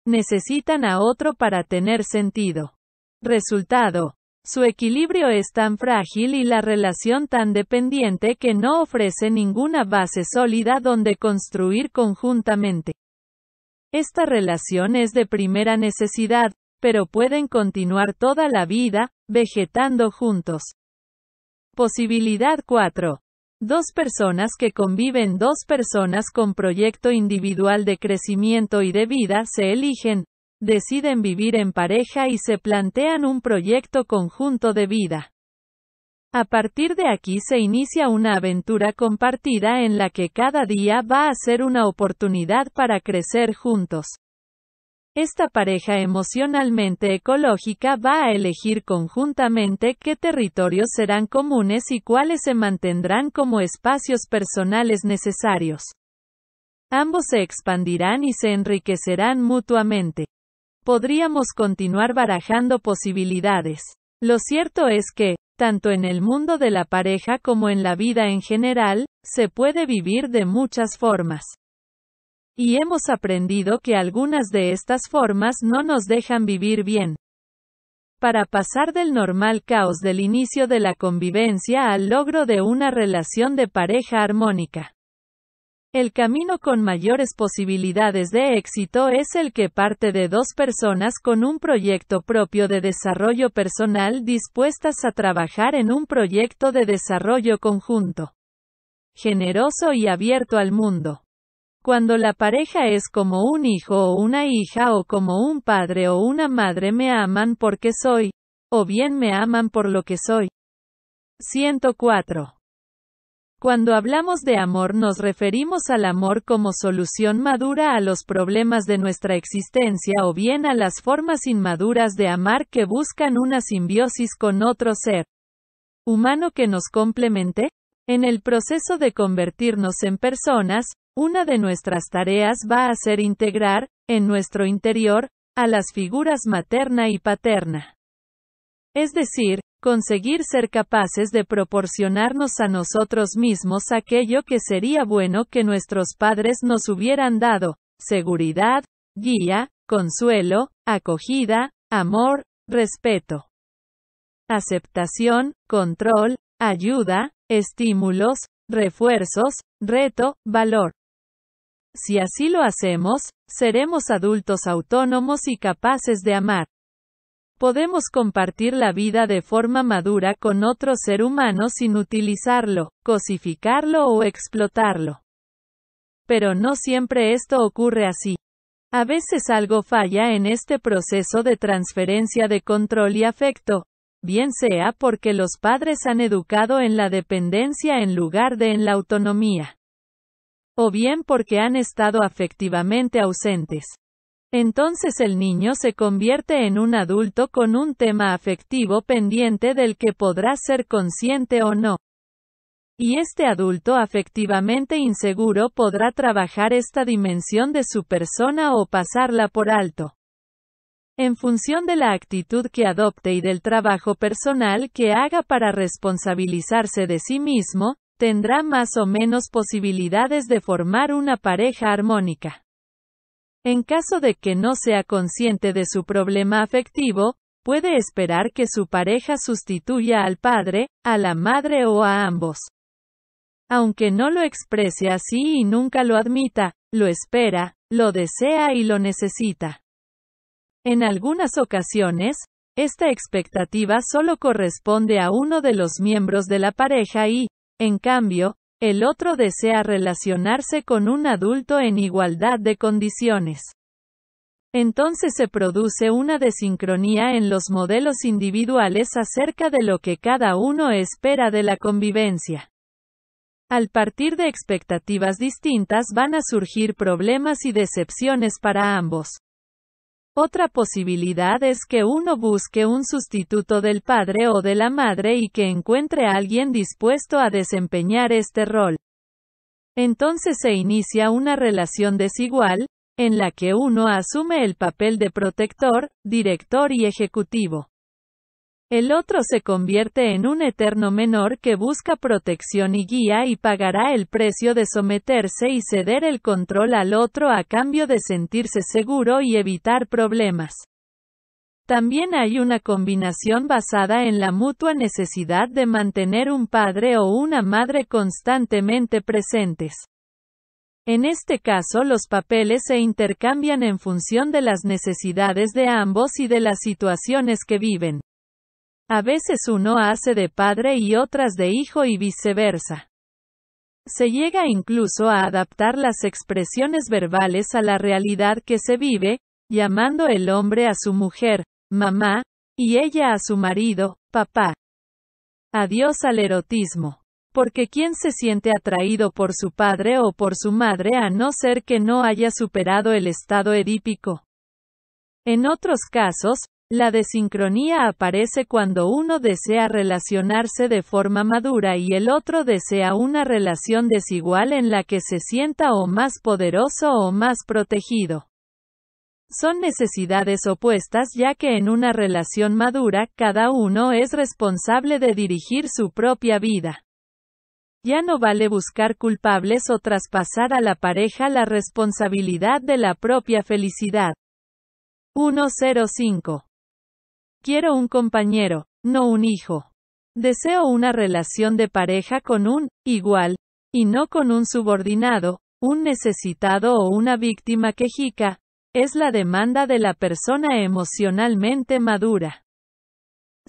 Speaker 1: Necesitan a otro para tener sentido. Resultado. Su equilibrio es tan frágil y la relación tan dependiente que no ofrece ninguna base sólida donde construir conjuntamente. Esta relación es de primera necesidad, pero pueden continuar toda la vida, vegetando juntos. Posibilidad 4. Dos personas que conviven, dos personas con proyecto individual de crecimiento y de vida se eligen, deciden vivir en pareja y se plantean un proyecto conjunto de vida. A partir de aquí se inicia una aventura compartida en la que cada día va a ser una oportunidad para crecer juntos. Esta pareja emocionalmente ecológica va a elegir conjuntamente qué territorios serán comunes y cuáles se mantendrán como espacios personales necesarios. Ambos se expandirán y se enriquecerán mutuamente. Podríamos continuar barajando posibilidades. Lo cierto es que, tanto en el mundo de la pareja como en la vida en general, se puede vivir de muchas formas. Y hemos aprendido que algunas de estas formas no nos dejan vivir bien. Para pasar del normal caos del inicio de la convivencia al logro de una relación de pareja armónica. El camino con mayores posibilidades de éxito es el que parte de dos personas con un proyecto propio de desarrollo personal dispuestas a trabajar en un proyecto de desarrollo conjunto. Generoso y abierto al mundo. Cuando la pareja es como un hijo o una hija o como un padre o una madre me aman porque soy, o bien me aman por lo que soy. 104. Cuando hablamos de amor nos referimos al amor como solución madura a los problemas de nuestra existencia o bien a las formas inmaduras de amar que buscan una simbiosis con otro ser humano que nos complemente, en el proceso de convertirnos en personas, una de nuestras tareas va a ser integrar, en nuestro interior, a las figuras materna y paterna. Es decir, conseguir ser capaces de proporcionarnos a nosotros mismos aquello que sería bueno que nuestros padres nos hubieran dado, seguridad, guía, consuelo, acogida, amor, respeto, aceptación, control, ayuda, estímulos, refuerzos, reto, valor. Si así lo hacemos, seremos adultos autónomos y capaces de amar. Podemos compartir la vida de forma madura con otro ser humano sin utilizarlo, cosificarlo o explotarlo. Pero no siempre esto ocurre así. A veces algo falla en este proceso de transferencia de control y afecto, bien sea porque los padres han educado en la dependencia en lugar de en la autonomía o bien porque han estado afectivamente ausentes. Entonces el niño se convierte en un adulto con un tema afectivo pendiente del que podrá ser consciente o no. Y este adulto afectivamente inseguro podrá trabajar esta dimensión de su persona o pasarla por alto. En función de la actitud que adopte y del trabajo personal que haga para responsabilizarse de sí mismo, tendrá más o menos posibilidades de formar una pareja armónica. En caso de que no sea consciente de su problema afectivo, puede esperar que su pareja sustituya al padre, a la madre o a ambos. Aunque no lo exprese así y nunca lo admita, lo espera, lo desea y lo necesita. En algunas ocasiones, esta expectativa solo corresponde a uno de los miembros de la pareja y, en cambio, el otro desea relacionarse con un adulto en igualdad de condiciones. Entonces se produce una desincronía en los modelos individuales acerca de lo que cada uno espera de la convivencia. Al partir de expectativas distintas van a surgir problemas y decepciones para ambos. Otra posibilidad es que uno busque un sustituto del padre o de la madre y que encuentre a alguien dispuesto a desempeñar este rol. Entonces se inicia una relación desigual, en la que uno asume el papel de protector, director y ejecutivo. El otro se convierte en un eterno menor que busca protección y guía y pagará el precio de someterse y ceder el control al otro a cambio de sentirse seguro y evitar problemas. También hay una combinación basada en la mutua necesidad de mantener un padre o una madre constantemente presentes. En este caso los papeles se intercambian en función de las necesidades de ambos y de las situaciones que viven. A veces uno hace de padre y otras de hijo y viceversa. Se llega incluso a adaptar las expresiones verbales a la realidad que se vive, llamando el hombre a su mujer, mamá, y ella a su marido, papá. Adiós al erotismo. Porque ¿quién se siente atraído por su padre o por su madre a no ser que no haya superado el estado edípico. En otros casos, la desincronía aparece cuando uno desea relacionarse de forma madura y el otro desea una relación desigual en la que se sienta o más poderoso o más protegido. Son necesidades opuestas ya que en una relación madura, cada uno es responsable de dirigir su propia vida. Ya no vale buscar culpables o traspasar a la pareja la responsabilidad de la propia felicidad. 105 Quiero un compañero, no un hijo. Deseo una relación de pareja con un igual, y no con un subordinado, un necesitado o una víctima quejica, es la demanda de la persona emocionalmente madura.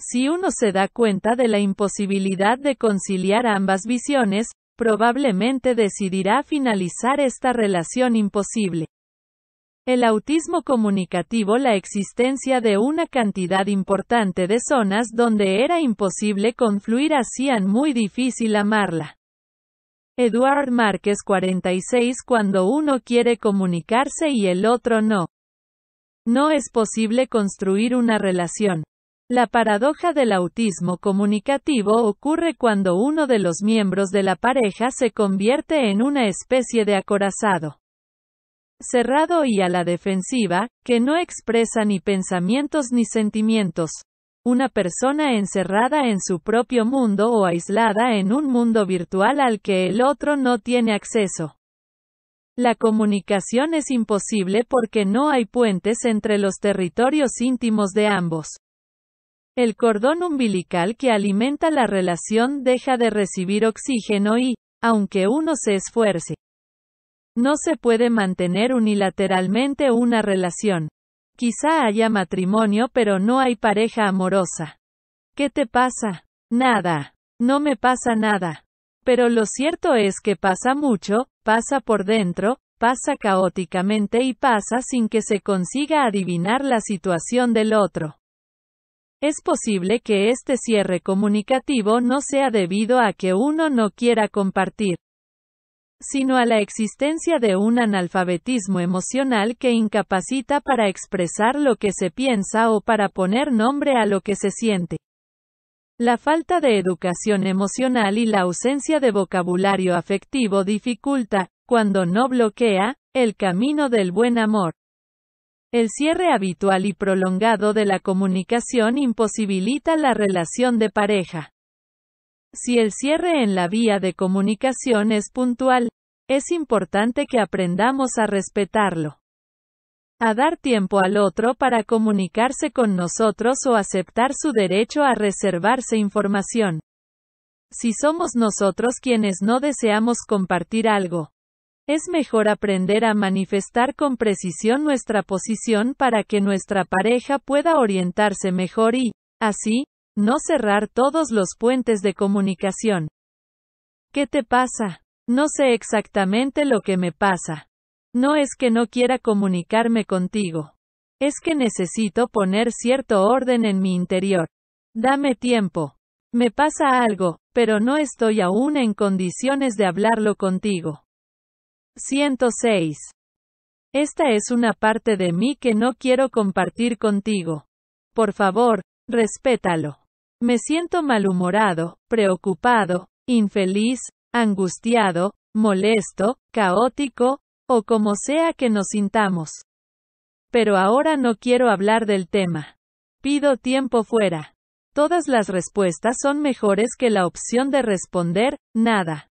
Speaker 1: Si uno se da cuenta de la imposibilidad de conciliar ambas visiones, probablemente decidirá finalizar esta relación imposible. El autismo comunicativo la existencia de una cantidad importante de zonas donde era imposible confluir hacían muy difícil amarla. Eduard Márquez 46 Cuando uno quiere comunicarse y el otro no. No es posible construir una relación. La paradoja del autismo comunicativo ocurre cuando uno de los miembros de la pareja se convierte en una especie de acorazado cerrado y a la defensiva, que no expresa ni pensamientos ni sentimientos. Una persona encerrada en su propio mundo o aislada en un mundo virtual al que el otro no tiene acceso. La comunicación es imposible porque no hay puentes entre los territorios íntimos de ambos. El cordón umbilical que alimenta la relación deja de recibir oxígeno y, aunque uno se esfuerce, no se puede mantener unilateralmente una relación. Quizá haya matrimonio pero no hay pareja amorosa. ¿Qué te pasa? Nada. No me pasa nada. Pero lo cierto es que pasa mucho, pasa por dentro, pasa caóticamente y pasa sin que se consiga adivinar la situación del otro. Es posible que este cierre comunicativo no sea debido a que uno no quiera compartir sino a la existencia de un analfabetismo emocional que incapacita para expresar lo que se piensa o para poner nombre a lo que se siente. La falta de educación emocional y la ausencia de vocabulario afectivo dificulta, cuando no bloquea, el camino del buen amor. El cierre habitual y prolongado de la comunicación imposibilita la relación de pareja. Si el cierre en la vía de comunicación es puntual, es importante que aprendamos a respetarlo. A dar tiempo al otro para comunicarse con nosotros o aceptar su derecho a reservarse información. Si somos nosotros quienes no deseamos compartir algo, es mejor aprender a manifestar con precisión nuestra posición para que nuestra pareja pueda orientarse mejor y, así, no cerrar todos los puentes de comunicación. ¿Qué te pasa? No sé exactamente lo que me pasa. No es que no quiera comunicarme contigo. Es que necesito poner cierto orden en mi interior. Dame tiempo. Me pasa algo, pero no estoy aún en condiciones de hablarlo contigo. 106. Esta es una parte de mí que no quiero compartir contigo. Por favor, respétalo. Me siento malhumorado, preocupado, infeliz, angustiado, molesto, caótico, o como sea que nos sintamos. Pero ahora no quiero hablar del tema. Pido tiempo fuera. Todas las respuestas son mejores que la opción de responder, nada.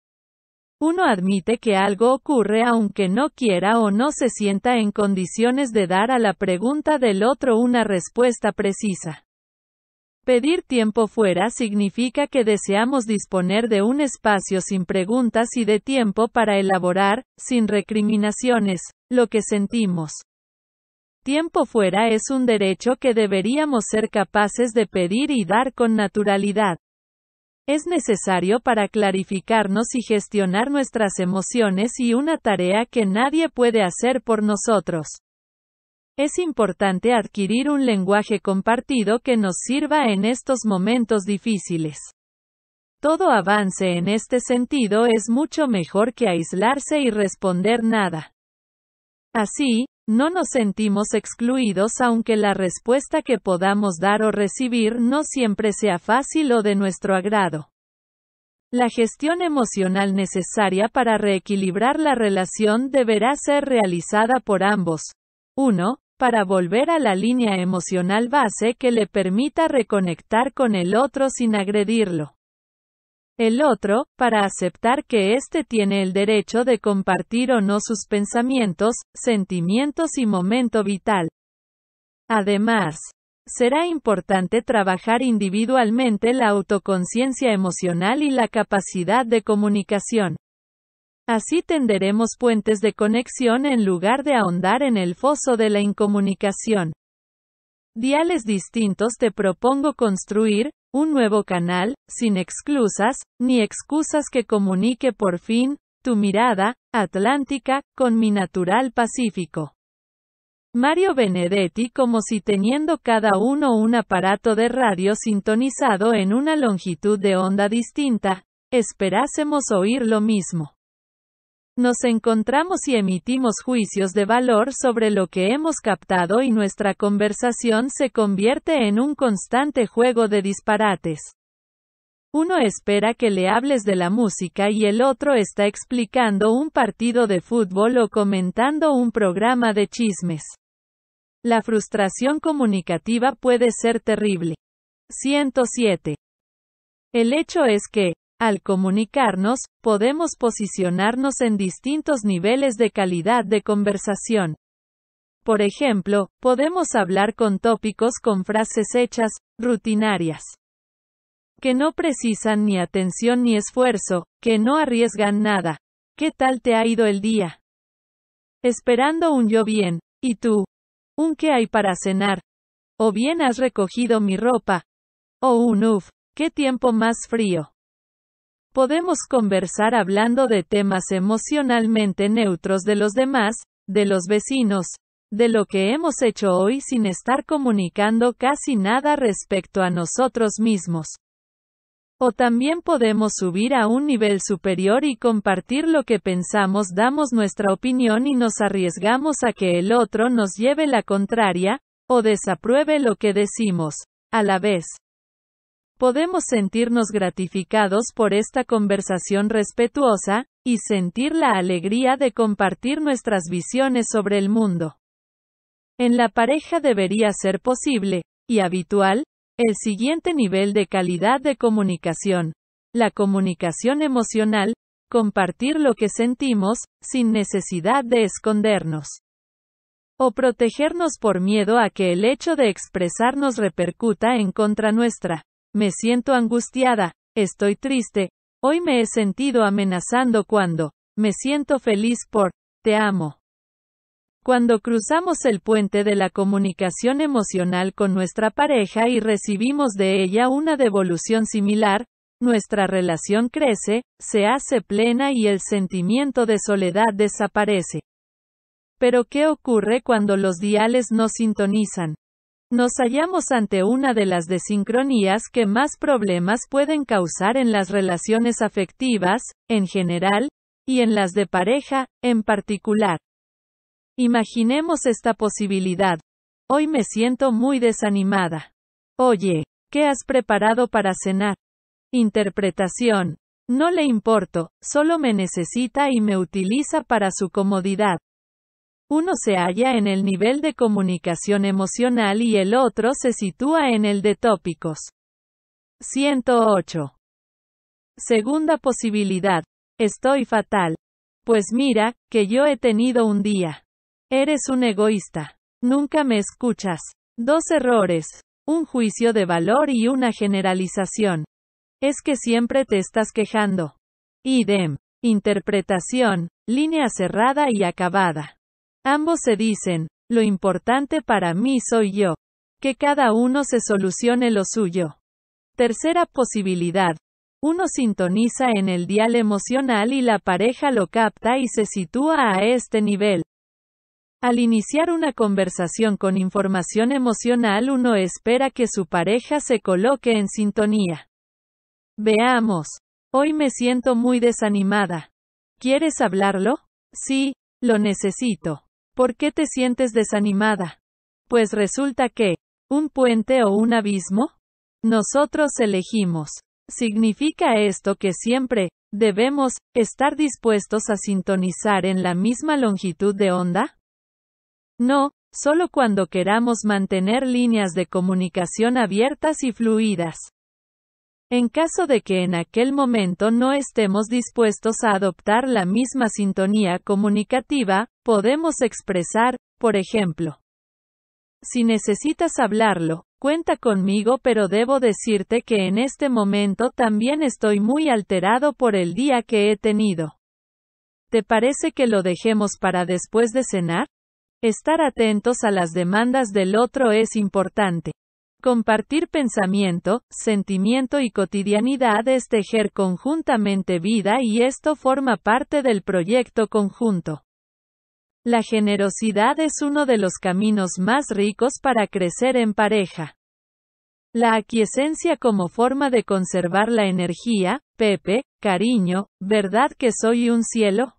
Speaker 1: Uno admite que algo ocurre aunque no quiera o no se sienta en condiciones de dar a la pregunta del otro una respuesta precisa. Pedir tiempo fuera significa que deseamos disponer de un espacio sin preguntas y de tiempo para elaborar, sin recriminaciones, lo que sentimos. Tiempo fuera es un derecho que deberíamos ser capaces de pedir y dar con naturalidad. Es necesario para clarificarnos y gestionar nuestras emociones y una tarea que nadie puede hacer por nosotros. Es importante adquirir un lenguaje compartido que nos sirva en estos momentos difíciles. Todo avance en este sentido es mucho mejor que aislarse y responder nada. Así, no nos sentimos excluidos aunque la respuesta que podamos dar o recibir no siempre sea fácil o de nuestro agrado. La gestión emocional necesaria para reequilibrar la relación deberá ser realizada por ambos. 1 para volver a la línea emocional base que le permita reconectar con el otro sin agredirlo. El otro, para aceptar que éste tiene el derecho de compartir o no sus pensamientos, sentimientos y momento vital. Además, será importante trabajar individualmente la autoconciencia emocional y la capacidad de comunicación. Así tenderemos puentes de conexión en lugar de ahondar en el foso de la incomunicación. Diales distintos te propongo construir, un nuevo canal, sin exclusas, ni excusas que comunique por fin, tu mirada, atlántica, con mi natural pacífico. Mario Benedetti como si teniendo cada uno un aparato de radio sintonizado en una longitud de onda distinta, esperásemos oír lo mismo. Nos encontramos y emitimos juicios de valor sobre lo que hemos captado y nuestra conversación se convierte en un constante juego de disparates. Uno espera que le hables de la música y el otro está explicando un partido de fútbol o comentando un programa de chismes. La frustración comunicativa puede ser terrible. 107. El hecho es que, al comunicarnos, podemos posicionarnos en distintos niveles de calidad de conversación. Por ejemplo, podemos hablar con tópicos con frases hechas, rutinarias, que no precisan ni atención ni esfuerzo, que no arriesgan nada. ¿Qué tal te ha ido el día? Esperando un yo bien, ¿y tú? ¿Un qué hay para cenar? ¿O bien has recogido mi ropa? ¿O un uf, qué tiempo más frío? Podemos conversar hablando de temas emocionalmente neutros de los demás, de los vecinos, de lo que hemos hecho hoy sin estar comunicando casi nada respecto a nosotros mismos. O también podemos subir a un nivel superior y compartir lo que pensamos, damos nuestra opinión y nos arriesgamos a que el otro nos lleve la contraria, o desapruebe lo que decimos. A la vez, Podemos sentirnos gratificados por esta conversación respetuosa, y sentir la alegría de compartir nuestras visiones sobre el mundo. En la pareja debería ser posible, y habitual, el siguiente nivel de calidad de comunicación. La comunicación emocional, compartir lo que sentimos, sin necesidad de escondernos. O protegernos por miedo a que el hecho de expresarnos repercuta en contra nuestra. Me siento angustiada, estoy triste, hoy me he sentido amenazando cuando, me siento feliz por, te amo. Cuando cruzamos el puente de la comunicación emocional con nuestra pareja y recibimos de ella una devolución similar, nuestra relación crece, se hace plena y el sentimiento de soledad desaparece. Pero ¿qué ocurre cuando los diales no sintonizan? Nos hallamos ante una de las desincronías que más problemas pueden causar en las relaciones afectivas, en general, y en las de pareja, en particular. Imaginemos esta posibilidad. Hoy me siento muy desanimada. Oye, ¿qué has preparado para cenar? Interpretación. No le importo, solo me necesita y me utiliza para su comodidad. Uno se halla en el nivel de comunicación emocional y el otro se sitúa en el de tópicos. 108. Segunda posibilidad. Estoy fatal. Pues mira, que yo he tenido un día. Eres un egoísta. Nunca me escuchas. Dos errores. Un juicio de valor y una generalización. Es que siempre te estás quejando. Idem. Interpretación, línea cerrada y acabada. Ambos se dicen, lo importante para mí soy yo. Que cada uno se solucione lo suyo. Tercera posibilidad. Uno sintoniza en el dial emocional y la pareja lo capta y se sitúa a este nivel. Al iniciar una conversación con información emocional uno espera que su pareja se coloque en sintonía. Veamos. Hoy me siento muy desanimada. ¿Quieres hablarlo? Sí, lo necesito. ¿Por qué te sientes desanimada? Pues resulta que, ¿un puente o un abismo? Nosotros elegimos. Significa esto que siempre, debemos, estar dispuestos a sintonizar en la misma longitud de onda? No, solo cuando queramos mantener líneas de comunicación abiertas y fluidas. En caso de que en aquel momento no estemos dispuestos a adoptar la misma sintonía comunicativa, Podemos expresar, por ejemplo, si necesitas hablarlo, cuenta conmigo pero debo decirte que en este momento también estoy muy alterado por el día que he tenido. ¿Te parece que lo dejemos para después de cenar? Estar atentos a las demandas del otro es importante. Compartir pensamiento, sentimiento y cotidianidad es tejer conjuntamente vida y esto forma parte del proyecto conjunto. La generosidad es uno de los caminos más ricos para crecer en pareja. La aquiescencia como forma de conservar la energía, Pepe, cariño, ¿verdad que soy un cielo?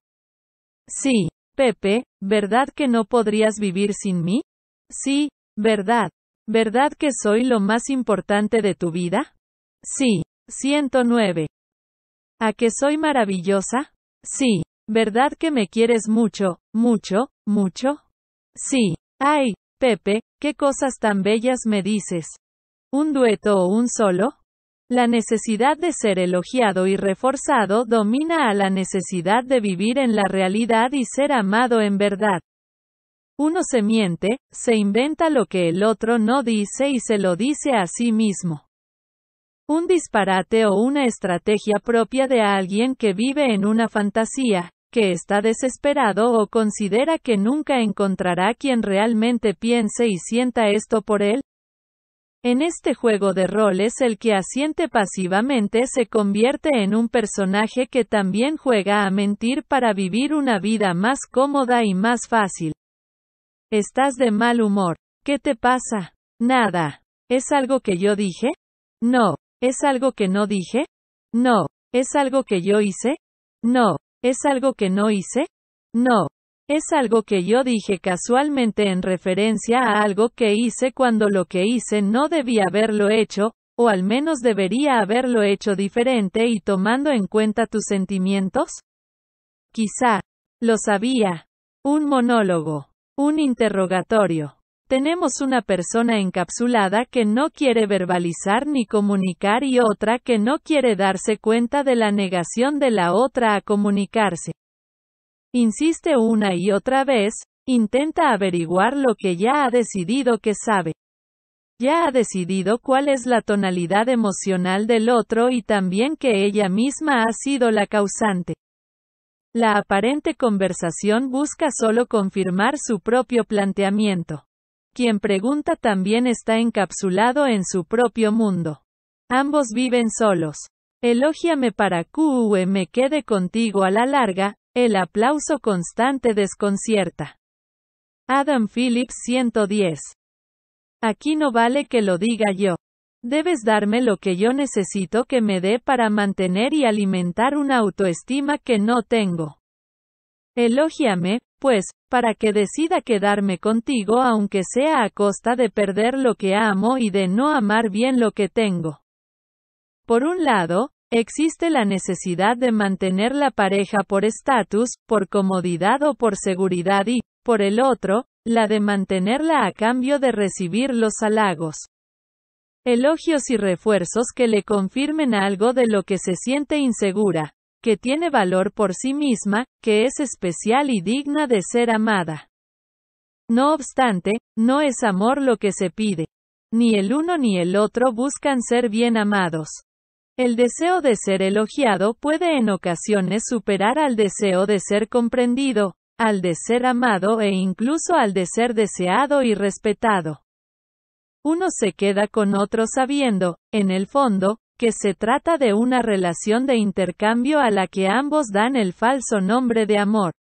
Speaker 1: Sí, Pepe, ¿verdad que no podrías vivir sin mí? Sí, ¿verdad? ¿Verdad que soy lo más importante de tu vida? Sí. 109. ¿A que soy maravillosa? Sí. ¿Verdad que me quieres mucho, mucho, mucho? Sí. Ay, Pepe, qué cosas tan bellas me dices. ¿Un dueto o un solo? La necesidad de ser elogiado y reforzado domina a la necesidad de vivir en la realidad y ser amado en verdad. Uno se miente, se inventa lo que el otro no dice y se lo dice a sí mismo. Un disparate o una estrategia propia de alguien que vive en una fantasía, que está desesperado o considera que nunca encontrará quien realmente piense y sienta esto por él? En este juego de roles el que asiente pasivamente se convierte en un personaje que también juega a mentir para vivir una vida más cómoda y más fácil. Estás de mal humor. ¿Qué te pasa? Nada. ¿Es algo que yo dije? No. ¿Es algo que no dije? No. ¿Es algo que yo hice? No. ¿Es algo que no hice? No. Es algo que yo dije casualmente en referencia a algo que hice cuando lo que hice no debía haberlo hecho, o al menos debería haberlo hecho diferente y tomando en cuenta tus sentimientos? Quizá. Lo sabía. Un monólogo. Un interrogatorio. Tenemos una persona encapsulada que no quiere verbalizar ni comunicar y otra que no quiere darse cuenta de la negación de la otra a comunicarse. Insiste una y otra vez, intenta averiguar lo que ya ha decidido que sabe. Ya ha decidido cuál es la tonalidad emocional del otro y también que ella misma ha sido la causante. La aparente conversación busca solo confirmar su propio planteamiento. Quien pregunta también está encapsulado en su propio mundo. Ambos viven solos. Elógiame para que me quede contigo a la larga, el aplauso constante desconcierta. Adam Phillips 110. Aquí no vale que lo diga yo. Debes darme lo que yo necesito que me dé para mantener y alimentar una autoestima que no tengo. Elógiame, pues, para que decida quedarme contigo aunque sea a costa de perder lo que amo y de no amar bien lo que tengo. Por un lado, existe la necesidad de mantener la pareja por estatus, por comodidad o por seguridad y, por el otro, la de mantenerla a cambio de recibir los halagos, elogios y refuerzos que le confirmen algo de lo que se siente insegura que tiene valor por sí misma, que es especial y digna de ser amada. No obstante, no es amor lo que se pide. Ni el uno ni el otro buscan ser bien amados. El deseo de ser elogiado puede en ocasiones superar al deseo de ser comprendido, al de ser amado e incluso al de ser deseado y respetado. Uno se queda con otro sabiendo, en el fondo, que se trata de una relación de intercambio a la que ambos dan el falso nombre de amor.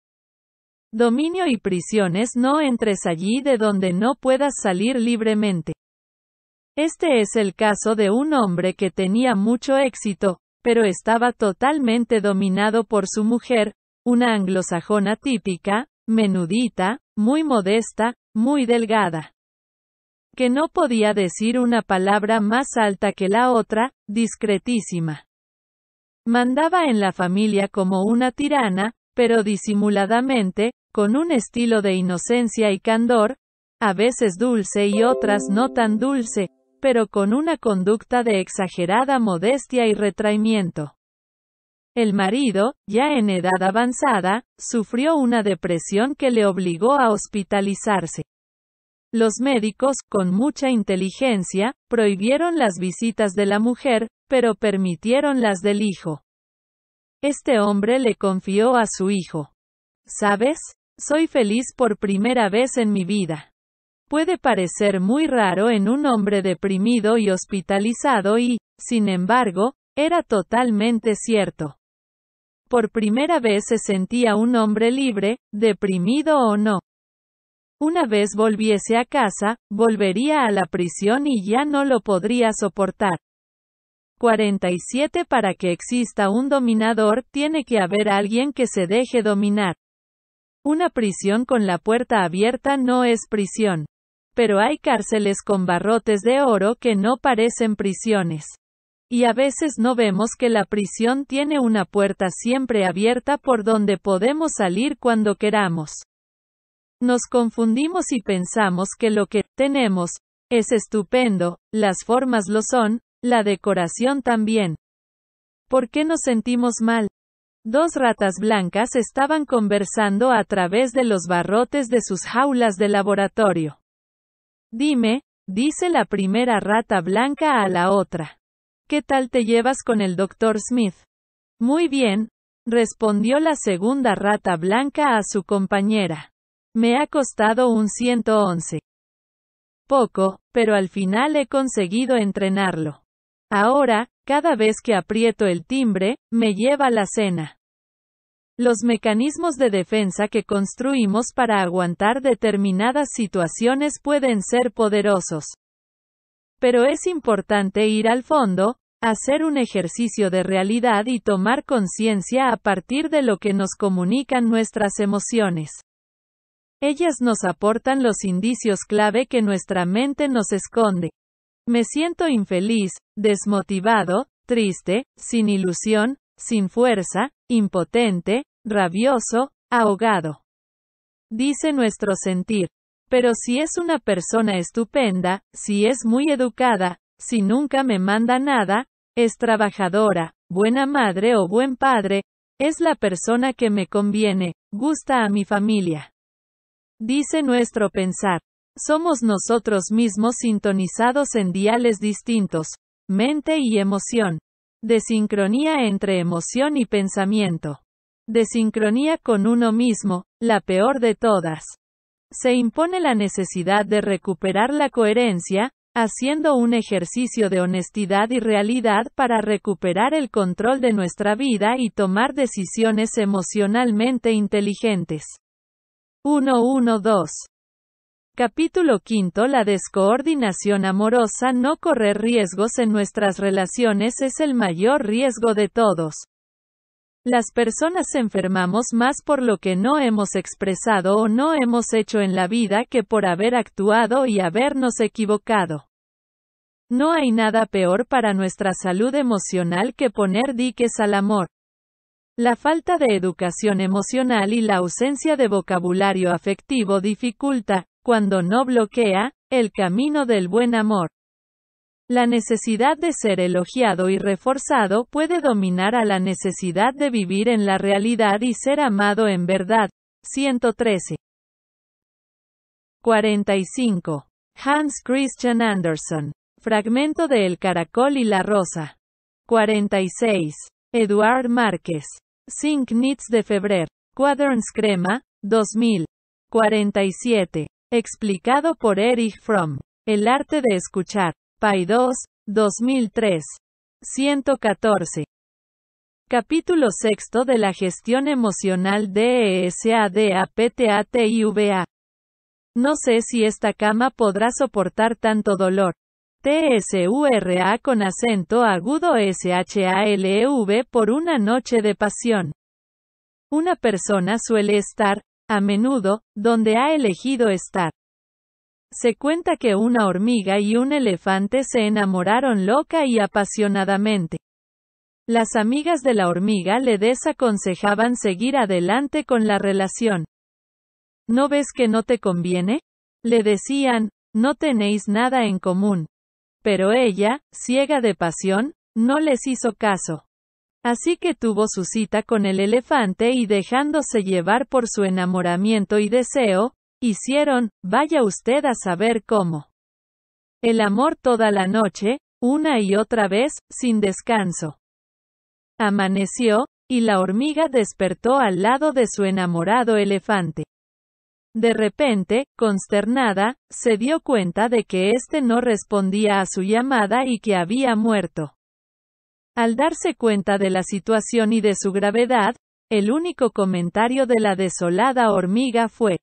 Speaker 1: Dominio y prisiones no entres allí de donde no puedas salir libremente. Este es el caso de un hombre que tenía mucho éxito, pero estaba totalmente dominado por su mujer, una anglosajona típica, menudita, muy modesta, muy delgada que no podía decir una palabra más alta que la otra, discretísima. Mandaba en la familia como una tirana, pero disimuladamente, con un estilo de inocencia y candor, a veces dulce y otras no tan dulce, pero con una conducta de exagerada modestia y retraimiento. El marido, ya en edad avanzada, sufrió una depresión que le obligó a hospitalizarse. Los médicos, con mucha inteligencia, prohibieron las visitas de la mujer, pero permitieron las del hijo. Este hombre le confió a su hijo. ¿Sabes? Soy feliz por primera vez en mi vida. Puede parecer muy raro en un hombre deprimido y hospitalizado y, sin embargo, era totalmente cierto. Por primera vez se sentía un hombre libre, deprimido o no. Una vez volviese a casa, volvería a la prisión y ya no lo podría soportar. 47 Para que exista un dominador, tiene que haber alguien que se deje dominar. Una prisión con la puerta abierta no es prisión. Pero hay cárceles con barrotes de oro que no parecen prisiones. Y a veces no vemos que la prisión tiene una puerta siempre abierta por donde podemos salir cuando queramos. Nos confundimos y pensamos que lo que tenemos es estupendo, las formas lo son, la decoración también. ¿Por qué nos sentimos mal? Dos ratas blancas estaban conversando a través de los barrotes de sus jaulas de laboratorio. Dime, dice la primera rata blanca a la otra. ¿Qué tal te llevas con el doctor Smith? Muy bien, respondió la segunda rata blanca a su compañera. Me ha costado un 111. Poco, pero al final he conseguido entrenarlo. Ahora, cada vez que aprieto el timbre, me lleva la cena. Los mecanismos de defensa que construimos para aguantar determinadas situaciones pueden ser poderosos. Pero es importante ir al fondo, hacer un ejercicio de realidad y tomar conciencia a partir de lo que nos comunican nuestras emociones. Ellas nos aportan los indicios clave que nuestra mente nos esconde. Me siento infeliz, desmotivado, triste, sin ilusión, sin fuerza, impotente, rabioso, ahogado. Dice nuestro sentir. Pero si es una persona estupenda, si es muy educada, si nunca me manda nada, es trabajadora, buena madre o buen padre, es la persona que me conviene, gusta a mi familia dice nuestro pensar. Somos nosotros mismos sintonizados en diales distintos, mente y emoción. De sincronía entre emoción y pensamiento. De sincronía con uno mismo, la peor de todas. Se impone la necesidad de recuperar la coherencia, haciendo un ejercicio de honestidad y realidad para recuperar el control de nuestra vida y tomar decisiones emocionalmente inteligentes. 112. Capítulo 5: La descoordinación amorosa No correr riesgos en nuestras relaciones es el mayor riesgo de todos. Las personas enfermamos más por lo que no hemos expresado o no hemos hecho en la vida que por haber actuado y habernos equivocado. No hay nada peor para nuestra salud emocional que poner diques al amor. La falta de educación emocional y la ausencia de vocabulario afectivo dificulta, cuando no bloquea, el camino del buen amor. La necesidad de ser elogiado y reforzado puede dominar a la necesidad de vivir en la realidad y ser amado en verdad. 113. 45. Hans Christian Andersen. Fragmento de El Caracol y la Rosa. 46. Eduard Márquez. Cinq Nits de Febrer. Quaderns Crema, 2047. Explicado por Erich Fromm. El arte de escuchar. Pai 2, 2003. 114. Capítulo sexto de la gestión emocional DESADAPTATIVA. E no sé si esta cama podrá soportar tanto dolor. TSURA con acento agudo e v por una noche de pasión. Una persona suele estar, a menudo, donde ha elegido estar. Se cuenta que una hormiga y un elefante se enamoraron loca y apasionadamente. Las amigas de la hormiga le desaconsejaban seguir adelante con la relación. ¿No ves que no te conviene? Le decían, no tenéis nada en común, pero ella, ciega de pasión, no les hizo caso. Así que tuvo su cita con el elefante y dejándose llevar por su enamoramiento y deseo, hicieron, vaya usted a saber cómo. El amor toda la noche, una y otra vez, sin descanso. Amaneció, y la hormiga despertó al lado de su enamorado elefante. De repente, consternada, se dio cuenta de que éste no respondía a su llamada y que había muerto. Al darse cuenta de la situación y de su gravedad, el único comentario de la desolada hormiga fue,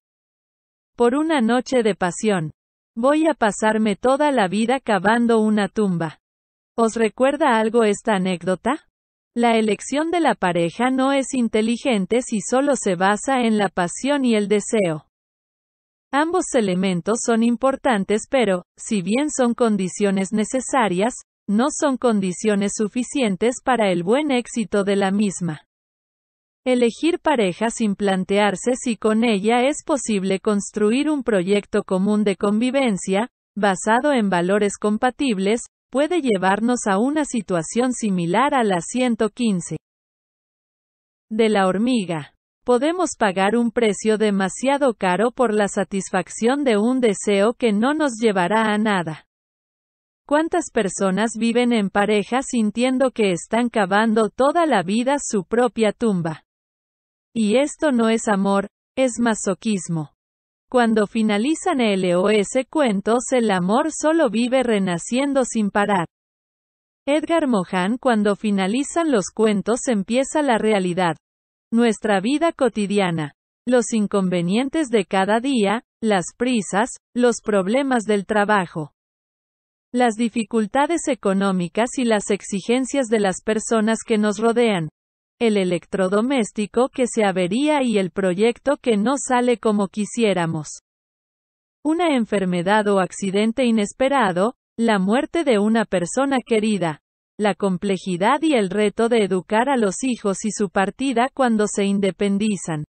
Speaker 1: por una noche de pasión. Voy a pasarme toda la vida cavando una tumba. ¿Os recuerda algo esta anécdota? La elección de la pareja no es inteligente si solo se basa en la pasión y el deseo. Ambos elementos son importantes pero, si bien son condiciones necesarias, no son condiciones suficientes para el buen éxito de la misma. Elegir pareja sin plantearse si con ella es posible construir un proyecto común de convivencia, basado en valores compatibles, puede llevarnos a una situación similar a la 115 de la hormiga podemos pagar un precio demasiado caro por la satisfacción de un deseo que no nos llevará a nada. ¿Cuántas personas viven en pareja sintiendo que están cavando toda la vida su propia tumba? Y esto no es amor, es masoquismo. Cuando finalizan LOS cuentos el amor solo vive renaciendo sin parar. Edgar Mohan cuando finalizan los cuentos empieza la realidad, nuestra vida cotidiana, los inconvenientes de cada día, las prisas, los problemas del trabajo, las dificultades económicas y las exigencias de las personas que nos rodean, el electrodoméstico que se avería y el proyecto que no sale como quisiéramos. Una enfermedad o accidente inesperado, la muerte de una persona querida, la complejidad y el reto de educar a los hijos y su partida cuando se independizan.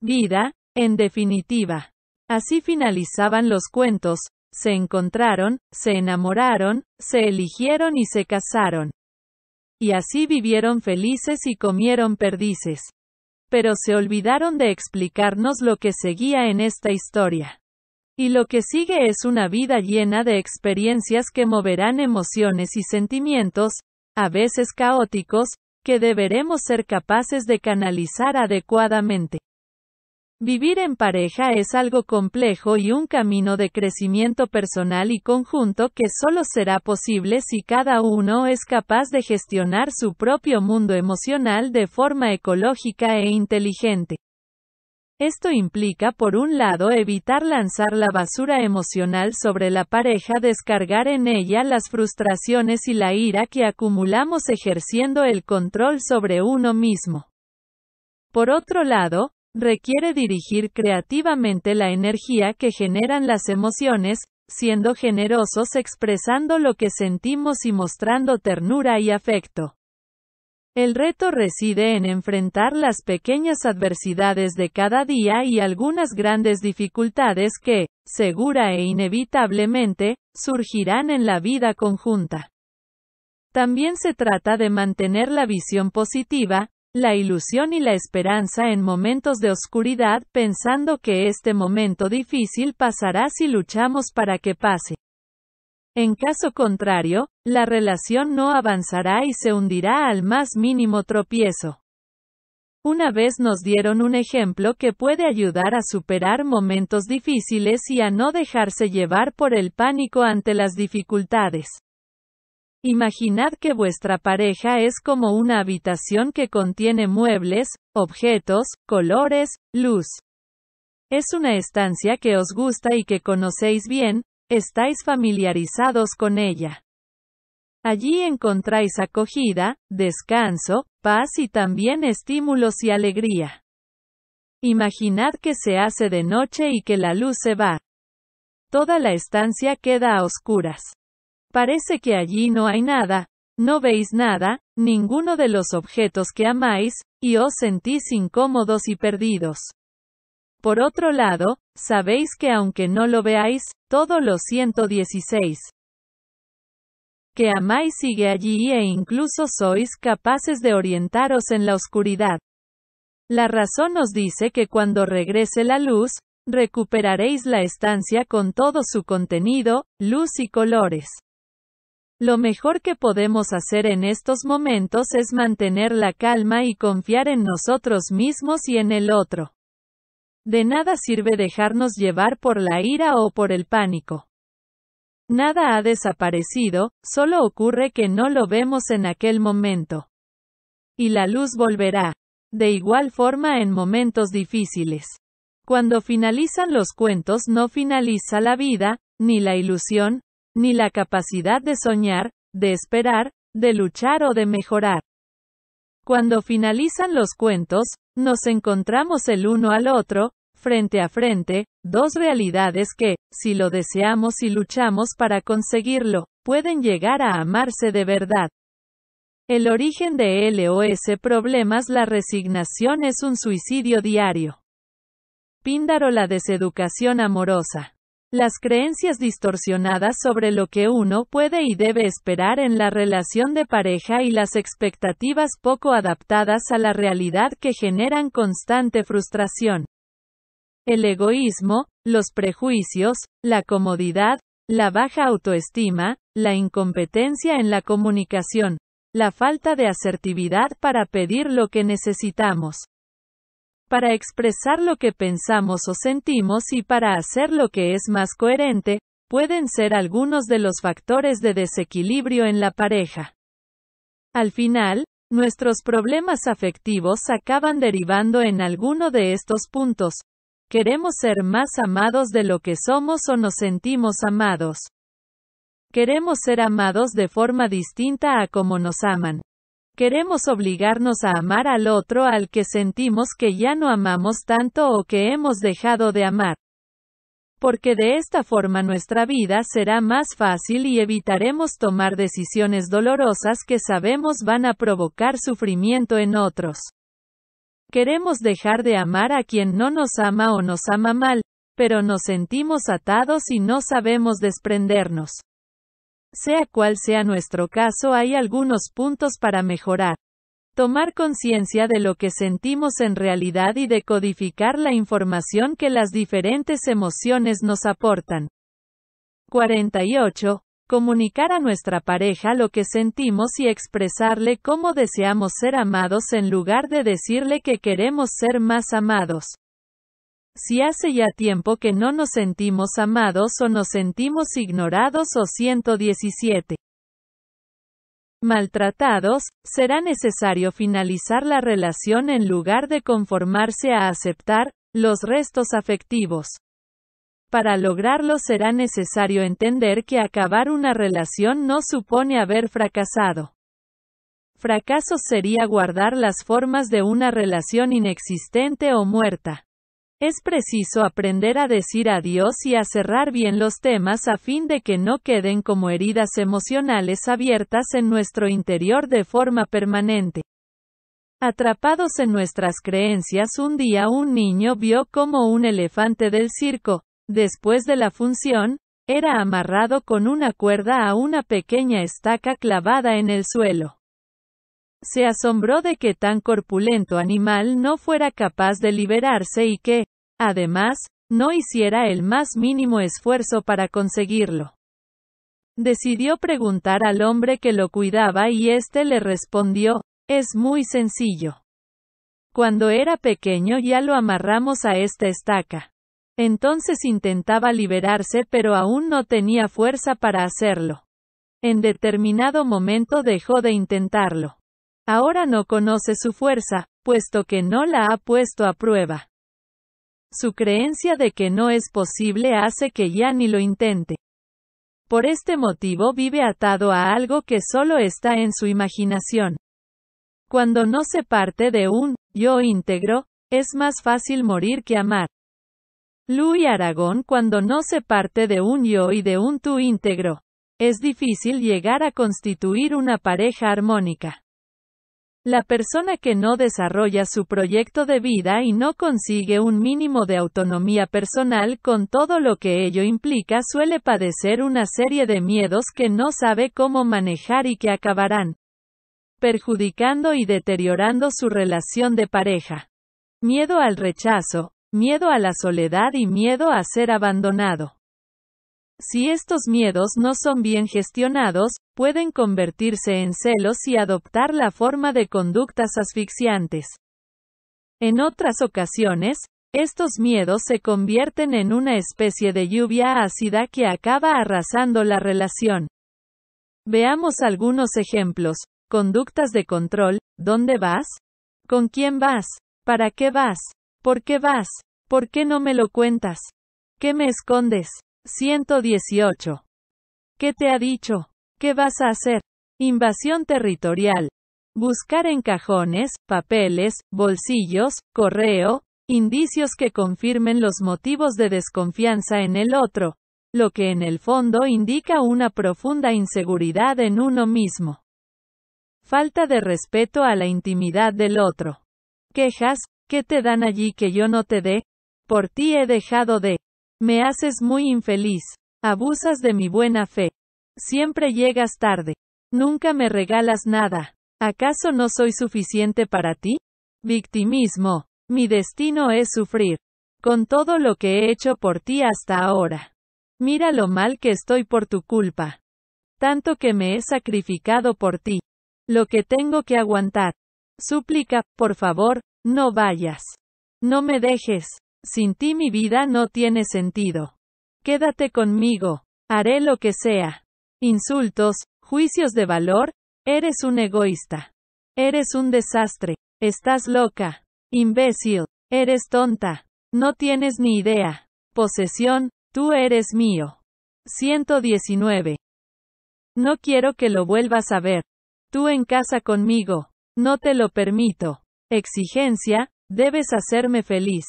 Speaker 1: Vida, en definitiva. Así finalizaban los cuentos, se encontraron, se enamoraron, se eligieron y se casaron. Y así vivieron felices y comieron perdices. Pero se olvidaron de explicarnos lo que seguía en esta historia. Y lo que sigue es una vida llena de experiencias que moverán emociones y sentimientos, a veces caóticos, que deberemos ser capaces de canalizar adecuadamente. Vivir en pareja es algo complejo y un camino de crecimiento personal y conjunto que solo será posible si cada uno es capaz de gestionar su propio mundo emocional de forma ecológica e inteligente. Esto implica por un lado evitar lanzar la basura emocional sobre la pareja, descargar en ella las frustraciones y la ira que acumulamos ejerciendo el control sobre uno mismo. Por otro lado, requiere dirigir creativamente la energía que generan las emociones, siendo generosos expresando lo que sentimos y mostrando ternura y afecto. El reto reside en enfrentar las pequeñas adversidades de cada día y algunas grandes dificultades que, segura e inevitablemente, surgirán en la vida conjunta. También se trata de mantener la visión positiva, la ilusión y la esperanza en momentos de oscuridad pensando que este momento difícil pasará si luchamos para que pase. En caso contrario, la relación no avanzará y se hundirá al más mínimo tropiezo. Una vez nos dieron un ejemplo que puede ayudar a superar momentos difíciles y a no dejarse llevar por el pánico ante las dificultades. Imaginad que vuestra pareja es como una habitación que contiene muebles, objetos, colores, luz. Es una estancia que os gusta y que conocéis bien, Estáis familiarizados con ella. Allí encontráis acogida, descanso, paz y también estímulos y alegría. Imaginad que se hace de noche y que la luz se va. Toda la estancia queda a oscuras. Parece que allí no hay nada, no veis nada, ninguno de los objetos que amáis, y os sentís incómodos y perdidos. Por otro lado, sabéis que aunque no lo veáis, todo lo 116 que amáis sigue allí e incluso sois capaces de orientaros en la oscuridad. La razón os dice que cuando regrese la luz, recuperaréis la estancia con todo su contenido, luz y colores. Lo mejor que podemos hacer en estos momentos es mantener la calma y confiar en nosotros mismos y en el otro. De nada sirve dejarnos llevar por la ira o por el pánico. Nada ha desaparecido, solo ocurre que no lo vemos en aquel momento. Y la luz volverá. De igual forma en momentos difíciles. Cuando finalizan los cuentos no finaliza la vida, ni la ilusión, ni la capacidad de soñar, de esperar, de luchar o de mejorar. Cuando finalizan los cuentos, nos encontramos el uno al otro, frente a frente, dos realidades que, si lo deseamos y luchamos para conseguirlo, pueden llegar a amarse de verdad. El origen de LOS problemas La resignación es un suicidio diario. Píndaro La deseducación amorosa. Las creencias distorsionadas sobre lo que uno puede y debe esperar en la relación de pareja y las expectativas poco adaptadas a la realidad que generan constante frustración. El egoísmo, los prejuicios, la comodidad, la baja autoestima, la incompetencia en la comunicación, la falta de asertividad para pedir lo que necesitamos para expresar lo que pensamos o sentimos y para hacer lo que es más coherente, pueden ser algunos de los factores de desequilibrio en la pareja. Al final, nuestros problemas afectivos acaban derivando en alguno de estos puntos. Queremos ser más amados de lo que somos o nos sentimos amados. Queremos ser amados de forma distinta a como nos aman. Queremos obligarnos a amar al otro al que sentimos que ya no amamos tanto o que hemos dejado de amar. Porque de esta forma nuestra vida será más fácil y evitaremos tomar decisiones dolorosas que sabemos van a provocar sufrimiento en otros. Queremos dejar de amar a quien no nos ama o nos ama mal, pero nos sentimos atados y no sabemos desprendernos. Sea cual sea nuestro caso, hay algunos puntos para mejorar. Tomar conciencia de lo que sentimos en realidad y decodificar la información que las diferentes emociones nos aportan. 48. Comunicar a nuestra pareja lo que sentimos y expresarle cómo deseamos ser amados en lugar de decirle que queremos ser más amados. Si hace ya tiempo que no nos sentimos amados o nos sentimos ignorados o 117 maltratados, será necesario finalizar la relación en lugar de conformarse a aceptar los restos afectivos. Para lograrlo será necesario entender que acabar una relación no supone haber fracasado. Fracaso sería guardar las formas de una relación inexistente o muerta. Es preciso aprender a decir adiós y a cerrar bien los temas a fin de que no queden como heridas emocionales abiertas en nuestro interior de forma permanente. Atrapados en nuestras creencias, un día un niño vio como un elefante del circo, después de la función, era amarrado con una cuerda a una pequeña estaca clavada en el suelo. Se asombró de que tan corpulento animal no fuera capaz de liberarse y que, además, no hiciera el más mínimo esfuerzo para conseguirlo. Decidió preguntar al hombre que lo cuidaba y éste le respondió, es muy sencillo. Cuando era pequeño ya lo amarramos a esta estaca. Entonces intentaba liberarse pero aún no tenía fuerza para hacerlo. En determinado momento dejó de intentarlo. Ahora no conoce su fuerza, puesto que no la ha puesto a prueba. Su creencia de que no es posible hace que ya ni lo intente. Por este motivo vive atado a algo que solo está en su imaginación. Cuando no se parte de un yo íntegro, es más fácil morir que amar. Louis Aragón cuando no se parte de un yo y de un tú íntegro. Es difícil llegar a constituir una pareja armónica. La persona que no desarrolla su proyecto de vida y no consigue un mínimo de autonomía personal con todo lo que ello implica suele padecer una serie de miedos que no sabe cómo manejar y que acabarán perjudicando y deteriorando su relación de pareja. Miedo al rechazo, miedo a la soledad y miedo a ser abandonado. Si estos miedos no son bien gestionados, pueden convertirse en celos y adoptar la forma de conductas asfixiantes. En otras ocasiones, estos miedos se convierten en una especie de lluvia ácida que acaba arrasando la relación. Veamos algunos ejemplos. Conductas de control. ¿Dónde vas? ¿Con quién vas? ¿Para qué vas? ¿Por qué vas? ¿Por qué no me lo cuentas? ¿Qué me escondes? 118. ¿Qué te ha dicho? ¿Qué vas a hacer? Invasión territorial. Buscar en cajones, papeles, bolsillos, correo, indicios que confirmen los motivos de desconfianza en el otro, lo que en el fondo indica una profunda inseguridad en uno mismo. Falta de respeto a la intimidad del otro. Quejas, ¿qué te dan allí que yo no te dé? Por ti he dejado de me haces muy infeliz. Abusas de mi buena fe. Siempre llegas tarde. Nunca me regalas nada. ¿Acaso no soy suficiente para ti? Victimismo. Mi destino es sufrir. Con todo lo que he hecho por ti hasta ahora. Mira lo mal que estoy por tu culpa. Tanto que me he sacrificado por ti. Lo que tengo que aguantar. Súplica, por favor, no vayas. No me dejes. Sin ti mi vida no tiene sentido. Quédate conmigo. Haré lo que sea. Insultos, juicios de valor, eres un egoísta. Eres un desastre. Estás loca. Imbécil. Eres tonta. No tienes ni idea. Posesión, tú eres mío. 119. No quiero que lo vuelvas a ver. Tú en casa conmigo. No te lo permito. Exigencia, debes hacerme feliz.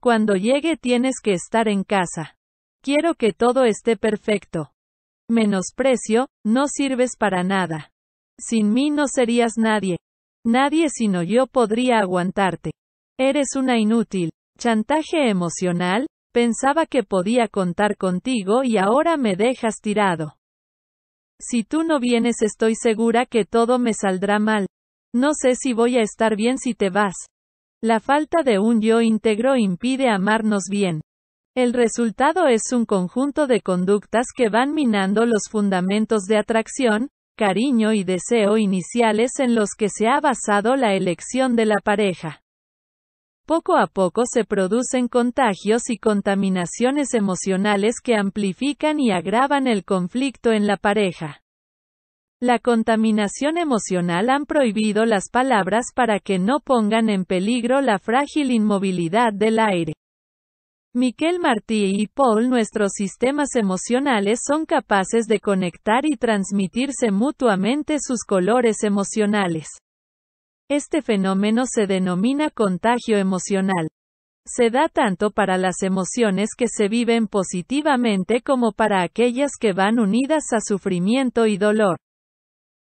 Speaker 1: Cuando llegue tienes que estar en casa. Quiero que todo esté perfecto. Menosprecio, no sirves para nada. Sin mí no serías nadie. Nadie sino yo podría aguantarte. Eres una inútil. Chantaje emocional, pensaba que podía contar contigo y ahora me dejas tirado. Si tú no vienes estoy segura que todo me saldrá mal. No sé si voy a estar bien si te vas. La falta de un yo íntegro impide amarnos bien. El resultado es un conjunto de conductas que van minando los fundamentos de atracción, cariño y deseo iniciales en los que se ha basado la elección de la pareja. Poco a poco se producen contagios y contaminaciones emocionales que amplifican y agravan el conflicto en la pareja. La contaminación emocional han prohibido las palabras para que no pongan en peligro la frágil inmovilidad del aire. Miquel Martí y Paul Nuestros sistemas emocionales son capaces de conectar y transmitirse mutuamente sus colores emocionales. Este fenómeno se denomina contagio emocional. Se da tanto para las emociones que se viven positivamente como para aquellas que van unidas a sufrimiento y dolor.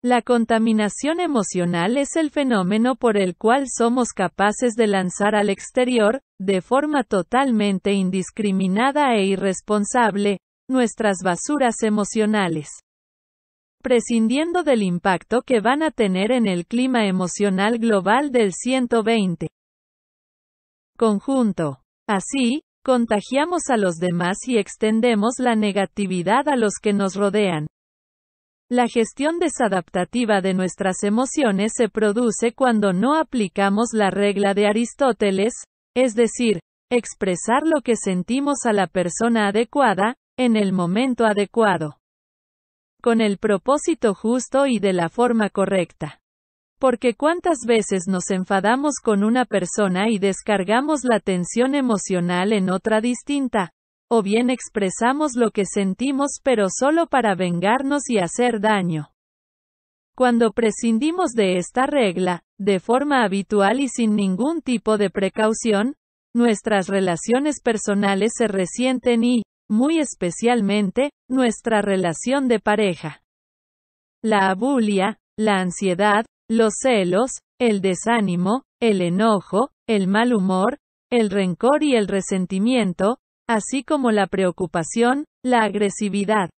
Speaker 1: La contaminación emocional es el fenómeno por el cual somos capaces de lanzar al exterior, de forma totalmente indiscriminada e irresponsable, nuestras basuras emocionales. Prescindiendo del impacto que van a tener en el clima emocional global del 120. Conjunto. Así, contagiamos a los demás y extendemos la negatividad a los que nos rodean. La gestión desadaptativa de nuestras emociones se produce cuando no aplicamos la regla de Aristóteles, es decir, expresar lo que sentimos a la persona adecuada, en el momento adecuado, con el propósito justo y de la forma correcta. Porque cuántas veces nos enfadamos con una persona y descargamos la tensión emocional en otra distinta, o bien expresamos lo que sentimos pero solo para vengarnos y hacer daño. Cuando prescindimos de esta regla, de forma habitual y sin ningún tipo de precaución, nuestras relaciones personales se resienten y, muy especialmente, nuestra relación de pareja. La abulia, la ansiedad, los celos, el desánimo, el enojo, el mal humor, el rencor y el resentimiento, así como la preocupación, la agresividad,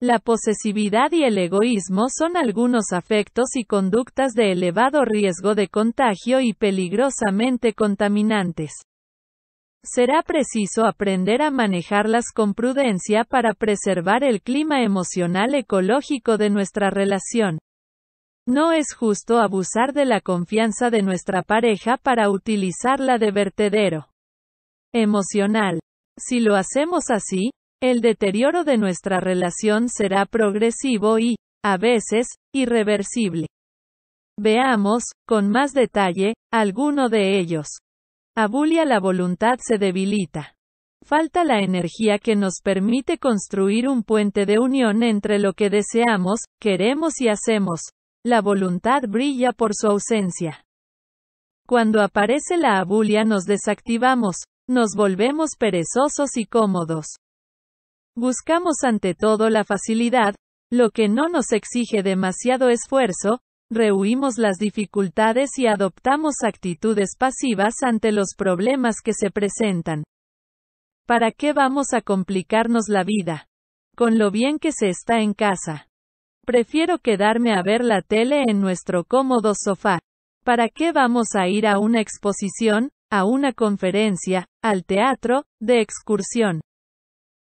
Speaker 1: la posesividad y el egoísmo son algunos afectos y conductas de elevado riesgo de contagio y peligrosamente contaminantes. Será preciso aprender a manejarlas con prudencia para preservar el clima emocional ecológico de nuestra relación. No es justo abusar de la confianza de nuestra pareja para utilizarla de vertedero emocional. Si lo hacemos así, el deterioro de nuestra relación será progresivo y, a veces, irreversible. Veamos, con más detalle, alguno de ellos. Abulia la voluntad se debilita. Falta la energía que nos permite construir un puente de unión entre lo que deseamos, queremos y hacemos. La voluntad brilla por su ausencia. Cuando aparece la abulia nos desactivamos, nos volvemos perezosos y cómodos. Buscamos ante todo la facilidad, lo que no nos exige demasiado esfuerzo, rehuimos las dificultades y adoptamos actitudes pasivas ante los problemas que se presentan. ¿Para qué vamos a complicarnos la vida? Con lo bien que se está en casa. Prefiero quedarme a ver la tele en nuestro cómodo sofá. ¿Para qué vamos a ir a una exposición? a una conferencia, al teatro, de excursión.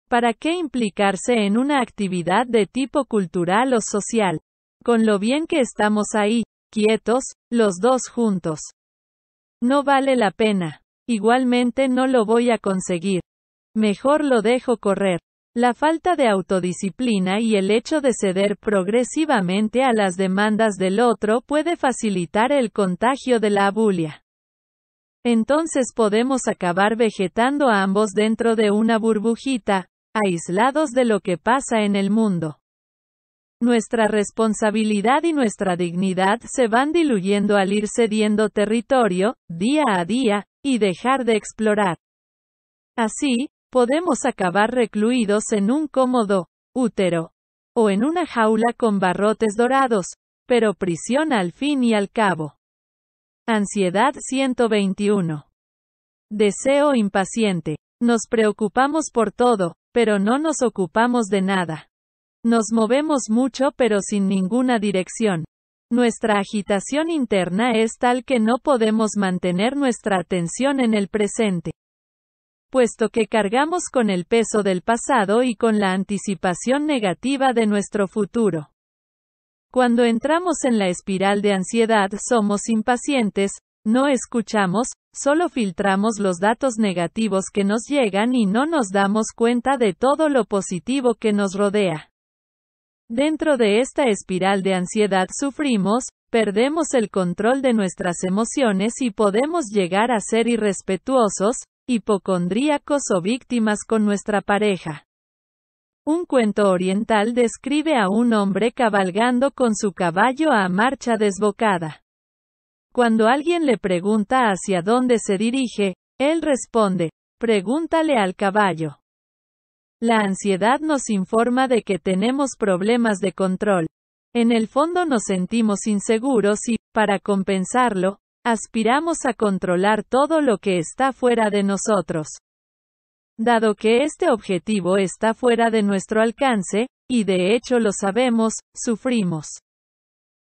Speaker 1: ¿Para qué implicarse en una actividad de tipo cultural o social? Con lo bien que estamos ahí, quietos, los dos juntos. No vale la pena. Igualmente no lo voy a conseguir. Mejor lo dejo correr. La falta de autodisciplina y el hecho de ceder progresivamente a las demandas del otro puede facilitar el contagio de la abulia. Entonces podemos acabar vegetando a ambos dentro de una burbujita, aislados de lo que pasa en el mundo. Nuestra responsabilidad y nuestra dignidad se van diluyendo al ir cediendo territorio, día a día, y dejar de explorar. Así, podemos acabar recluidos en un cómodo útero, o en una jaula con barrotes dorados, pero prisión al fin y al cabo. Ansiedad 121. Deseo impaciente. Nos preocupamos por todo, pero no nos ocupamos de nada. Nos movemos mucho pero sin ninguna dirección. Nuestra agitación interna es tal que no podemos mantener nuestra atención en el presente. Puesto que cargamos con el peso del pasado y con la anticipación negativa de nuestro futuro. Cuando entramos en la espiral de ansiedad somos impacientes, no escuchamos, solo filtramos los datos negativos que nos llegan y no nos damos cuenta de todo lo positivo que nos rodea. Dentro de esta espiral de ansiedad sufrimos, perdemos el control de nuestras emociones y podemos llegar a ser irrespetuosos, hipocondríacos o víctimas con nuestra pareja. Un cuento oriental describe a un hombre cabalgando con su caballo a marcha desbocada. Cuando alguien le pregunta hacia dónde se dirige, él responde, pregúntale al caballo. La ansiedad nos informa de que tenemos problemas de control. En el fondo nos sentimos inseguros y, para compensarlo, aspiramos a controlar todo lo que está fuera de nosotros. Dado que este objetivo está fuera de nuestro alcance, y de hecho lo sabemos, sufrimos.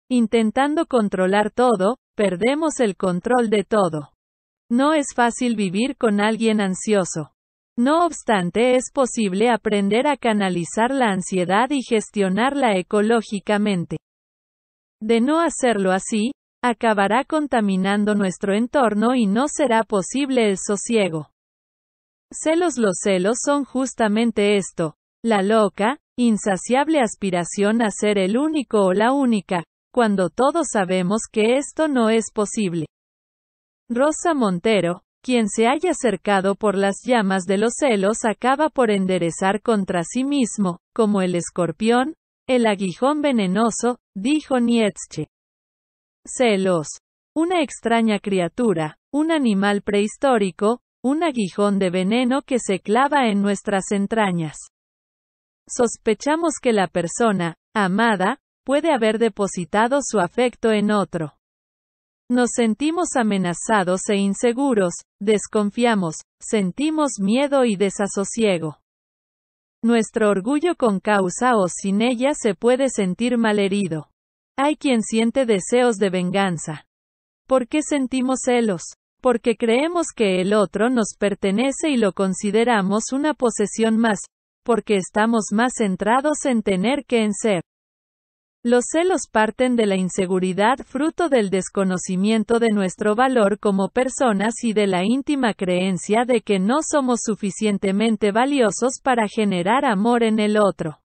Speaker 1: Intentando controlar todo, perdemos el control de todo. No es fácil vivir con alguien ansioso. No obstante, es posible aprender a canalizar la ansiedad y gestionarla ecológicamente. De no hacerlo así, acabará contaminando nuestro entorno y no será posible el sosiego. Celos Los celos son justamente esto, la loca, insaciable aspiración a ser el único o la única, cuando todos sabemos que esto no es posible. Rosa Montero, quien se haya acercado por las llamas de los celos acaba por enderezar contra sí mismo, como el escorpión, el aguijón venenoso, dijo Nietzsche. Celos. Una extraña criatura, un animal prehistórico, un aguijón de veneno que se clava en nuestras entrañas. Sospechamos que la persona, amada, puede haber depositado su afecto en otro. Nos sentimos amenazados e inseguros, desconfiamos, sentimos miedo y desasosiego. Nuestro orgullo con causa o sin ella se puede sentir malherido. Hay quien siente deseos de venganza. ¿Por qué sentimos celos? porque creemos que el otro nos pertenece y lo consideramos una posesión más, porque estamos más centrados en tener que en ser. Los celos parten de la inseguridad fruto del desconocimiento de nuestro valor como personas y de la íntima creencia de que no somos suficientemente valiosos para generar amor en el otro.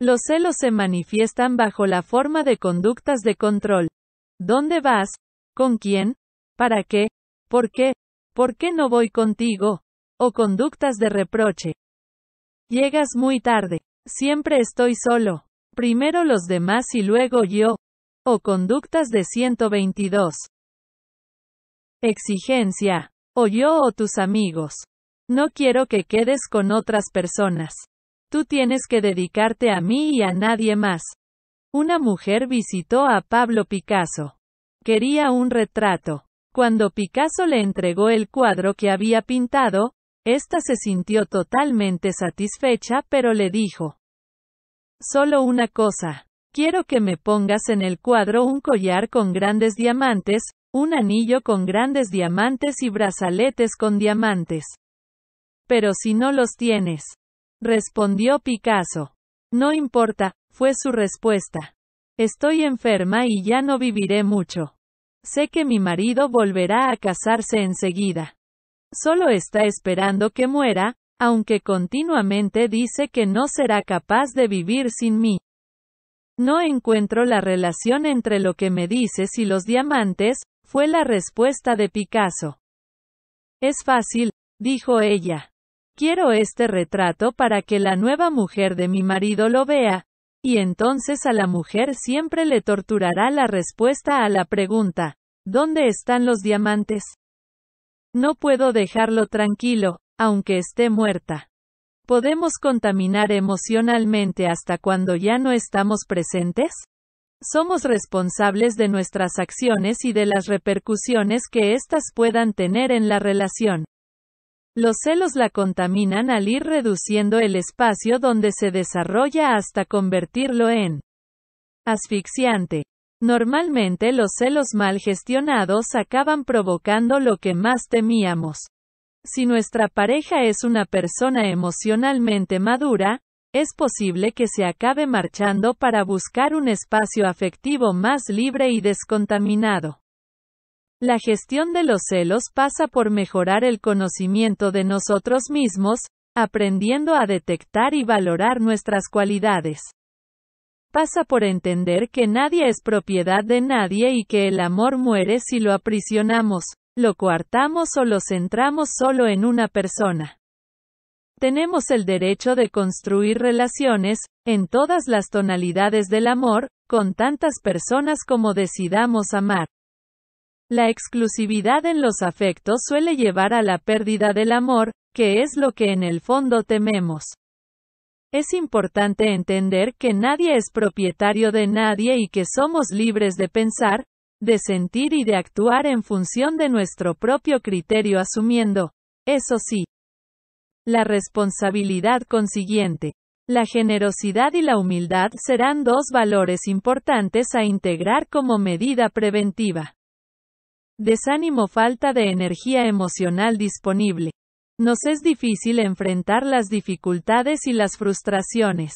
Speaker 1: Los celos se manifiestan bajo la forma de conductas de control. ¿Dónde vas? ¿Con quién? ¿Para qué? ¿Por qué? ¿Por qué no voy contigo? O conductas de reproche. Llegas muy tarde. Siempre estoy solo. Primero los demás y luego yo. O conductas de 122. Exigencia. O yo o tus amigos. No quiero que quedes con otras personas. Tú tienes que dedicarte a mí y a nadie más. Una mujer visitó a Pablo Picasso. Quería un retrato. Cuando Picasso le entregó el cuadro que había pintado, ésta se sintió totalmente satisfecha pero le dijo. Solo una cosa. Quiero que me pongas en el cuadro un collar con grandes diamantes, un anillo con grandes diamantes y brazaletes con diamantes. Pero si no los tienes. Respondió Picasso. No importa, fue su respuesta. Estoy enferma y ya no viviré mucho. Sé que mi marido volverá a casarse enseguida. Solo está esperando que muera, aunque continuamente dice que no será capaz de vivir sin mí. No encuentro la relación entre lo que me dices y los diamantes, fue la respuesta de Picasso. Es fácil, dijo ella. Quiero este retrato para que la nueva mujer de mi marido lo vea, y entonces a la mujer siempre le torturará la respuesta a la pregunta, ¿dónde están los diamantes? No puedo dejarlo tranquilo, aunque esté muerta. ¿Podemos contaminar emocionalmente hasta cuando ya no estamos presentes? Somos responsables de nuestras acciones y de las repercusiones que éstas puedan tener en la relación. Los celos la contaminan al ir reduciendo el espacio donde se desarrolla hasta convertirlo en asfixiante. Normalmente los celos mal gestionados acaban provocando lo que más temíamos. Si nuestra pareja es una persona emocionalmente madura, es posible que se acabe marchando para buscar un espacio afectivo más libre y descontaminado. La gestión de los celos pasa por mejorar el conocimiento de nosotros mismos, aprendiendo a detectar y valorar nuestras cualidades. Pasa por entender que nadie es propiedad de nadie y que el amor muere si lo aprisionamos, lo coartamos o lo centramos solo en una persona. Tenemos el derecho de construir relaciones, en todas las tonalidades del amor, con tantas personas como decidamos amar. La exclusividad en los afectos suele llevar a la pérdida del amor, que es lo que en el fondo tememos. Es importante entender que nadie es propietario de nadie y que somos libres de pensar, de sentir y de actuar en función de nuestro propio criterio asumiendo, eso sí, la responsabilidad consiguiente. La generosidad y la humildad serán dos valores importantes a integrar como medida preventiva. Desánimo, falta de energía emocional disponible. Nos es difícil enfrentar las dificultades y las frustraciones.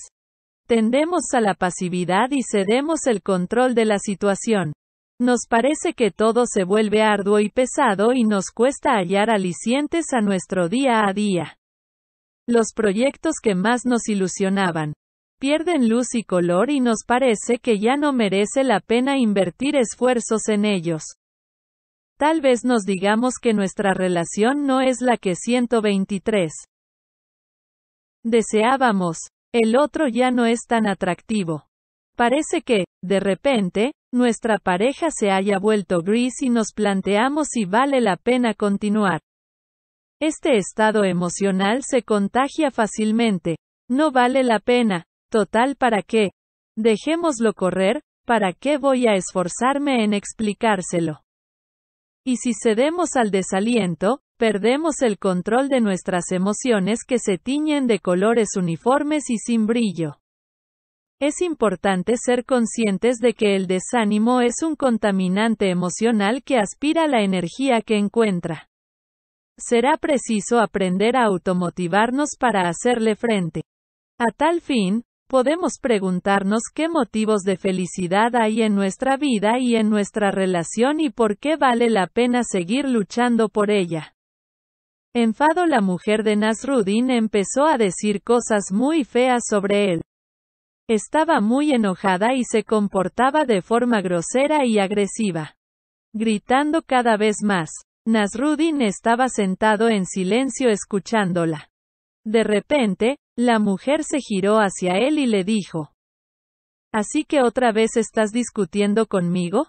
Speaker 1: Tendemos a la pasividad y cedemos el control de la situación. Nos parece que todo se vuelve arduo y pesado y nos cuesta hallar alicientes a nuestro día a día. Los proyectos que más nos ilusionaban pierden luz y color y nos parece que ya no merece la pena invertir esfuerzos en ellos. Tal vez nos digamos que nuestra relación no es la que 123 deseábamos. El otro ya no es tan atractivo. Parece que, de repente, nuestra pareja se haya vuelto gris y nos planteamos si vale la pena continuar. Este estado emocional se contagia fácilmente. No vale la pena. Total, ¿para qué? Dejémoslo correr, ¿para qué voy a esforzarme en explicárselo? Y si cedemos al desaliento, perdemos el control de nuestras emociones que se tiñen de colores uniformes y sin brillo. Es importante ser conscientes de que el desánimo es un contaminante emocional que aspira la energía que encuentra. Será preciso aprender a automotivarnos para hacerle frente. A tal fin, podemos preguntarnos qué motivos de felicidad hay en nuestra vida y en nuestra relación y por qué vale la pena seguir luchando por ella. Enfado la mujer de Nasruddin empezó a decir cosas muy feas sobre él. Estaba muy enojada y se comportaba de forma grosera y agresiva. Gritando cada vez más. Nasruddin estaba sentado en silencio escuchándola. De repente, la mujer se giró hacia él y le dijo. ¿Así que otra vez estás discutiendo conmigo?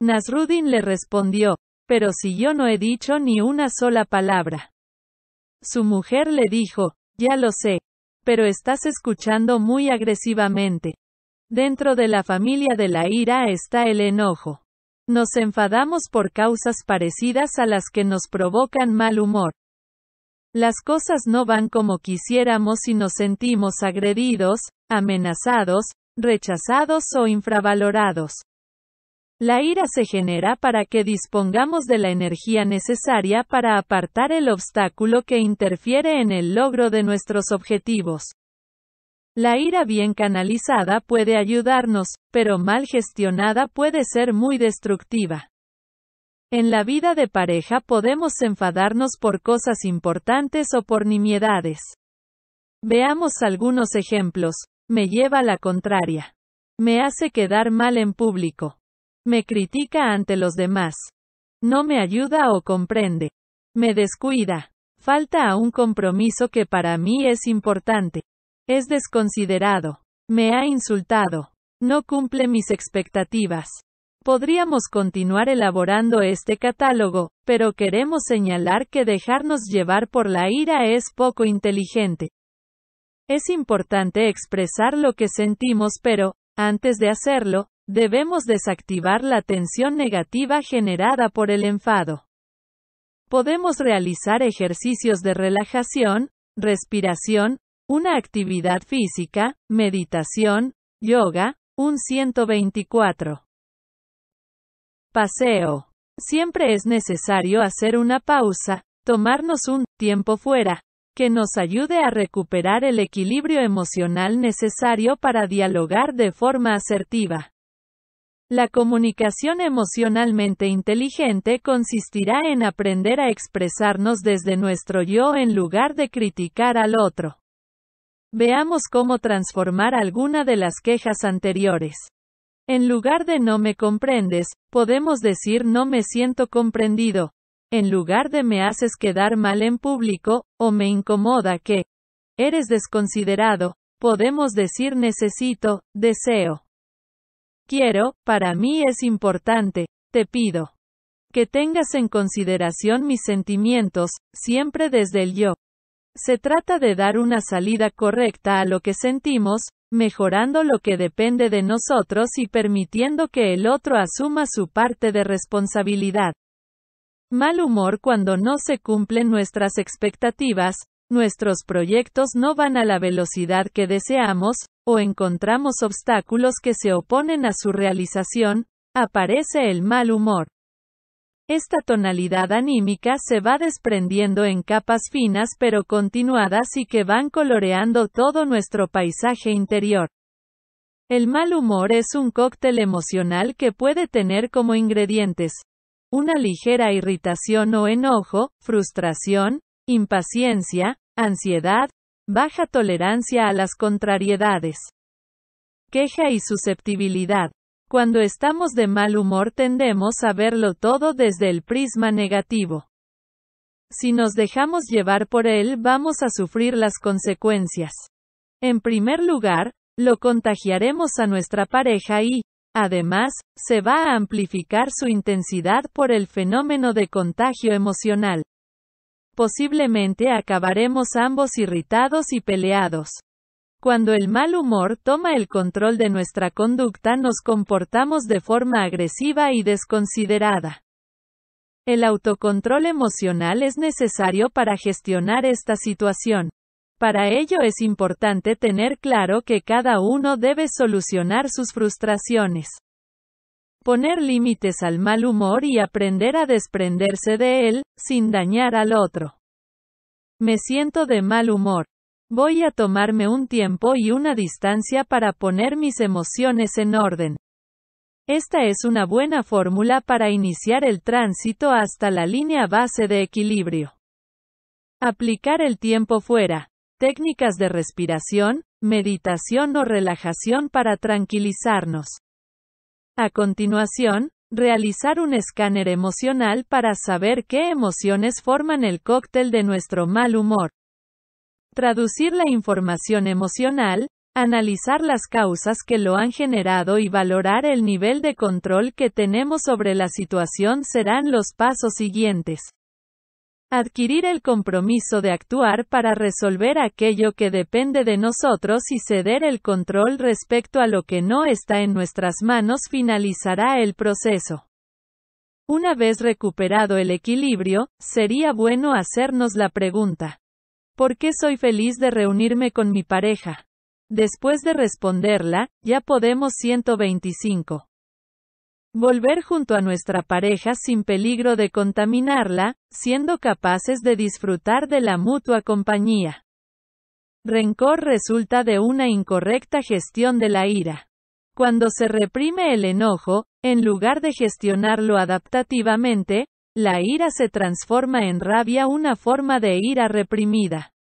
Speaker 1: Nasruddin le respondió, pero si yo no he dicho ni una sola palabra. Su mujer le dijo, ya lo sé, pero estás escuchando muy agresivamente. Dentro de la familia de la ira está el enojo. Nos enfadamos por causas parecidas a las que nos provocan mal humor. Las cosas no van como quisiéramos y nos sentimos agredidos, amenazados, rechazados o infravalorados. La ira se genera para que dispongamos de la energía necesaria para apartar el obstáculo que interfiere en el logro de nuestros objetivos. La ira bien canalizada puede ayudarnos, pero mal gestionada puede ser muy destructiva. En la vida de pareja podemos enfadarnos por cosas importantes o por nimiedades. Veamos algunos ejemplos. Me lleva a la contraria. Me hace quedar mal en público. Me critica ante los demás. No me ayuda o comprende. Me descuida. Falta a un compromiso que para mí es importante. Es desconsiderado. Me ha insultado. No cumple mis expectativas. Podríamos continuar elaborando este catálogo, pero queremos señalar que dejarnos llevar por la ira es poco inteligente. Es importante expresar lo que sentimos pero, antes de hacerlo, debemos desactivar la tensión negativa generada por el enfado. Podemos realizar ejercicios de relajación, respiración, una actividad física, meditación, yoga, un 124 paseo. Siempre es necesario hacer una pausa, tomarnos un tiempo fuera, que nos ayude a recuperar el equilibrio emocional necesario para dialogar de forma asertiva. La comunicación emocionalmente inteligente consistirá en aprender a expresarnos desde nuestro yo en lugar de criticar al otro. Veamos cómo transformar alguna de las quejas anteriores. En lugar de no me comprendes, podemos decir no me siento comprendido. En lugar de me haces quedar mal en público, o me incomoda que eres desconsiderado, podemos decir necesito, deseo. Quiero, para mí es importante, te pido. Que tengas en consideración mis sentimientos, siempre desde el yo. Se trata de dar una salida correcta a lo que sentimos, mejorando lo que depende de nosotros y permitiendo que el otro asuma su parte de responsabilidad. Mal humor cuando no se cumplen nuestras expectativas, nuestros proyectos no van a la velocidad que deseamos, o encontramos obstáculos que se oponen a su realización, aparece el mal humor. Esta tonalidad anímica se va desprendiendo en capas finas pero continuadas y que van coloreando todo nuestro paisaje interior. El mal humor es un cóctel emocional que puede tener como ingredientes una ligera irritación o enojo, frustración, impaciencia, ansiedad, baja tolerancia a las contrariedades, queja y susceptibilidad. Cuando estamos de mal humor tendemos a verlo todo desde el prisma negativo. Si nos dejamos llevar por él vamos a sufrir las consecuencias. En primer lugar, lo contagiaremos a nuestra pareja y, además, se va a amplificar su intensidad por el fenómeno de contagio emocional. Posiblemente acabaremos ambos irritados y peleados. Cuando el mal humor toma el control de nuestra conducta nos comportamos de forma agresiva y desconsiderada. El autocontrol emocional es necesario para gestionar esta situación. Para ello es importante tener claro que cada uno debe solucionar sus frustraciones. Poner límites al mal humor y aprender a desprenderse de él, sin dañar al otro. Me siento de mal humor. Voy a tomarme un tiempo y una distancia para poner mis emociones en orden. Esta es una buena fórmula para iniciar el tránsito hasta la línea base de equilibrio. Aplicar el tiempo fuera. Técnicas de respiración, meditación o relajación para tranquilizarnos. A continuación, realizar un escáner emocional para saber qué emociones forman el cóctel de nuestro mal humor traducir la información emocional, analizar las causas que lo han generado y valorar el nivel de control que tenemos sobre la situación serán los pasos siguientes. Adquirir el compromiso de actuar para resolver aquello que depende de nosotros y ceder el control respecto a lo que no está en nuestras manos finalizará el proceso. Una vez recuperado el equilibrio, sería bueno hacernos la pregunta. ¿Por qué soy feliz de reunirme con mi pareja? Después de responderla, ya podemos 125. Volver junto a nuestra pareja sin peligro de contaminarla, siendo capaces de disfrutar de la mutua compañía. Rencor resulta de una incorrecta gestión de la ira. Cuando se reprime el enojo, en lugar de gestionarlo adaptativamente, la ira se transforma en rabia, una forma de ira reprimida.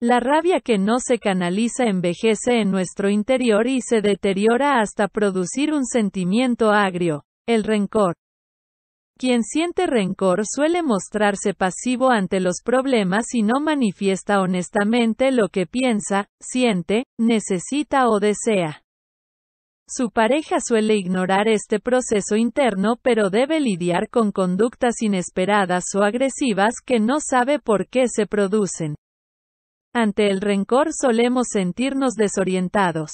Speaker 1: La rabia que no se canaliza envejece en nuestro interior y se deteriora hasta producir un sentimiento agrio, el rencor. Quien siente rencor suele mostrarse pasivo ante los problemas y no manifiesta honestamente lo que piensa, siente, necesita o desea. Su pareja suele ignorar este proceso interno pero debe lidiar con conductas inesperadas o agresivas que no sabe por qué se producen. Ante el rencor solemos sentirnos desorientados.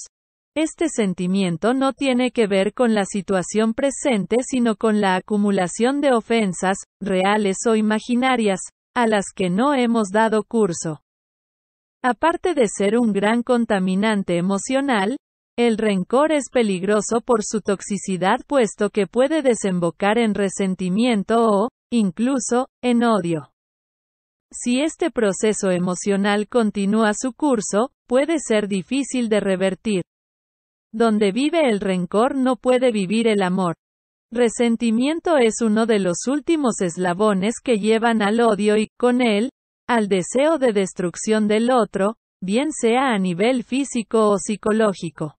Speaker 1: Este sentimiento no tiene que ver con la situación presente sino con la acumulación de ofensas, reales o imaginarias, a las que no hemos dado curso. Aparte de ser un gran contaminante emocional, el rencor es peligroso por su toxicidad puesto que puede desembocar en resentimiento o, incluso, en odio. Si este proceso emocional continúa su curso, puede ser difícil de revertir. Donde vive el rencor no puede vivir el amor. Resentimiento es uno de los últimos eslabones que llevan al odio y, con él, al deseo de destrucción del otro, bien sea a nivel físico o psicológico.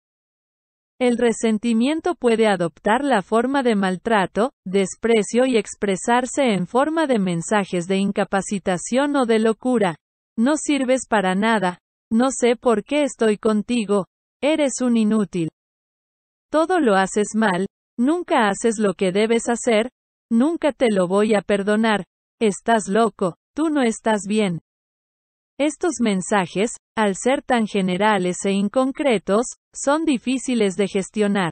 Speaker 1: El resentimiento puede adoptar la forma de maltrato, desprecio y expresarse en forma de mensajes de incapacitación o de locura. No sirves para nada. No sé por qué estoy contigo. Eres un inútil. Todo lo haces mal, nunca haces lo que debes hacer, nunca te lo voy a perdonar. Estás loco, tú no estás bien. Estos mensajes, al ser tan generales e inconcretos, son difíciles de gestionar.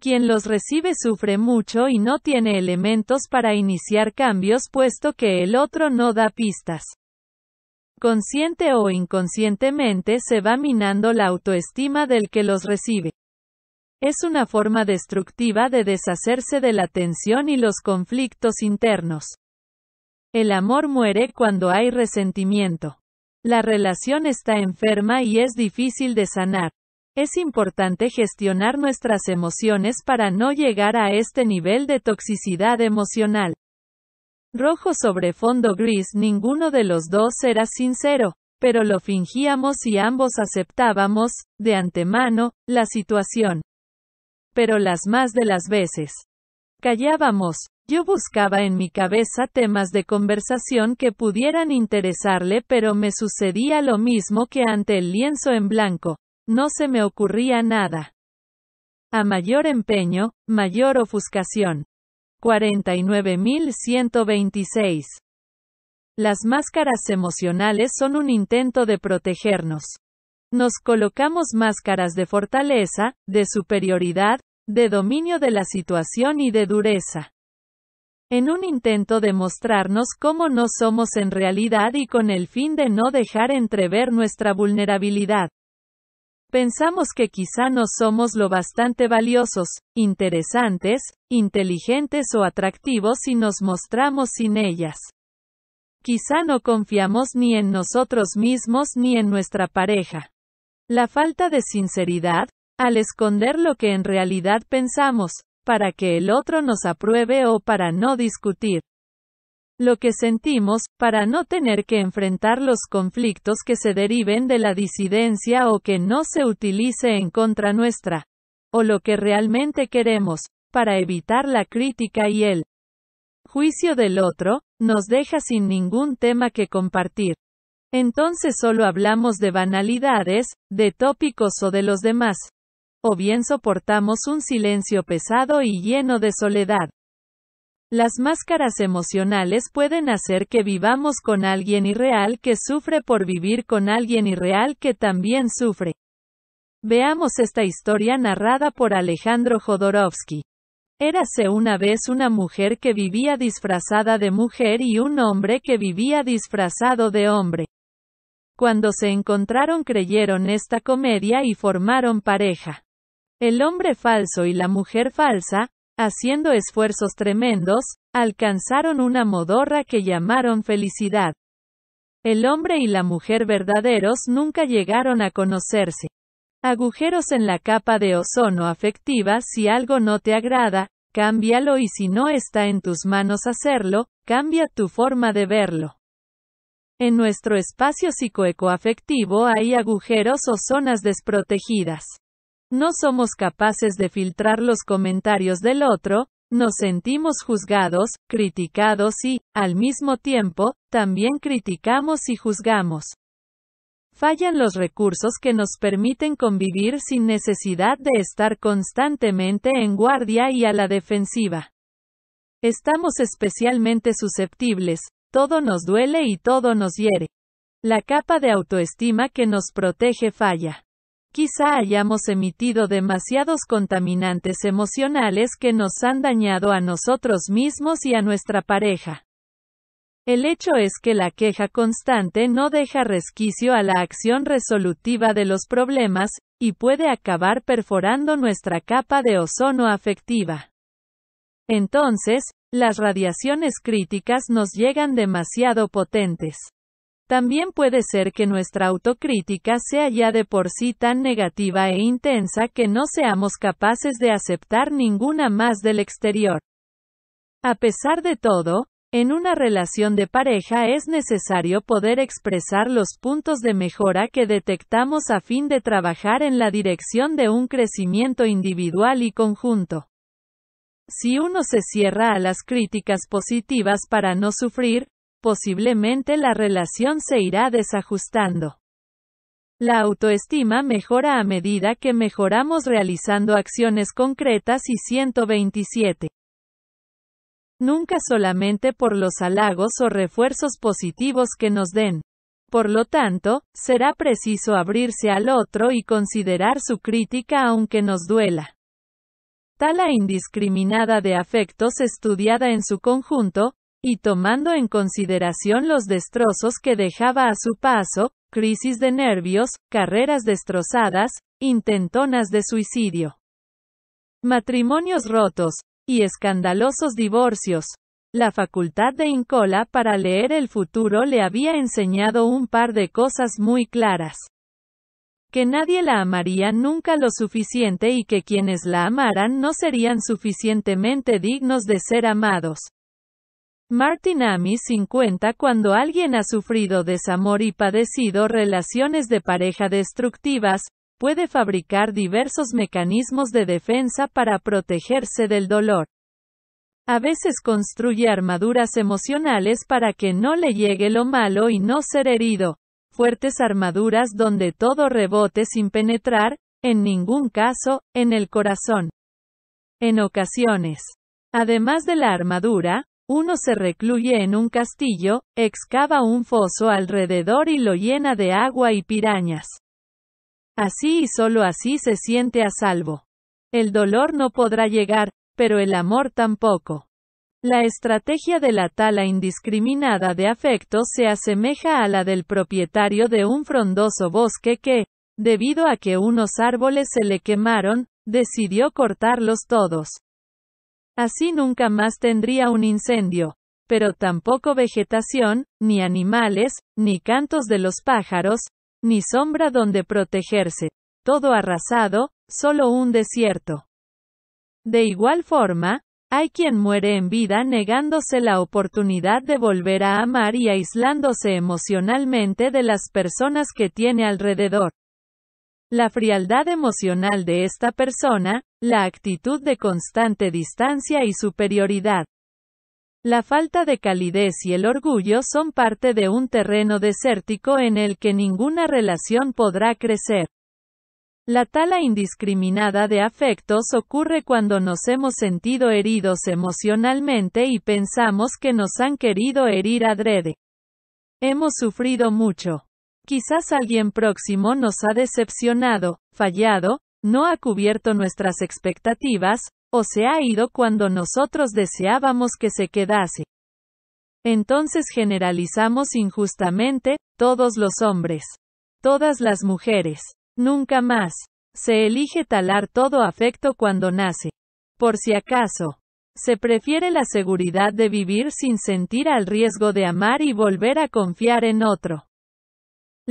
Speaker 1: Quien los recibe sufre mucho y no tiene elementos para iniciar cambios puesto que el otro no da pistas. Consciente o inconscientemente se va minando la autoestima del que los recibe. Es una forma destructiva de deshacerse de la tensión y los conflictos internos. El amor muere cuando hay resentimiento. La relación está enferma y es difícil de sanar. Es importante gestionar nuestras emociones para no llegar a este nivel de toxicidad emocional. Rojo sobre fondo gris, ninguno de los dos era sincero, pero lo fingíamos y ambos aceptábamos, de antemano, la situación. Pero las más de las veces, Callábamos. Yo buscaba en mi cabeza temas de conversación que pudieran interesarle, pero me sucedía lo mismo que ante el lienzo en blanco. No se me ocurría nada. A mayor empeño, mayor ofuscación. 49.126. Las máscaras emocionales son un intento de protegernos. Nos colocamos máscaras de fortaleza, de superioridad, de dominio de la situación y de dureza. En un intento de mostrarnos cómo no somos en realidad y con el fin de no dejar entrever nuestra vulnerabilidad. Pensamos que quizá no somos lo bastante valiosos, interesantes, inteligentes o atractivos si nos mostramos sin ellas. Quizá no confiamos ni en nosotros mismos ni en nuestra pareja. La falta de sinceridad, al esconder lo que en realidad pensamos, para que el otro nos apruebe o para no discutir lo que sentimos, para no tener que enfrentar los conflictos que se deriven de la disidencia o que no se utilice en contra nuestra, o lo que realmente queremos, para evitar la crítica y el juicio del otro, nos deja sin ningún tema que compartir. Entonces solo hablamos de banalidades, de tópicos o de los demás o bien soportamos un silencio pesado y lleno de soledad. Las máscaras emocionales pueden hacer que vivamos con alguien irreal que sufre por vivir con alguien irreal que también sufre. Veamos esta historia narrada por Alejandro Jodorowsky. Érase una vez una mujer que vivía disfrazada de mujer y un hombre que vivía disfrazado de hombre. Cuando se encontraron creyeron esta comedia y formaron pareja el hombre falso y la mujer falsa, haciendo esfuerzos tremendos, alcanzaron una modorra que llamaron felicidad. El hombre y la mujer verdaderos nunca llegaron a conocerse. Agujeros en la capa de ozono afectiva si algo no te agrada, cámbialo y si no está en tus manos hacerlo, cambia tu forma de verlo. En nuestro espacio psicoecoafectivo hay agujeros o zonas desprotegidas. No somos capaces de filtrar los comentarios del otro, nos sentimos juzgados, criticados y, al mismo tiempo, también criticamos y juzgamos. Fallan los recursos que nos permiten convivir sin necesidad de estar constantemente en guardia y a la defensiva. Estamos especialmente susceptibles, todo nos duele y todo nos hiere. La capa de autoestima que nos protege falla. Quizá hayamos emitido demasiados contaminantes emocionales que nos han dañado a nosotros mismos y a nuestra pareja. El hecho es que la queja constante no deja resquicio a la acción resolutiva de los problemas, y puede acabar perforando nuestra capa de ozono afectiva. Entonces, las radiaciones críticas nos llegan demasiado potentes. También puede ser que nuestra autocrítica sea ya de por sí tan negativa e intensa que no seamos capaces de aceptar ninguna más del exterior. A pesar de todo, en una relación de pareja es necesario poder expresar los puntos de mejora que detectamos a fin de trabajar en la dirección de un crecimiento individual y conjunto. Si uno se cierra a las críticas positivas para no sufrir, posiblemente la relación se irá desajustando. La autoestima mejora a medida que mejoramos realizando acciones concretas y 127. Nunca solamente por los halagos o refuerzos positivos que nos den. Por lo tanto, será preciso abrirse al otro y considerar su crítica aunque nos duela. Tala indiscriminada de afectos estudiada en su conjunto, y tomando en consideración los destrozos que dejaba a su paso, crisis de nervios, carreras destrozadas, intentonas de suicidio, matrimonios rotos, y escandalosos divorcios. La facultad de Incola para leer el futuro le había enseñado un par de cosas muy claras. Que nadie la amaría nunca lo suficiente y que quienes la amaran no serían suficientemente dignos de ser amados. Martin Amis 50 Cuando alguien ha sufrido desamor y padecido relaciones de pareja destructivas, puede fabricar diversos mecanismos de defensa para protegerse del dolor. A veces construye armaduras emocionales para que no le llegue lo malo y no ser herido, fuertes armaduras donde todo rebote sin penetrar, en ningún caso, en el corazón. En ocasiones. Además de la armadura, uno se recluye en un castillo, excava un foso alrededor y lo llena de agua y pirañas. Así y solo así se siente a salvo. El dolor no podrá llegar, pero el amor tampoco. La estrategia de la tala indiscriminada de afectos se asemeja a la del propietario de un frondoso bosque que, debido a que unos árboles se le quemaron, decidió cortarlos todos. Así nunca más tendría un incendio, pero tampoco vegetación, ni animales, ni cantos de los pájaros, ni sombra donde protegerse. Todo arrasado, solo un desierto. De igual forma, hay quien muere en vida negándose la oportunidad de volver a amar y aislándose emocionalmente de las personas que tiene alrededor. La frialdad emocional de esta persona, la actitud de constante distancia y superioridad. La falta de calidez y el orgullo son parte de un terreno desértico en el que ninguna relación podrá crecer. La tala indiscriminada de afectos ocurre cuando nos hemos sentido heridos emocionalmente y pensamos que nos han querido herir adrede. Hemos sufrido mucho. Quizás alguien próximo nos ha decepcionado, fallado, no ha cubierto nuestras expectativas, o se ha ido cuando nosotros deseábamos que se quedase. Entonces generalizamos injustamente, todos los hombres, todas las mujeres, nunca más. Se elige talar todo afecto cuando nace. Por si acaso. Se prefiere la seguridad de vivir sin sentir al riesgo de amar y volver a confiar en otro.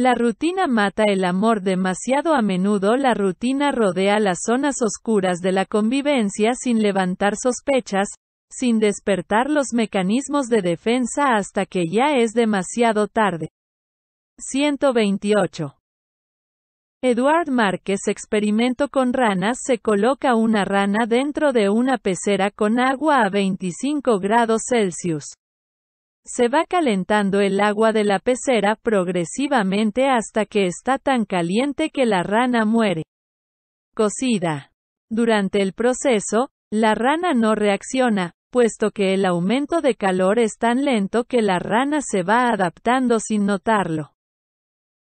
Speaker 1: La rutina mata el amor demasiado a menudo la rutina rodea las zonas oscuras de la convivencia sin levantar sospechas, sin despertar los mecanismos de defensa hasta que ya es demasiado tarde. 128. Eduard Márquez experimento con ranas se coloca una rana dentro de una pecera con agua a 25 grados Celsius. Se va calentando el agua de la pecera progresivamente hasta que está tan caliente que la rana muere. Cocida. Durante el proceso, la rana no reacciona, puesto que el aumento de calor es tan lento que la rana se va adaptando sin notarlo.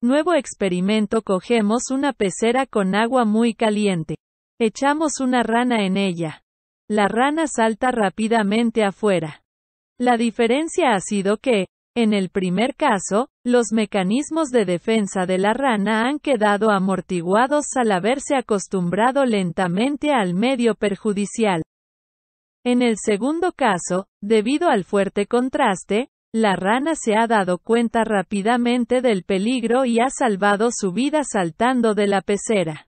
Speaker 1: Nuevo experimento Cogemos una pecera con agua muy caliente. Echamos una rana en ella. La rana salta rápidamente afuera. La diferencia ha sido que, en el primer caso, los mecanismos de defensa de la rana han quedado amortiguados al haberse acostumbrado lentamente al medio perjudicial. En el segundo caso, debido al fuerte contraste, la rana se ha dado cuenta rápidamente del peligro y ha salvado su vida saltando de la pecera.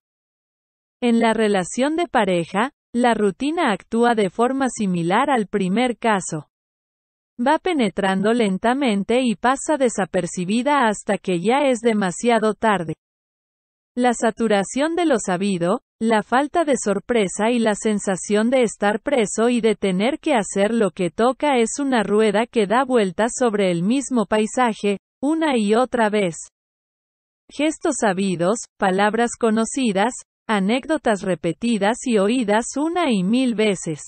Speaker 1: En la relación de pareja, la rutina actúa de forma similar al primer caso. Va penetrando lentamente y pasa desapercibida hasta que ya es demasiado tarde. La saturación de lo sabido, la falta de sorpresa y la sensación de estar preso y de tener que hacer lo que toca es una rueda que da vueltas sobre el mismo paisaje, una y otra vez. Gestos sabidos, palabras conocidas, anécdotas repetidas y oídas una y mil veces.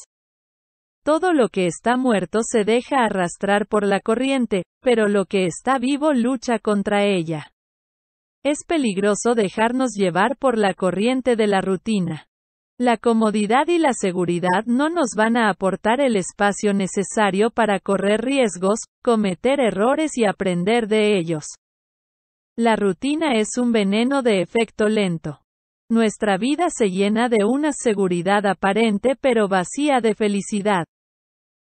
Speaker 1: Todo lo que está muerto se deja arrastrar por la corriente, pero lo que está vivo lucha contra ella. Es peligroso dejarnos llevar por la corriente de la rutina. La comodidad y la seguridad no nos van a aportar el espacio necesario para correr riesgos, cometer errores y aprender de ellos. La rutina es un veneno de efecto lento. Nuestra vida se llena de una seguridad aparente pero vacía de felicidad.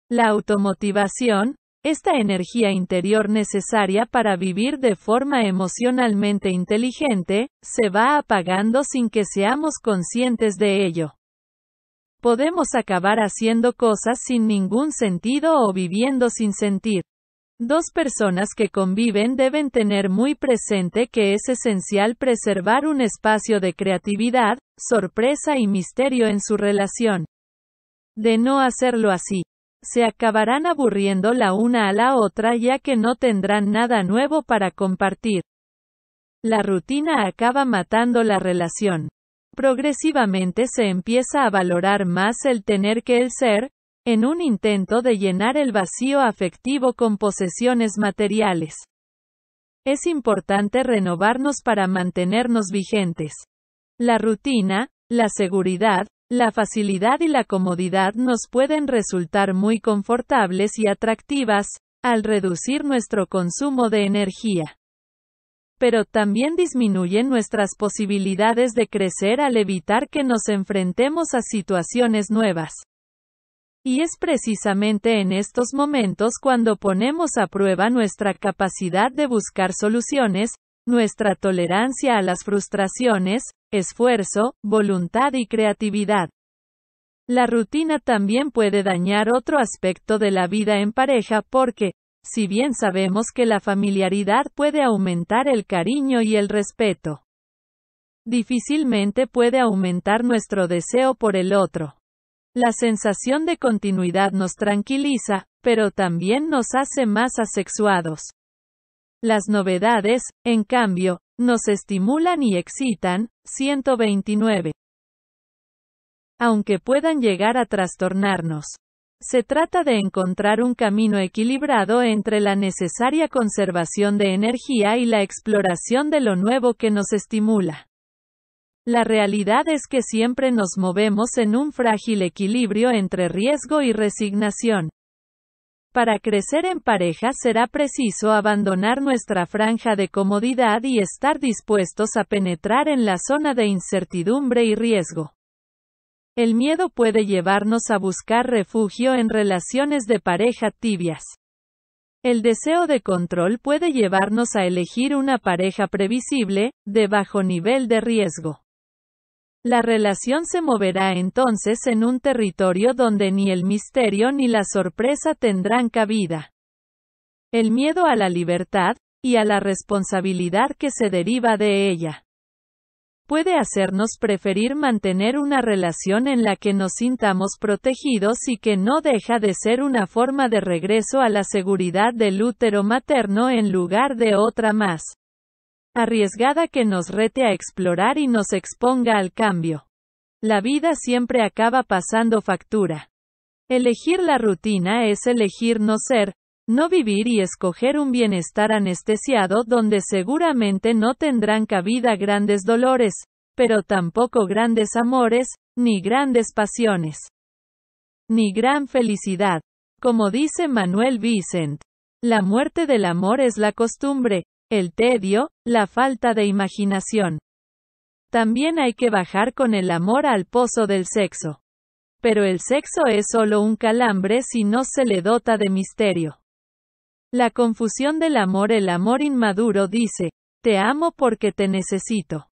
Speaker 1: La automotivación, esta energía interior necesaria para vivir de forma emocionalmente inteligente, se va apagando sin que seamos conscientes de ello. Podemos acabar haciendo cosas sin ningún sentido o viviendo sin sentir. Dos personas que conviven deben tener muy presente que es esencial preservar un espacio de creatividad, sorpresa y misterio en su relación. De no hacerlo así, se acabarán aburriendo la una a la otra ya que no tendrán nada nuevo para compartir. La rutina acaba matando la relación. Progresivamente se empieza a valorar más el tener que el ser, en un intento de llenar el vacío afectivo con posesiones materiales. Es importante renovarnos para mantenernos vigentes. La rutina, la seguridad, la facilidad y la comodidad nos pueden resultar muy confortables y atractivas, al reducir nuestro consumo de energía. Pero también disminuyen nuestras posibilidades de crecer al evitar que nos enfrentemos a situaciones nuevas. Y es precisamente en estos momentos cuando ponemos a prueba nuestra capacidad de buscar soluciones, nuestra tolerancia a las frustraciones, esfuerzo, voluntad y creatividad. La rutina también puede dañar otro aspecto de la vida en pareja porque, si bien sabemos que la familiaridad puede aumentar el cariño y el respeto, difícilmente puede aumentar nuestro deseo por el otro. La sensación de continuidad nos tranquiliza, pero también nos hace más asexuados. Las novedades, en cambio, nos estimulan y excitan. 129. Aunque puedan llegar a trastornarnos. Se trata de encontrar un camino equilibrado entre la necesaria conservación de energía y la exploración de lo nuevo que nos estimula. La realidad es que siempre nos movemos en un frágil equilibrio entre riesgo y resignación. Para crecer en pareja será preciso abandonar nuestra franja de comodidad y estar dispuestos a penetrar en la zona de incertidumbre y riesgo. El miedo puede llevarnos a buscar refugio en relaciones de pareja tibias. El deseo de control puede llevarnos a elegir una pareja previsible, de bajo nivel de riesgo. La relación se moverá entonces en un territorio donde ni el misterio ni la sorpresa tendrán cabida. El miedo a la libertad, y a la responsabilidad que se deriva de ella. Puede hacernos preferir mantener una relación en la que nos sintamos protegidos y que no deja de ser una forma de regreso a la seguridad del útero materno en lugar de otra más arriesgada que nos rete a explorar y nos exponga al cambio. La vida siempre acaba pasando factura. Elegir la rutina es elegir no ser, no vivir y escoger un bienestar anestesiado donde seguramente no tendrán cabida grandes dolores, pero tampoco grandes amores, ni grandes pasiones, ni gran felicidad. Como dice Manuel Vicent, la muerte del amor es la costumbre, el tedio, la falta de imaginación. También hay que bajar con el amor al pozo del sexo. Pero el sexo es solo un calambre si no se le dota de misterio. La confusión del amor El amor inmaduro dice, te amo porque te necesito.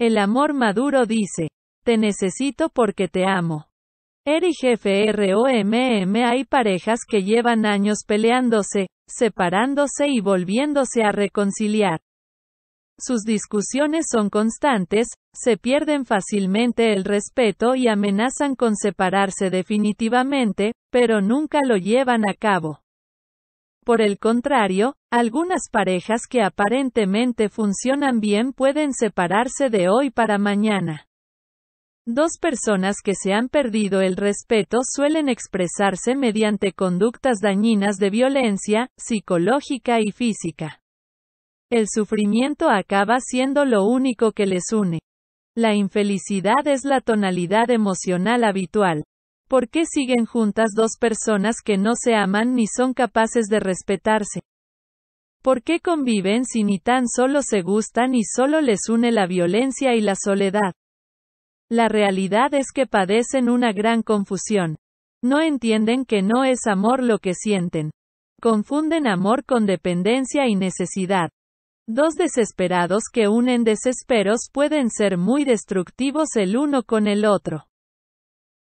Speaker 1: El amor maduro dice, te necesito porque te amo. Erich FROMM Hay parejas que llevan años peleándose, separándose y volviéndose a reconciliar. Sus discusiones son constantes, se pierden fácilmente el respeto y amenazan con separarse definitivamente, pero nunca lo llevan a cabo. Por el contrario, algunas parejas que aparentemente funcionan bien pueden separarse de hoy para mañana. Dos personas que se han perdido el respeto suelen expresarse mediante conductas dañinas de violencia, psicológica y física. El sufrimiento acaba siendo lo único que les une. La infelicidad es la tonalidad emocional habitual. ¿Por qué siguen juntas dos personas que no se aman ni son capaces de respetarse? ¿Por qué conviven si ni tan solo se gustan y solo les une la violencia y la soledad? La realidad es que padecen una gran confusión. No entienden que no es amor lo que sienten. Confunden amor con dependencia y necesidad. Dos desesperados que unen desesperos pueden ser muy destructivos el uno con el otro.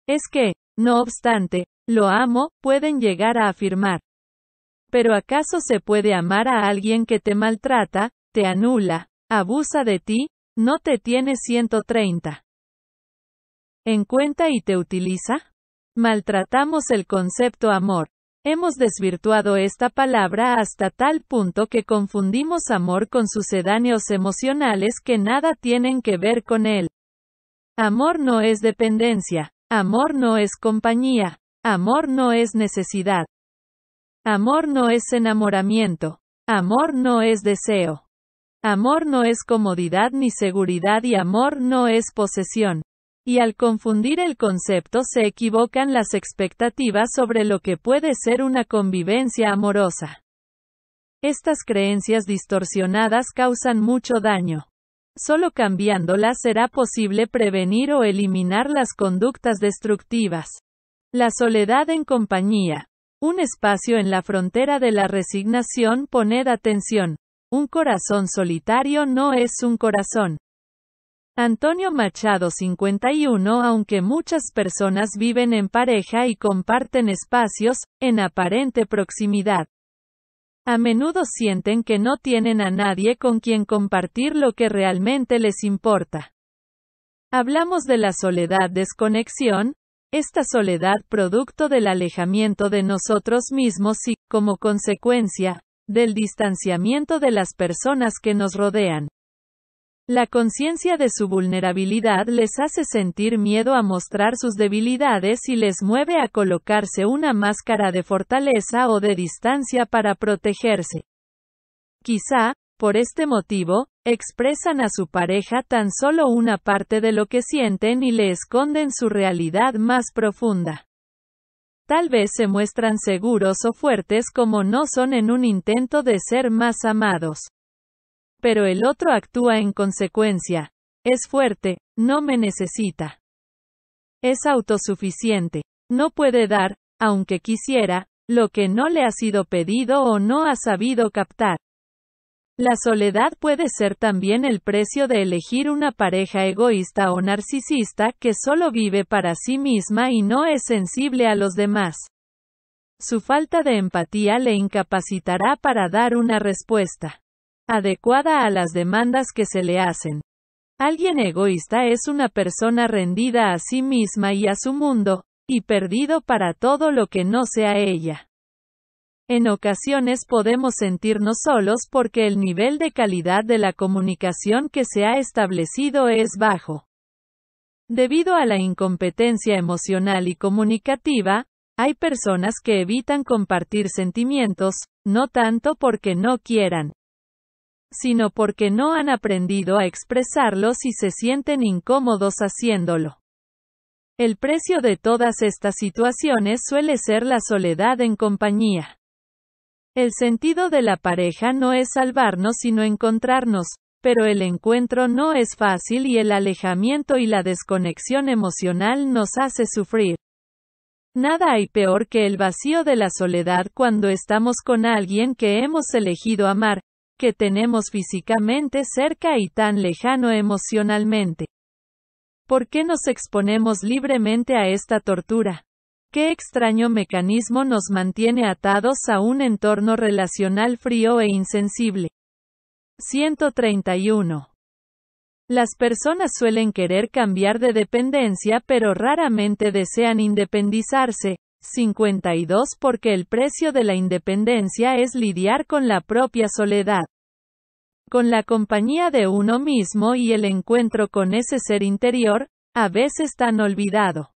Speaker 1: Es que, no obstante, lo amo, pueden llegar a afirmar. Pero ¿acaso se puede amar a alguien que te maltrata, te anula, abusa de ti, no te tiene 130? en cuenta y te utiliza? Maltratamos el concepto amor. Hemos desvirtuado esta palabra hasta tal punto que confundimos amor con sucedáneos emocionales que nada tienen que ver con él. Amor no es dependencia, amor no es compañía, amor no es necesidad. Amor no es enamoramiento, amor no es deseo. Amor no es comodidad ni seguridad y amor no es posesión. Y al confundir el concepto se equivocan las expectativas sobre lo que puede ser una convivencia amorosa. Estas creencias distorsionadas causan mucho daño. Solo cambiándolas será posible prevenir o eliminar las conductas destructivas. La soledad en compañía. Un espacio en la frontera de la resignación. Poned atención. Un corazón solitario no es un corazón. Antonio Machado 51 Aunque muchas personas viven en pareja y comparten espacios, en aparente proximidad, a menudo sienten que no tienen a nadie con quien compartir lo que realmente les importa. Hablamos de la soledad desconexión, esta soledad producto del alejamiento de nosotros mismos y, como consecuencia, del distanciamiento de las personas que nos rodean. La conciencia de su vulnerabilidad les hace sentir miedo a mostrar sus debilidades y les mueve a colocarse una máscara de fortaleza o de distancia para protegerse. Quizá, por este motivo, expresan a su pareja tan solo una parte de lo que sienten y le esconden su realidad más profunda. Tal vez se muestran seguros o fuertes como no son en un intento de ser más amados pero el otro actúa en consecuencia. Es fuerte, no me necesita. Es autosuficiente. No puede dar, aunque quisiera, lo que no le ha sido pedido o no ha sabido captar. La soledad puede ser también el precio de elegir una pareja egoísta o narcisista que solo vive para sí misma y no es sensible a los demás. Su falta de empatía le incapacitará para dar una respuesta adecuada a las demandas que se le hacen. Alguien egoísta es una persona rendida a sí misma y a su mundo, y perdido para todo lo que no sea ella. En ocasiones podemos sentirnos solos porque el nivel de calidad de la comunicación que se ha establecido es bajo. Debido a la incompetencia emocional y comunicativa, hay personas que evitan compartir sentimientos, no tanto porque no quieran, sino porque no han aprendido a expresarlos y se sienten incómodos haciéndolo. El precio de todas estas situaciones suele ser la soledad en compañía. El sentido de la pareja no es salvarnos sino encontrarnos, pero el encuentro no es fácil y el alejamiento y la desconexión emocional nos hace sufrir. Nada hay peor que el vacío de la soledad cuando estamos con alguien que hemos elegido amar, que tenemos físicamente cerca y tan lejano emocionalmente. ¿Por qué nos exponemos libremente a esta tortura? ¿Qué extraño mecanismo nos mantiene atados a un entorno relacional frío e insensible? 131. Las personas suelen querer cambiar de dependencia pero raramente desean independizarse, 52 porque el precio de la independencia es lidiar con la propia soledad, con la compañía de uno mismo y el encuentro con ese ser interior, a veces tan olvidado.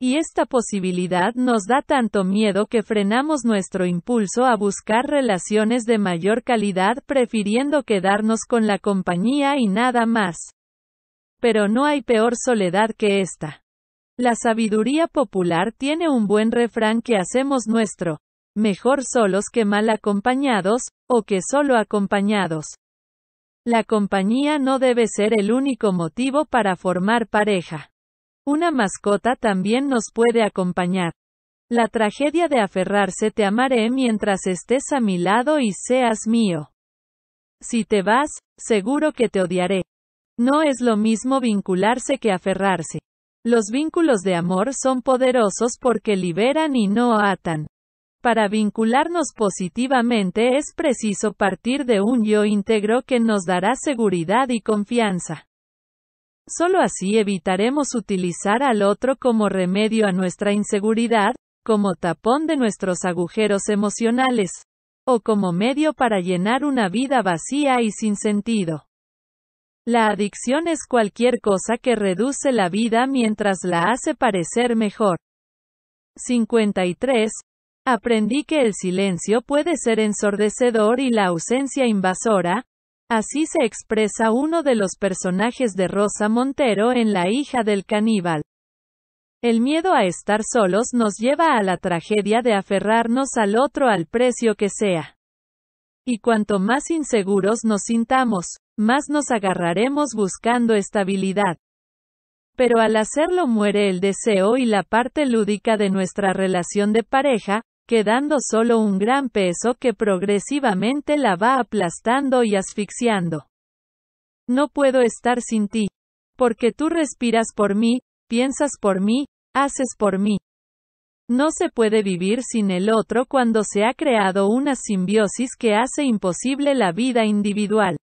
Speaker 1: Y esta posibilidad nos da tanto miedo que frenamos nuestro impulso a buscar relaciones de mayor calidad prefiriendo quedarnos con la compañía y nada más. Pero no hay peor soledad que esta. La sabiduría popular tiene un buen refrán que hacemos nuestro. Mejor solos que mal acompañados, o que solo acompañados. La compañía no debe ser el único motivo para formar pareja. Una mascota también nos puede acompañar. La tragedia de aferrarse te amaré mientras estés a mi lado y seas mío. Si te vas, seguro que te odiaré. No es lo mismo vincularse que aferrarse. Los vínculos de amor son poderosos porque liberan y no atan. Para vincularnos positivamente es preciso partir de un yo íntegro que nos dará seguridad y confianza. Solo así evitaremos utilizar al otro como remedio a nuestra inseguridad, como tapón de nuestros agujeros emocionales, o como medio para llenar una vida vacía y sin sentido. La adicción es cualquier cosa que reduce la vida mientras la hace parecer mejor. 53. Aprendí que el silencio puede ser ensordecedor y la ausencia invasora. Así se expresa uno de los personajes de Rosa Montero en La hija del caníbal. El miedo a estar solos nos lleva a la tragedia de aferrarnos al otro al precio que sea. Y cuanto más inseguros nos sintamos, más nos agarraremos buscando estabilidad. Pero al hacerlo muere el deseo y la parte lúdica de nuestra relación de pareja, quedando solo un gran peso que progresivamente la va aplastando y asfixiando. No puedo estar sin ti. Porque tú respiras por mí, piensas por mí, haces por mí. No se puede vivir sin el otro cuando se ha creado una simbiosis que hace imposible la vida individual.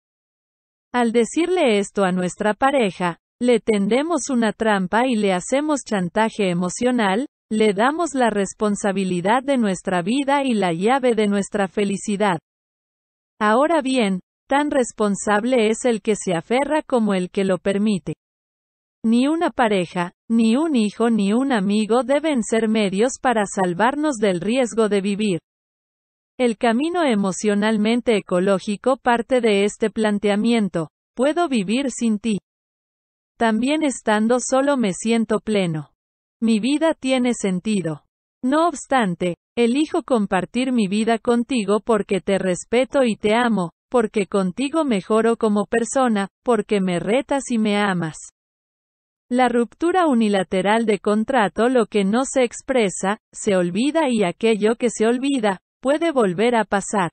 Speaker 1: Al decirle esto a nuestra pareja, le tendemos una trampa y le hacemos chantaje emocional, le damos la responsabilidad de nuestra vida y la llave de nuestra felicidad. Ahora bien, tan responsable es el que se aferra como el que lo permite. Ni una pareja, ni un hijo, ni un amigo deben ser medios para salvarnos del riesgo de vivir. El camino emocionalmente ecológico parte de este planteamiento. Puedo vivir sin ti. También estando solo me siento pleno. Mi vida tiene sentido. No obstante, elijo compartir mi vida contigo porque te respeto y te amo, porque contigo mejoro como persona, porque me retas y me amas. La ruptura unilateral de contrato lo que no se expresa, se olvida y aquello que se olvida, puede volver a pasar.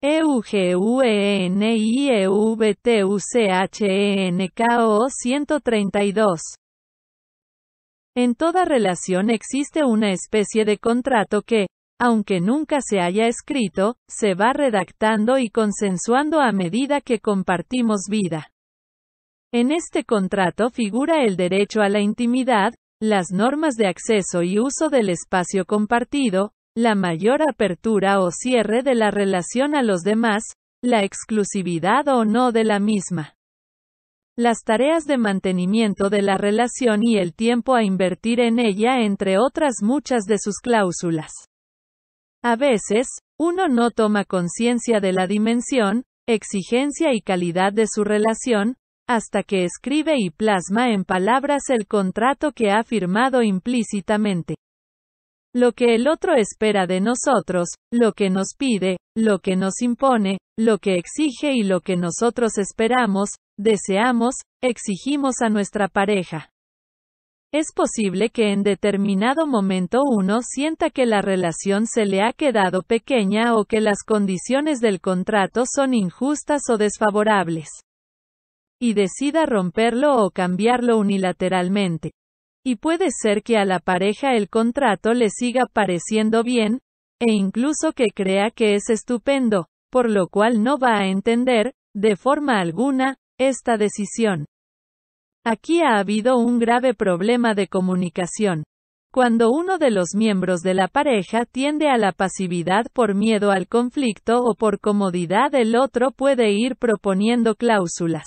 Speaker 1: EUGUENIEVTUCHENKO e e e 132. En toda relación existe una especie de contrato que, aunque nunca se haya escrito, se va redactando y consensuando a medida que compartimos vida. En este contrato figura el derecho a la intimidad, las normas de acceso y uso del espacio compartido, la mayor apertura o cierre de la relación a los demás, la exclusividad o no de la misma. Las tareas de mantenimiento de la relación y el tiempo a invertir en ella, entre otras muchas de sus cláusulas. A veces, uno no toma conciencia de la dimensión, exigencia y calidad de su relación, hasta que escribe y plasma en palabras el contrato que ha firmado implícitamente lo que el otro espera de nosotros, lo que nos pide, lo que nos impone, lo que exige y lo que nosotros esperamos, deseamos, exigimos a nuestra pareja. Es posible que en determinado momento uno sienta que la relación se le ha quedado pequeña o que las condiciones del contrato son injustas o desfavorables. Y decida romperlo o cambiarlo unilateralmente. Y puede ser que a la pareja el contrato le siga pareciendo bien, e incluso que crea que es estupendo, por lo cual no va a entender, de forma alguna, esta decisión. Aquí ha habido un grave problema de comunicación. Cuando uno de los miembros de la pareja tiende a la pasividad por miedo al conflicto o por comodidad, el otro puede ir proponiendo cláusulas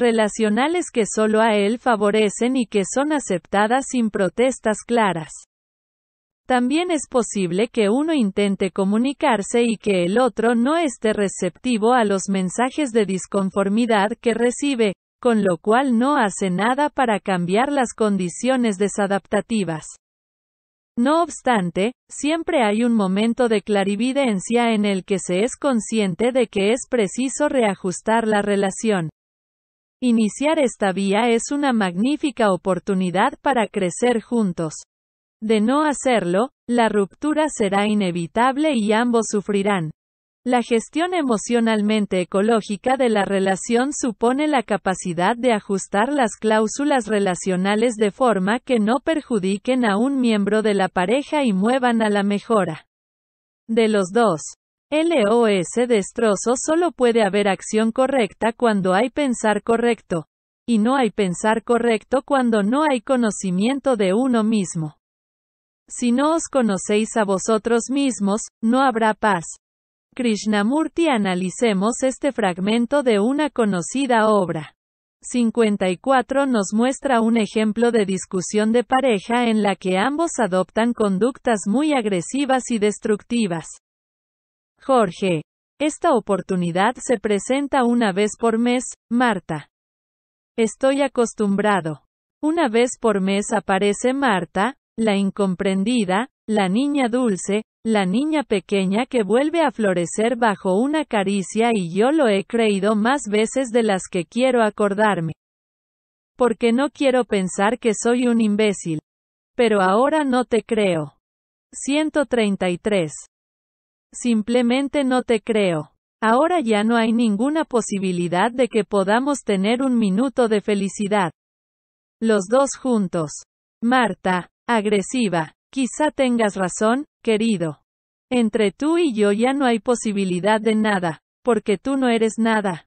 Speaker 1: relacionales que solo a él favorecen y que son aceptadas sin protestas claras. También es posible que uno intente comunicarse y que el otro no esté receptivo a los mensajes de disconformidad que recibe, con lo cual no hace nada para cambiar las condiciones desadaptativas. No obstante, siempre hay un momento de clarividencia en el que se es consciente de que es preciso reajustar la relación. Iniciar esta vía es una magnífica oportunidad para crecer juntos. De no hacerlo, la ruptura será inevitable y ambos sufrirán. La gestión emocionalmente ecológica de la relación supone la capacidad de ajustar las cláusulas relacionales de forma que no perjudiquen a un miembro de la pareja y muevan a la mejora de los dos. LOS destrozo solo puede haber acción correcta cuando hay pensar correcto. Y no hay pensar correcto cuando no hay conocimiento de uno mismo. Si no os conocéis a vosotros mismos, no habrá paz. Krishnamurti analicemos este fragmento de una conocida obra. 54 nos muestra un ejemplo de discusión de pareja en la que ambos adoptan conductas muy agresivas y destructivas. Jorge. Esta oportunidad se presenta una vez por mes, Marta. Estoy acostumbrado. Una vez por mes aparece Marta, la incomprendida, la niña dulce, la niña pequeña que vuelve a florecer bajo una caricia y yo lo he creído más veces de las que quiero acordarme. Porque no quiero pensar que soy un imbécil. Pero ahora no te creo. 133. Simplemente no te creo. Ahora ya no hay ninguna posibilidad de que podamos tener un minuto de felicidad. Los dos juntos. Marta, agresiva. Quizá tengas razón, querido. Entre tú y yo ya no hay posibilidad de nada, porque tú no eres nada.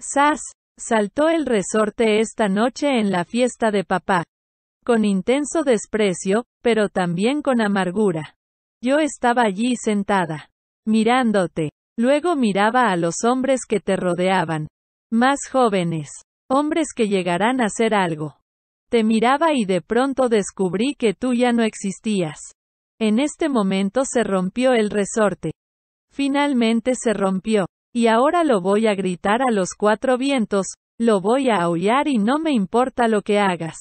Speaker 1: Sas, saltó el resorte esta noche en la fiesta de papá. Con intenso desprecio, pero también con amargura. Yo estaba allí sentada, mirándote. Luego miraba a los hombres que te rodeaban. Más jóvenes. Hombres que llegarán a hacer algo. Te miraba y de pronto descubrí que tú ya no existías. En este momento se rompió el resorte. Finalmente se rompió. Y ahora lo voy a gritar a los cuatro vientos, lo voy a aullar y no me importa lo que hagas.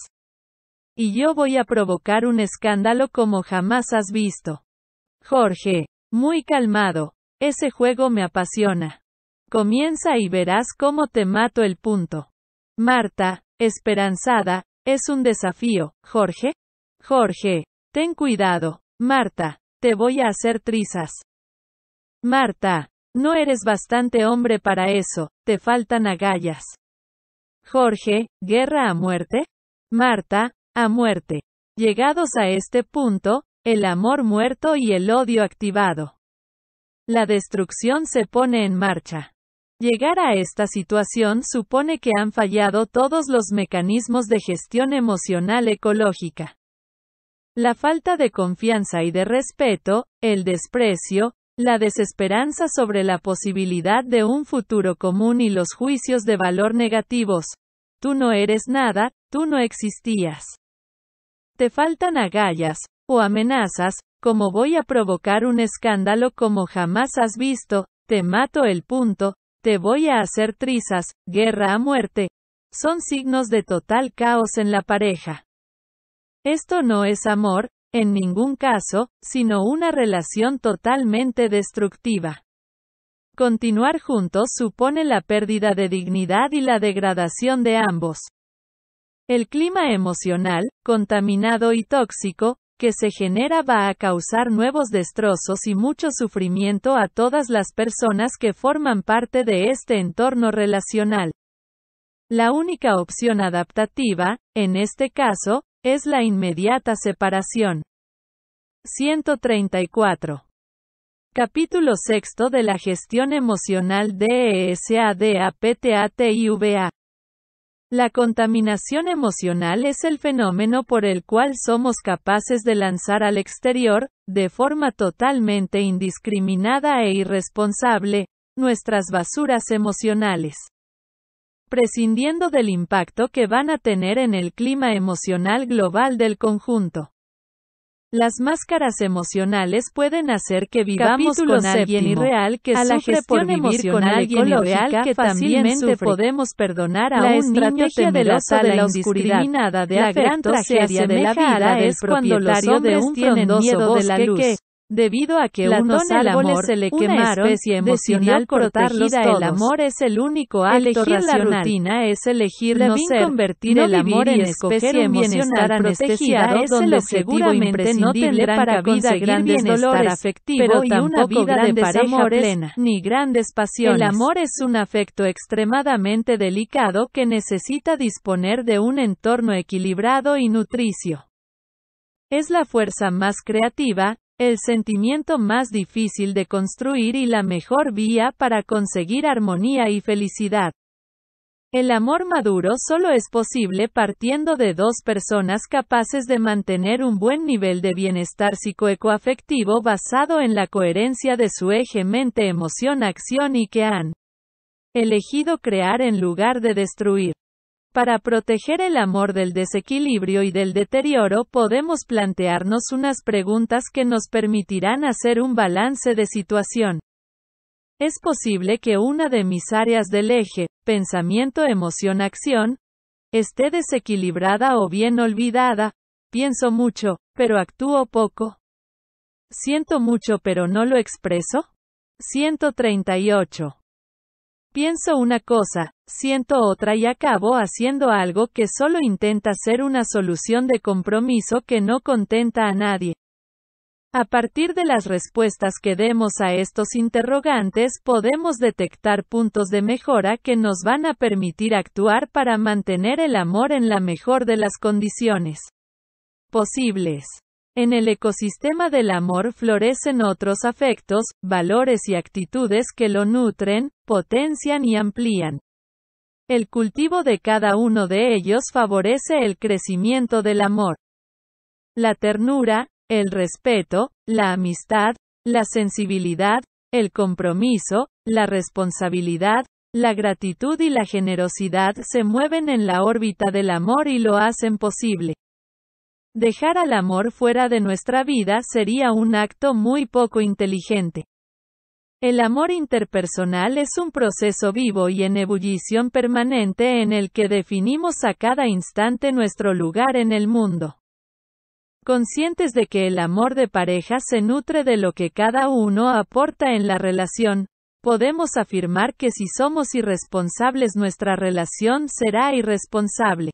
Speaker 1: Y yo voy a provocar un escándalo como jamás has visto. Jorge. Muy calmado. Ese juego me apasiona. Comienza y verás cómo te mato el punto. Marta. Esperanzada. Es un desafío, Jorge. Jorge. Ten cuidado. Marta. Te voy a hacer trizas. Marta. No eres bastante hombre para eso, te faltan agallas. Jorge, guerra a muerte? Marta, a muerte. Llegados a este punto, el amor muerto y el odio activado. La destrucción se pone en marcha. Llegar a esta situación supone que han fallado todos los mecanismos de gestión emocional ecológica. La falta de confianza y de respeto, el desprecio, la desesperanza sobre la posibilidad de un futuro común y los juicios de valor negativos. Tú no eres nada, tú no existías. Te faltan agallas, o amenazas, como voy a provocar un escándalo como jamás has visto, te mato el punto, te voy a hacer trizas, guerra a muerte, son signos de total caos en la pareja. Esto no es amor, en ningún caso, sino una relación totalmente destructiva. Continuar juntos supone la pérdida de dignidad y la degradación de ambos. El clima emocional, contaminado y tóxico, que se genera va a causar nuevos destrozos y mucho sufrimiento a todas las personas que forman parte de este entorno relacional. La única opción adaptativa, en este caso, es la inmediata separación. 134. Capítulo 6 de la gestión emocional DESADAPTATIVA. E la contaminación emocional es el fenómeno por el cual somos capaces de lanzar al exterior, de forma totalmente indiscriminada e irresponsable, nuestras basuras emocionales. Prescindiendo del impacto que van a tener en el clima emocional global del conjunto. Las máscaras emocionales pueden hacer que vivamos con alguien irreal que a sufre vivir con alguien irreal que fácilmente sufre. podemos perdonar a la un estrategia niño de la de la oscuridad de la gran tragedia de la vida es cuando los de un tienen miedo de la luz. Debido a que unos árboles se le quemaron, especie emocional protegida todos. el amor es el único acto la rutina es elegir no ser, convertir el amor en especie un bienestar anestesiado es donde el objetivo imprescindible para vida grandes dolores afectivo pero tampoco una vida de pareja plena, ni grandes pasiones. El amor es un afecto extremadamente delicado que necesita disponer de un entorno equilibrado y nutricio. Es la fuerza más creativa, el sentimiento más difícil de construir y la mejor vía para conseguir armonía y felicidad. El amor maduro solo es posible partiendo de dos personas capaces de mantener un buen nivel de bienestar psicoecoafectivo basado en la coherencia de su eje mente-emoción-acción y que han elegido crear en lugar de destruir. Para proteger el amor del desequilibrio y del deterioro podemos plantearnos unas preguntas que nos permitirán hacer un balance de situación. Es posible que una de mis áreas del eje, pensamiento, emoción, acción, esté desequilibrada o bien olvidada, pienso mucho, pero actúo poco. Siento mucho pero no lo expreso. 138. Pienso una cosa, siento otra y acabo haciendo algo que solo intenta ser una solución de compromiso que no contenta a nadie. A partir de las respuestas que demos a estos interrogantes podemos detectar puntos de mejora que nos van a permitir actuar para mantener el amor en la mejor de las condiciones posibles. En el ecosistema del amor florecen otros afectos, valores y actitudes que lo nutren, potencian y amplían. El cultivo de cada uno de ellos favorece el crecimiento del amor, la ternura, el respeto, la amistad, la sensibilidad, el compromiso, la responsabilidad, la gratitud y la generosidad se mueven en la órbita del amor y lo hacen posible. Dejar al amor fuera de nuestra vida sería un acto muy poco inteligente. El amor interpersonal es un proceso vivo y en ebullición permanente en el que definimos a cada instante nuestro lugar en el mundo. Conscientes de que el amor de pareja se nutre de lo que cada uno aporta en la relación, podemos afirmar que si somos irresponsables nuestra relación será irresponsable.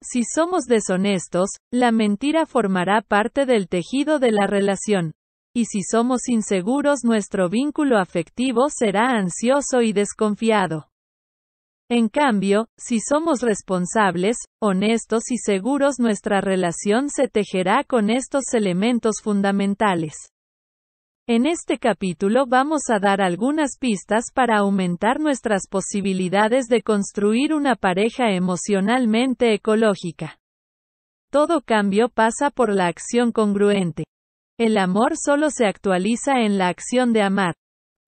Speaker 1: Si somos deshonestos, la mentira formará parte del tejido de la relación. Y si somos inseguros nuestro vínculo afectivo será ansioso y desconfiado. En cambio, si somos responsables, honestos y seguros nuestra relación se tejerá con estos elementos fundamentales. En este capítulo vamos a dar algunas pistas para aumentar nuestras posibilidades de construir una pareja emocionalmente ecológica. Todo cambio pasa por la acción congruente. El amor solo se actualiza en la acción de amar.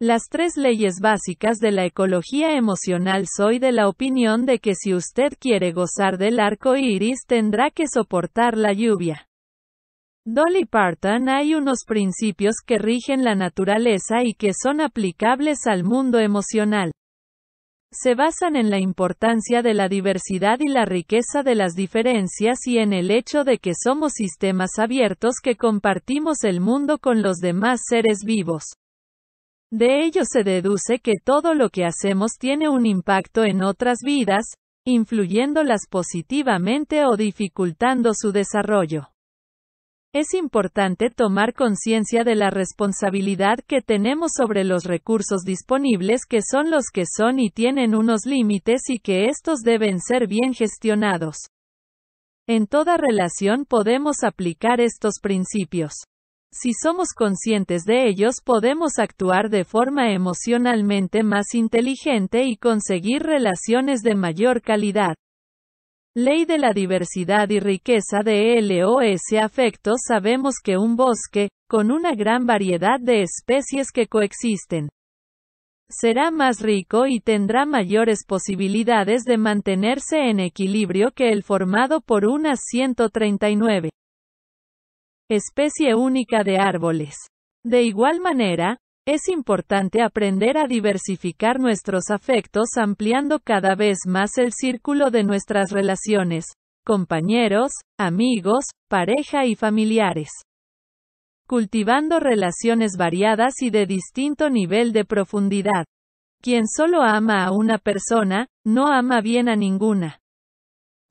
Speaker 1: Las tres leyes básicas de la ecología emocional soy de la opinión de que si usted quiere gozar del arco iris tendrá que soportar la lluvia. Dolly Parton hay unos principios que rigen la naturaleza y que son aplicables al mundo emocional se basan en la importancia de la diversidad y la riqueza de las diferencias y en el hecho de que somos sistemas abiertos que compartimos el mundo con los demás seres vivos. De ello se deduce que todo lo que hacemos tiene un impacto en otras vidas, influyéndolas positivamente o dificultando su desarrollo. Es importante tomar conciencia de la responsabilidad que tenemos sobre los recursos disponibles que son los que son y tienen unos límites y que estos deben ser bien gestionados. En toda relación podemos aplicar estos principios. Si somos conscientes de ellos podemos actuar de forma emocionalmente más inteligente y conseguir relaciones de mayor calidad. Ley de la diversidad y riqueza de LOS afectos Sabemos que un bosque, con una gran variedad de especies que coexisten, será más rico y tendrá mayores posibilidades de mantenerse en equilibrio que el formado por unas 139 especie única de árboles. De igual manera, es importante aprender a diversificar nuestros afectos ampliando cada vez más el círculo de nuestras relaciones, compañeros, amigos, pareja y familiares. Cultivando relaciones variadas y de distinto nivel de profundidad. Quien solo ama a una persona, no ama bien a ninguna.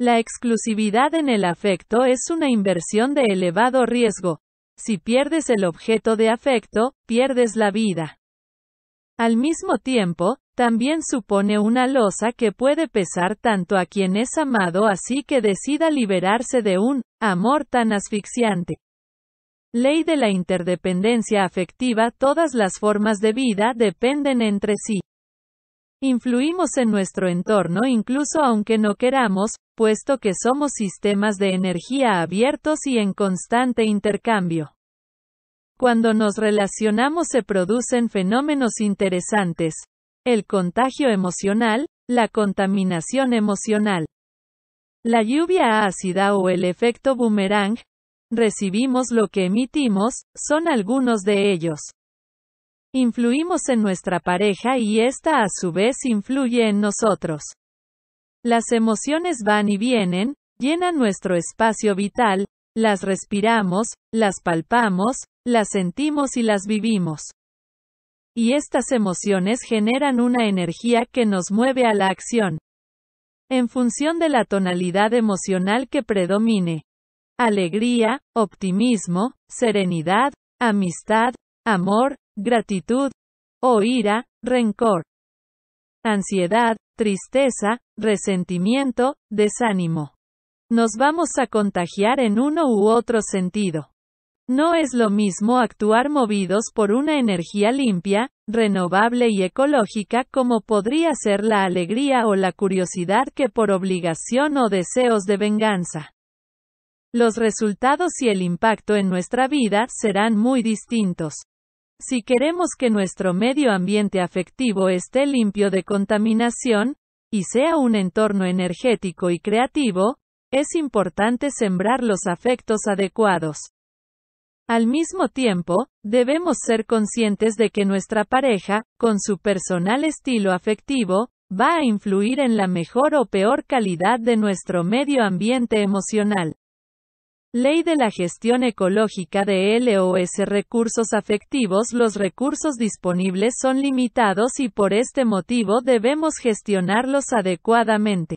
Speaker 1: La exclusividad en el afecto es una inversión de elevado riesgo, si pierdes el objeto de afecto, pierdes la vida. Al mismo tiempo, también supone una losa que puede pesar tanto a quien es amado así que decida liberarse de un amor tan asfixiante. Ley de la interdependencia afectiva Todas las formas de vida dependen entre sí. Influimos en nuestro entorno incluso aunque no queramos, puesto que somos sistemas de energía abiertos y en constante intercambio. Cuando nos relacionamos se producen fenómenos interesantes. El contagio emocional, la contaminación emocional. La lluvia ácida o el efecto boomerang. Recibimos lo que emitimos, son algunos de ellos. Influimos en nuestra pareja y esta a su vez influye en nosotros. Las emociones van y vienen, llenan nuestro espacio vital, las respiramos, las palpamos, las sentimos y las vivimos. Y estas emociones generan una energía que nos mueve a la acción. En función de la tonalidad emocional que predomine. Alegría, optimismo, serenidad, amistad, amor, gratitud, o ira, rencor, ansiedad, tristeza, resentimiento, desánimo. Nos vamos a contagiar en uno u otro sentido. No es lo mismo actuar movidos por una energía limpia, renovable y ecológica como podría ser la alegría o la curiosidad que por obligación o deseos de venganza. Los resultados y el impacto en nuestra vida serán muy distintos. Si queremos que nuestro medio ambiente afectivo esté limpio de contaminación, y sea un entorno energético y creativo, es importante sembrar los afectos adecuados. Al mismo tiempo, debemos ser conscientes de que nuestra pareja, con su personal estilo afectivo, va a influir en la mejor o peor calidad de nuestro medio ambiente emocional. Ley de la gestión ecológica de LOS Recursos afectivos Los recursos disponibles son limitados y por este motivo debemos gestionarlos adecuadamente.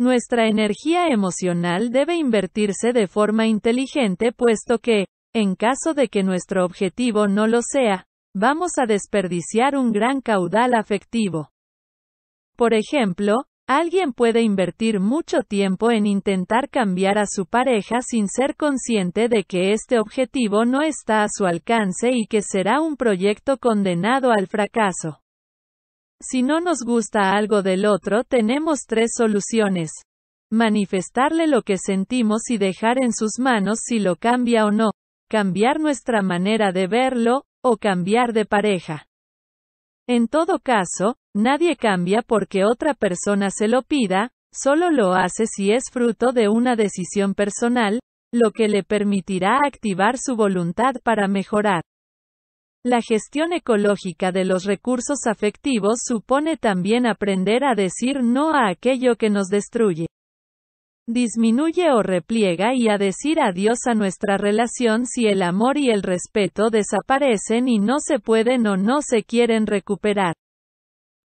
Speaker 1: Nuestra energía emocional debe invertirse de forma inteligente puesto que, en caso de que nuestro objetivo no lo sea, vamos a desperdiciar un gran caudal afectivo. Por ejemplo, Alguien puede invertir mucho tiempo en intentar cambiar a su pareja sin ser consciente de que este objetivo no está a su alcance y que será un proyecto condenado al fracaso. Si no nos gusta algo del otro, tenemos tres soluciones. Manifestarle lo que sentimos y dejar en sus manos si lo cambia o no. Cambiar nuestra manera de verlo, o cambiar de pareja. En todo caso, nadie cambia porque otra persona se lo pida, solo lo hace si es fruto de una decisión personal, lo que le permitirá activar su voluntad para mejorar. La gestión ecológica de los recursos afectivos supone también aprender a decir no a aquello que nos destruye disminuye o repliega y a decir adiós a nuestra relación si el amor y el respeto desaparecen y no se pueden o no se quieren recuperar.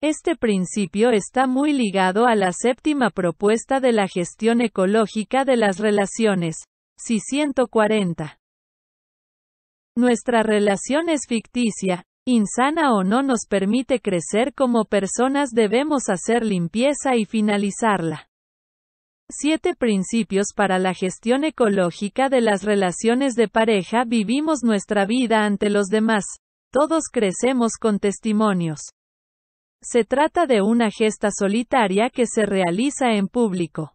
Speaker 1: Este principio está muy ligado a la séptima propuesta de la gestión ecológica de las relaciones. Si 140. Nuestra relación es ficticia, insana o no nos permite crecer como personas debemos hacer limpieza y finalizarla. Siete principios para la gestión ecológica de las relaciones de pareja. Vivimos nuestra vida ante los demás. Todos crecemos con testimonios. Se trata de una gesta solitaria que se realiza en público.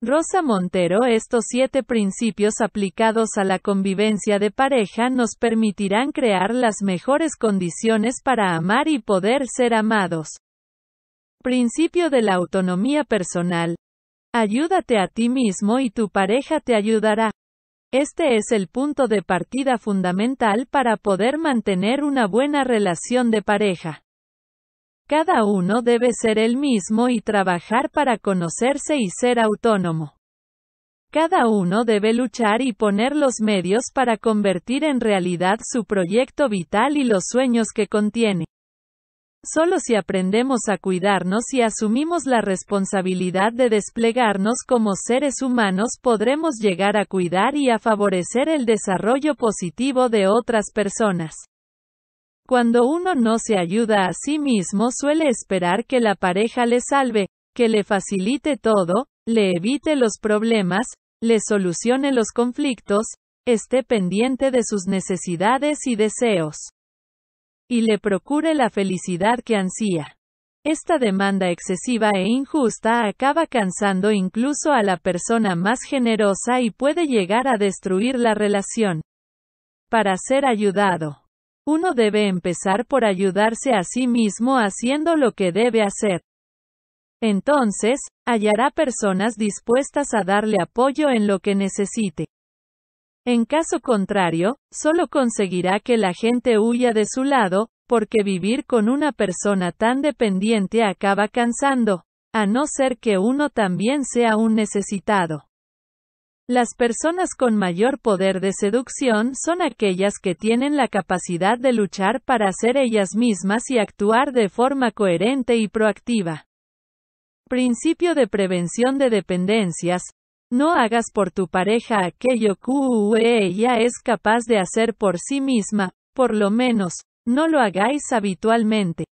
Speaker 1: Rosa Montero, estos siete principios aplicados a la convivencia de pareja nos permitirán crear las mejores condiciones para amar y poder ser amados. Principio de la autonomía personal. Ayúdate a ti mismo y tu pareja te ayudará. Este es el punto de partida fundamental para poder mantener una buena relación de pareja. Cada uno debe ser el mismo y trabajar para conocerse y ser autónomo. Cada uno debe luchar y poner los medios para convertir en realidad su proyecto vital y los sueños que contiene. Solo si aprendemos a cuidarnos y asumimos la responsabilidad de desplegarnos como seres humanos podremos llegar a cuidar y a favorecer el desarrollo positivo de otras personas. Cuando uno no se ayuda a sí mismo suele esperar que la pareja le salve, que le facilite todo, le evite los problemas, le solucione los conflictos, esté pendiente de sus necesidades y deseos y le procure la felicidad que ansía. Esta demanda excesiva e injusta acaba cansando incluso a la persona más generosa y puede llegar a destruir la relación. Para ser ayudado, uno debe empezar por ayudarse a sí mismo haciendo lo que debe hacer. Entonces, hallará personas dispuestas a darle apoyo en lo que necesite. En caso contrario, solo conseguirá que la gente huya de su lado, porque vivir con una persona tan dependiente acaba cansando, a no ser que uno también sea un necesitado. Las personas con mayor poder de seducción son aquellas que tienen la capacidad de luchar para ser ellas mismas y actuar de forma coherente y proactiva. Principio de prevención de dependencias, no hagas por tu pareja aquello que ella es capaz de hacer por sí misma, por lo menos, no lo hagáis habitualmente.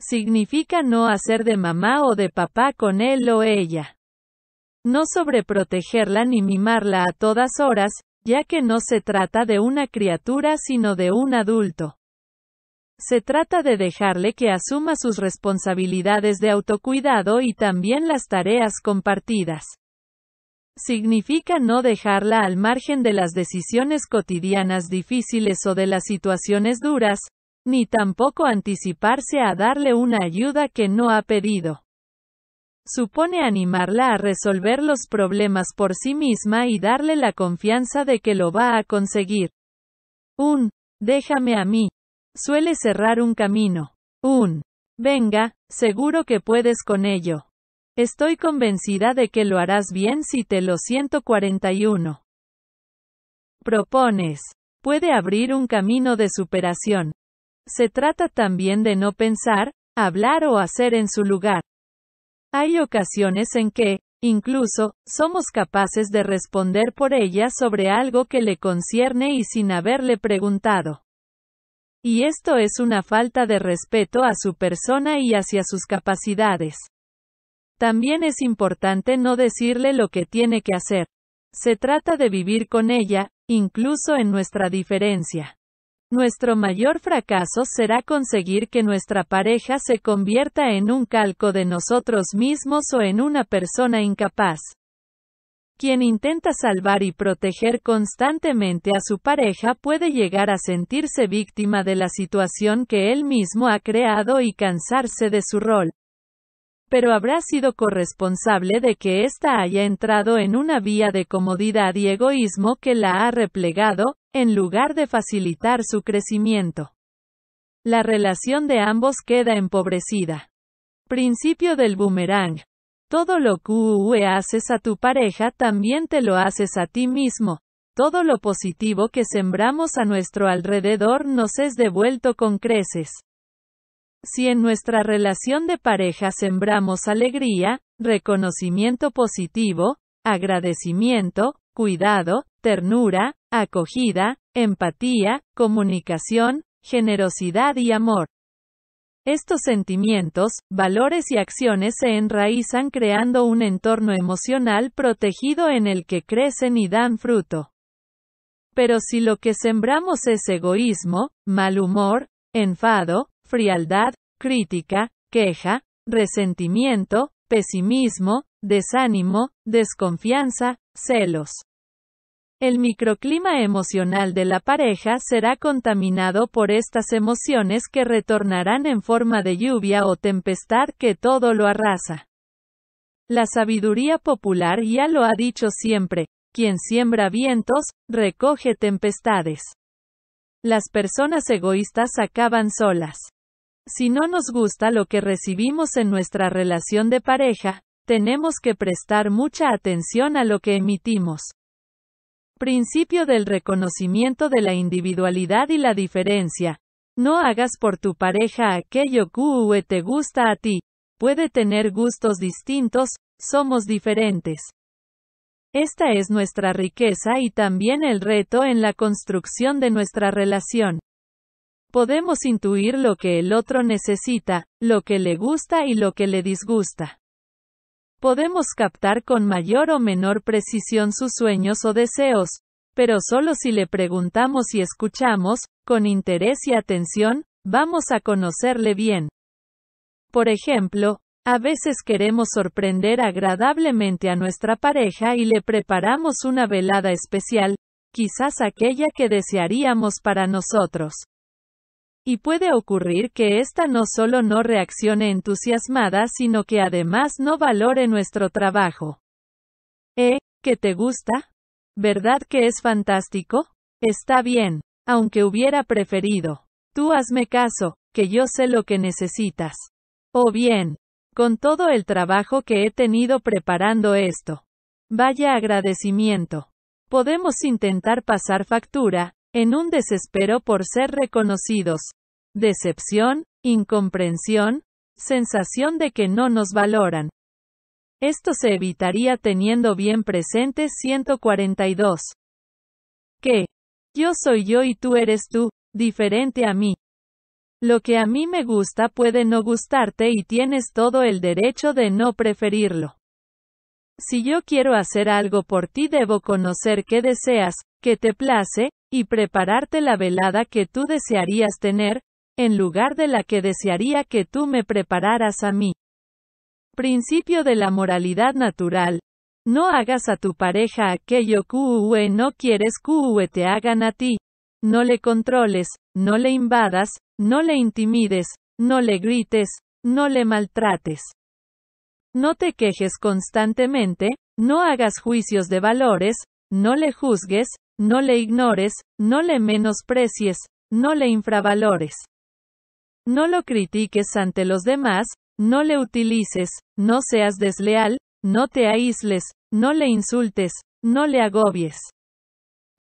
Speaker 1: Significa no hacer de mamá o de papá con él o ella. No sobreprotegerla ni mimarla a todas horas, ya que no se trata de una criatura sino de un adulto. Se trata de dejarle que asuma sus responsabilidades de autocuidado y también las tareas compartidas significa no dejarla al margen de las decisiones cotidianas difíciles o de las situaciones duras, ni tampoco anticiparse a darle una ayuda que no ha pedido. Supone animarla a resolver los problemas por sí misma y darle la confianza de que lo va a conseguir. Un, déjame a mí. Suele cerrar un camino. Un, venga, seguro que puedes con ello. Estoy convencida de que lo harás bien si te lo 141. Propones. Puede abrir un camino de superación. Se trata también de no pensar, hablar o hacer en su lugar. Hay ocasiones en que, incluso, somos capaces de responder por ella sobre algo que le concierne y sin haberle preguntado. Y esto es una falta de respeto a su persona y hacia sus capacidades. También es importante no decirle lo que tiene que hacer. Se trata de vivir con ella, incluso en nuestra diferencia. Nuestro mayor fracaso será conseguir que nuestra pareja se convierta en un calco de nosotros mismos o en una persona incapaz. Quien intenta salvar y proteger constantemente a su pareja puede llegar a sentirse víctima de la situación que él mismo ha creado y cansarse de su rol pero habrá sido corresponsable de que ésta haya entrado en una vía de comodidad y egoísmo que la ha replegado, en lugar de facilitar su crecimiento. La relación de ambos queda empobrecida. Principio del boomerang. Todo lo que e haces a tu pareja también te lo haces a ti mismo. Todo lo positivo que sembramos a nuestro alrededor nos es devuelto con creces. Si en nuestra relación de pareja sembramos alegría, reconocimiento positivo, agradecimiento, cuidado, ternura, acogida, empatía, comunicación, generosidad y amor. Estos sentimientos, valores y acciones se enraizan creando un entorno emocional protegido en el que crecen y dan fruto. Pero si lo que sembramos es egoísmo, mal humor, enfado, frialdad, crítica, queja, resentimiento, pesimismo, desánimo, desconfianza, celos. El microclima emocional de la pareja será contaminado por estas emociones que retornarán en forma de lluvia o tempestad que todo lo arrasa. La sabiduría popular ya lo ha dicho siempre, quien siembra vientos, recoge tempestades. Las personas egoístas acaban solas. Si no nos gusta lo que recibimos en nuestra relación de pareja, tenemos que prestar mucha atención a lo que emitimos. Principio del reconocimiento de la individualidad y la diferencia. No hagas por tu pareja aquello que uh, te gusta a ti. Puede tener gustos distintos, somos diferentes. Esta es nuestra riqueza y también el reto en la construcción de nuestra relación. Podemos intuir lo que el otro necesita, lo que le gusta y lo que le disgusta. Podemos captar con mayor o menor precisión sus sueños o deseos, pero solo si le preguntamos y escuchamos, con interés y atención, vamos a conocerle bien. Por ejemplo, a veces queremos sorprender agradablemente a nuestra pareja y le preparamos una velada especial, quizás aquella que desearíamos para nosotros. Y puede ocurrir que ésta no solo no reaccione entusiasmada, sino que además no valore nuestro trabajo. ¿Eh? ¿Que te gusta? ¿Verdad que es fantástico? Está bien. Aunque hubiera preferido. Tú hazme caso, que yo sé lo que necesitas. O oh, bien. Con todo el trabajo que he tenido preparando esto. Vaya agradecimiento. Podemos intentar pasar factura, en un desespero por ser reconocidos. Decepción, incomprensión, sensación de que no nos valoran. Esto se evitaría teniendo bien presente 142. Que yo soy yo y tú eres tú, diferente a mí. Lo que a mí me gusta puede no gustarte y tienes todo el derecho de no preferirlo. Si yo quiero hacer algo por ti debo conocer qué deseas, qué te place, y prepararte la velada que tú desearías tener, en lugar de la que desearía que tú me prepararas a mí. Principio de la moralidad natural. No hagas a tu pareja aquello que no quieres que te hagan a ti. No le controles, no le invadas, no le intimides, no le grites, no le maltrates. No te quejes constantemente, no hagas juicios de valores, no le juzgues, no le ignores, no le menosprecies, no le infravalores. No lo critiques ante los demás, no le utilices, no seas desleal, no te aísles, no le insultes, no le agobies.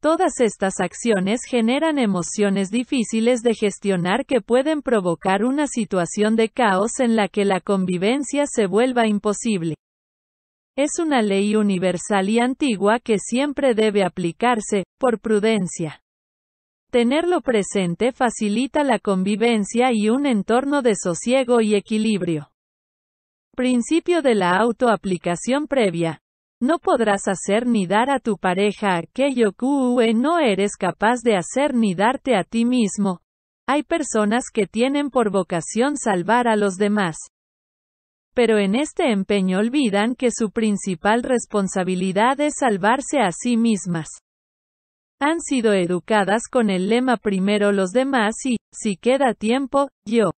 Speaker 1: Todas estas acciones generan emociones difíciles de gestionar que pueden provocar una situación de caos en la que la convivencia se vuelva imposible. Es una ley universal y antigua que siempre debe aplicarse, por prudencia. Tenerlo presente facilita la convivencia y un entorno de sosiego y equilibrio. Principio de la autoaplicación previa. No podrás hacer ni dar a tu pareja aquello que no eres capaz de hacer ni darte a ti mismo. Hay personas que tienen por vocación salvar a los demás. Pero en este empeño olvidan que su principal responsabilidad es salvarse a sí mismas. Han sido educadas con el lema primero los demás y, si queda tiempo, yo.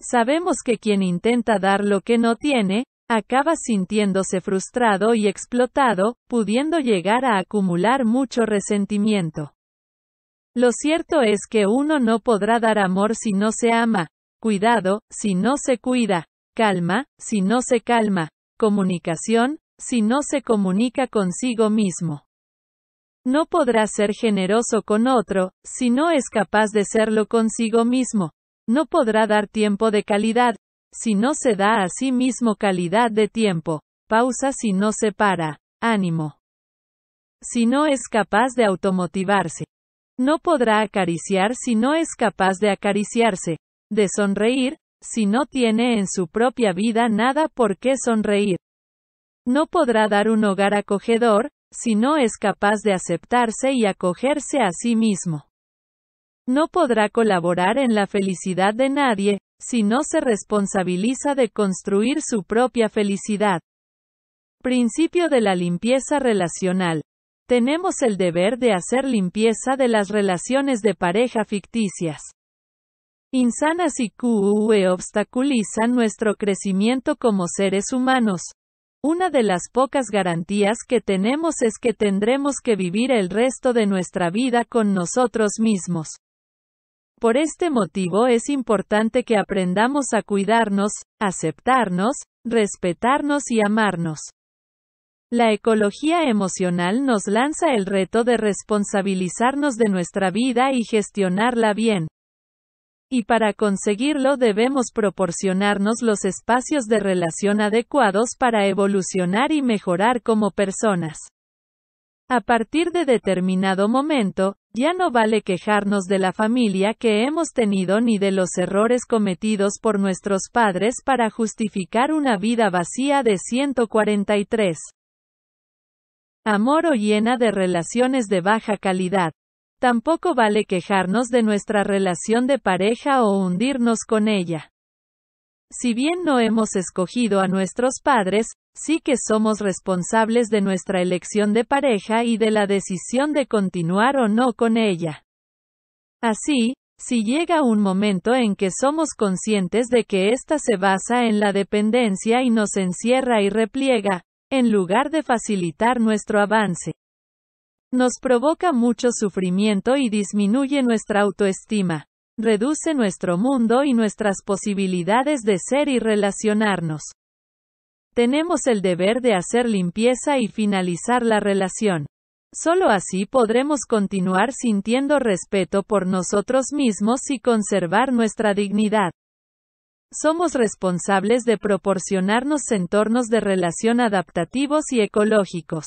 Speaker 1: Sabemos que quien intenta dar lo que no tiene, acaba sintiéndose frustrado y explotado, pudiendo llegar a acumular mucho resentimiento. Lo cierto es que uno no podrá dar amor si no se ama, cuidado, si no se cuida, calma, si no se calma, comunicación, si no se comunica consigo mismo. No podrá ser generoso con otro, si no es capaz de serlo consigo mismo. No podrá dar tiempo de calidad, si no se da a sí mismo calidad de tiempo. Pausa si no se para. Ánimo. Si no es capaz de automotivarse. No podrá acariciar si no es capaz de acariciarse. De sonreír, si no tiene en su propia vida nada por qué sonreír. No podrá dar un hogar acogedor, si no es capaz de aceptarse y acogerse a sí mismo. No podrá colaborar en la felicidad de nadie, si no se responsabiliza de construir su propia felicidad. Principio de la limpieza relacional. Tenemos el deber de hacer limpieza de las relaciones de pareja ficticias insanas y QUE obstaculizan nuestro crecimiento como seres humanos. Una de las pocas garantías que tenemos es que tendremos que vivir el resto de nuestra vida con nosotros mismos. Por este motivo es importante que aprendamos a cuidarnos, aceptarnos, respetarnos y amarnos. La ecología emocional nos lanza el reto de responsabilizarnos de nuestra vida y gestionarla bien. Y para conseguirlo debemos proporcionarnos los espacios de relación adecuados para evolucionar y mejorar como personas. A partir de determinado momento, ya no vale quejarnos de la familia que hemos tenido ni de los errores cometidos por nuestros padres para justificar una vida vacía de 143. Amor o llena de relaciones de baja calidad. Tampoco vale quejarnos de nuestra relación de pareja o hundirnos con ella. Si bien no hemos escogido a nuestros padres, sí que somos responsables de nuestra elección de pareja y de la decisión de continuar o no con ella. Así, si llega un momento en que somos conscientes de que ésta se basa en la dependencia y nos encierra y repliega, en lugar de facilitar nuestro avance, nos provoca mucho sufrimiento y disminuye nuestra autoestima. Reduce nuestro mundo y nuestras posibilidades de ser y relacionarnos. Tenemos el deber de hacer limpieza y finalizar la relación. Solo así podremos continuar sintiendo respeto por nosotros mismos y conservar nuestra dignidad. Somos responsables de proporcionarnos entornos de relación adaptativos y ecológicos.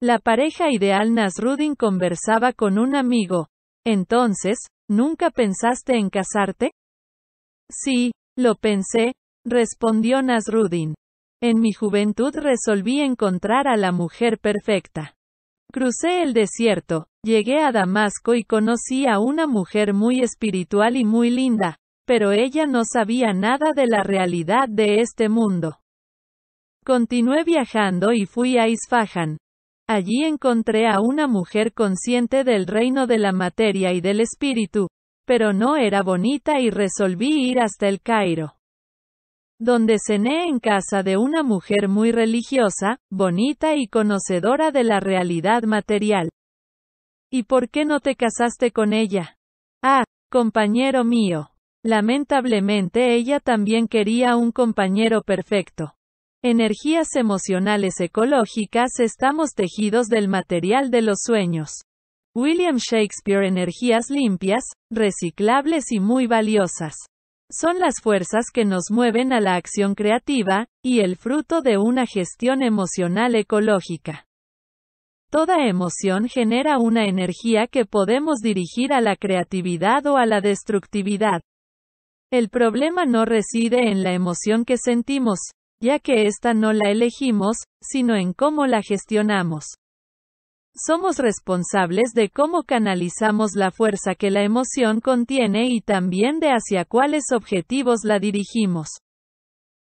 Speaker 1: La pareja ideal Nasruddin conversaba con un amigo. Entonces, ¿nunca pensaste en casarte? Sí, lo pensé, respondió Nasruddin. En mi juventud resolví encontrar a la mujer perfecta. Crucé el desierto, llegué a Damasco y conocí a una mujer muy espiritual y muy linda, pero ella no sabía nada de la realidad de este mundo. Continué viajando y fui a Isfahan. Allí encontré a una mujer consciente del reino de la materia y del espíritu, pero no era bonita y resolví ir hasta el Cairo. Donde cené en casa de una mujer muy religiosa, bonita y conocedora de la realidad material. ¿Y por qué no te casaste con ella? Ah, compañero mío. Lamentablemente ella también quería un compañero perfecto energías emocionales ecológicas estamos tejidos del material de los sueños. William Shakespeare Energías limpias, reciclables y muy valiosas. Son las fuerzas que nos mueven a la acción creativa, y el fruto de una gestión emocional ecológica. Toda emoción genera una energía que podemos dirigir a la creatividad o a la destructividad. El problema no reside en la emoción que sentimos, ya que esta no la elegimos, sino en cómo la gestionamos. Somos responsables de cómo canalizamos la fuerza que la emoción contiene y también de hacia cuáles objetivos la dirigimos.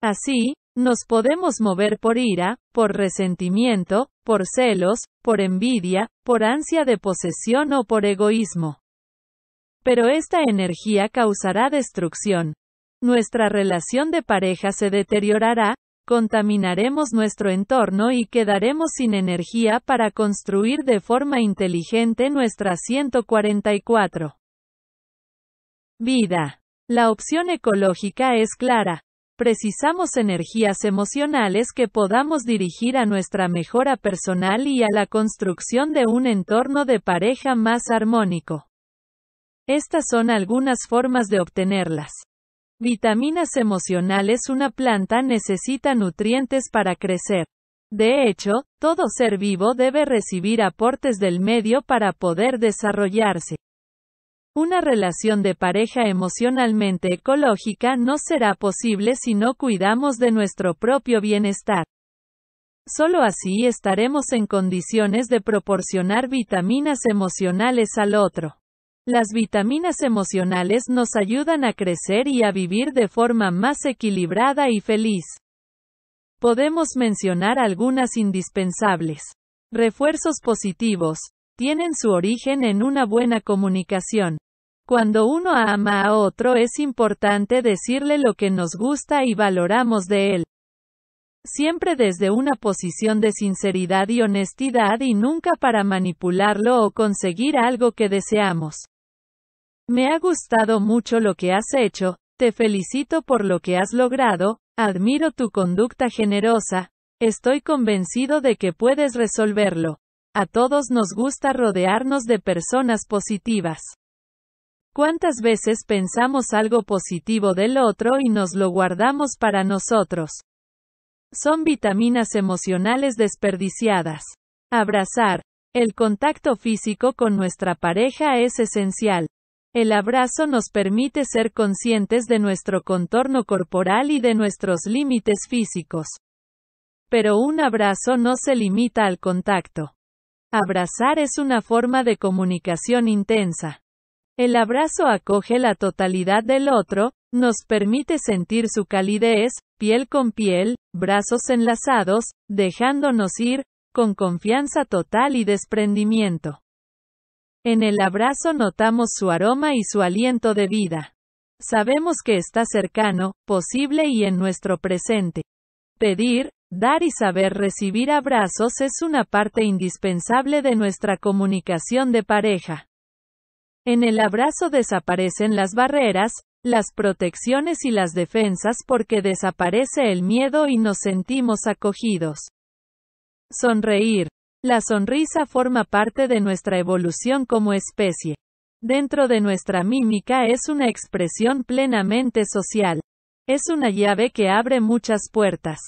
Speaker 1: Así, nos podemos mover por ira, por resentimiento, por celos, por envidia, por ansia de posesión o por egoísmo. Pero esta energía causará destrucción, nuestra relación de pareja se deteriorará, contaminaremos nuestro entorno y quedaremos sin energía para construir de forma inteligente nuestra 144. Vida. La opción ecológica es clara. Precisamos energías emocionales que podamos dirigir a nuestra mejora personal y a la construcción de un entorno de pareja más armónico. Estas son algunas formas de obtenerlas. Vitaminas emocionales Una planta necesita nutrientes para crecer. De hecho, todo ser vivo debe recibir aportes del medio para poder desarrollarse. Una relación de pareja emocionalmente ecológica no será posible si no cuidamos de nuestro propio bienestar. Solo así estaremos en condiciones de proporcionar vitaminas emocionales al otro. Las vitaminas emocionales nos ayudan a crecer y a vivir de forma más equilibrada y feliz. Podemos mencionar algunas indispensables. Refuerzos positivos. Tienen su origen en una buena comunicación. Cuando uno ama a otro es importante decirle lo que nos gusta y valoramos de él. Siempre desde una posición de sinceridad y honestidad y nunca para manipularlo o conseguir algo que deseamos. Me ha gustado mucho lo que has hecho, te felicito por lo que has logrado, admiro tu conducta generosa, estoy convencido de que puedes resolverlo. A todos nos gusta rodearnos de personas positivas. ¿Cuántas veces pensamos algo positivo del otro y nos lo guardamos para nosotros? Son vitaminas emocionales desperdiciadas. Abrazar. El contacto físico con nuestra pareja es esencial. El abrazo nos permite ser conscientes de nuestro contorno corporal y de nuestros límites físicos. Pero un abrazo no se limita al contacto. Abrazar es una forma de comunicación intensa. El abrazo acoge la totalidad del otro, nos permite sentir su calidez, piel con piel, brazos enlazados, dejándonos ir, con confianza total y desprendimiento. En el abrazo notamos su aroma y su aliento de vida. Sabemos que está cercano, posible y en nuestro presente. Pedir, dar y saber recibir abrazos es una parte indispensable de nuestra comunicación de pareja. En el abrazo desaparecen las barreras, las protecciones y las defensas porque desaparece el miedo y nos sentimos acogidos. Sonreír, la sonrisa forma parte de nuestra evolución como especie. Dentro de nuestra mímica es una expresión plenamente social. Es una llave que abre muchas puertas.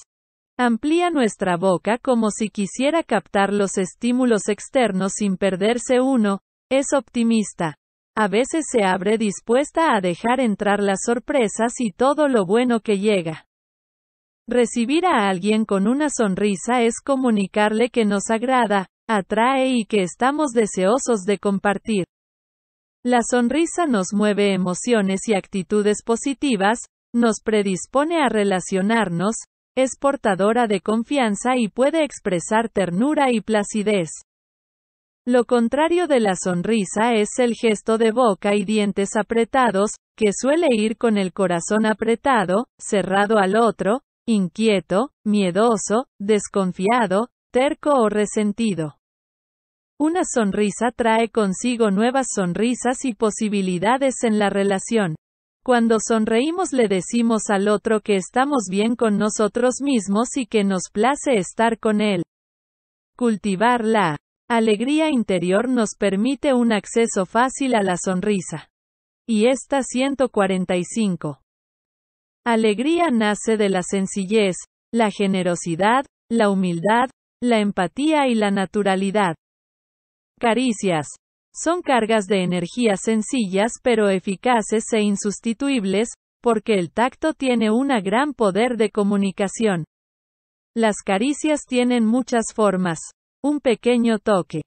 Speaker 1: Amplía nuestra boca como si quisiera captar los estímulos externos sin perderse uno, es optimista. A veces se abre dispuesta a dejar entrar las sorpresas y todo lo bueno que llega. Recibir a alguien con una sonrisa es comunicarle que nos agrada, atrae y que estamos deseosos de compartir. La sonrisa nos mueve emociones y actitudes positivas, nos predispone a relacionarnos, es portadora de confianza y puede expresar ternura y placidez. Lo contrario de la sonrisa es el gesto de boca y dientes apretados, que suele ir con el corazón apretado, cerrado al otro, inquieto, miedoso, desconfiado, terco o resentido. Una sonrisa trae consigo nuevas sonrisas y posibilidades en la relación. Cuando sonreímos le decimos al otro que estamos bien con nosotros mismos y que nos place estar con él. Cultivar la alegría interior nos permite un acceso fácil a la sonrisa. Y esta 145. Alegría nace de la sencillez, la generosidad, la humildad, la empatía y la naturalidad. Caricias. Son cargas de energía sencillas pero eficaces e insustituibles, porque el tacto tiene un gran poder de comunicación. Las caricias tienen muchas formas. Un pequeño toque.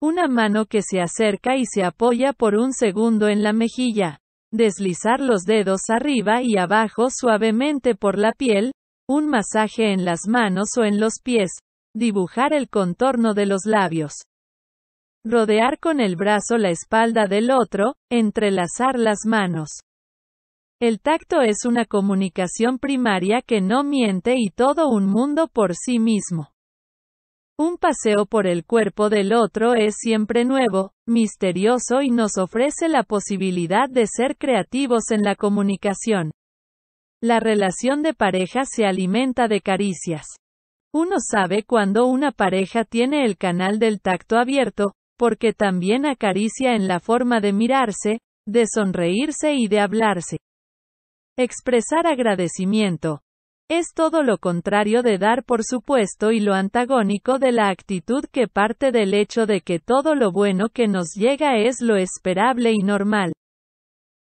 Speaker 1: Una mano que se acerca y se apoya por un segundo en la mejilla. Deslizar los dedos arriba y abajo suavemente por la piel, un masaje en las manos o en los pies, dibujar el contorno de los labios. Rodear con el brazo la espalda del otro, entrelazar las manos. El tacto es una comunicación primaria que no miente y todo un mundo por sí mismo. Un paseo por el cuerpo del otro es siempre nuevo, misterioso y nos ofrece la posibilidad de ser creativos en la comunicación. La relación de pareja se alimenta de caricias. Uno sabe cuando una pareja tiene el canal del tacto abierto, porque también acaricia en la forma de mirarse, de sonreírse y de hablarse. Expresar agradecimiento, es todo lo contrario de dar por supuesto y lo antagónico de la actitud que parte del hecho de que todo lo bueno que nos llega es lo esperable y normal.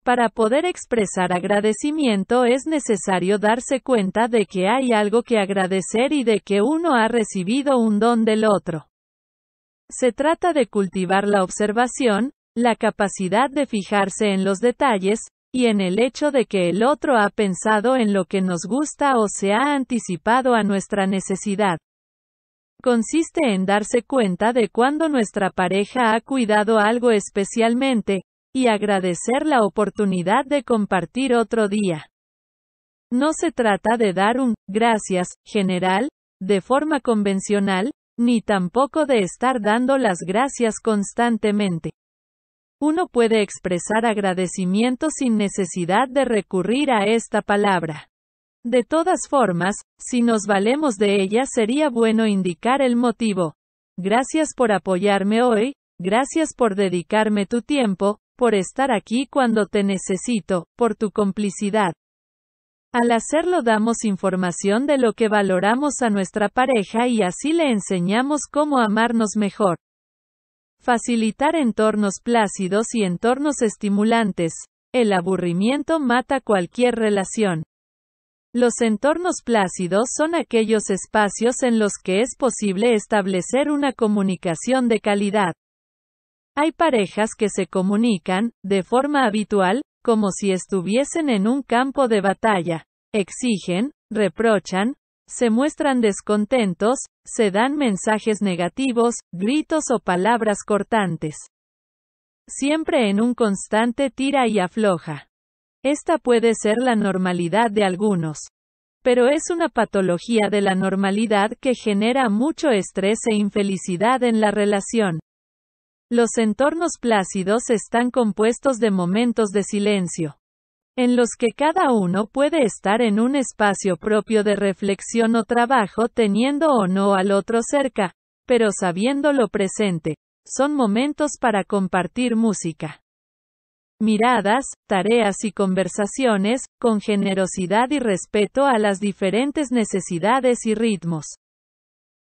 Speaker 1: Para poder expresar agradecimiento es necesario darse cuenta de que hay algo que agradecer y de que uno ha recibido un don del otro. Se trata de cultivar la observación, la capacidad de fijarse en los detalles, y en el hecho de que el otro ha pensado en lo que nos gusta o se ha anticipado a nuestra necesidad. Consiste en darse cuenta de cuando nuestra pareja ha cuidado algo especialmente, y agradecer la oportunidad de compartir otro día. No se trata de dar un gracias general, de forma convencional, ni tampoco de estar dando las gracias constantemente. Uno puede expresar agradecimiento sin necesidad de recurrir a esta palabra. De todas formas, si nos valemos de ella sería bueno indicar el motivo. Gracias por apoyarme hoy, gracias por dedicarme tu tiempo, por estar aquí cuando te necesito, por tu complicidad. Al hacerlo damos información de lo que valoramos a nuestra pareja y así le enseñamos cómo amarnos mejor. Facilitar entornos plácidos y entornos estimulantes. El aburrimiento mata cualquier relación. Los entornos plácidos son aquellos espacios en los que es posible establecer una comunicación de calidad. Hay parejas que se comunican, de forma habitual, como si estuviesen en un campo de batalla. Exigen, reprochan, se muestran descontentos, se dan mensajes negativos, gritos o palabras cortantes. Siempre en un constante tira y afloja. Esta puede ser la normalidad de algunos. Pero es una patología de la normalidad que genera mucho estrés e infelicidad en la relación. Los entornos plácidos están compuestos de momentos de silencio en los que cada uno puede estar en un espacio propio de reflexión o trabajo teniendo o no al otro cerca, pero sabiendo lo presente. Son momentos para compartir música, miradas, tareas y conversaciones, con generosidad y respeto a las diferentes necesidades y ritmos.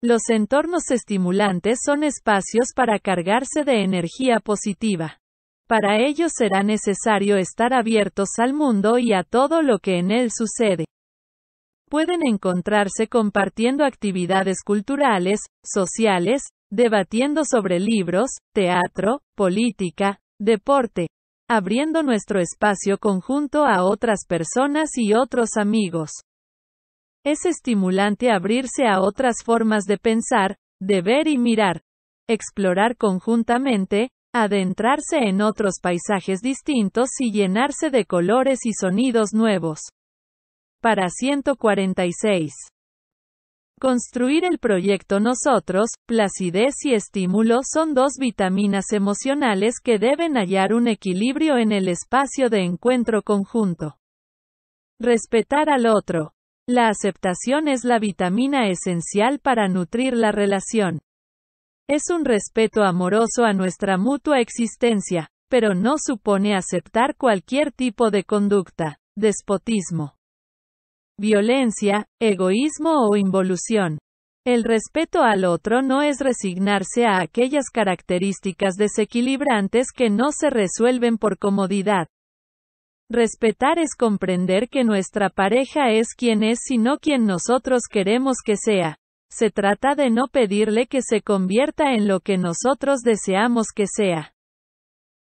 Speaker 1: Los entornos estimulantes son espacios para cargarse de energía positiva. Para ello será necesario estar abiertos al mundo y a todo lo que en él sucede. Pueden encontrarse compartiendo actividades culturales, sociales, debatiendo sobre libros, teatro, política, deporte, abriendo nuestro espacio conjunto a otras personas y otros amigos. Es estimulante abrirse a otras formas de pensar, de ver y mirar, explorar conjuntamente, adentrarse en otros paisajes distintos y llenarse de colores y sonidos nuevos. Para 146. Construir el proyecto nosotros, placidez y estímulo son dos vitaminas emocionales que deben hallar un equilibrio en el espacio de encuentro conjunto. Respetar al otro. La aceptación es la vitamina esencial para nutrir la relación. Es un respeto amoroso a nuestra mutua existencia, pero no supone aceptar cualquier tipo de conducta, despotismo, violencia, egoísmo o involución. El respeto al otro no es resignarse a aquellas características desequilibrantes que no se resuelven por comodidad. Respetar es comprender que nuestra pareja es quien es, sino quien nosotros queremos que sea, se trata de no pedirle que se convierta en lo que nosotros deseamos que sea,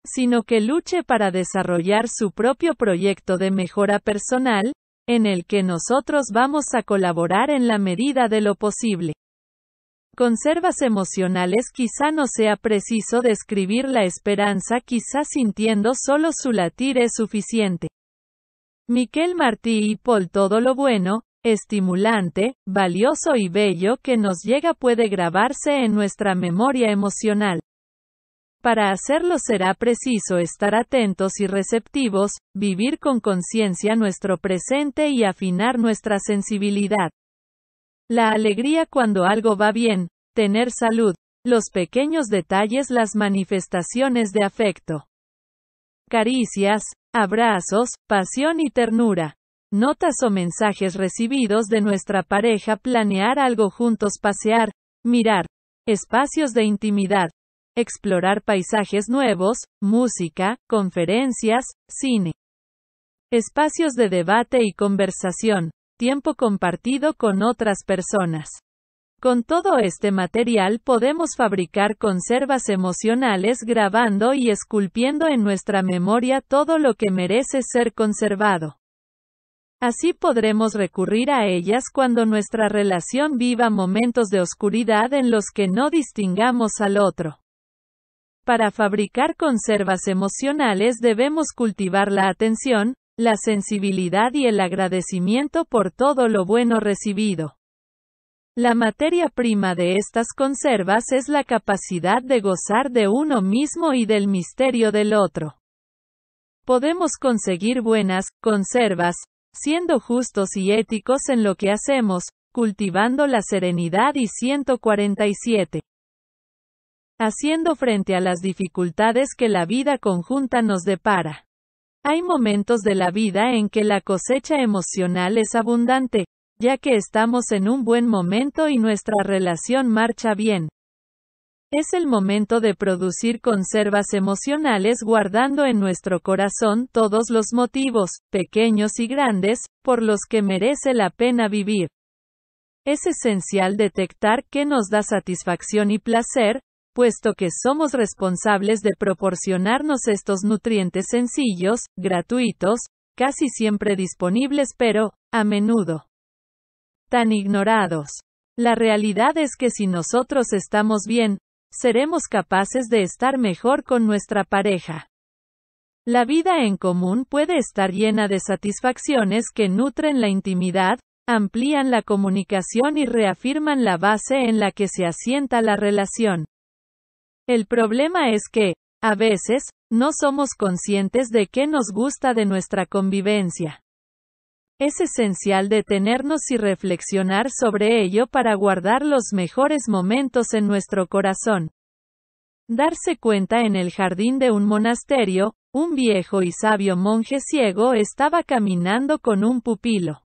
Speaker 1: sino que luche para desarrollar su propio proyecto de mejora personal, en el que nosotros vamos a colaborar en la medida de lo posible. Conservas emocionales quizá no sea preciso describir la esperanza, quizá sintiendo solo su latir es suficiente. Miquel Martí y Paul Todo lo Bueno, estimulante, valioso y bello que nos llega puede grabarse en nuestra memoria emocional. Para hacerlo será preciso estar atentos y receptivos, vivir con conciencia nuestro presente y afinar nuestra sensibilidad. La alegría cuando algo va bien, tener salud, los pequeños detalles, las manifestaciones de afecto. Caricias, abrazos, pasión y ternura notas o mensajes recibidos de nuestra pareja, planear algo juntos, pasear, mirar, espacios de intimidad, explorar paisajes nuevos, música, conferencias, cine, espacios de debate y conversación, tiempo compartido con otras personas. Con todo este material podemos fabricar conservas emocionales grabando y esculpiendo en nuestra memoria todo lo que merece ser conservado. Así podremos recurrir a ellas cuando nuestra relación viva momentos de oscuridad en los que no distingamos al otro. Para fabricar conservas emocionales debemos cultivar la atención, la sensibilidad y el agradecimiento por todo lo bueno recibido. La materia prima de estas conservas es la capacidad de gozar de uno mismo y del misterio del otro podemos conseguir buenas conservas siendo justos y éticos en lo que hacemos, cultivando la serenidad y 147. Haciendo frente a las dificultades que la vida conjunta nos depara. Hay momentos de la vida en que la cosecha emocional es abundante, ya que estamos en un buen momento y nuestra relación marcha bien. Es el momento de producir conservas emocionales guardando en nuestro corazón todos los motivos, pequeños y grandes, por los que merece la pena vivir. Es esencial detectar qué nos da satisfacción y placer, puesto que somos responsables de proporcionarnos estos nutrientes sencillos, gratuitos, casi siempre disponibles pero, a menudo, tan ignorados. La realidad es que si nosotros estamos bien, seremos capaces de estar mejor con nuestra pareja. La vida en común puede estar llena de satisfacciones que nutren la intimidad, amplían la comunicación y reafirman la base en la que se asienta la relación. El problema es que, a veces, no somos conscientes de qué nos gusta de nuestra convivencia. Es esencial detenernos y reflexionar sobre ello para guardar los mejores momentos en nuestro corazón. Darse cuenta en el jardín de un monasterio, un viejo y sabio monje ciego estaba caminando con un pupilo.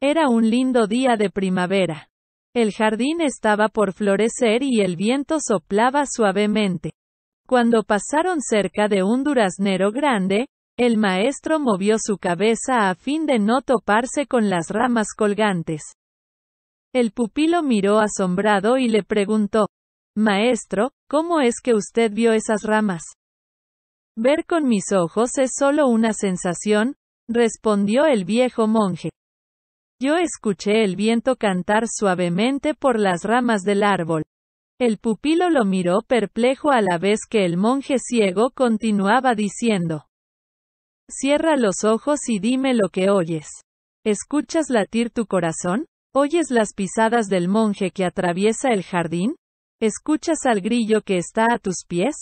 Speaker 1: Era un lindo día de primavera. El jardín estaba por florecer y el viento soplaba suavemente. Cuando pasaron cerca de un duraznero grande, el maestro movió su cabeza a fin de no toparse con las ramas colgantes. El pupilo miró asombrado y le preguntó, Maestro, ¿cómo es que usted vio esas ramas? Ver con mis ojos es solo una sensación, respondió el viejo monje. Yo escuché el viento cantar suavemente por las ramas del árbol. El pupilo lo miró perplejo a la vez que el monje ciego continuaba diciendo. Cierra los ojos y dime lo que oyes. ¿Escuchas latir tu corazón? ¿Oyes las pisadas del monje que atraviesa el jardín? ¿Escuchas al grillo que está a tus pies?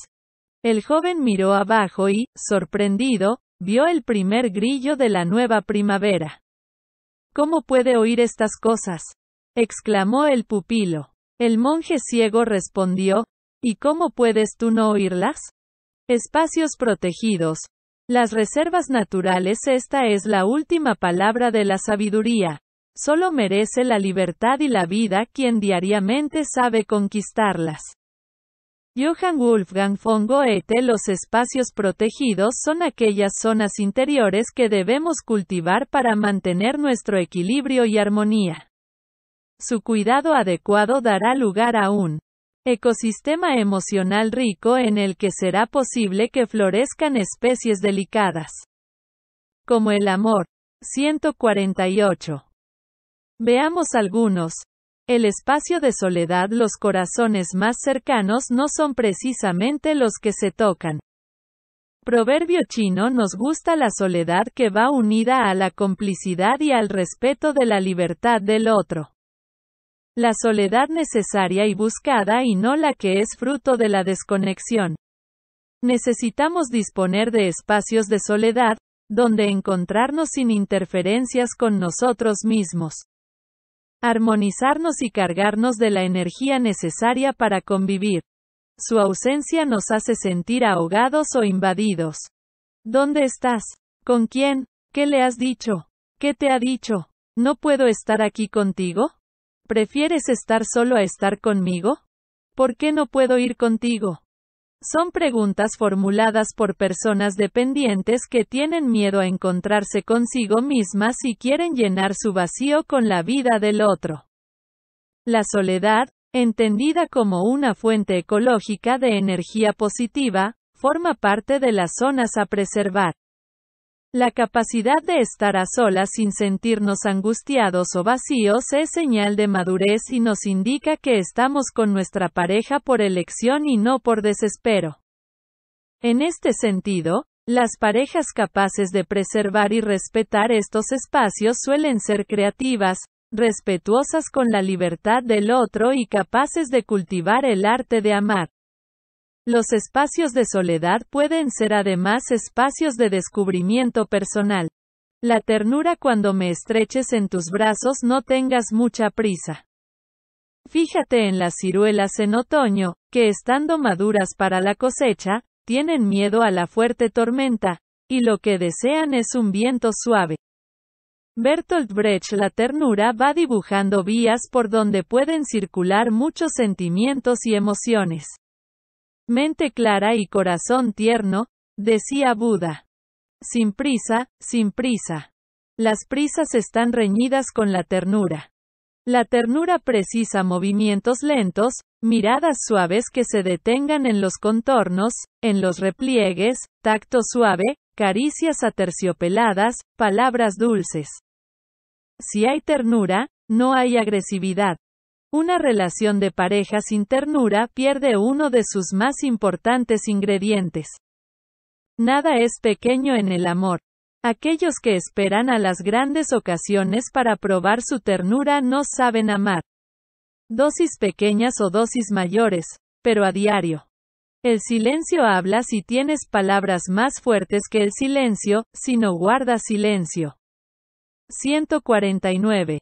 Speaker 1: El joven miró abajo y, sorprendido, vio el primer grillo de la nueva primavera. ¿Cómo puede oír estas cosas? exclamó el pupilo. El monje ciego respondió, ¿Y cómo puedes tú no oírlas? Espacios protegidos, las reservas naturales Esta es la última palabra de la sabiduría. Solo merece la libertad y la vida quien diariamente sabe conquistarlas. Johann Wolfgang von Goethe Los espacios protegidos son aquellas zonas interiores que debemos cultivar para mantener nuestro equilibrio y armonía. Su cuidado adecuado dará lugar a un Ecosistema emocional rico en el que será posible que florezcan especies delicadas. Como el amor. 148. Veamos algunos. El espacio de soledad los corazones más cercanos no son precisamente los que se tocan. Proverbio chino nos gusta la soledad que va unida a la complicidad y al respeto de la libertad del otro. La soledad necesaria y buscada y no la que es fruto de la desconexión. Necesitamos disponer de espacios de soledad, donde encontrarnos sin interferencias con nosotros mismos. Armonizarnos y cargarnos de la energía necesaria para convivir. Su ausencia nos hace sentir ahogados o invadidos. ¿Dónde estás? ¿Con quién? ¿Qué le has dicho? ¿Qué te ha dicho? ¿No puedo estar aquí contigo? ¿Prefieres estar solo a estar conmigo? ¿Por qué no puedo ir contigo? Son preguntas formuladas por personas dependientes que tienen miedo a encontrarse consigo mismas y quieren llenar su vacío con la vida del otro. La soledad, entendida como una fuente ecológica de energía positiva, forma parte de las zonas a preservar. La capacidad de estar a solas sin sentirnos angustiados o vacíos es señal de madurez y nos indica que estamos con nuestra pareja por elección y no por desespero. En este sentido, las parejas capaces de preservar y respetar estos espacios suelen ser creativas, respetuosas con la libertad del otro y capaces de cultivar el arte de amar. Los espacios de soledad pueden ser además espacios de descubrimiento personal. La ternura cuando me estreches en tus brazos no tengas mucha prisa. Fíjate en las ciruelas en otoño, que estando maduras para la cosecha, tienen miedo a la fuerte tormenta, y lo que desean es un viento suave. Bertolt Brecht La ternura va dibujando vías por donde pueden circular muchos sentimientos y emociones. Mente clara y corazón tierno, decía Buda. Sin prisa, sin prisa. Las prisas están reñidas con la ternura. La ternura precisa movimientos lentos, miradas suaves que se detengan en los contornos, en los repliegues, tacto suave, caricias aterciopeladas, palabras dulces. Si hay ternura, no hay agresividad. Una relación de pareja sin ternura pierde uno de sus más importantes ingredientes. Nada es pequeño en el amor. Aquellos que esperan a las grandes ocasiones para probar su ternura no saben amar. Dosis pequeñas o dosis mayores, pero a diario. El silencio habla si tienes palabras más fuertes que el silencio, si no guardas silencio. 149.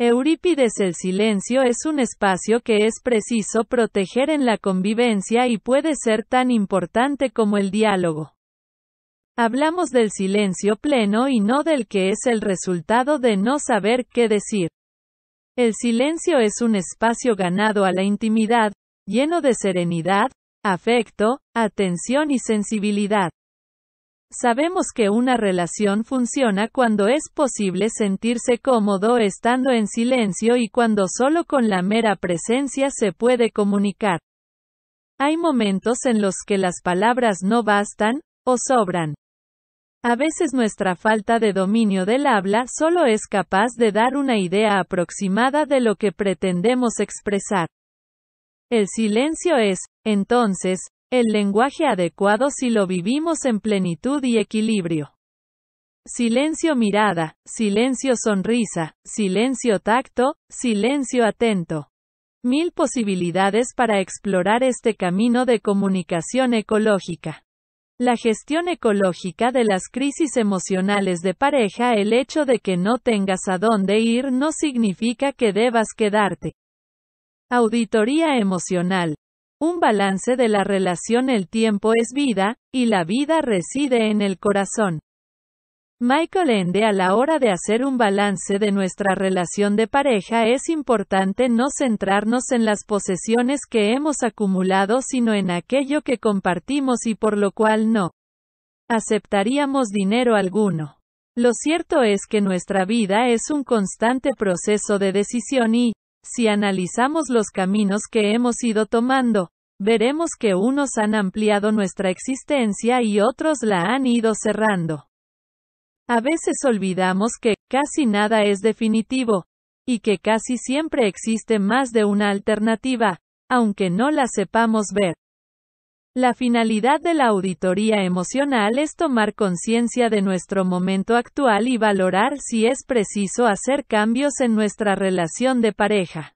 Speaker 1: Eurípides El silencio es un espacio que es preciso proteger en la convivencia y puede ser tan importante como el diálogo. Hablamos del silencio pleno y no del que es el resultado de no saber qué decir. El silencio es un espacio ganado a la intimidad, lleno de serenidad, afecto, atención y sensibilidad. Sabemos que una relación funciona cuando es posible sentirse cómodo estando en silencio y cuando solo con la mera presencia se puede comunicar. Hay momentos en los que las palabras no bastan, o sobran. A veces nuestra falta de dominio del habla solo es capaz de dar una idea aproximada de lo que pretendemos expresar. El silencio es, entonces, el lenguaje adecuado si lo vivimos en plenitud y equilibrio. Silencio mirada, silencio sonrisa, silencio tacto, silencio atento. Mil posibilidades para explorar este camino de comunicación ecológica. La gestión ecológica de las crisis emocionales de pareja El hecho de que no tengas a dónde ir no significa que debas quedarte. Auditoría emocional. Un balance de la relación el tiempo es vida, y la vida reside en el corazón. Michael Ende a la hora de hacer un balance de nuestra relación de pareja es importante no centrarnos en las posesiones que hemos acumulado sino en aquello que compartimos y por lo cual no aceptaríamos dinero alguno. Lo cierto es que nuestra vida es un constante proceso de decisión y, si analizamos los caminos que hemos ido tomando, veremos que unos han ampliado nuestra existencia y otros la han ido cerrando. A veces olvidamos que, casi nada es definitivo, y que casi siempre existe más de una alternativa, aunque no la sepamos ver. La finalidad de la auditoría emocional es tomar conciencia de nuestro momento actual y valorar si es preciso hacer cambios en nuestra relación de pareja.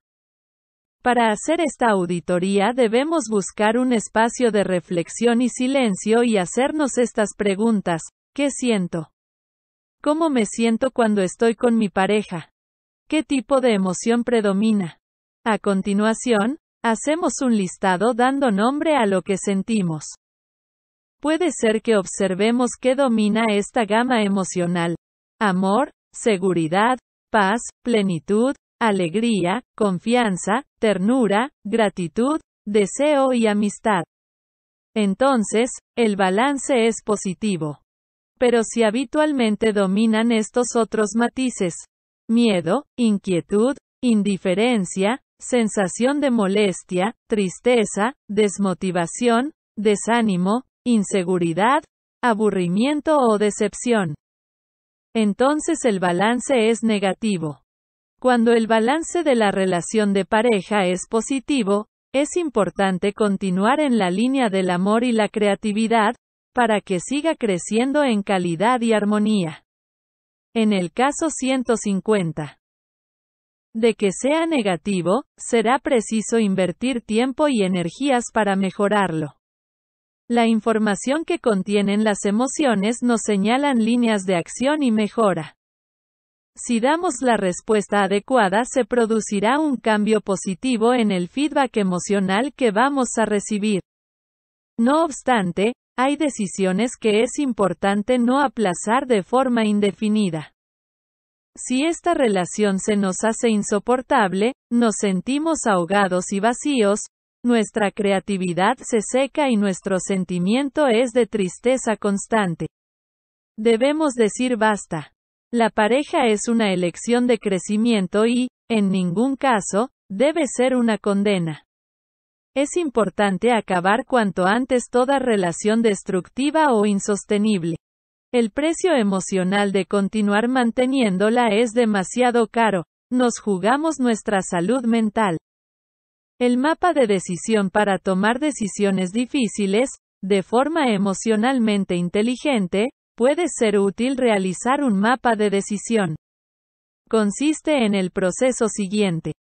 Speaker 1: Para hacer esta auditoría debemos buscar un espacio de reflexión y silencio y hacernos estas preguntas. ¿Qué siento? ¿Cómo me siento cuando estoy con mi pareja? ¿Qué tipo de emoción predomina? A continuación, Hacemos un listado dando nombre a lo que sentimos. Puede ser que observemos qué domina esta gama emocional. Amor, seguridad, paz, plenitud, alegría, confianza, ternura, gratitud, deseo y amistad. Entonces, el balance es positivo. Pero si habitualmente dominan estos otros matices, miedo, inquietud, indiferencia, sensación de molestia, tristeza, desmotivación, desánimo, inseguridad, aburrimiento o decepción. Entonces el balance es negativo. Cuando el balance de la relación de pareja es positivo, es importante continuar en la línea del amor y la creatividad, para que siga creciendo en calidad y armonía. En el caso 150 de que sea negativo, será preciso invertir tiempo y energías para mejorarlo. La información que contienen las emociones nos señalan líneas de acción y mejora. Si damos la respuesta adecuada se producirá un cambio positivo en el feedback emocional que vamos a recibir. No obstante, hay decisiones que es importante no aplazar de forma indefinida. Si esta relación se nos hace insoportable, nos sentimos ahogados y vacíos, nuestra creatividad se seca y nuestro sentimiento es de tristeza constante. Debemos decir basta. La pareja es una elección de crecimiento y, en ningún caso, debe ser una condena. Es importante acabar cuanto antes toda relación destructiva o insostenible. El precio emocional de continuar manteniéndola es demasiado caro, nos jugamos nuestra salud mental. El mapa de decisión para tomar decisiones difíciles, de forma emocionalmente inteligente, puede ser útil realizar un mapa de decisión. Consiste en el proceso siguiente.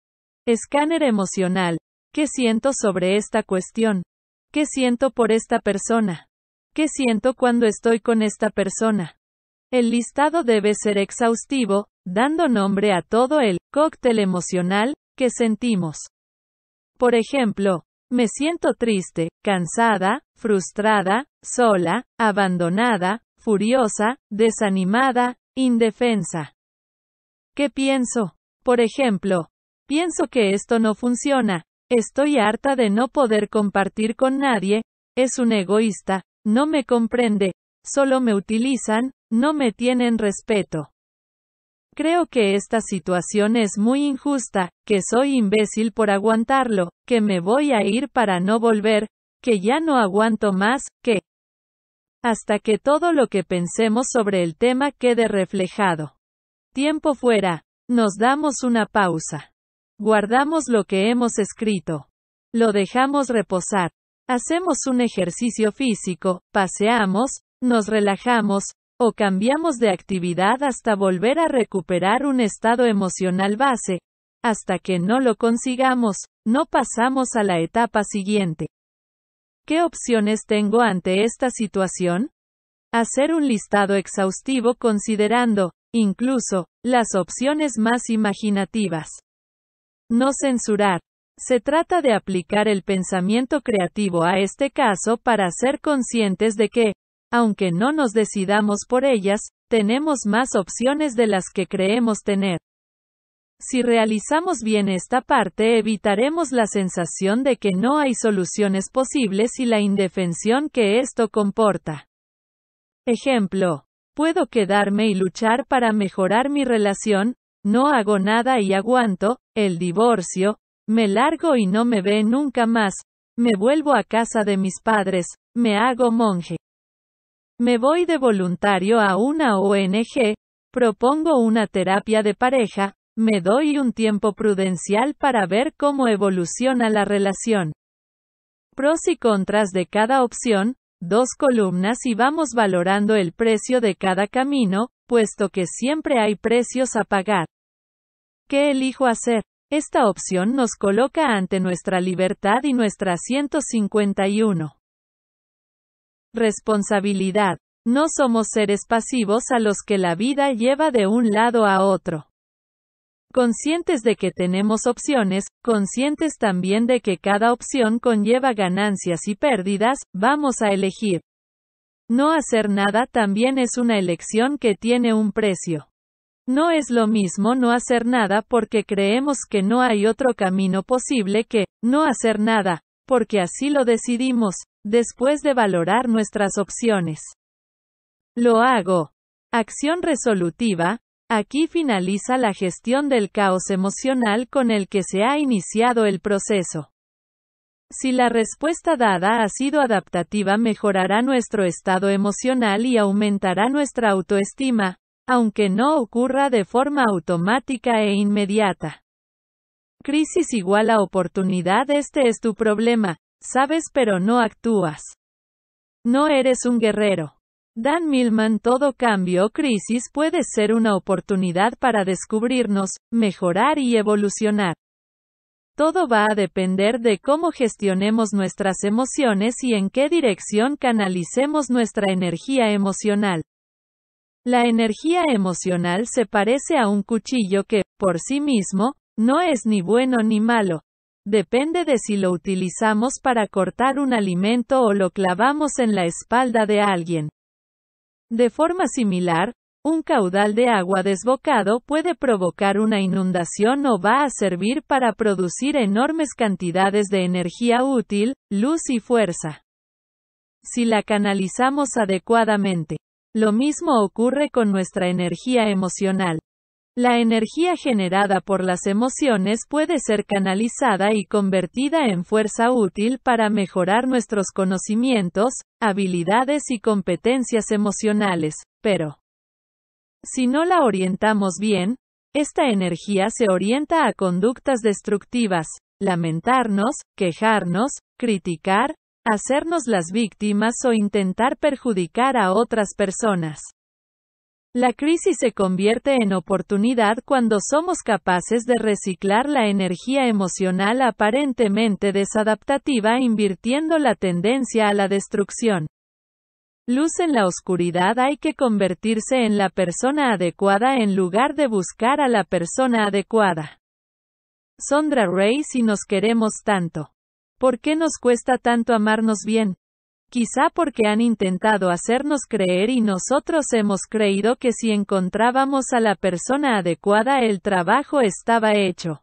Speaker 1: Escáner emocional. ¿Qué siento sobre esta cuestión? ¿Qué siento por esta persona? ¿Qué siento cuando estoy con esta persona? El listado debe ser exhaustivo, dando nombre a todo el cóctel emocional que sentimos. Por ejemplo, me siento triste, cansada, frustrada, sola, abandonada, furiosa, desanimada, indefensa. ¿Qué pienso? Por ejemplo, pienso que esto no funciona, estoy harta de no poder compartir con nadie, es un egoísta, no me comprende, solo me utilizan, no me tienen respeto. Creo que esta situación es muy injusta, que soy imbécil por aguantarlo, que me voy a ir para no volver, que ya no aguanto más, que... Hasta que todo lo que pensemos sobre el tema quede reflejado. Tiempo fuera. Nos damos una pausa. Guardamos lo que hemos escrito. Lo dejamos reposar. Hacemos un ejercicio físico, paseamos, nos relajamos, o cambiamos de actividad hasta volver a recuperar un estado emocional base. Hasta que no lo consigamos, no pasamos a la etapa siguiente. ¿Qué opciones tengo ante esta situación? Hacer un listado exhaustivo considerando, incluso, las opciones más imaginativas. No censurar, se trata de aplicar el pensamiento creativo a este caso para ser conscientes de que, aunque no nos decidamos por ellas, tenemos más opciones de las que creemos tener. Si realizamos bien esta parte evitaremos la sensación de que no hay soluciones posibles y la indefensión que esto comporta. Ejemplo. Puedo quedarme y luchar para mejorar mi relación, no hago nada y aguanto, el divorcio, me largo y no me ve nunca más. Me vuelvo a casa de mis padres. Me hago monje. Me voy de voluntario a una ONG. Propongo una terapia de pareja. Me doy un tiempo prudencial para ver cómo evoluciona la relación. Pros y contras de cada opción, dos columnas y vamos valorando el precio de cada camino, puesto que siempre hay precios a pagar. ¿Qué elijo hacer? Esta opción nos coloca ante nuestra libertad y nuestra 151. Responsabilidad. No somos seres pasivos a los que la vida lleva de un lado a otro. Conscientes de que tenemos opciones, conscientes también de que cada opción conlleva ganancias y pérdidas, vamos a elegir. No hacer nada también es una elección que tiene un precio. No es lo mismo no hacer nada porque creemos que no hay otro camino posible que, no hacer nada, porque así lo decidimos, después de valorar nuestras opciones. Lo hago. Acción resolutiva. Aquí finaliza la gestión del caos emocional con el que se ha iniciado el proceso. Si la respuesta dada ha sido adaptativa, mejorará nuestro estado emocional y aumentará nuestra autoestima, aunque no ocurra de forma automática e inmediata. Crisis igual a oportunidad, este es tu problema, sabes pero no actúas. No eres un guerrero. Dan Milman Todo cambio o crisis puede ser una oportunidad para descubrirnos, mejorar y evolucionar. Todo va a depender de cómo gestionemos nuestras emociones y en qué dirección canalicemos nuestra energía emocional. La energía emocional se parece a un cuchillo que, por sí mismo, no es ni bueno ni malo. Depende de si lo utilizamos para cortar un alimento o lo clavamos en la espalda de alguien. De forma similar, un caudal de agua desbocado puede provocar una inundación o va a servir para producir enormes cantidades de energía útil, luz y fuerza. Si la canalizamos adecuadamente. Lo mismo ocurre con nuestra energía emocional. La energía generada por las emociones puede ser canalizada y convertida en fuerza útil para mejorar nuestros conocimientos, habilidades y competencias emocionales, pero si no la orientamos bien, esta energía se orienta a conductas destructivas, lamentarnos, quejarnos, criticar, hacernos las víctimas o intentar perjudicar a otras personas. La crisis se convierte en oportunidad cuando somos capaces de reciclar la energía emocional aparentemente desadaptativa invirtiendo la tendencia a la destrucción. Luz en la oscuridad hay que convertirse en la persona adecuada en lugar de buscar a la persona adecuada. Sondra Ray si nos queremos tanto. ¿Por qué nos cuesta tanto amarnos bien? Quizá porque han intentado hacernos creer y nosotros hemos creído que si encontrábamos a la persona adecuada el trabajo estaba hecho.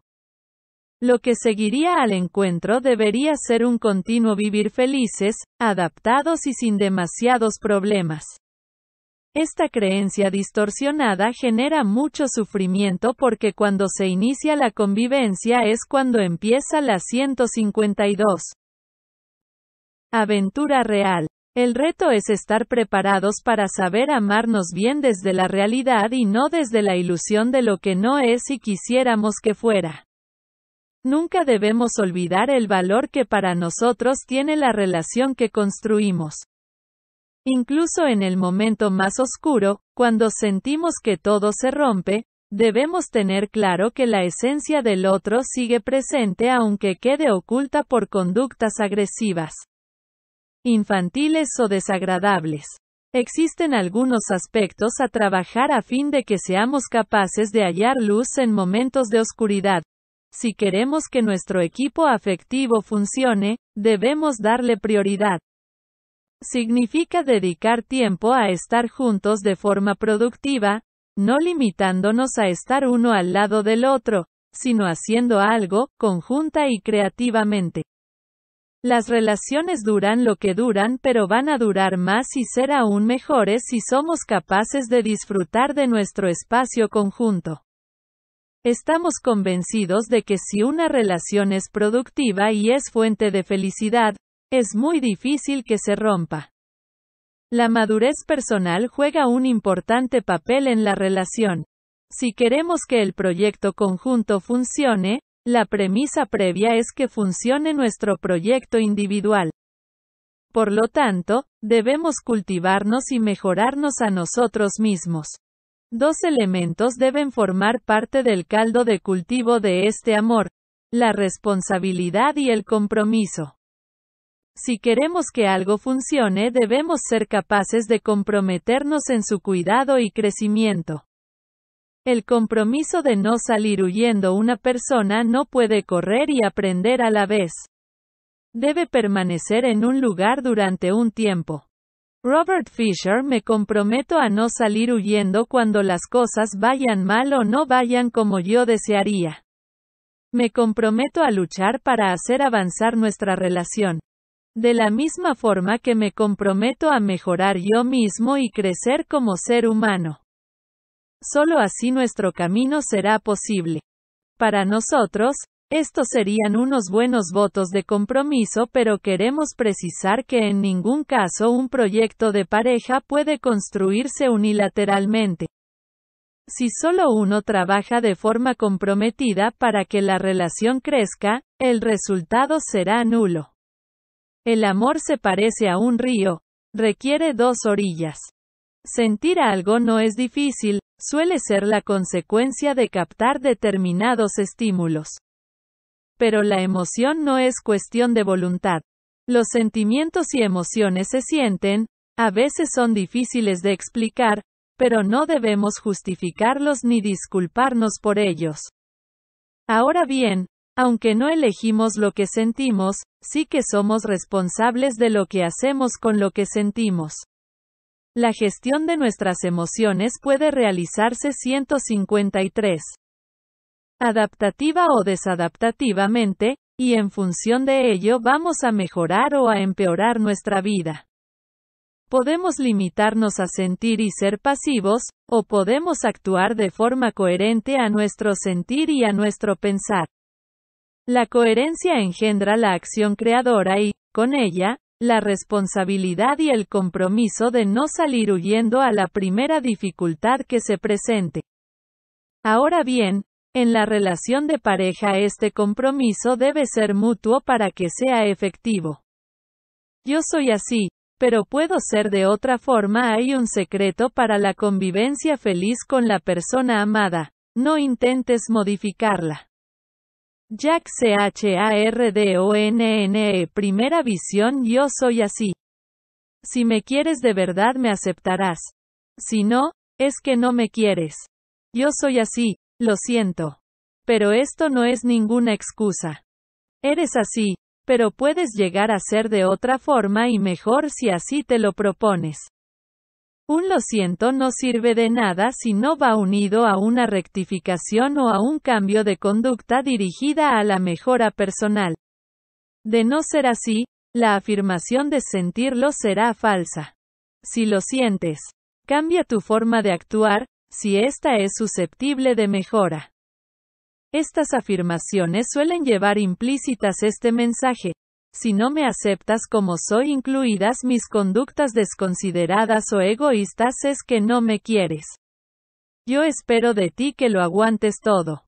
Speaker 1: Lo que seguiría al encuentro debería ser un continuo vivir felices, adaptados y sin demasiados problemas. Esta creencia distorsionada genera mucho sufrimiento porque cuando se inicia la convivencia es cuando empieza la 152. Aventura real. El reto es estar preparados para saber amarnos bien desde la realidad y no desde la ilusión de lo que no es y quisiéramos que fuera. Nunca debemos olvidar el valor que para nosotros tiene la relación que construimos. Incluso en el momento más oscuro, cuando sentimos que todo se rompe, debemos tener claro que la esencia del otro sigue presente aunque quede oculta por conductas agresivas, infantiles o desagradables. Existen algunos aspectos a trabajar a fin de que seamos capaces de hallar luz en momentos de oscuridad. Si queremos que nuestro equipo afectivo funcione, debemos darle prioridad. Significa dedicar tiempo a estar juntos de forma productiva, no limitándonos a estar uno al lado del otro, sino haciendo algo, conjunta y creativamente. Las relaciones duran lo que duran, pero van a durar más y ser aún mejores si somos capaces de disfrutar de nuestro espacio conjunto. Estamos convencidos de que si una relación es productiva y es fuente de felicidad, es muy difícil que se rompa. La madurez personal juega un importante papel en la relación. Si queremos que el proyecto conjunto funcione, la premisa previa es que funcione nuestro proyecto individual. Por lo tanto, debemos cultivarnos y mejorarnos a nosotros mismos. Dos elementos deben formar parte del caldo de cultivo de este amor, la responsabilidad y el compromiso. Si queremos que algo funcione debemos ser capaces de comprometernos en su cuidado y crecimiento. El compromiso de no salir huyendo una persona no puede correr y aprender a la vez. Debe permanecer en un lugar durante un tiempo. Robert Fisher me comprometo a no salir huyendo cuando las cosas vayan mal o no vayan como yo desearía. Me comprometo a luchar para hacer avanzar nuestra relación. De la misma forma que me comprometo a mejorar yo mismo y crecer como ser humano. Solo así nuestro camino será posible. Para nosotros, estos serían unos buenos votos de compromiso, pero queremos precisar que en ningún caso un proyecto de pareja puede construirse unilateralmente. Si solo uno trabaja de forma comprometida para que la relación crezca, el resultado será nulo. El amor se parece a un río. Requiere dos orillas. Sentir algo no es difícil, suele ser la consecuencia de captar determinados estímulos. Pero la emoción no es cuestión de voluntad. Los sentimientos y emociones se sienten, a veces son difíciles de explicar, pero no debemos justificarlos ni disculparnos por ellos. Ahora bien, aunque no elegimos lo que sentimos, sí que somos responsables de lo que hacemos con lo que sentimos. La gestión de nuestras emociones puede realizarse 153. Adaptativa o desadaptativamente, y en función de ello vamos a mejorar o a empeorar nuestra vida. Podemos limitarnos a sentir y ser pasivos, o podemos actuar de forma coherente a nuestro sentir y a nuestro pensar. La coherencia engendra la acción creadora y, con ella, la responsabilidad y el compromiso de no salir huyendo a la primera dificultad que se presente. Ahora bien, en la relación de pareja este compromiso debe ser mutuo para que sea efectivo. Yo soy así, pero puedo ser de otra forma. Hay un secreto para la convivencia feliz con la persona amada. No intentes modificarla. Jack C-H-A-R-D-O-N-N-E Primera visión Yo soy así. Si me quieres de verdad me aceptarás. Si no, es que no me quieres. Yo soy así, lo siento. Pero esto no es ninguna excusa. Eres así, pero puedes llegar a ser de otra forma y mejor si así te lo propones. Un lo siento no sirve de nada si no va unido a una rectificación o a un cambio de conducta dirigida a la mejora personal. De no ser así, la afirmación de sentirlo será falsa. Si lo sientes, cambia tu forma de actuar, si ésta es susceptible de mejora. Estas afirmaciones suelen llevar implícitas este mensaje, si no me aceptas como soy, incluidas mis conductas desconsideradas o egoístas, es que no me quieres. Yo espero de ti que lo aguantes todo.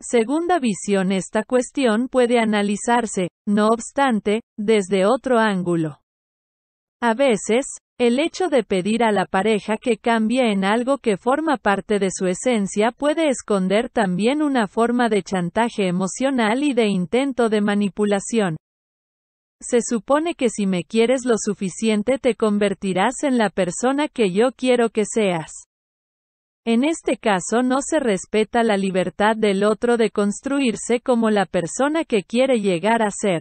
Speaker 1: Segunda visión Esta cuestión puede analizarse, no obstante, desde otro ángulo. A veces, el hecho de pedir a la pareja que cambie en algo que forma parte de su esencia puede esconder también una forma de chantaje emocional y de intento de manipulación. Se supone que si me quieres lo suficiente te convertirás en la persona que yo quiero que seas. En este caso no se respeta la libertad del otro de construirse como la persona que quiere llegar a ser.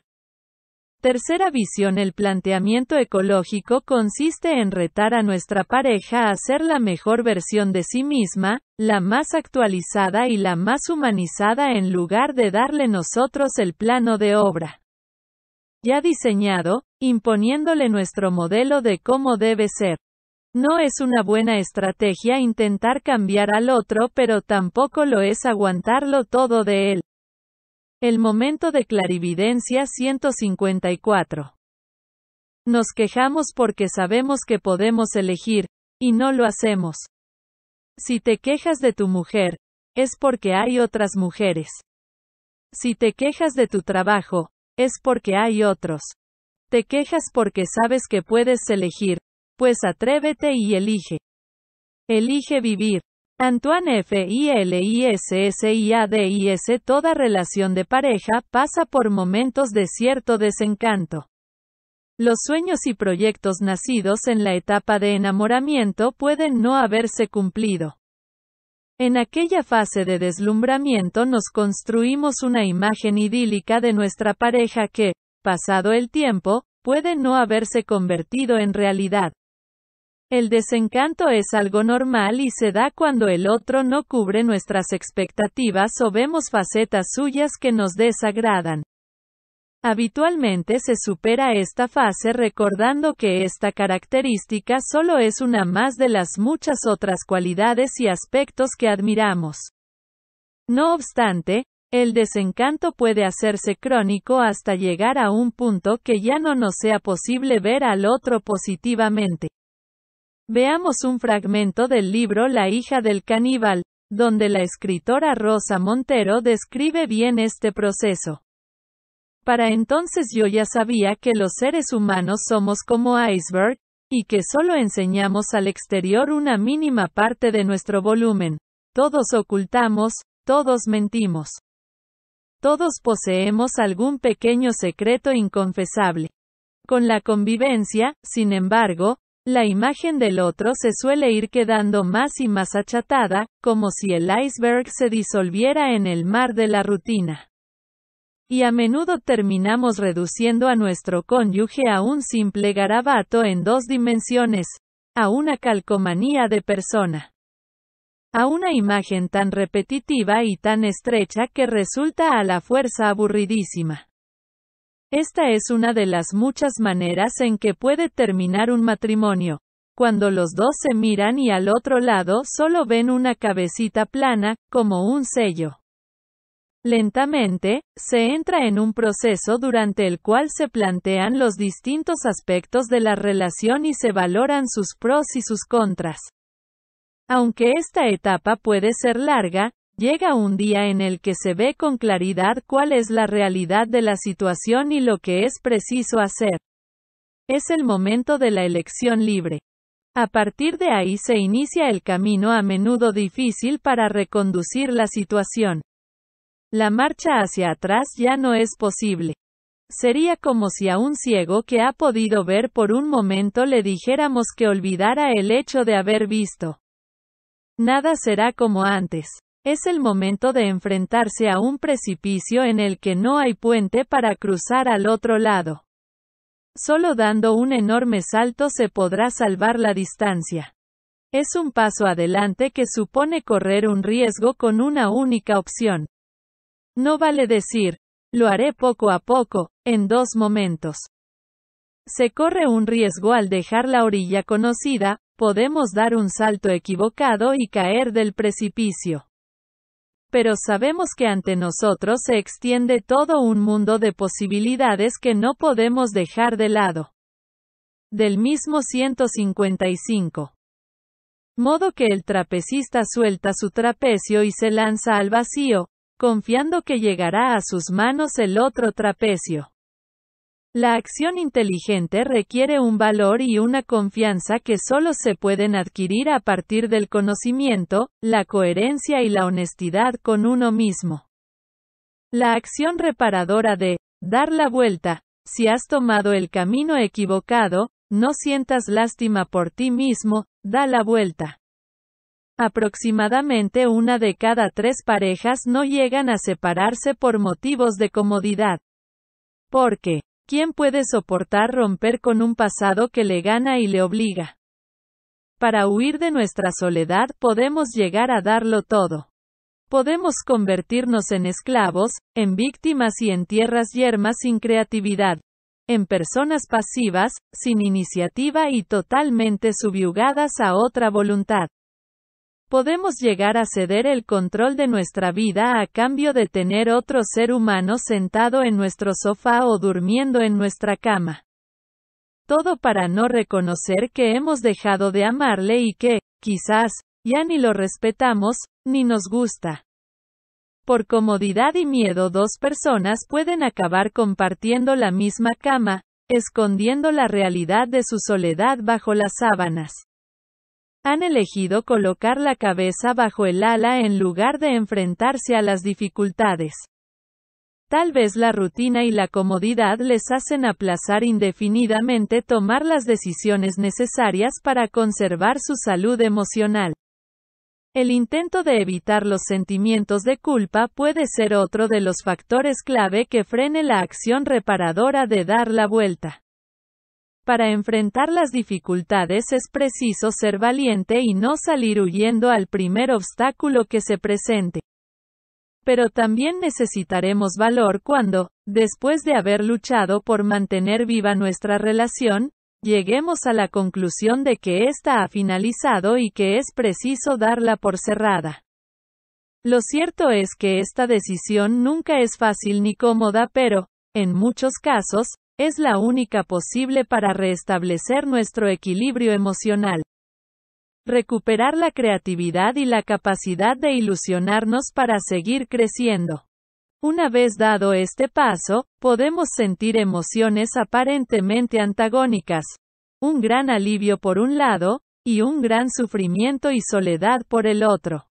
Speaker 1: Tercera visión El planteamiento ecológico consiste en retar a nuestra pareja a ser la mejor versión de sí misma, la más actualizada y la más humanizada en lugar de darle nosotros el plano de obra ya diseñado, imponiéndole nuestro modelo de cómo debe ser. No es una buena estrategia intentar cambiar al otro, pero tampoco lo es aguantarlo todo de él. El momento de clarividencia 154. Nos quejamos porque sabemos que podemos elegir, y no lo hacemos. Si te quejas de tu mujer, es porque hay otras mujeres. Si te quejas de tu trabajo, es porque hay otros. Te quejas porque sabes que puedes elegir. Pues atrévete y elige. Elige vivir. Antoine F. I. L. I. S. S. I. A. D. I. S. Toda relación de pareja pasa por momentos de cierto desencanto. Los sueños y proyectos nacidos en la etapa de enamoramiento pueden no haberse cumplido. En aquella fase de deslumbramiento nos construimos una imagen idílica de nuestra pareja que, pasado el tiempo, puede no haberse convertido en realidad. El desencanto es algo normal y se da cuando el otro no cubre nuestras expectativas o vemos facetas suyas que nos desagradan. Habitualmente se supera esta fase recordando que esta característica solo es una más de las muchas otras cualidades y aspectos que admiramos. No obstante, el desencanto puede hacerse crónico hasta llegar a un punto que ya no nos sea posible ver al otro positivamente. Veamos un fragmento del libro La hija del caníbal, donde la escritora Rosa Montero describe bien este proceso. Para entonces yo ya sabía que los seres humanos somos como iceberg, y que solo enseñamos al exterior una mínima parte de nuestro volumen. Todos ocultamos, todos mentimos. Todos poseemos algún pequeño secreto inconfesable. Con la convivencia, sin embargo, la imagen del otro se suele ir quedando más y más achatada, como si el iceberg se disolviera en el mar de la rutina. Y a menudo terminamos reduciendo a nuestro cónyuge a un simple garabato en dos dimensiones, a una calcomanía de persona, a una imagen tan repetitiva y tan estrecha que resulta a la fuerza aburridísima. Esta es una de las muchas maneras en que puede terminar un matrimonio, cuando los dos se miran y al otro lado solo ven una cabecita plana, como un sello. Lentamente, se entra en un proceso durante el cual se plantean los distintos aspectos de la relación y se valoran sus pros y sus contras. Aunque esta etapa puede ser larga, llega un día en el que se ve con claridad cuál es la realidad de la situación y lo que es preciso hacer. Es el momento de la elección libre. A partir de ahí se inicia el camino a menudo difícil para reconducir la situación. La marcha hacia atrás ya no es posible. Sería como si a un ciego que ha podido ver por un momento le dijéramos que olvidara el hecho de haber visto. Nada será como antes. Es el momento de enfrentarse a un precipicio en el que no hay puente para cruzar al otro lado. Solo dando un enorme salto se podrá salvar la distancia. Es un paso adelante que supone correr un riesgo con una única opción. No vale decir, lo haré poco a poco, en dos momentos. Se corre un riesgo al dejar la orilla conocida, podemos dar un salto equivocado y caer del precipicio. Pero sabemos que ante nosotros se extiende todo un mundo de posibilidades que no podemos dejar de lado. Del mismo 155. Modo que el trapecista suelta su trapecio y se lanza al vacío, confiando que llegará a sus manos el otro trapecio. La acción inteligente requiere un valor y una confianza que solo se pueden adquirir a partir del conocimiento, la coherencia y la honestidad con uno mismo. La acción reparadora de dar la vuelta, si has tomado el camino equivocado, no sientas lástima por ti mismo, da la vuelta. Aproximadamente una de cada tres parejas no llegan a separarse por motivos de comodidad. Porque, ¿quién puede soportar romper con un pasado que le gana y le obliga? Para huir de nuestra soledad podemos llegar a darlo todo. Podemos convertirnos en esclavos, en víctimas y en tierras yermas sin creatividad, en personas pasivas, sin iniciativa y totalmente subyugadas a otra voluntad. Podemos llegar a ceder el control de nuestra vida a cambio de tener otro ser humano sentado en nuestro sofá o durmiendo en nuestra cama. Todo para no reconocer que hemos dejado de amarle y que, quizás, ya ni lo respetamos, ni nos gusta. Por comodidad y miedo dos personas pueden acabar compartiendo la misma cama, escondiendo la realidad de su soledad bajo las sábanas han elegido colocar la cabeza bajo el ala en lugar de enfrentarse a las dificultades. Tal vez la rutina y la comodidad les hacen aplazar indefinidamente tomar las decisiones necesarias para conservar su salud emocional. El intento de evitar los sentimientos de culpa puede ser otro de los factores clave que frene la acción reparadora de dar la vuelta. Para enfrentar las dificultades es preciso ser valiente y no salir huyendo al primer obstáculo que se presente. Pero también necesitaremos valor cuando, después de haber luchado por mantener viva nuestra relación, lleguemos a la conclusión de que ésta ha finalizado y que es preciso darla por cerrada. Lo cierto es que esta decisión nunca es fácil ni cómoda, pero, en muchos casos, es la única posible para restablecer nuestro equilibrio emocional. Recuperar la creatividad y la capacidad de ilusionarnos para seguir creciendo. Una vez dado este paso, podemos sentir emociones aparentemente antagónicas. Un gran alivio por un lado, y un gran sufrimiento y soledad por el otro.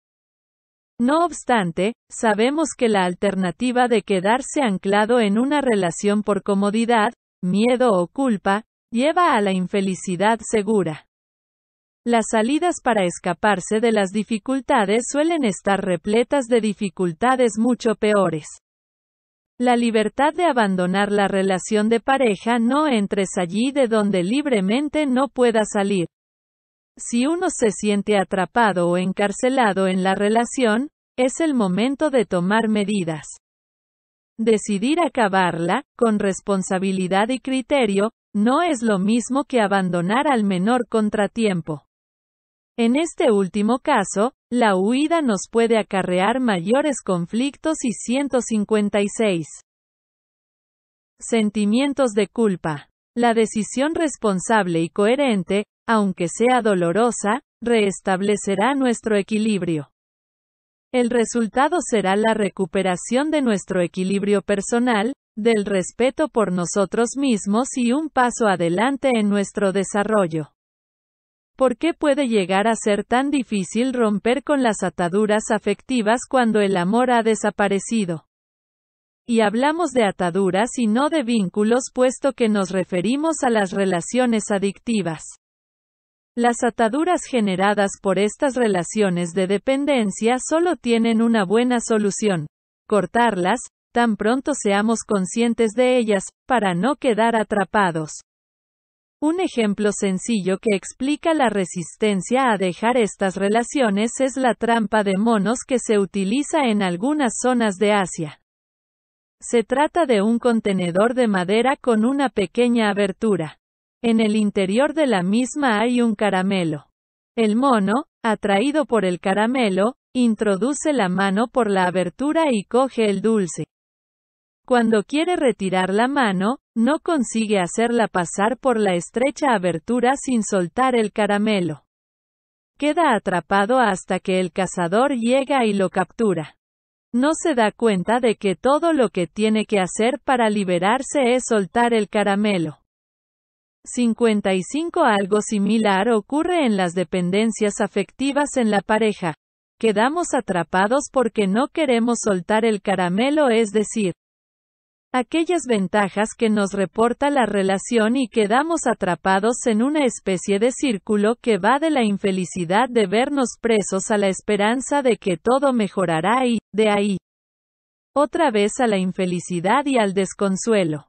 Speaker 1: No obstante, sabemos que la alternativa de quedarse anclado en una relación por comodidad, miedo o culpa, lleva a la infelicidad segura. Las salidas para escaparse de las dificultades suelen estar repletas de dificultades mucho peores. La libertad de abandonar la relación de pareja no entres allí de donde libremente no pueda salir. Si uno se siente atrapado o encarcelado en la relación, es el momento de tomar medidas. Decidir acabarla, con responsabilidad y criterio, no es lo mismo que abandonar al menor contratiempo. En este último caso, la huida nos puede acarrear mayores conflictos y 156. Sentimientos de culpa. La decisión responsable y coherente, aunque sea dolorosa, restablecerá nuestro equilibrio. El resultado será la recuperación de nuestro equilibrio personal, del respeto por nosotros mismos y un paso adelante en nuestro desarrollo. ¿Por qué puede llegar a ser tan difícil romper con las ataduras afectivas cuando el amor ha desaparecido? Y hablamos de ataduras y no de vínculos puesto que nos referimos a las relaciones adictivas. Las ataduras generadas por estas relaciones de dependencia solo tienen una buena solución. Cortarlas, tan pronto seamos conscientes de ellas, para no quedar atrapados. Un ejemplo sencillo que explica la resistencia a dejar estas relaciones es la trampa de monos que se utiliza en algunas zonas de Asia. Se trata de un contenedor de madera con una pequeña abertura. En el interior de la misma hay un caramelo. El mono, atraído por el caramelo, introduce la mano por la abertura y coge el dulce. Cuando quiere retirar la mano, no consigue hacerla pasar por la estrecha abertura sin soltar el caramelo. Queda atrapado hasta que el cazador llega y lo captura. No se da cuenta de que todo lo que tiene que hacer para liberarse es soltar el caramelo. 55 Algo similar ocurre en las dependencias afectivas en la pareja. Quedamos atrapados porque no queremos soltar el caramelo, es decir, aquellas ventajas que nos reporta la relación y quedamos atrapados en una especie de círculo que va de la infelicidad de vernos presos a la esperanza de que todo mejorará y, de ahí, otra vez a la infelicidad y al desconsuelo.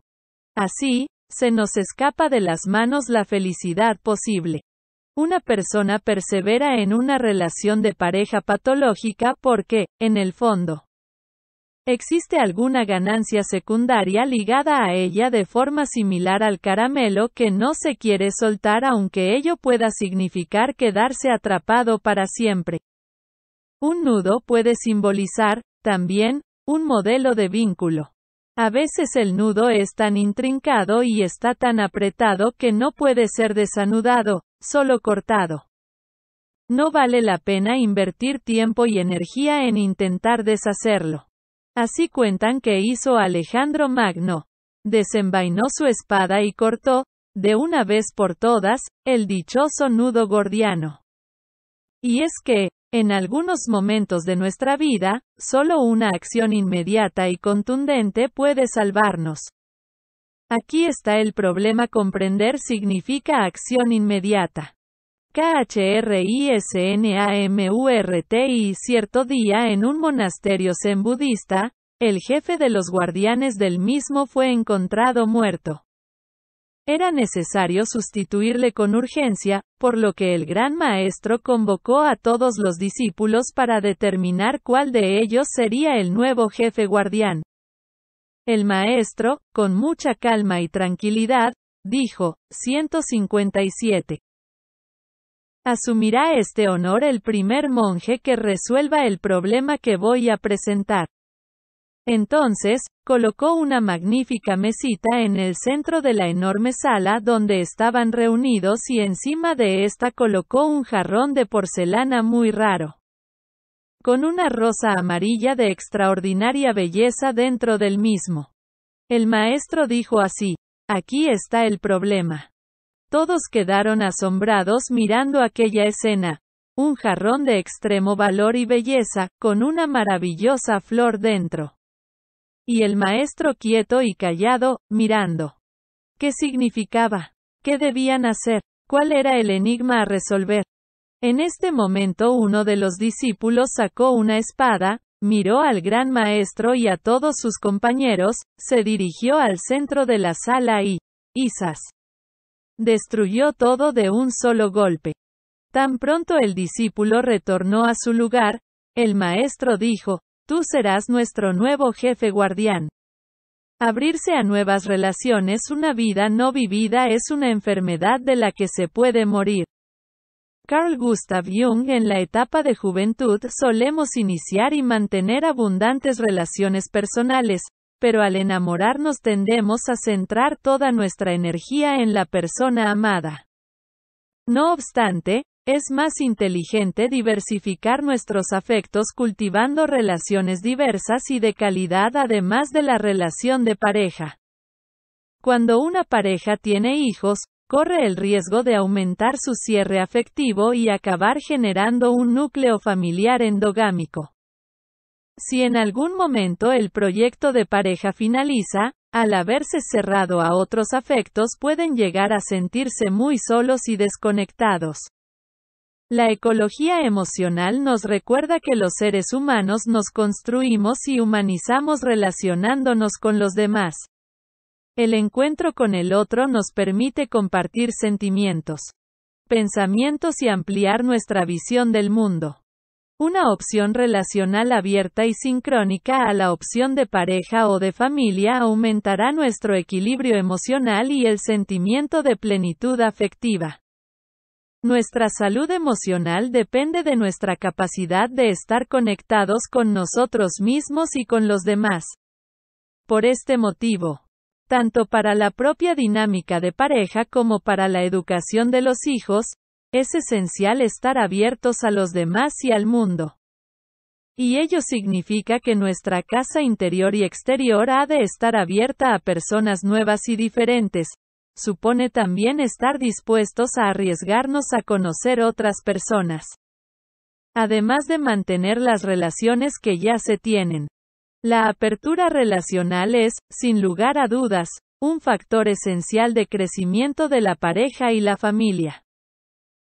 Speaker 1: Así, se nos escapa de las manos la felicidad posible. Una persona persevera en una relación de pareja patológica porque, en el fondo, ¿Existe alguna ganancia secundaria ligada a ella de forma similar al caramelo que no se quiere soltar aunque ello pueda significar quedarse atrapado para siempre? Un nudo puede simbolizar, también, un modelo de vínculo. A veces el nudo es tan intrincado y está tan apretado que no puede ser desanudado, solo cortado. No vale la pena invertir tiempo y energía en intentar deshacerlo. Así cuentan que hizo Alejandro Magno. Desenvainó su espada y cortó, de una vez por todas, el dichoso nudo gordiano. Y es que, en algunos momentos de nuestra vida, solo una acción inmediata y contundente puede salvarnos. Aquí está el problema comprender significa acción inmediata. KHRISNAMURTI. cierto día en un monasterio zen budista, el jefe de los guardianes del mismo fue encontrado muerto. Era necesario sustituirle con urgencia, por lo que el gran maestro convocó a todos los discípulos para determinar cuál de ellos sería el nuevo jefe guardián. El maestro, con mucha calma y tranquilidad, dijo, 157. Asumirá este honor el primer monje que resuelva el problema que voy a presentar. Entonces, colocó una magnífica mesita en el centro de la enorme sala donde estaban reunidos y encima de esta colocó un jarrón de porcelana muy raro. Con una rosa amarilla de extraordinaria belleza dentro del mismo. El maestro dijo así, aquí está el problema. Todos quedaron asombrados mirando aquella escena. Un jarrón de extremo valor y belleza, con una maravillosa flor dentro. Y el maestro quieto y callado, mirando. ¿Qué significaba? ¿Qué debían hacer? ¿Cuál era el enigma a resolver? En este momento uno de los discípulos sacó una espada, miró al gran maestro y a todos sus compañeros, se dirigió al centro de la sala y, Isas, Destruyó todo de un solo golpe. Tan pronto el discípulo retornó a su lugar, el maestro dijo, Tú serás nuestro nuevo jefe guardián. Abrirse a nuevas relaciones, una vida no vivida es una enfermedad de la que se puede morir. Carl Gustav Jung En la etapa de juventud solemos iniciar y mantener abundantes relaciones personales, pero al enamorarnos tendemos a centrar toda nuestra energía en la persona amada. No obstante, es más inteligente diversificar nuestros afectos cultivando relaciones diversas y de calidad además de la relación de pareja. Cuando una pareja tiene hijos, corre el riesgo de aumentar su cierre afectivo y acabar generando un núcleo familiar endogámico. Si en algún momento el proyecto de pareja finaliza, al haberse cerrado a otros afectos pueden llegar a sentirse muy solos y desconectados. La ecología emocional nos recuerda que los seres humanos nos construimos y humanizamos relacionándonos con los demás. El encuentro con el otro nos permite compartir sentimientos, pensamientos y ampliar nuestra visión del mundo. Una opción relacional abierta y sincrónica a la opción de pareja o de familia aumentará nuestro equilibrio emocional y el sentimiento de plenitud afectiva. Nuestra salud emocional depende de nuestra capacidad de estar conectados con nosotros mismos y con los demás. Por este motivo, tanto para la propia dinámica de pareja como para la educación de los hijos, es esencial estar abiertos a los demás y al mundo. Y ello significa que nuestra casa interior y exterior ha de estar abierta a personas nuevas y diferentes. Supone también estar dispuestos a arriesgarnos a conocer otras personas. Además de mantener las relaciones que ya se tienen. La apertura relacional es, sin lugar a dudas, un factor esencial de crecimiento de la pareja y la familia.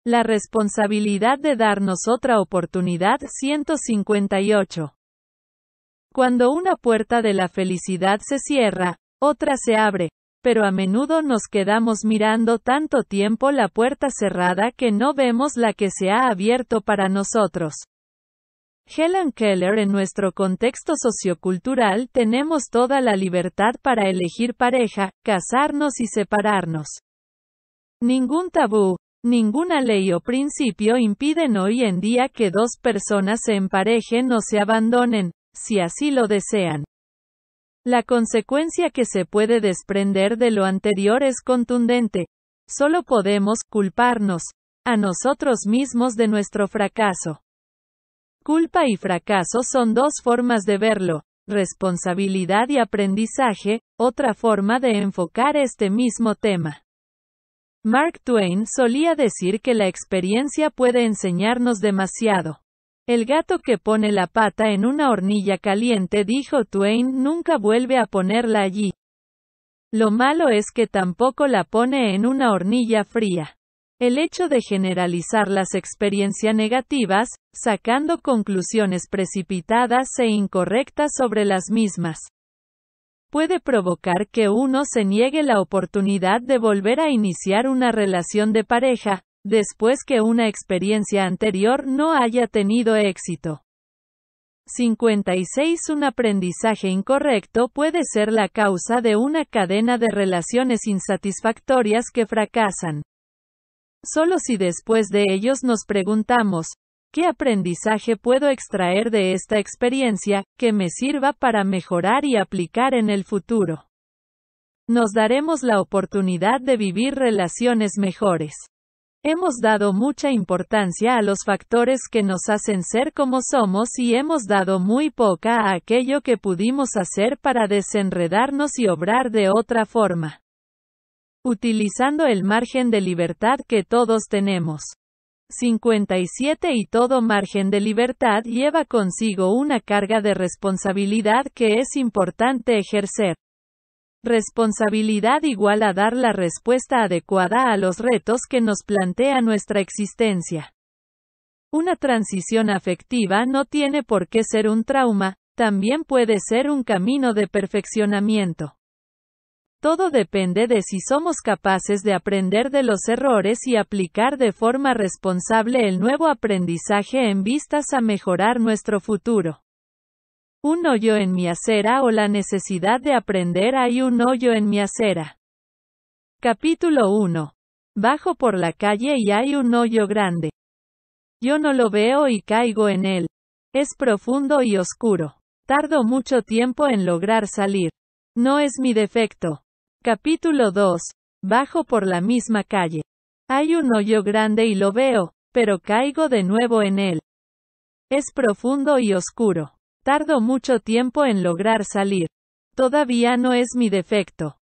Speaker 1: La responsabilidad de darnos otra oportunidad 158. Cuando una puerta de la felicidad se cierra, otra se abre, pero a menudo nos quedamos mirando tanto tiempo la puerta cerrada que no vemos la que se ha abierto para nosotros. Helen Keller En nuestro contexto sociocultural tenemos toda la libertad para elegir pareja, casarnos y separarnos. Ningún tabú, Ninguna ley o principio impiden hoy en día que dos personas se emparejen o se abandonen, si así lo desean. La consecuencia que se puede desprender de lo anterior es contundente. Solo podemos culparnos, a nosotros mismos de nuestro fracaso. Culpa y fracaso son dos formas de verlo, responsabilidad y aprendizaje, otra forma de enfocar este mismo tema. Mark Twain solía decir que la experiencia puede enseñarnos demasiado. El gato que pone la pata en una hornilla caliente, dijo Twain, nunca vuelve a ponerla allí. Lo malo es que tampoco la pone en una hornilla fría. El hecho de generalizar las experiencias negativas, sacando conclusiones precipitadas e incorrectas sobre las mismas, puede provocar que uno se niegue la oportunidad de volver a iniciar una relación de pareja, después que una experiencia anterior no haya tenido éxito. 56. Un aprendizaje incorrecto puede ser la causa de una cadena de relaciones insatisfactorias que fracasan. Solo si después de ellos nos preguntamos, ¿Qué aprendizaje puedo extraer de esta experiencia, que me sirva para mejorar y aplicar en el futuro? Nos daremos la oportunidad de vivir relaciones mejores. Hemos dado mucha importancia a los factores que nos hacen ser como somos y hemos dado muy poca a aquello que pudimos hacer para desenredarnos y obrar de otra forma. Utilizando el margen de libertad que todos tenemos. 57 y todo margen de libertad lleva consigo una carga de responsabilidad que es importante ejercer. Responsabilidad igual a dar la respuesta adecuada a los retos que nos plantea nuestra existencia. Una transición afectiva no tiene por qué ser un trauma, también puede ser un camino de perfeccionamiento. Todo depende de si somos capaces de aprender de los errores y aplicar de forma responsable el nuevo aprendizaje en vistas a mejorar nuestro futuro. Un hoyo en mi acera o la necesidad de aprender hay un hoyo en mi acera. Capítulo 1. Bajo por la calle y hay un hoyo grande. Yo no lo veo y caigo en él. Es profundo y oscuro. Tardo mucho tiempo en lograr salir. No es mi defecto. Capítulo 2. Bajo por la misma calle. Hay un hoyo grande y lo veo, pero caigo de nuevo en él. Es profundo y oscuro. Tardo mucho tiempo en lograr salir. Todavía no es mi defecto.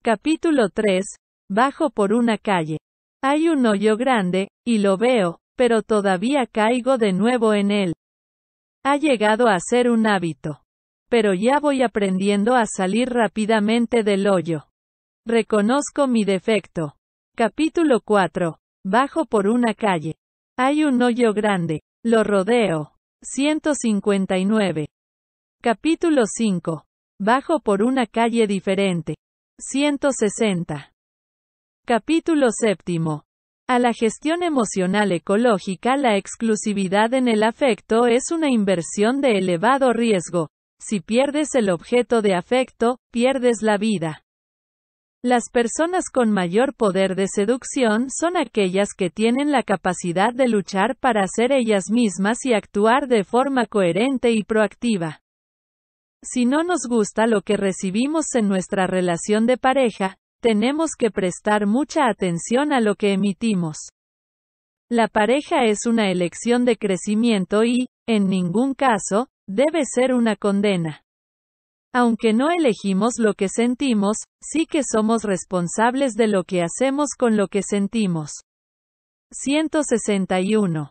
Speaker 1: Capítulo 3. Bajo por una calle. Hay un hoyo grande, y lo veo, pero todavía caigo de nuevo en él. Ha llegado a ser un hábito. Pero ya voy aprendiendo a salir rápidamente del hoyo. Reconozco mi defecto. Capítulo 4. Bajo por una calle. Hay un hoyo grande. Lo rodeo. 159. Capítulo 5. Bajo por una calle diferente. 160. Capítulo 7. A la gestión emocional ecológica la exclusividad en el afecto es una inversión de elevado riesgo. Si pierdes el objeto de afecto, pierdes la vida. Las personas con mayor poder de seducción son aquellas que tienen la capacidad de luchar para ser ellas mismas y actuar de forma coherente y proactiva. Si no nos gusta lo que recibimos en nuestra relación de pareja, tenemos que prestar mucha atención a lo que emitimos. La pareja es una elección de crecimiento y, en ningún caso, debe ser una condena. Aunque no elegimos lo que sentimos, sí que somos responsables de lo que hacemos con lo que sentimos. 161.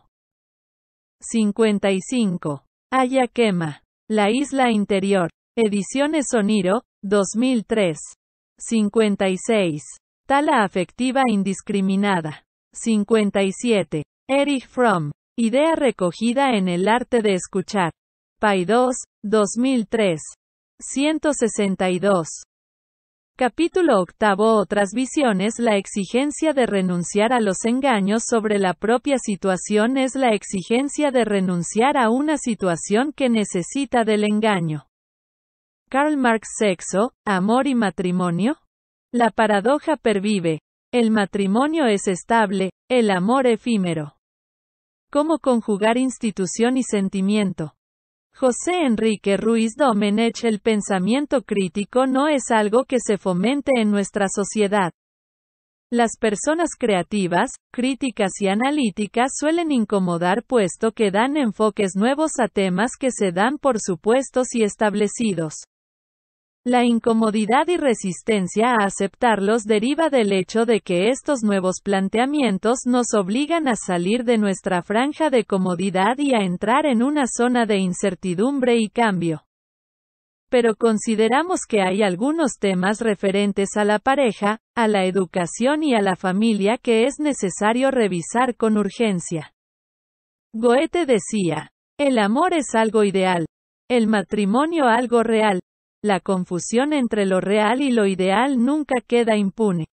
Speaker 1: 55. Ayakema. La isla interior. Ediciones Soniro, 2003. 56. Tala afectiva indiscriminada. 57. Erich Fromm. Idea recogida en el arte de escuchar. Paidós, 2003. 162. Capítulo octavo Otras visiones La exigencia de renunciar a los engaños sobre la propia situación es la exigencia de renunciar a una situación que necesita del engaño. Karl Marx Sexo, Amor y Matrimonio. La paradoja pervive. El matrimonio es estable, el amor efímero. ¿Cómo conjugar institución y sentimiento? José Enrique Ruiz Domenech El pensamiento crítico no es algo que se fomente en nuestra sociedad. Las personas creativas, críticas y analíticas suelen incomodar puesto que dan enfoques nuevos a temas que se dan por supuestos y establecidos. La incomodidad y resistencia a aceptarlos deriva del hecho de que estos nuevos planteamientos nos obligan a salir de nuestra franja de comodidad y a entrar en una zona de incertidumbre y cambio. Pero consideramos que hay algunos temas referentes a la pareja, a la educación y a la familia que es necesario revisar con urgencia. Goethe decía, el amor es algo ideal, el matrimonio algo real, la confusión entre lo real y lo ideal nunca queda impune.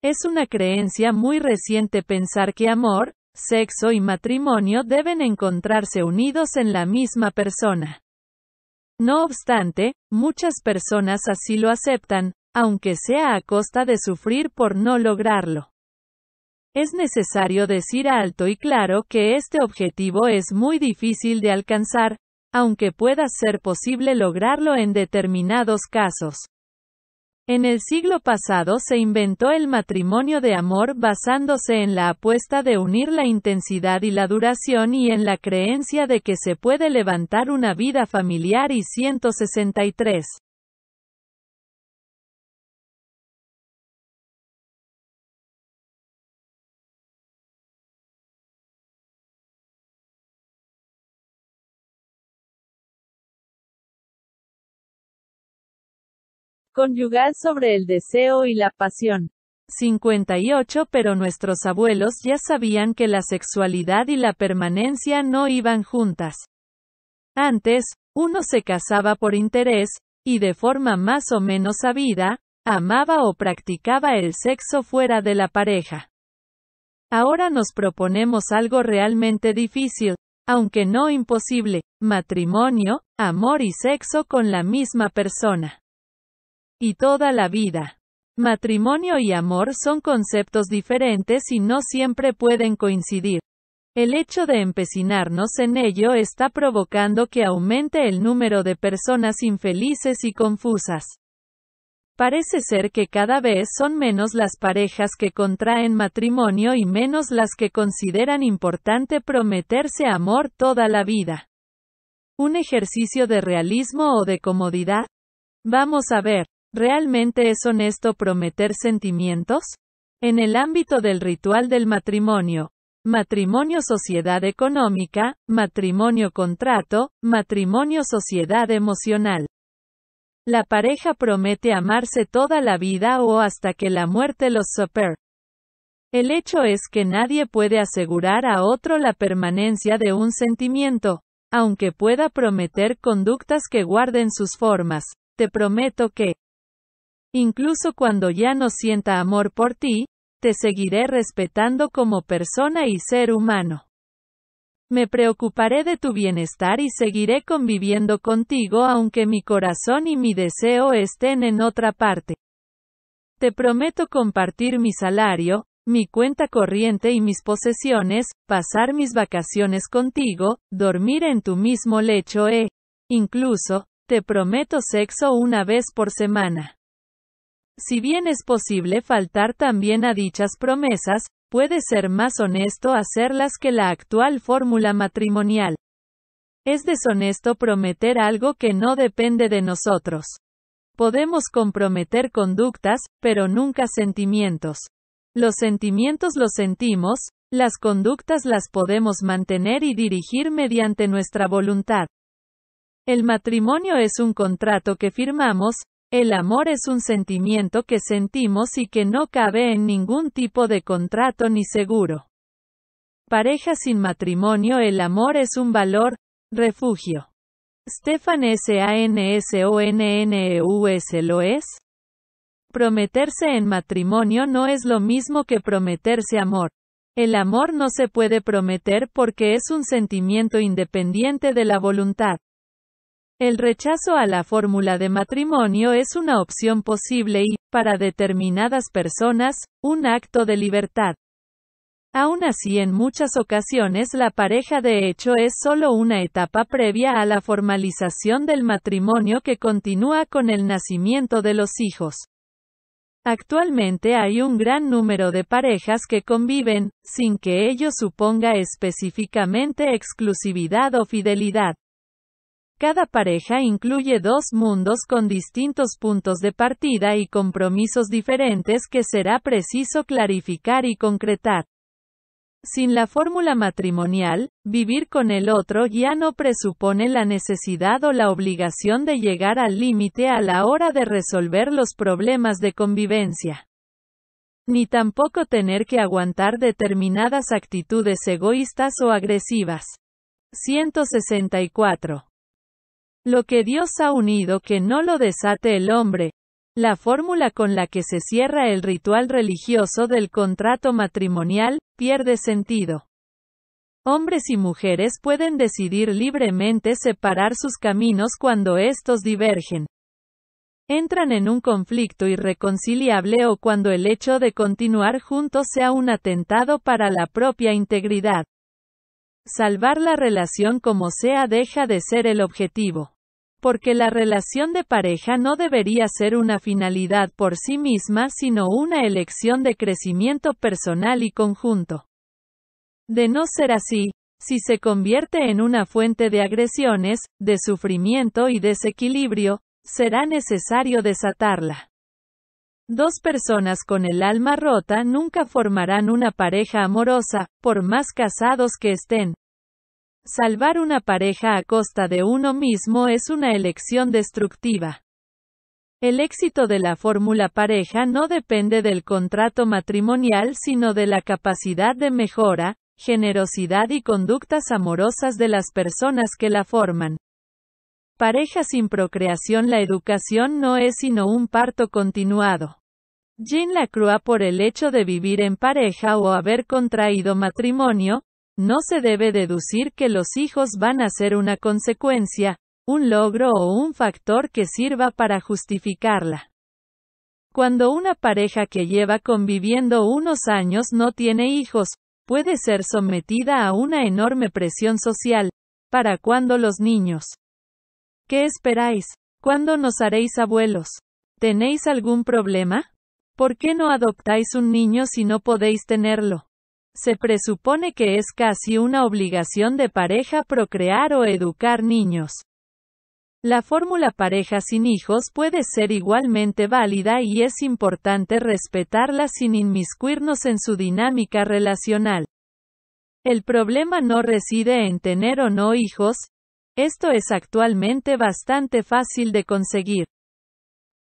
Speaker 1: Es una creencia muy reciente pensar que amor, sexo y matrimonio deben encontrarse unidos en la misma persona. No obstante, muchas personas así lo aceptan, aunque sea a costa de sufrir por no lograrlo. Es necesario decir alto y claro que este objetivo es muy difícil de alcanzar, aunque pueda ser posible lograrlo en determinados casos. En el siglo pasado se inventó el matrimonio de amor basándose en la apuesta de unir la intensidad y la duración y en la creencia de que se puede levantar una vida familiar y 163. conyugal sobre el deseo y la pasión. 58 Pero nuestros abuelos ya sabían que la sexualidad y la permanencia no iban juntas. Antes, uno se casaba por interés, y de forma más o menos sabida, amaba o practicaba el sexo fuera de la pareja. Ahora nos proponemos algo realmente difícil, aunque no imposible, matrimonio, amor y sexo con la misma persona y toda la vida. Matrimonio y amor son conceptos diferentes y no siempre pueden coincidir. El hecho de empecinarnos en ello está provocando que aumente el número de personas infelices y confusas. Parece ser que cada vez son menos las parejas que contraen matrimonio y menos las que consideran importante prometerse amor toda la vida. Un ejercicio de realismo o de comodidad. Vamos a ver. ¿Realmente es honesto prometer sentimientos? En el ámbito del ritual del matrimonio, matrimonio sociedad económica, matrimonio contrato, matrimonio sociedad emocional. La pareja promete amarse toda la vida o hasta que la muerte los super. El hecho es que nadie puede asegurar a otro la permanencia de un sentimiento, aunque pueda prometer conductas que guarden sus formas. Te prometo que Incluso cuando ya no sienta amor por ti, te seguiré respetando como persona y ser humano. Me preocuparé de tu bienestar y seguiré conviviendo contigo aunque mi corazón y mi deseo estén en otra parte. Te prometo compartir mi salario, mi cuenta corriente y mis posesiones, pasar mis vacaciones contigo, dormir en tu mismo lecho e, incluso, te prometo sexo una vez por semana. Si bien es posible faltar también a dichas promesas, puede ser más honesto hacerlas que la actual fórmula matrimonial. Es deshonesto prometer algo que no depende de nosotros. Podemos comprometer conductas, pero nunca sentimientos. Los sentimientos los sentimos, las conductas las podemos mantener y dirigir mediante nuestra voluntad. El matrimonio es un contrato que firmamos, el amor es un sentimiento que sentimos y que no cabe en ningún tipo de contrato ni seguro. Pareja sin matrimonio El amor es un valor, refugio. Stefan S. A. N. S. O. N. N. E. U. S. ¿Lo es? Prometerse en matrimonio no es lo mismo que prometerse amor. El amor no se puede prometer porque es un sentimiento independiente de la voluntad. El rechazo a la fórmula de matrimonio es una opción posible y, para determinadas personas, un acto de libertad. Aún así, en muchas ocasiones la pareja de hecho es solo una etapa previa a la formalización del matrimonio que continúa con el nacimiento de los hijos. Actualmente hay un gran número de parejas que conviven, sin que ello suponga específicamente exclusividad o fidelidad. Cada pareja incluye dos mundos con distintos puntos de partida y compromisos diferentes que será preciso clarificar y concretar. Sin la fórmula matrimonial, vivir con el otro ya no presupone la necesidad o la obligación de llegar al límite a la hora de resolver los problemas de convivencia ni tampoco tener que aguantar determinadas actitudes egoístas o agresivas. 164. Lo que Dios ha unido que no lo desate el hombre. La fórmula con la que se cierra el ritual religioso del contrato matrimonial, pierde sentido. Hombres y mujeres pueden decidir libremente separar sus caminos cuando estos divergen. Entran en un conflicto irreconciliable o cuando el hecho de continuar juntos sea un atentado para la propia integridad. Salvar la relación como sea deja de ser el objetivo. Porque la relación de pareja no debería ser una finalidad por sí misma, sino una elección de crecimiento personal y conjunto. De no ser así, si se convierte en una fuente de agresiones, de sufrimiento y desequilibrio, será necesario desatarla. Dos personas con el alma rota nunca formarán una pareja amorosa, por más casados que estén. Salvar una pareja a costa de uno mismo es una elección destructiva. El éxito de la fórmula pareja no depende del contrato matrimonial, sino de la capacidad de mejora, generosidad y conductas amorosas de las personas que la forman. Pareja sin procreación La educación no es sino un parto continuado. Jean Lacroix por el hecho de vivir en pareja o haber contraído matrimonio, no se debe deducir que los hijos van a ser una consecuencia, un logro o un factor que sirva para justificarla. Cuando una pareja que lleva conviviendo unos años no tiene hijos, puede ser sometida a una enorme presión social, para cuando los niños ¿Qué esperáis? ¿Cuándo nos haréis abuelos? ¿Tenéis algún problema? ¿Por qué no adoptáis un niño si no podéis tenerlo? Se presupone que es casi una obligación de pareja procrear o educar niños. La fórmula pareja sin hijos puede ser igualmente válida y es importante respetarla sin inmiscuirnos en su dinámica relacional. El problema no reside en tener o no hijos, esto es actualmente bastante fácil de conseguir.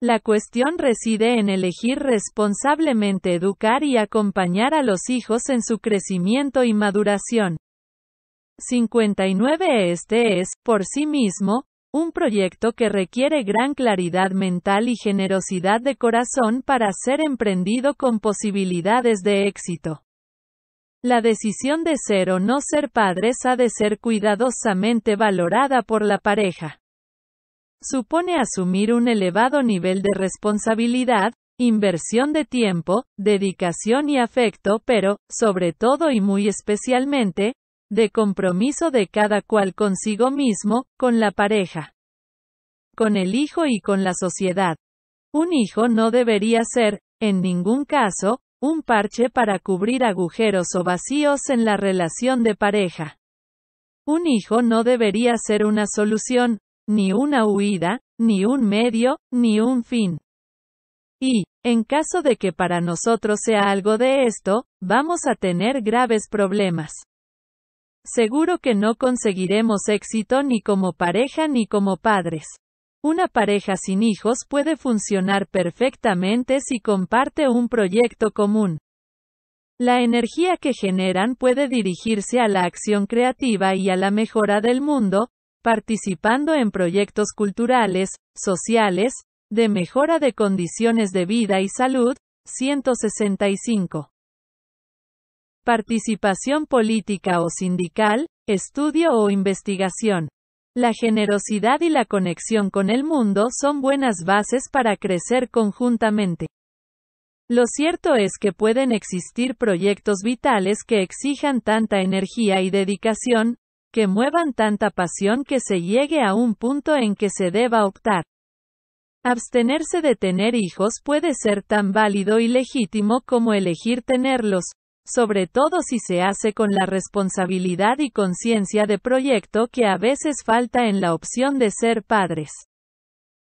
Speaker 1: La cuestión reside en elegir responsablemente educar y acompañar a los hijos en su crecimiento y maduración. 59 Este es, por sí mismo, un proyecto que requiere gran claridad mental y generosidad de corazón para ser emprendido con posibilidades de éxito. La decisión de ser o no ser padres ha de ser cuidadosamente valorada por la pareja. Supone asumir un elevado nivel de responsabilidad, inversión de tiempo, dedicación y afecto, pero, sobre todo y muy especialmente, de compromiso de cada cual consigo mismo, con la pareja, con el hijo y con la sociedad. Un hijo no debería ser, en ningún caso, un parche para cubrir agujeros o vacíos en la relación de pareja. Un hijo no debería ser una solución, ni una huida, ni un medio, ni un fin. Y, en caso de que para nosotros sea algo de esto, vamos a tener graves problemas. Seguro que no conseguiremos éxito ni como pareja ni como padres. Una pareja sin hijos puede funcionar perfectamente si comparte un proyecto común. La energía que generan puede dirigirse a la acción creativa y a la mejora del mundo, participando en proyectos culturales, sociales, de mejora de condiciones de vida y salud, 165. Participación política o sindical, estudio o investigación. La generosidad y la conexión con el mundo son buenas bases para crecer conjuntamente. Lo cierto es que pueden existir proyectos vitales que exijan tanta energía y dedicación, que muevan tanta pasión que se llegue a un punto en que se deba optar. Abstenerse de tener hijos puede ser tan válido y legítimo como elegir tenerlos, sobre todo si se hace con la responsabilidad y conciencia de proyecto que a veces falta en la opción de ser padres.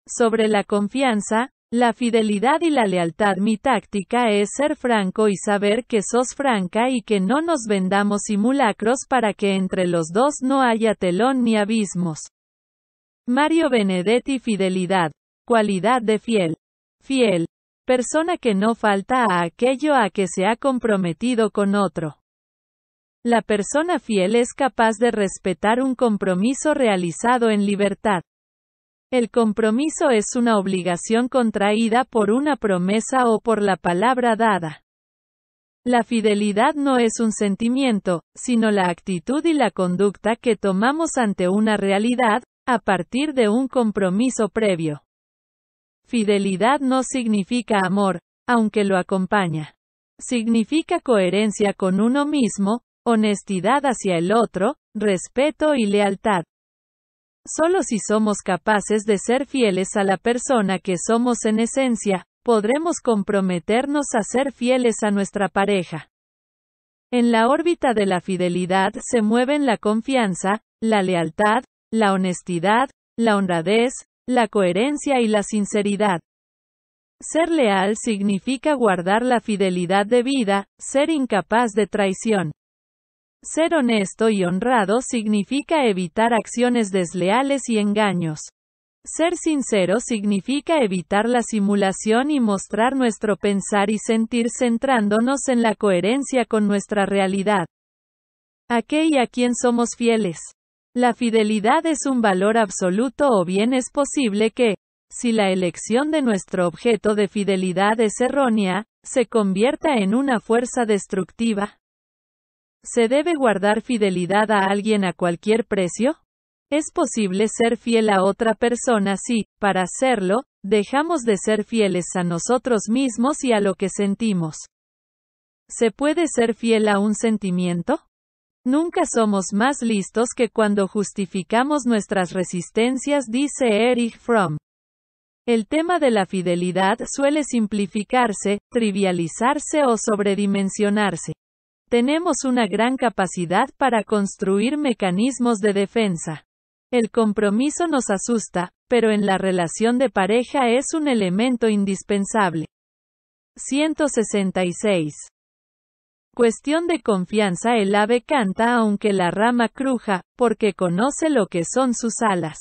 Speaker 1: Sobre la confianza, la fidelidad y la lealtad mi táctica es ser franco y saber que sos franca y que no nos vendamos simulacros para que entre los dos no haya telón ni abismos. Mario Benedetti Fidelidad. Cualidad de fiel. Fiel persona que no falta a aquello a que se ha comprometido con otro. La persona fiel es capaz de respetar un compromiso realizado en libertad. El compromiso es una obligación contraída por una promesa o por la palabra dada. La fidelidad no es un sentimiento, sino la actitud y la conducta que tomamos ante una realidad, a partir de un compromiso previo. Fidelidad no significa amor, aunque lo acompaña. Significa coherencia con uno mismo, honestidad hacia el otro, respeto y lealtad. Solo si somos capaces de ser fieles a la persona que somos en esencia, podremos comprometernos a ser fieles a nuestra pareja. En la órbita de la fidelidad se mueven la confianza, la lealtad, la honestidad, la honradez, la coherencia y la sinceridad. Ser leal significa guardar la fidelidad de vida, ser incapaz de traición. Ser honesto y honrado significa evitar acciones desleales y engaños. Ser sincero significa evitar la simulación y mostrar nuestro pensar y sentir centrándonos en la coherencia con nuestra realidad. ¿A qué y a quién somos fieles? La fidelidad es un valor absoluto o bien es posible que, si la elección de nuestro objeto de fidelidad es errónea, se convierta en una fuerza destructiva. ¿Se debe guardar fidelidad a alguien a cualquier precio? Es posible ser fiel a otra persona si, para hacerlo, dejamos de ser fieles a nosotros mismos y a lo que sentimos. ¿Se puede ser fiel a un sentimiento? Nunca somos más listos que cuando justificamos nuestras resistencias, dice Erich Fromm. El tema de la fidelidad suele simplificarse, trivializarse o sobredimensionarse. Tenemos una gran capacidad para construir mecanismos de defensa. El compromiso nos asusta, pero en la relación de pareja es un elemento indispensable. 166. Cuestión de confianza el ave canta aunque la rama cruja, porque conoce lo que son sus alas.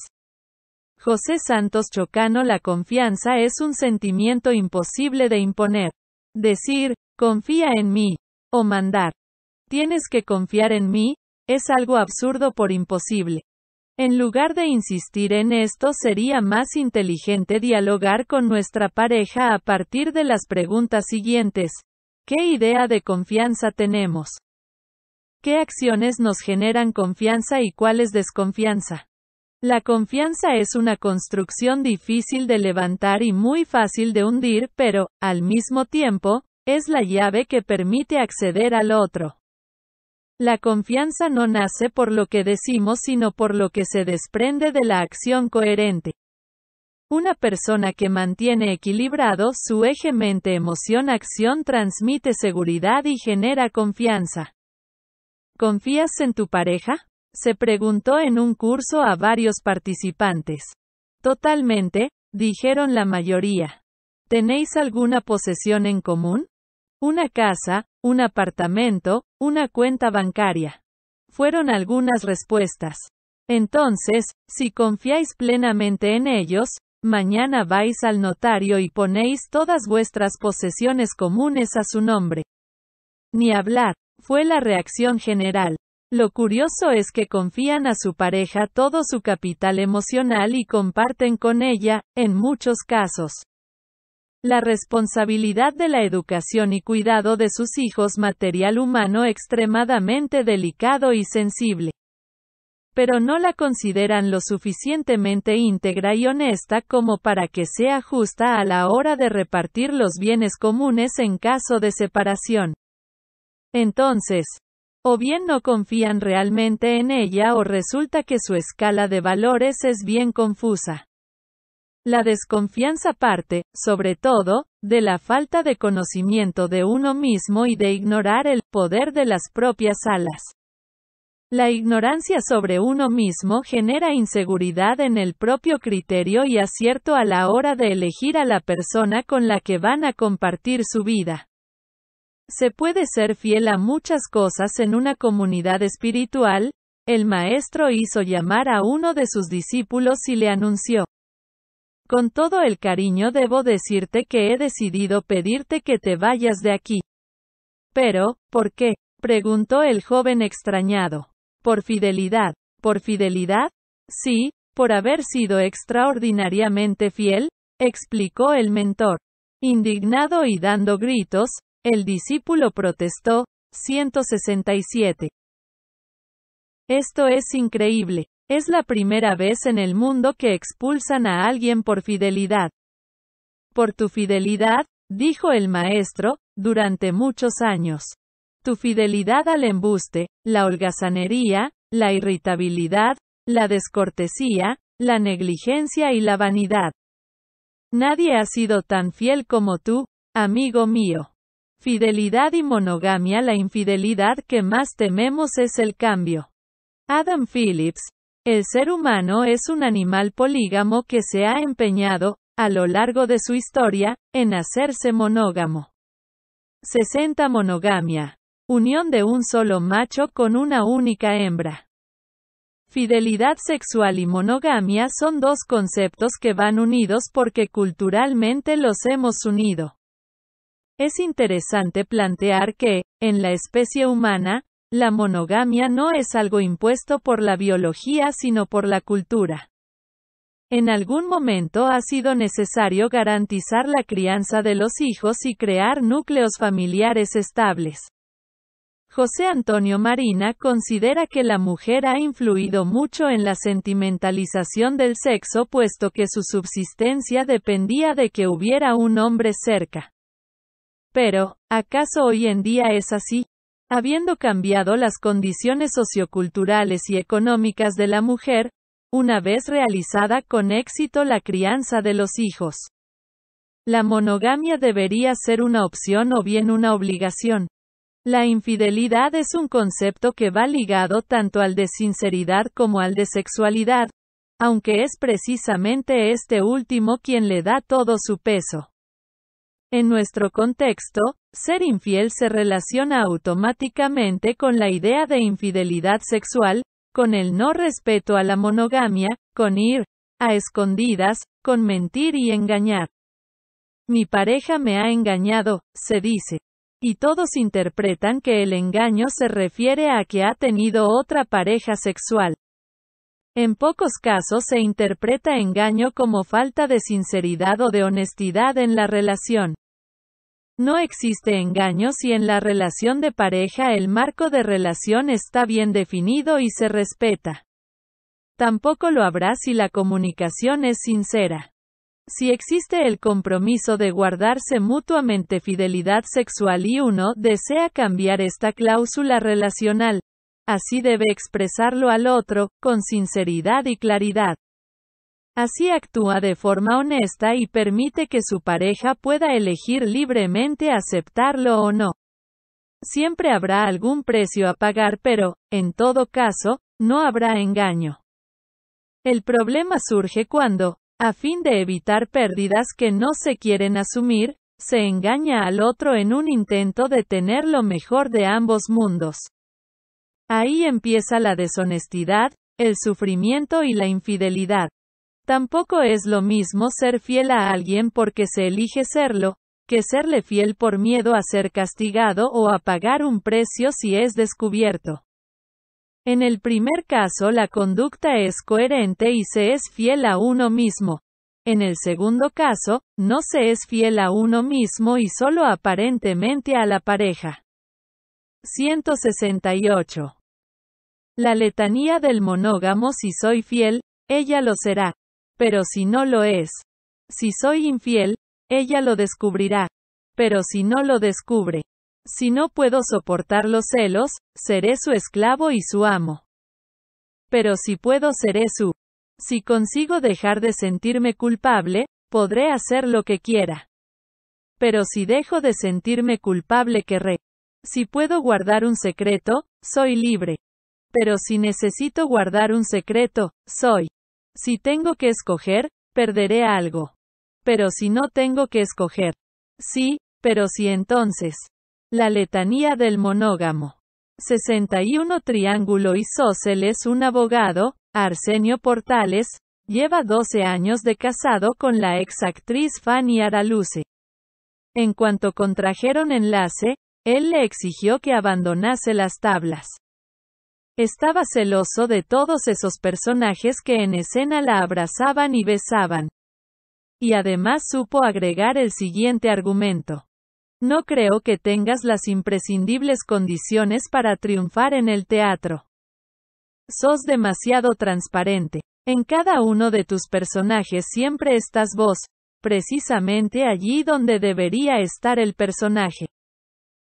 Speaker 1: José Santos Chocano La confianza es un sentimiento imposible de imponer. Decir, confía en mí, o mandar. Tienes que confiar en mí, es algo absurdo por imposible. En lugar de insistir en esto sería más inteligente dialogar con nuestra pareja a partir de las preguntas siguientes. ¿Qué idea de confianza tenemos? ¿Qué acciones nos generan confianza y cuál es desconfianza? La confianza es una construcción difícil de levantar y muy fácil de hundir, pero, al mismo tiempo, es la llave que permite acceder al otro. La confianza no nace por lo que decimos, sino por lo que se desprende de la acción coherente. Una persona que mantiene equilibrado su eje mente-emoción-acción transmite seguridad y genera confianza. ¿Confías en tu pareja? Se preguntó en un curso a varios participantes. Totalmente, dijeron la mayoría. ¿Tenéis alguna posesión en común? Una casa, un apartamento, una cuenta bancaria. Fueron algunas respuestas. Entonces, si confiáis plenamente en ellos, Mañana vais al notario y ponéis todas vuestras posesiones comunes a su nombre. Ni hablar, fue la reacción general. Lo curioso es que confían a su pareja todo su capital emocional y comparten con ella, en muchos casos. La responsabilidad de la educación y cuidado de sus hijos material humano extremadamente delicado y sensible pero no la consideran lo suficientemente íntegra y honesta como para que sea justa a la hora de repartir los bienes comunes en caso de separación. Entonces, o bien no confían realmente en ella o resulta que su escala de valores es bien confusa. La desconfianza parte, sobre todo, de la falta de conocimiento de uno mismo y de ignorar el poder de las propias alas. La ignorancia sobre uno mismo genera inseguridad en el propio criterio y acierto a la hora de elegir a la persona con la que van a compartir su vida. Se puede ser fiel a muchas cosas en una comunidad espiritual, el maestro hizo llamar a uno de sus discípulos y le anunció. Con todo el cariño debo decirte que he decidido pedirte que te vayas de aquí. Pero, ¿por qué? preguntó el joven extrañado. Por fidelidad. ¿Por fidelidad? Sí, por haber sido extraordinariamente fiel, explicó el mentor. Indignado y dando gritos, el discípulo protestó, 167. Esto es increíble. Es la primera vez en el mundo que expulsan a alguien por fidelidad. Por tu fidelidad, dijo el maestro, durante muchos años. Tu fidelidad al embuste, la holgazanería, la irritabilidad, la descortesía, la negligencia y la vanidad. Nadie ha sido tan fiel como tú, amigo mío. Fidelidad y monogamia La infidelidad que más tememos es el cambio. Adam Phillips, el ser humano es un animal polígamo que se ha empeñado, a lo largo de su historia, en hacerse monógamo. 60 Monogamia. Unión de un solo macho con una única hembra. Fidelidad sexual y monogamia son dos conceptos que van unidos porque culturalmente los hemos unido. Es interesante plantear que, en la especie humana, la monogamia no es algo impuesto por la biología sino por la cultura. En algún momento ha sido necesario garantizar la crianza de los hijos y crear núcleos familiares estables. José Antonio Marina considera que la mujer ha influido mucho en la sentimentalización del sexo puesto que su subsistencia dependía de que hubiera un hombre cerca. Pero, ¿acaso hoy en día es así? Habiendo cambiado las condiciones socioculturales y económicas de la mujer, una vez realizada con éxito la crianza de los hijos. La monogamia debería ser una opción o bien una obligación. La infidelidad es un concepto que va ligado tanto al de sinceridad como al de sexualidad, aunque es precisamente este último quien le da todo su peso. En nuestro contexto, ser infiel se relaciona automáticamente con la idea de infidelidad sexual, con el no respeto a la monogamia, con ir a escondidas, con mentir y engañar. Mi pareja me ha engañado, se dice. Y todos interpretan que el engaño se refiere a que ha tenido otra pareja sexual. En pocos casos se interpreta engaño como falta de sinceridad o de honestidad en la relación. No existe engaño si en la relación de pareja el marco de relación está bien definido y se respeta. Tampoco lo habrá si la comunicación es sincera. Si existe el compromiso de guardarse mutuamente fidelidad sexual y uno desea cambiar esta cláusula relacional, así debe expresarlo al otro, con sinceridad y claridad. Así actúa de forma honesta y permite que su pareja pueda elegir libremente aceptarlo o no. Siempre habrá algún precio a pagar pero, en todo caso, no habrá engaño. El problema surge cuando, a fin de evitar pérdidas que no se quieren asumir, se engaña al otro en un intento de tener lo mejor de ambos mundos. Ahí empieza la deshonestidad, el sufrimiento y la infidelidad. Tampoco es lo mismo ser fiel a alguien porque se elige serlo, que serle fiel por miedo a ser castigado o a pagar un precio si es descubierto. En el primer caso la conducta es coherente y se es fiel a uno mismo. En el segundo caso, no se es fiel a uno mismo y solo aparentemente a la pareja. 168. La letanía del monógamo si soy fiel, ella lo será. Pero si no lo es. Si soy infiel, ella lo descubrirá. Pero si no lo descubre. Si no puedo soportar los celos, seré su esclavo y su amo. Pero si puedo seré su. Si consigo dejar de sentirme culpable, podré hacer lo que quiera. Pero si dejo de sentirme culpable querré. Si puedo guardar un secreto, soy libre. Pero si necesito guardar un secreto, soy. Si tengo que escoger, perderé algo. Pero si no tengo que escoger. Sí, pero si entonces. La letanía del monógamo. 61 Triángulo Sóceles Un abogado, Arsenio Portales, lleva 12 años de casado con la exactriz Fanny Araluce. En cuanto contrajeron enlace, él le exigió que abandonase las tablas. Estaba celoso de todos esos personajes que en escena la abrazaban y besaban. Y además supo agregar el siguiente argumento. No creo que tengas las imprescindibles condiciones para triunfar en el teatro. Sos demasiado transparente. En cada uno de tus personajes siempre estás vos, precisamente allí donde debería estar el personaje.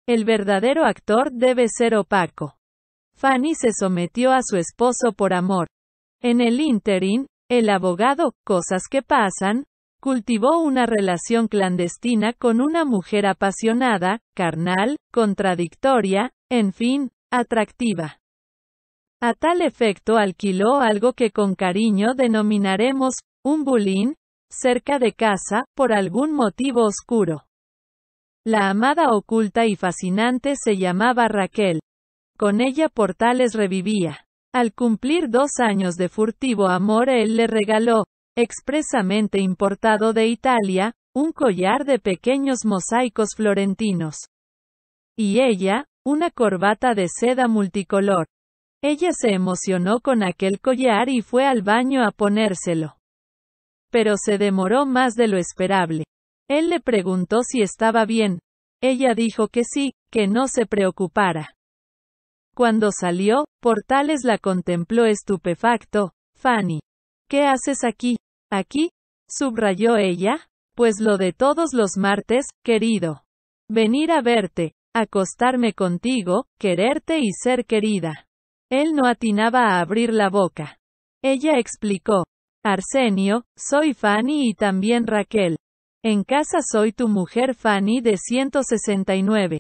Speaker 1: El verdadero actor debe ser opaco. Fanny se sometió a su esposo por amor. En el interín, el abogado, cosas que pasan, Cultivó una relación clandestina con una mujer apasionada, carnal, contradictoria, en fin, atractiva. A tal efecto alquiló algo que con cariño denominaremos, un bulín, cerca de casa, por algún motivo oscuro. La amada oculta y fascinante se llamaba Raquel. Con ella Portales revivía. Al cumplir dos años de furtivo amor él le regaló, expresamente importado de Italia, un collar de pequeños mosaicos florentinos. Y ella, una corbata de seda multicolor. Ella se emocionó con aquel collar y fue al baño a ponérselo. Pero se demoró más de lo esperable. Él le preguntó si estaba bien. Ella dijo que sí, que no se preocupara. Cuando salió, Portales la contempló estupefacto. Fanny. ¿Qué haces aquí? Aquí, subrayó ella, pues lo de todos los martes, querido. Venir a verte, acostarme contigo, quererte y ser querida. Él no atinaba a abrir la boca. Ella explicó. Arsenio, soy Fanny y también Raquel. En casa soy tu mujer Fanny de 169.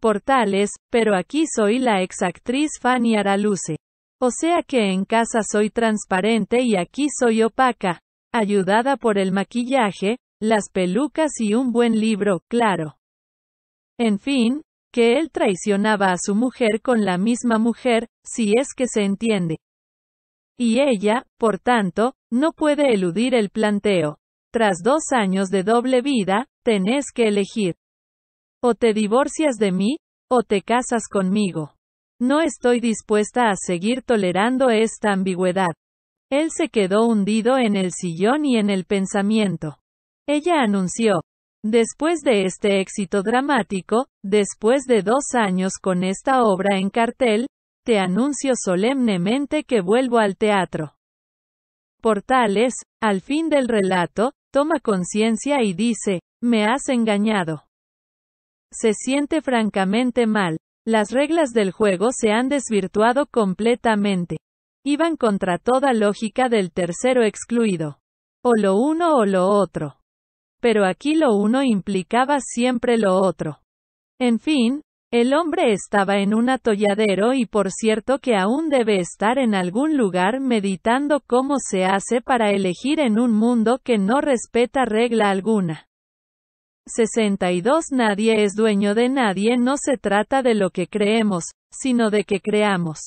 Speaker 1: Portales, pero aquí soy la exactriz Fanny Araluce. O sea que en casa soy transparente y aquí soy opaca. Ayudada por el maquillaje, las pelucas y un buen libro, claro. En fin, que él traicionaba a su mujer con la misma mujer, si es que se entiende. Y ella, por tanto, no puede eludir el planteo. Tras dos años de doble vida, tenés que elegir. O te divorcias de mí, o te casas conmigo. No estoy dispuesta a seguir tolerando esta ambigüedad. Él se quedó hundido en el sillón y en el pensamiento. Ella anunció. Después de este éxito dramático, después de dos años con esta obra en cartel, te anuncio solemnemente que vuelvo al teatro. Portales, al fin del relato, toma conciencia y dice, me has engañado. Se siente francamente mal. Las reglas del juego se han desvirtuado completamente. Iban contra toda lógica del tercero excluido. O lo uno o lo otro. Pero aquí lo uno implicaba siempre lo otro. En fin, el hombre estaba en un atolladero y por cierto que aún debe estar en algún lugar meditando cómo se hace para elegir en un mundo que no respeta regla alguna. 62 Nadie es dueño de nadie, no se trata de lo que creemos, sino de que creamos.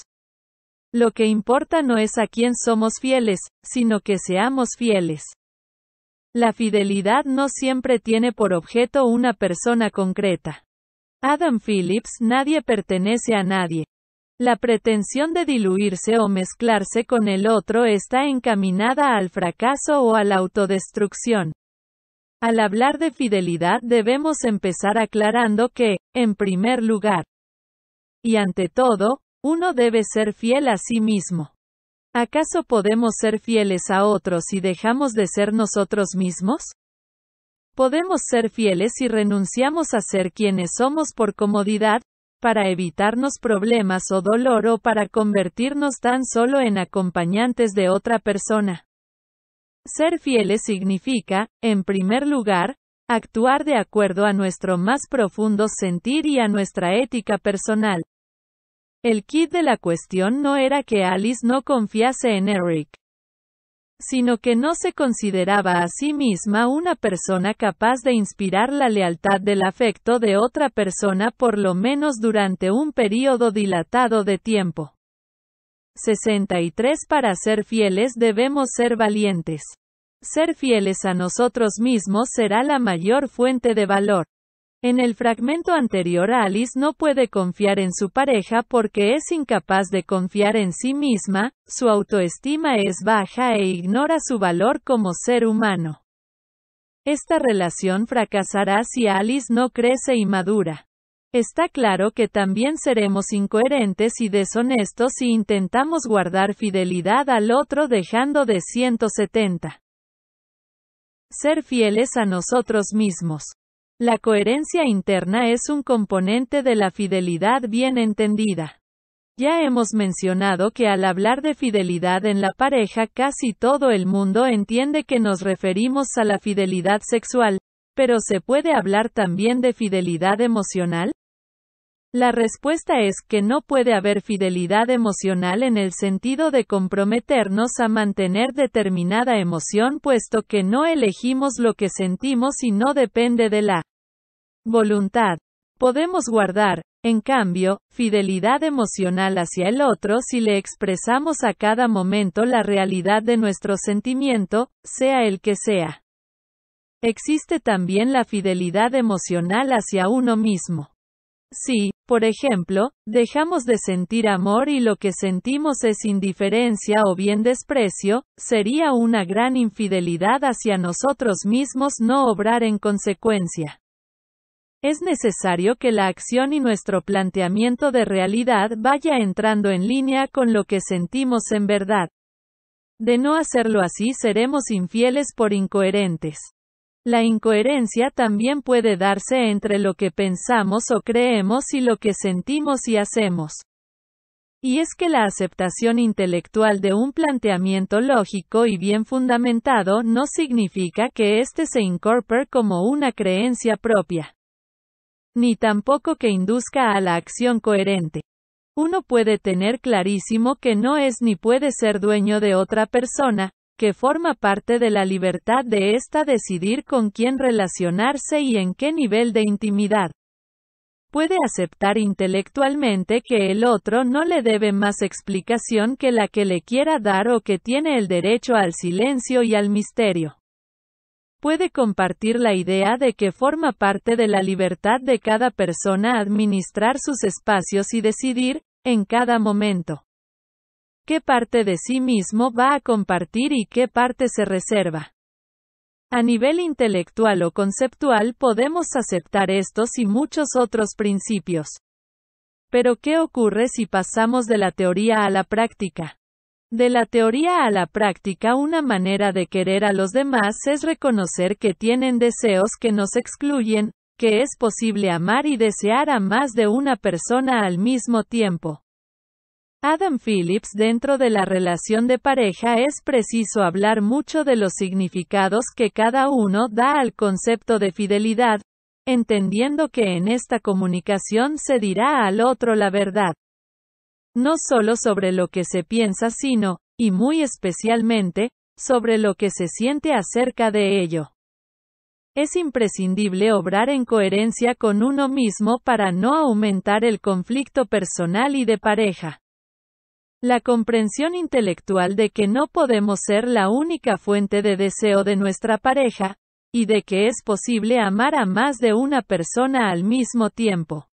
Speaker 1: Lo que importa no es a quién somos fieles, sino que seamos fieles. La fidelidad no siempre tiene por objeto una persona concreta. Adam Phillips Nadie pertenece a nadie. La pretensión de diluirse o mezclarse con el otro está encaminada al fracaso o a la autodestrucción. Al hablar de fidelidad debemos empezar aclarando que, en primer lugar, y ante todo, uno debe ser fiel a sí mismo. ¿Acaso podemos ser fieles a otros si dejamos de ser nosotros mismos? Podemos ser fieles si renunciamos a ser quienes somos por comodidad, para evitarnos problemas o dolor o para convertirnos tan solo en acompañantes de otra persona. Ser fieles significa, en primer lugar, actuar de acuerdo a nuestro más profundo sentir y a nuestra ética personal. El kit de la cuestión no era que Alice no confiase en Eric, sino que no se consideraba a sí misma una persona capaz de inspirar la lealtad del afecto de otra persona por lo menos durante un período dilatado de tiempo. 63 Para ser fieles debemos ser valientes. Ser fieles a nosotros mismos será la mayor fuente de valor. En el fragmento anterior Alice no puede confiar en su pareja porque es incapaz de confiar en sí misma, su autoestima es baja e ignora su valor como ser humano. Esta relación fracasará si Alice no crece y madura. Está claro que también seremos incoherentes y deshonestos si intentamos guardar fidelidad al otro dejando de 170. Ser fieles a nosotros mismos. La coherencia interna es un componente de la fidelidad bien entendida. Ya hemos mencionado que al hablar de fidelidad en la pareja casi todo el mundo entiende que nos referimos a la fidelidad sexual, pero se puede hablar también de fidelidad emocional, la respuesta es que no puede haber fidelidad emocional en el sentido de comprometernos a mantener determinada emoción puesto que no elegimos lo que sentimos y no depende de la voluntad. Podemos guardar, en cambio, fidelidad emocional hacia el otro si le expresamos a cada momento la realidad de nuestro sentimiento, sea el que sea. Existe también la fidelidad emocional hacia uno mismo. Si, por ejemplo, dejamos de sentir amor y lo que sentimos es indiferencia o bien desprecio, sería una gran infidelidad hacia nosotros mismos no obrar en consecuencia. Es necesario que la acción y nuestro planteamiento de realidad vaya entrando en línea con lo que sentimos en verdad. De no hacerlo así seremos infieles por incoherentes. La incoherencia también puede darse entre lo que pensamos o creemos y lo que sentimos y hacemos. Y es que la aceptación intelectual de un planteamiento lógico y bien fundamentado no significa que éste se incorpore como una creencia propia. Ni tampoco que induzca a la acción coherente. Uno puede tener clarísimo que no es ni puede ser dueño de otra persona, que forma parte de la libertad de ésta decidir con quién relacionarse y en qué nivel de intimidad. Puede aceptar intelectualmente que el otro no le debe más explicación que la que le quiera dar o que tiene el derecho al silencio y al misterio puede compartir la idea de que forma parte de la libertad de cada persona administrar sus espacios y decidir, en cada momento qué parte de sí mismo va a compartir y qué parte se reserva. A nivel intelectual o conceptual podemos aceptar estos y muchos otros principios. Pero ¿qué ocurre si pasamos de la teoría a la práctica? De la teoría a la práctica una manera de querer a los demás es reconocer que tienen deseos que nos excluyen, que es posible amar y desear a más de una persona al mismo tiempo. Adam Phillips dentro de la relación de pareja es preciso hablar mucho de los significados que cada uno da al concepto de fidelidad, entendiendo que en esta comunicación se dirá al otro la verdad. No solo sobre lo que se piensa sino, y muy especialmente, sobre lo que se siente acerca de ello. Es imprescindible obrar en coherencia con uno mismo para no aumentar el conflicto personal y de pareja. La comprensión intelectual de que no podemos ser la única fuente de deseo de nuestra pareja, y de que es posible amar a más de una persona al mismo tiempo.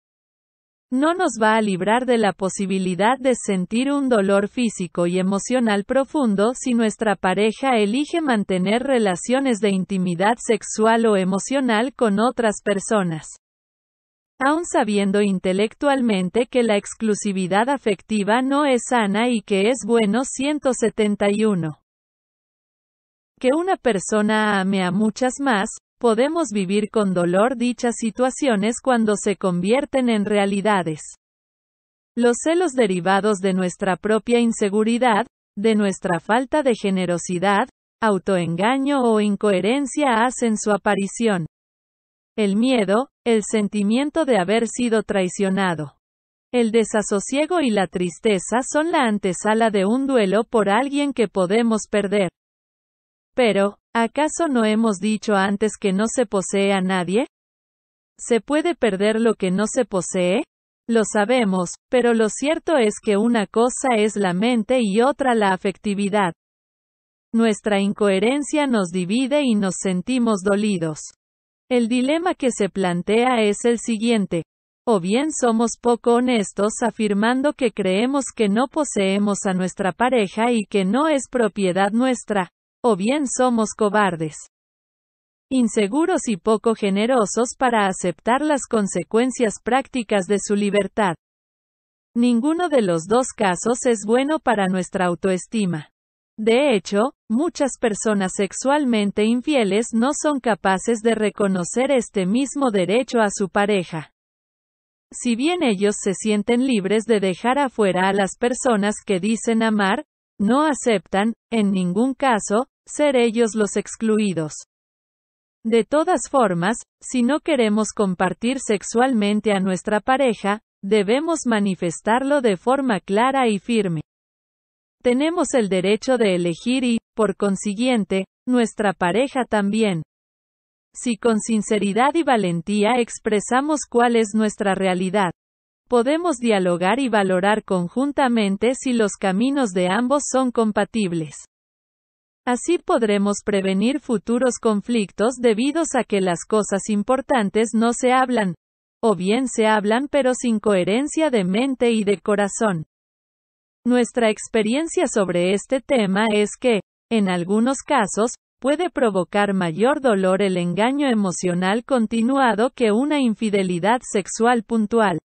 Speaker 1: No nos va a librar de la posibilidad de sentir un dolor físico y emocional profundo si nuestra pareja elige mantener relaciones de intimidad sexual o emocional con otras personas aun sabiendo intelectualmente que la exclusividad afectiva no es sana y que es bueno 171. Que una persona ame a muchas más, podemos vivir con dolor dichas situaciones cuando se convierten en realidades. Los celos derivados de nuestra propia inseguridad, de nuestra falta de generosidad, autoengaño o incoherencia hacen su aparición el miedo, el sentimiento de haber sido traicionado. El desasosiego y la tristeza son la antesala de un duelo por alguien que podemos perder. Pero, ¿acaso no hemos dicho antes que no se posee a nadie? ¿Se puede perder lo que no se posee? Lo sabemos, pero lo cierto es que una cosa es la mente y otra la afectividad. Nuestra incoherencia nos divide y nos sentimos dolidos. El dilema que se plantea es el siguiente. O bien somos poco honestos afirmando que creemos que no poseemos a nuestra pareja y que no es propiedad nuestra, o bien somos cobardes, inseguros y poco generosos para aceptar las consecuencias prácticas de su libertad. Ninguno de los dos casos es bueno para nuestra autoestima. De hecho, muchas personas sexualmente infieles no son capaces de reconocer este mismo derecho a su pareja. Si bien ellos se sienten libres de dejar afuera a las personas que dicen amar, no aceptan, en ningún caso, ser ellos los excluidos. De todas formas, si no queremos compartir sexualmente a nuestra pareja, debemos manifestarlo de forma clara y firme. Tenemos el derecho de elegir y, por consiguiente, nuestra pareja también. Si con sinceridad y valentía expresamos cuál es nuestra realidad, podemos dialogar y valorar conjuntamente si los caminos de ambos son compatibles. Así podremos prevenir futuros conflictos debidos a que las cosas importantes no se hablan, o bien se hablan pero sin coherencia de mente y de corazón. Nuestra experiencia sobre este tema es que, en algunos casos, puede provocar mayor dolor el engaño emocional continuado que una infidelidad sexual puntual.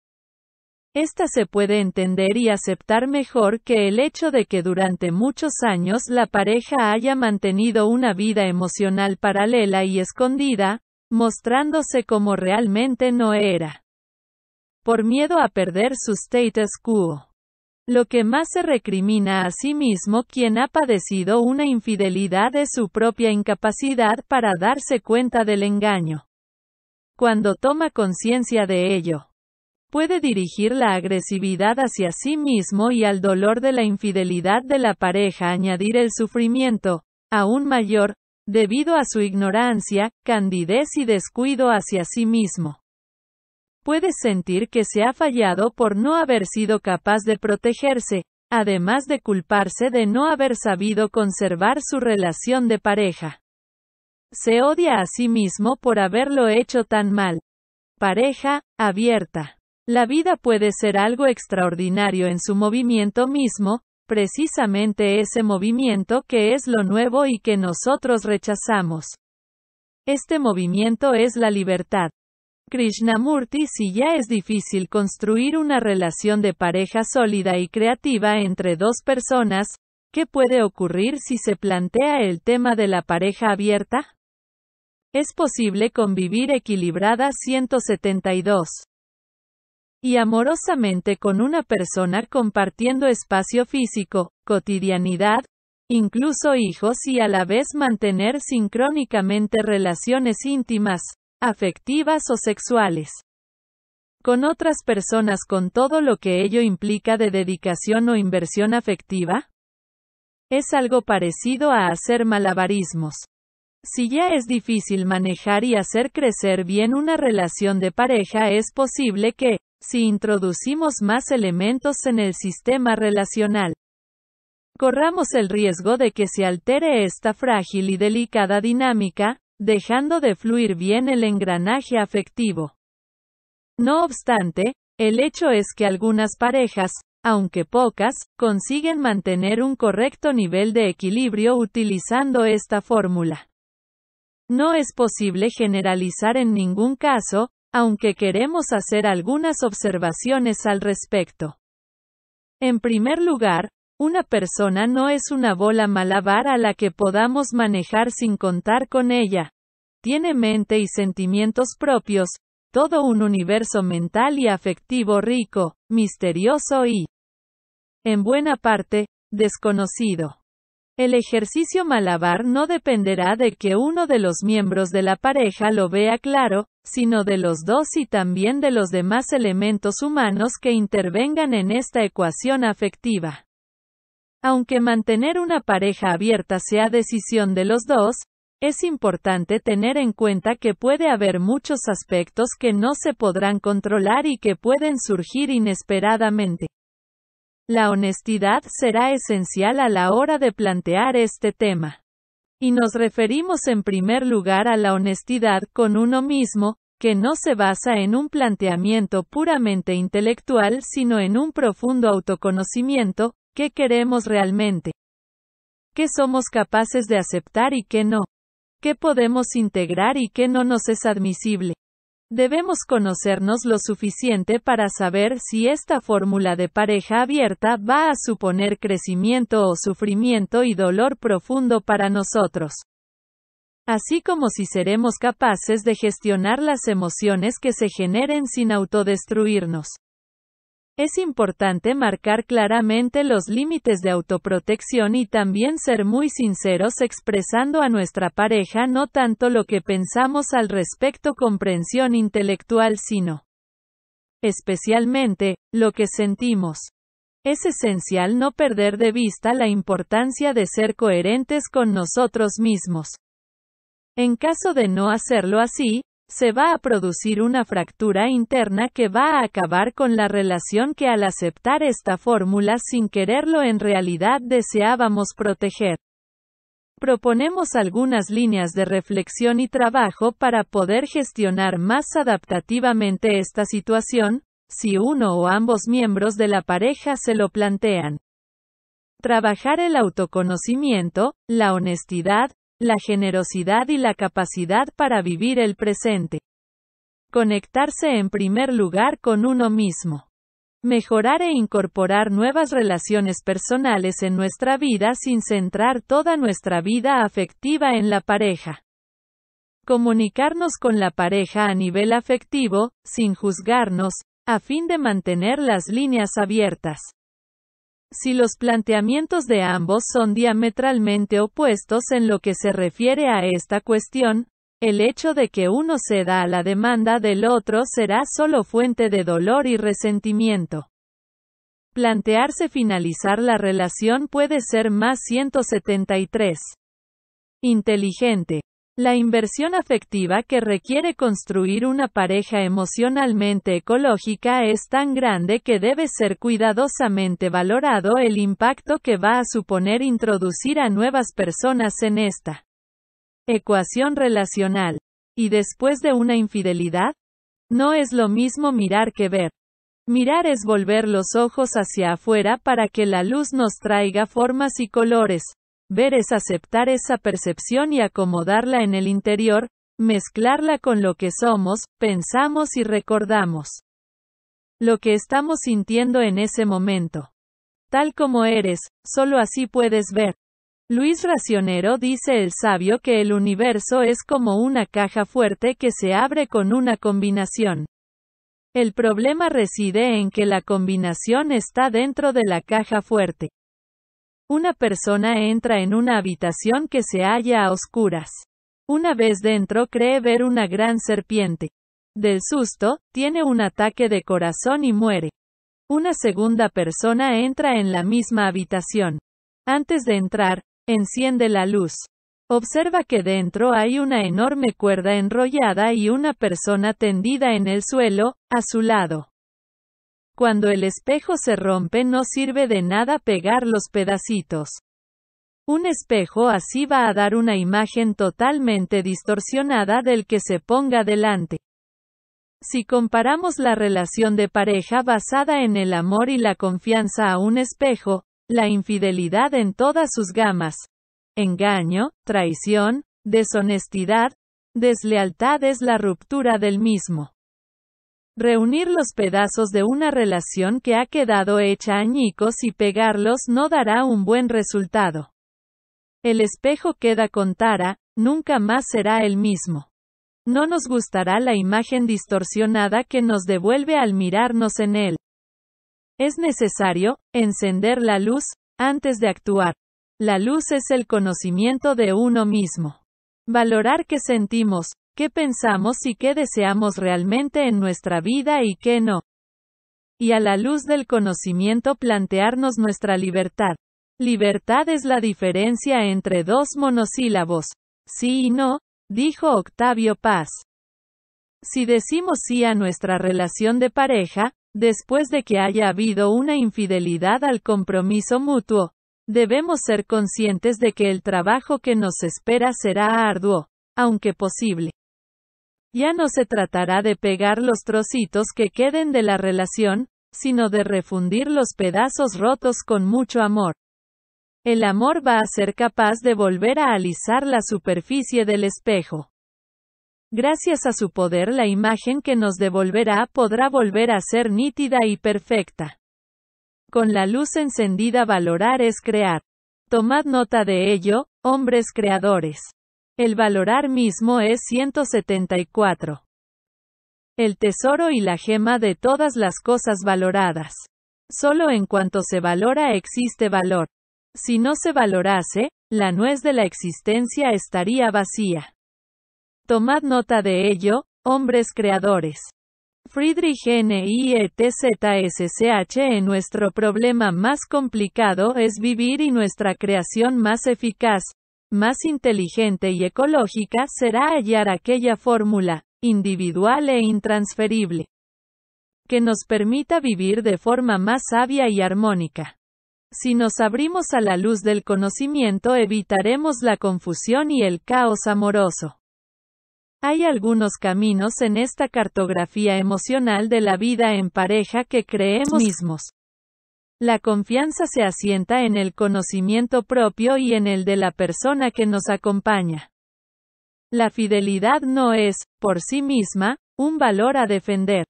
Speaker 1: Esta se puede entender y aceptar mejor que el hecho de que durante muchos años la pareja haya mantenido una vida emocional paralela y escondida, mostrándose como realmente no era. Por miedo a perder su status quo. Lo que más se recrimina a sí mismo quien ha padecido una infidelidad es su propia incapacidad para darse cuenta del engaño. Cuando toma conciencia de ello, puede dirigir la agresividad hacia sí mismo y al dolor de la infidelidad de la pareja añadir el sufrimiento, aún mayor, debido a su ignorancia, candidez y descuido hacia sí mismo. Puede sentir que se ha fallado por no haber sido capaz de protegerse, además de culparse de no haber sabido conservar su relación de pareja. Se odia a sí mismo por haberlo hecho tan mal. Pareja, abierta. La vida puede ser algo extraordinario en su movimiento mismo, precisamente ese movimiento que es lo nuevo y que nosotros rechazamos. Este movimiento es la libertad. Krishnamurti si ya es difícil construir una relación de pareja sólida y creativa entre dos personas, ¿qué puede ocurrir si se plantea el tema de la pareja abierta? Es posible convivir equilibrada 172 y amorosamente con una persona compartiendo espacio físico, cotidianidad, incluso hijos y a la vez mantener sincrónicamente relaciones íntimas, afectivas o sexuales con otras personas con todo lo que ello implica de dedicación o inversión afectiva? Es algo parecido a hacer malabarismos. Si ya es difícil manejar y hacer crecer bien una relación de pareja, es posible que, si introducimos más elementos en el sistema relacional, corramos el riesgo de que se altere esta frágil y delicada dinámica, dejando de fluir bien el engranaje afectivo. No obstante, el hecho es que algunas parejas, aunque pocas, consiguen mantener un correcto nivel de equilibrio utilizando esta fórmula. No es posible generalizar en ningún caso, aunque queremos hacer algunas observaciones al respecto. En primer lugar, una persona no es una bola malabar a la que podamos manejar sin contar con ella. Tiene mente y sentimientos propios, todo un universo mental y afectivo rico, misterioso y, en buena parte, desconocido. El ejercicio malabar no dependerá de que uno de los miembros de la pareja lo vea claro, sino de los dos y también de los demás elementos humanos que intervengan en esta ecuación afectiva. Aunque mantener una pareja abierta sea decisión de los dos, es importante tener en cuenta que puede haber muchos aspectos que no se podrán controlar y que pueden surgir inesperadamente. La honestidad será esencial a la hora de plantear este tema. Y nos referimos en primer lugar a la honestidad con uno mismo, que no se basa en un planteamiento puramente intelectual, sino en un profundo autoconocimiento, ¿Qué queremos realmente? ¿Qué somos capaces de aceptar y qué no? ¿Qué podemos integrar y qué no nos es admisible? Debemos conocernos lo suficiente para saber si esta fórmula de pareja abierta va a suponer crecimiento o sufrimiento y dolor profundo para nosotros. Así como si seremos capaces de gestionar las emociones que se generen sin autodestruirnos. Es importante marcar claramente los límites de autoprotección y también ser muy sinceros expresando a nuestra pareja no tanto lo que pensamos al respecto comprensión intelectual sino especialmente, lo que sentimos. Es esencial no perder de vista la importancia de ser coherentes con nosotros mismos. En caso de no hacerlo así, se va a producir una fractura interna que va a acabar con la relación que al aceptar esta fórmula sin quererlo en realidad deseábamos proteger. Proponemos algunas líneas de reflexión y trabajo para poder gestionar más adaptativamente esta situación, si uno o ambos miembros de la pareja se lo plantean. Trabajar el autoconocimiento, la honestidad, la generosidad y la capacidad para vivir el presente. Conectarse en primer lugar con uno mismo. Mejorar e incorporar nuevas relaciones personales en nuestra vida sin centrar toda nuestra vida afectiva en la pareja. Comunicarnos con la pareja a nivel afectivo, sin juzgarnos, a fin de mantener las líneas abiertas. Si los planteamientos de ambos son diametralmente opuestos en lo que se refiere a esta cuestión, el hecho de que uno ceda a la demanda del otro será solo fuente de dolor y resentimiento. Plantearse finalizar la relación puede ser más 173. Inteligente. La inversión afectiva que requiere construir una pareja emocionalmente ecológica es tan grande que debe ser cuidadosamente valorado el impacto que va a suponer introducir a nuevas personas en esta ecuación relacional. ¿Y después de una infidelidad? No es lo mismo mirar que ver. Mirar es volver los ojos hacia afuera para que la luz nos traiga formas y colores. Ver es aceptar esa percepción y acomodarla en el interior, mezclarla con lo que somos, pensamos y recordamos. Lo que estamos sintiendo en ese momento. Tal como eres, solo así puedes ver. Luis Racionero dice el sabio que el universo es como una caja fuerte que se abre con una combinación. El problema reside en que la combinación está dentro de la caja fuerte. Una persona entra en una habitación que se halla a oscuras. Una vez dentro cree ver una gran serpiente. Del susto, tiene un ataque de corazón y muere. Una segunda persona entra en la misma habitación. Antes de entrar, enciende la luz. Observa que dentro hay una enorme cuerda enrollada y una persona tendida en el suelo, a su lado. Cuando el espejo se rompe no sirve de nada pegar los pedacitos. Un espejo así va a dar una imagen totalmente distorsionada del que se ponga delante. Si comparamos la relación de pareja basada en el amor y la confianza a un espejo, la infidelidad en todas sus gamas, engaño, traición, deshonestidad, deslealtad es la ruptura del mismo. Reunir los pedazos de una relación que ha quedado hecha añicos y pegarlos no dará un buen resultado. El espejo queda con Tara, nunca más será el mismo. No nos gustará la imagen distorsionada que nos devuelve al mirarnos en él. Es necesario, encender la luz, antes de actuar. La luz es el conocimiento de uno mismo. Valorar qué sentimos, qué pensamos y qué deseamos realmente en nuestra vida y qué no. Y a la luz del conocimiento plantearnos nuestra libertad. Libertad es la diferencia entre dos monosílabos. Sí y no, dijo Octavio Paz. Si decimos sí a nuestra relación de pareja, después de que haya habido una infidelidad al compromiso mutuo, debemos ser conscientes de que el trabajo que nos espera será arduo, aunque posible. Ya no se tratará de pegar los trocitos que queden de la relación, sino de refundir los pedazos rotos con mucho amor. El amor va a ser capaz de volver a alisar la superficie del espejo. Gracias a su poder la imagen que nos devolverá podrá volver a ser nítida y perfecta. Con la luz encendida valorar es crear. Tomad nota de ello, hombres creadores. El valorar mismo es 174. El tesoro y la gema de todas las cosas valoradas. Solo en cuanto se valora existe valor. Si no se valorase, la nuez de la existencia estaría vacía. Tomad nota de ello, hombres creadores. Friedrich Nietzsche, en nuestro problema más complicado es vivir y nuestra creación más eficaz, más inteligente y ecológica será hallar aquella fórmula, individual e intransferible, que nos permita vivir de forma más sabia y armónica. Si nos abrimos a la luz del conocimiento evitaremos la confusión y el caos amoroso. Hay algunos caminos en esta cartografía emocional de la vida en pareja que creemos mismos, la confianza se asienta en el conocimiento propio y en el de la persona que nos acompaña. La fidelidad no es, por sí misma, un valor a defender.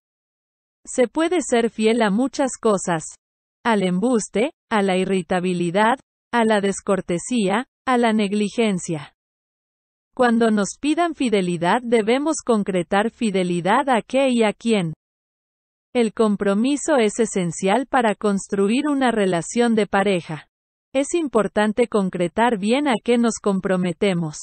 Speaker 1: Se puede ser fiel a muchas cosas. Al embuste, a la irritabilidad, a la descortesía, a la negligencia. Cuando nos pidan fidelidad debemos concretar fidelidad a qué y a quién. El compromiso es esencial para construir una relación de pareja. Es importante concretar bien a qué nos comprometemos.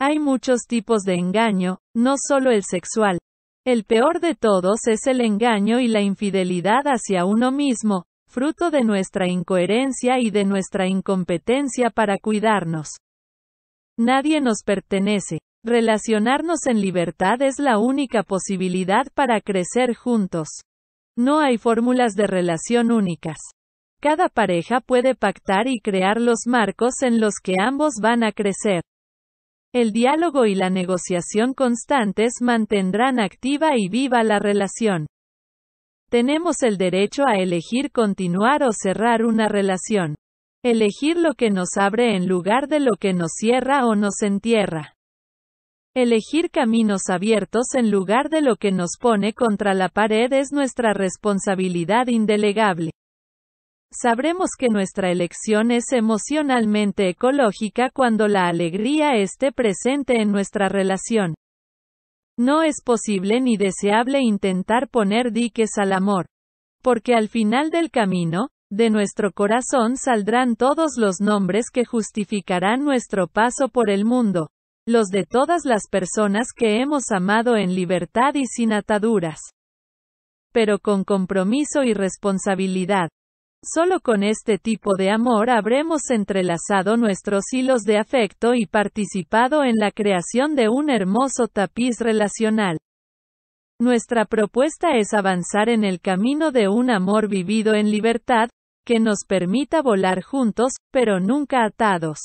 Speaker 1: Hay muchos tipos de engaño, no solo el sexual. El peor de todos es el engaño y la infidelidad hacia uno mismo, fruto de nuestra incoherencia y de nuestra incompetencia para cuidarnos. Nadie nos pertenece. Relacionarnos en libertad es la única posibilidad para crecer juntos. No hay fórmulas de relación únicas. Cada pareja puede pactar y crear los marcos en los que ambos van a crecer. El diálogo y la negociación constantes mantendrán activa y viva la relación. Tenemos el derecho a elegir continuar o cerrar una relación. Elegir lo que nos abre en lugar de lo que nos cierra o nos entierra. Elegir caminos abiertos en lugar de lo que nos pone contra la pared es nuestra responsabilidad indelegable. Sabremos que nuestra elección es emocionalmente ecológica cuando la alegría esté presente en nuestra relación. No es posible ni deseable intentar poner diques al amor. Porque al final del camino, de nuestro corazón saldrán todos los nombres que justificarán nuestro paso por el mundo los de todas las personas que hemos amado en libertad y sin ataduras, pero con compromiso y responsabilidad. Solo con este tipo de amor habremos entrelazado nuestros hilos de afecto y participado en la creación de un hermoso tapiz relacional. Nuestra propuesta es avanzar en el camino de un amor vivido en libertad, que nos permita volar juntos, pero nunca atados.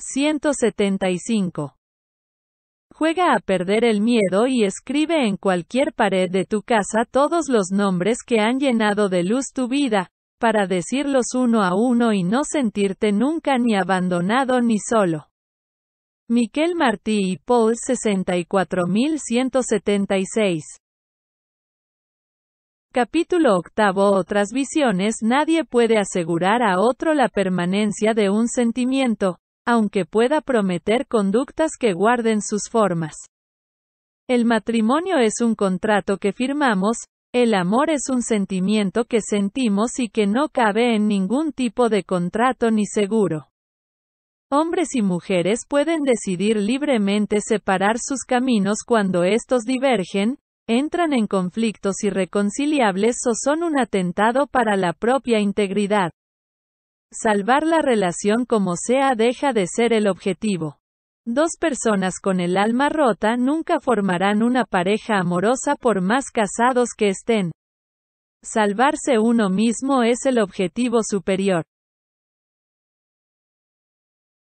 Speaker 1: 175. Juega a perder el miedo y escribe en cualquier pared de tu casa todos los nombres que han llenado de luz tu vida, para decirlos uno a uno y no sentirte nunca ni abandonado ni solo. Miquel Martí y Paul 64176. Capítulo 8: Otras visiones Nadie puede asegurar a otro la permanencia de un sentimiento, aunque pueda prometer conductas que guarden sus formas. El matrimonio es un contrato que firmamos, el amor es un sentimiento que sentimos y que no cabe en ningún tipo de contrato ni seguro. Hombres y mujeres pueden decidir libremente separar sus caminos cuando estos divergen, entran en conflictos irreconciliables o son un atentado para la propia integridad. Salvar la relación como sea deja de ser el objetivo. Dos personas con el alma rota nunca formarán una pareja amorosa por más casados que estén. Salvarse uno mismo es el objetivo superior.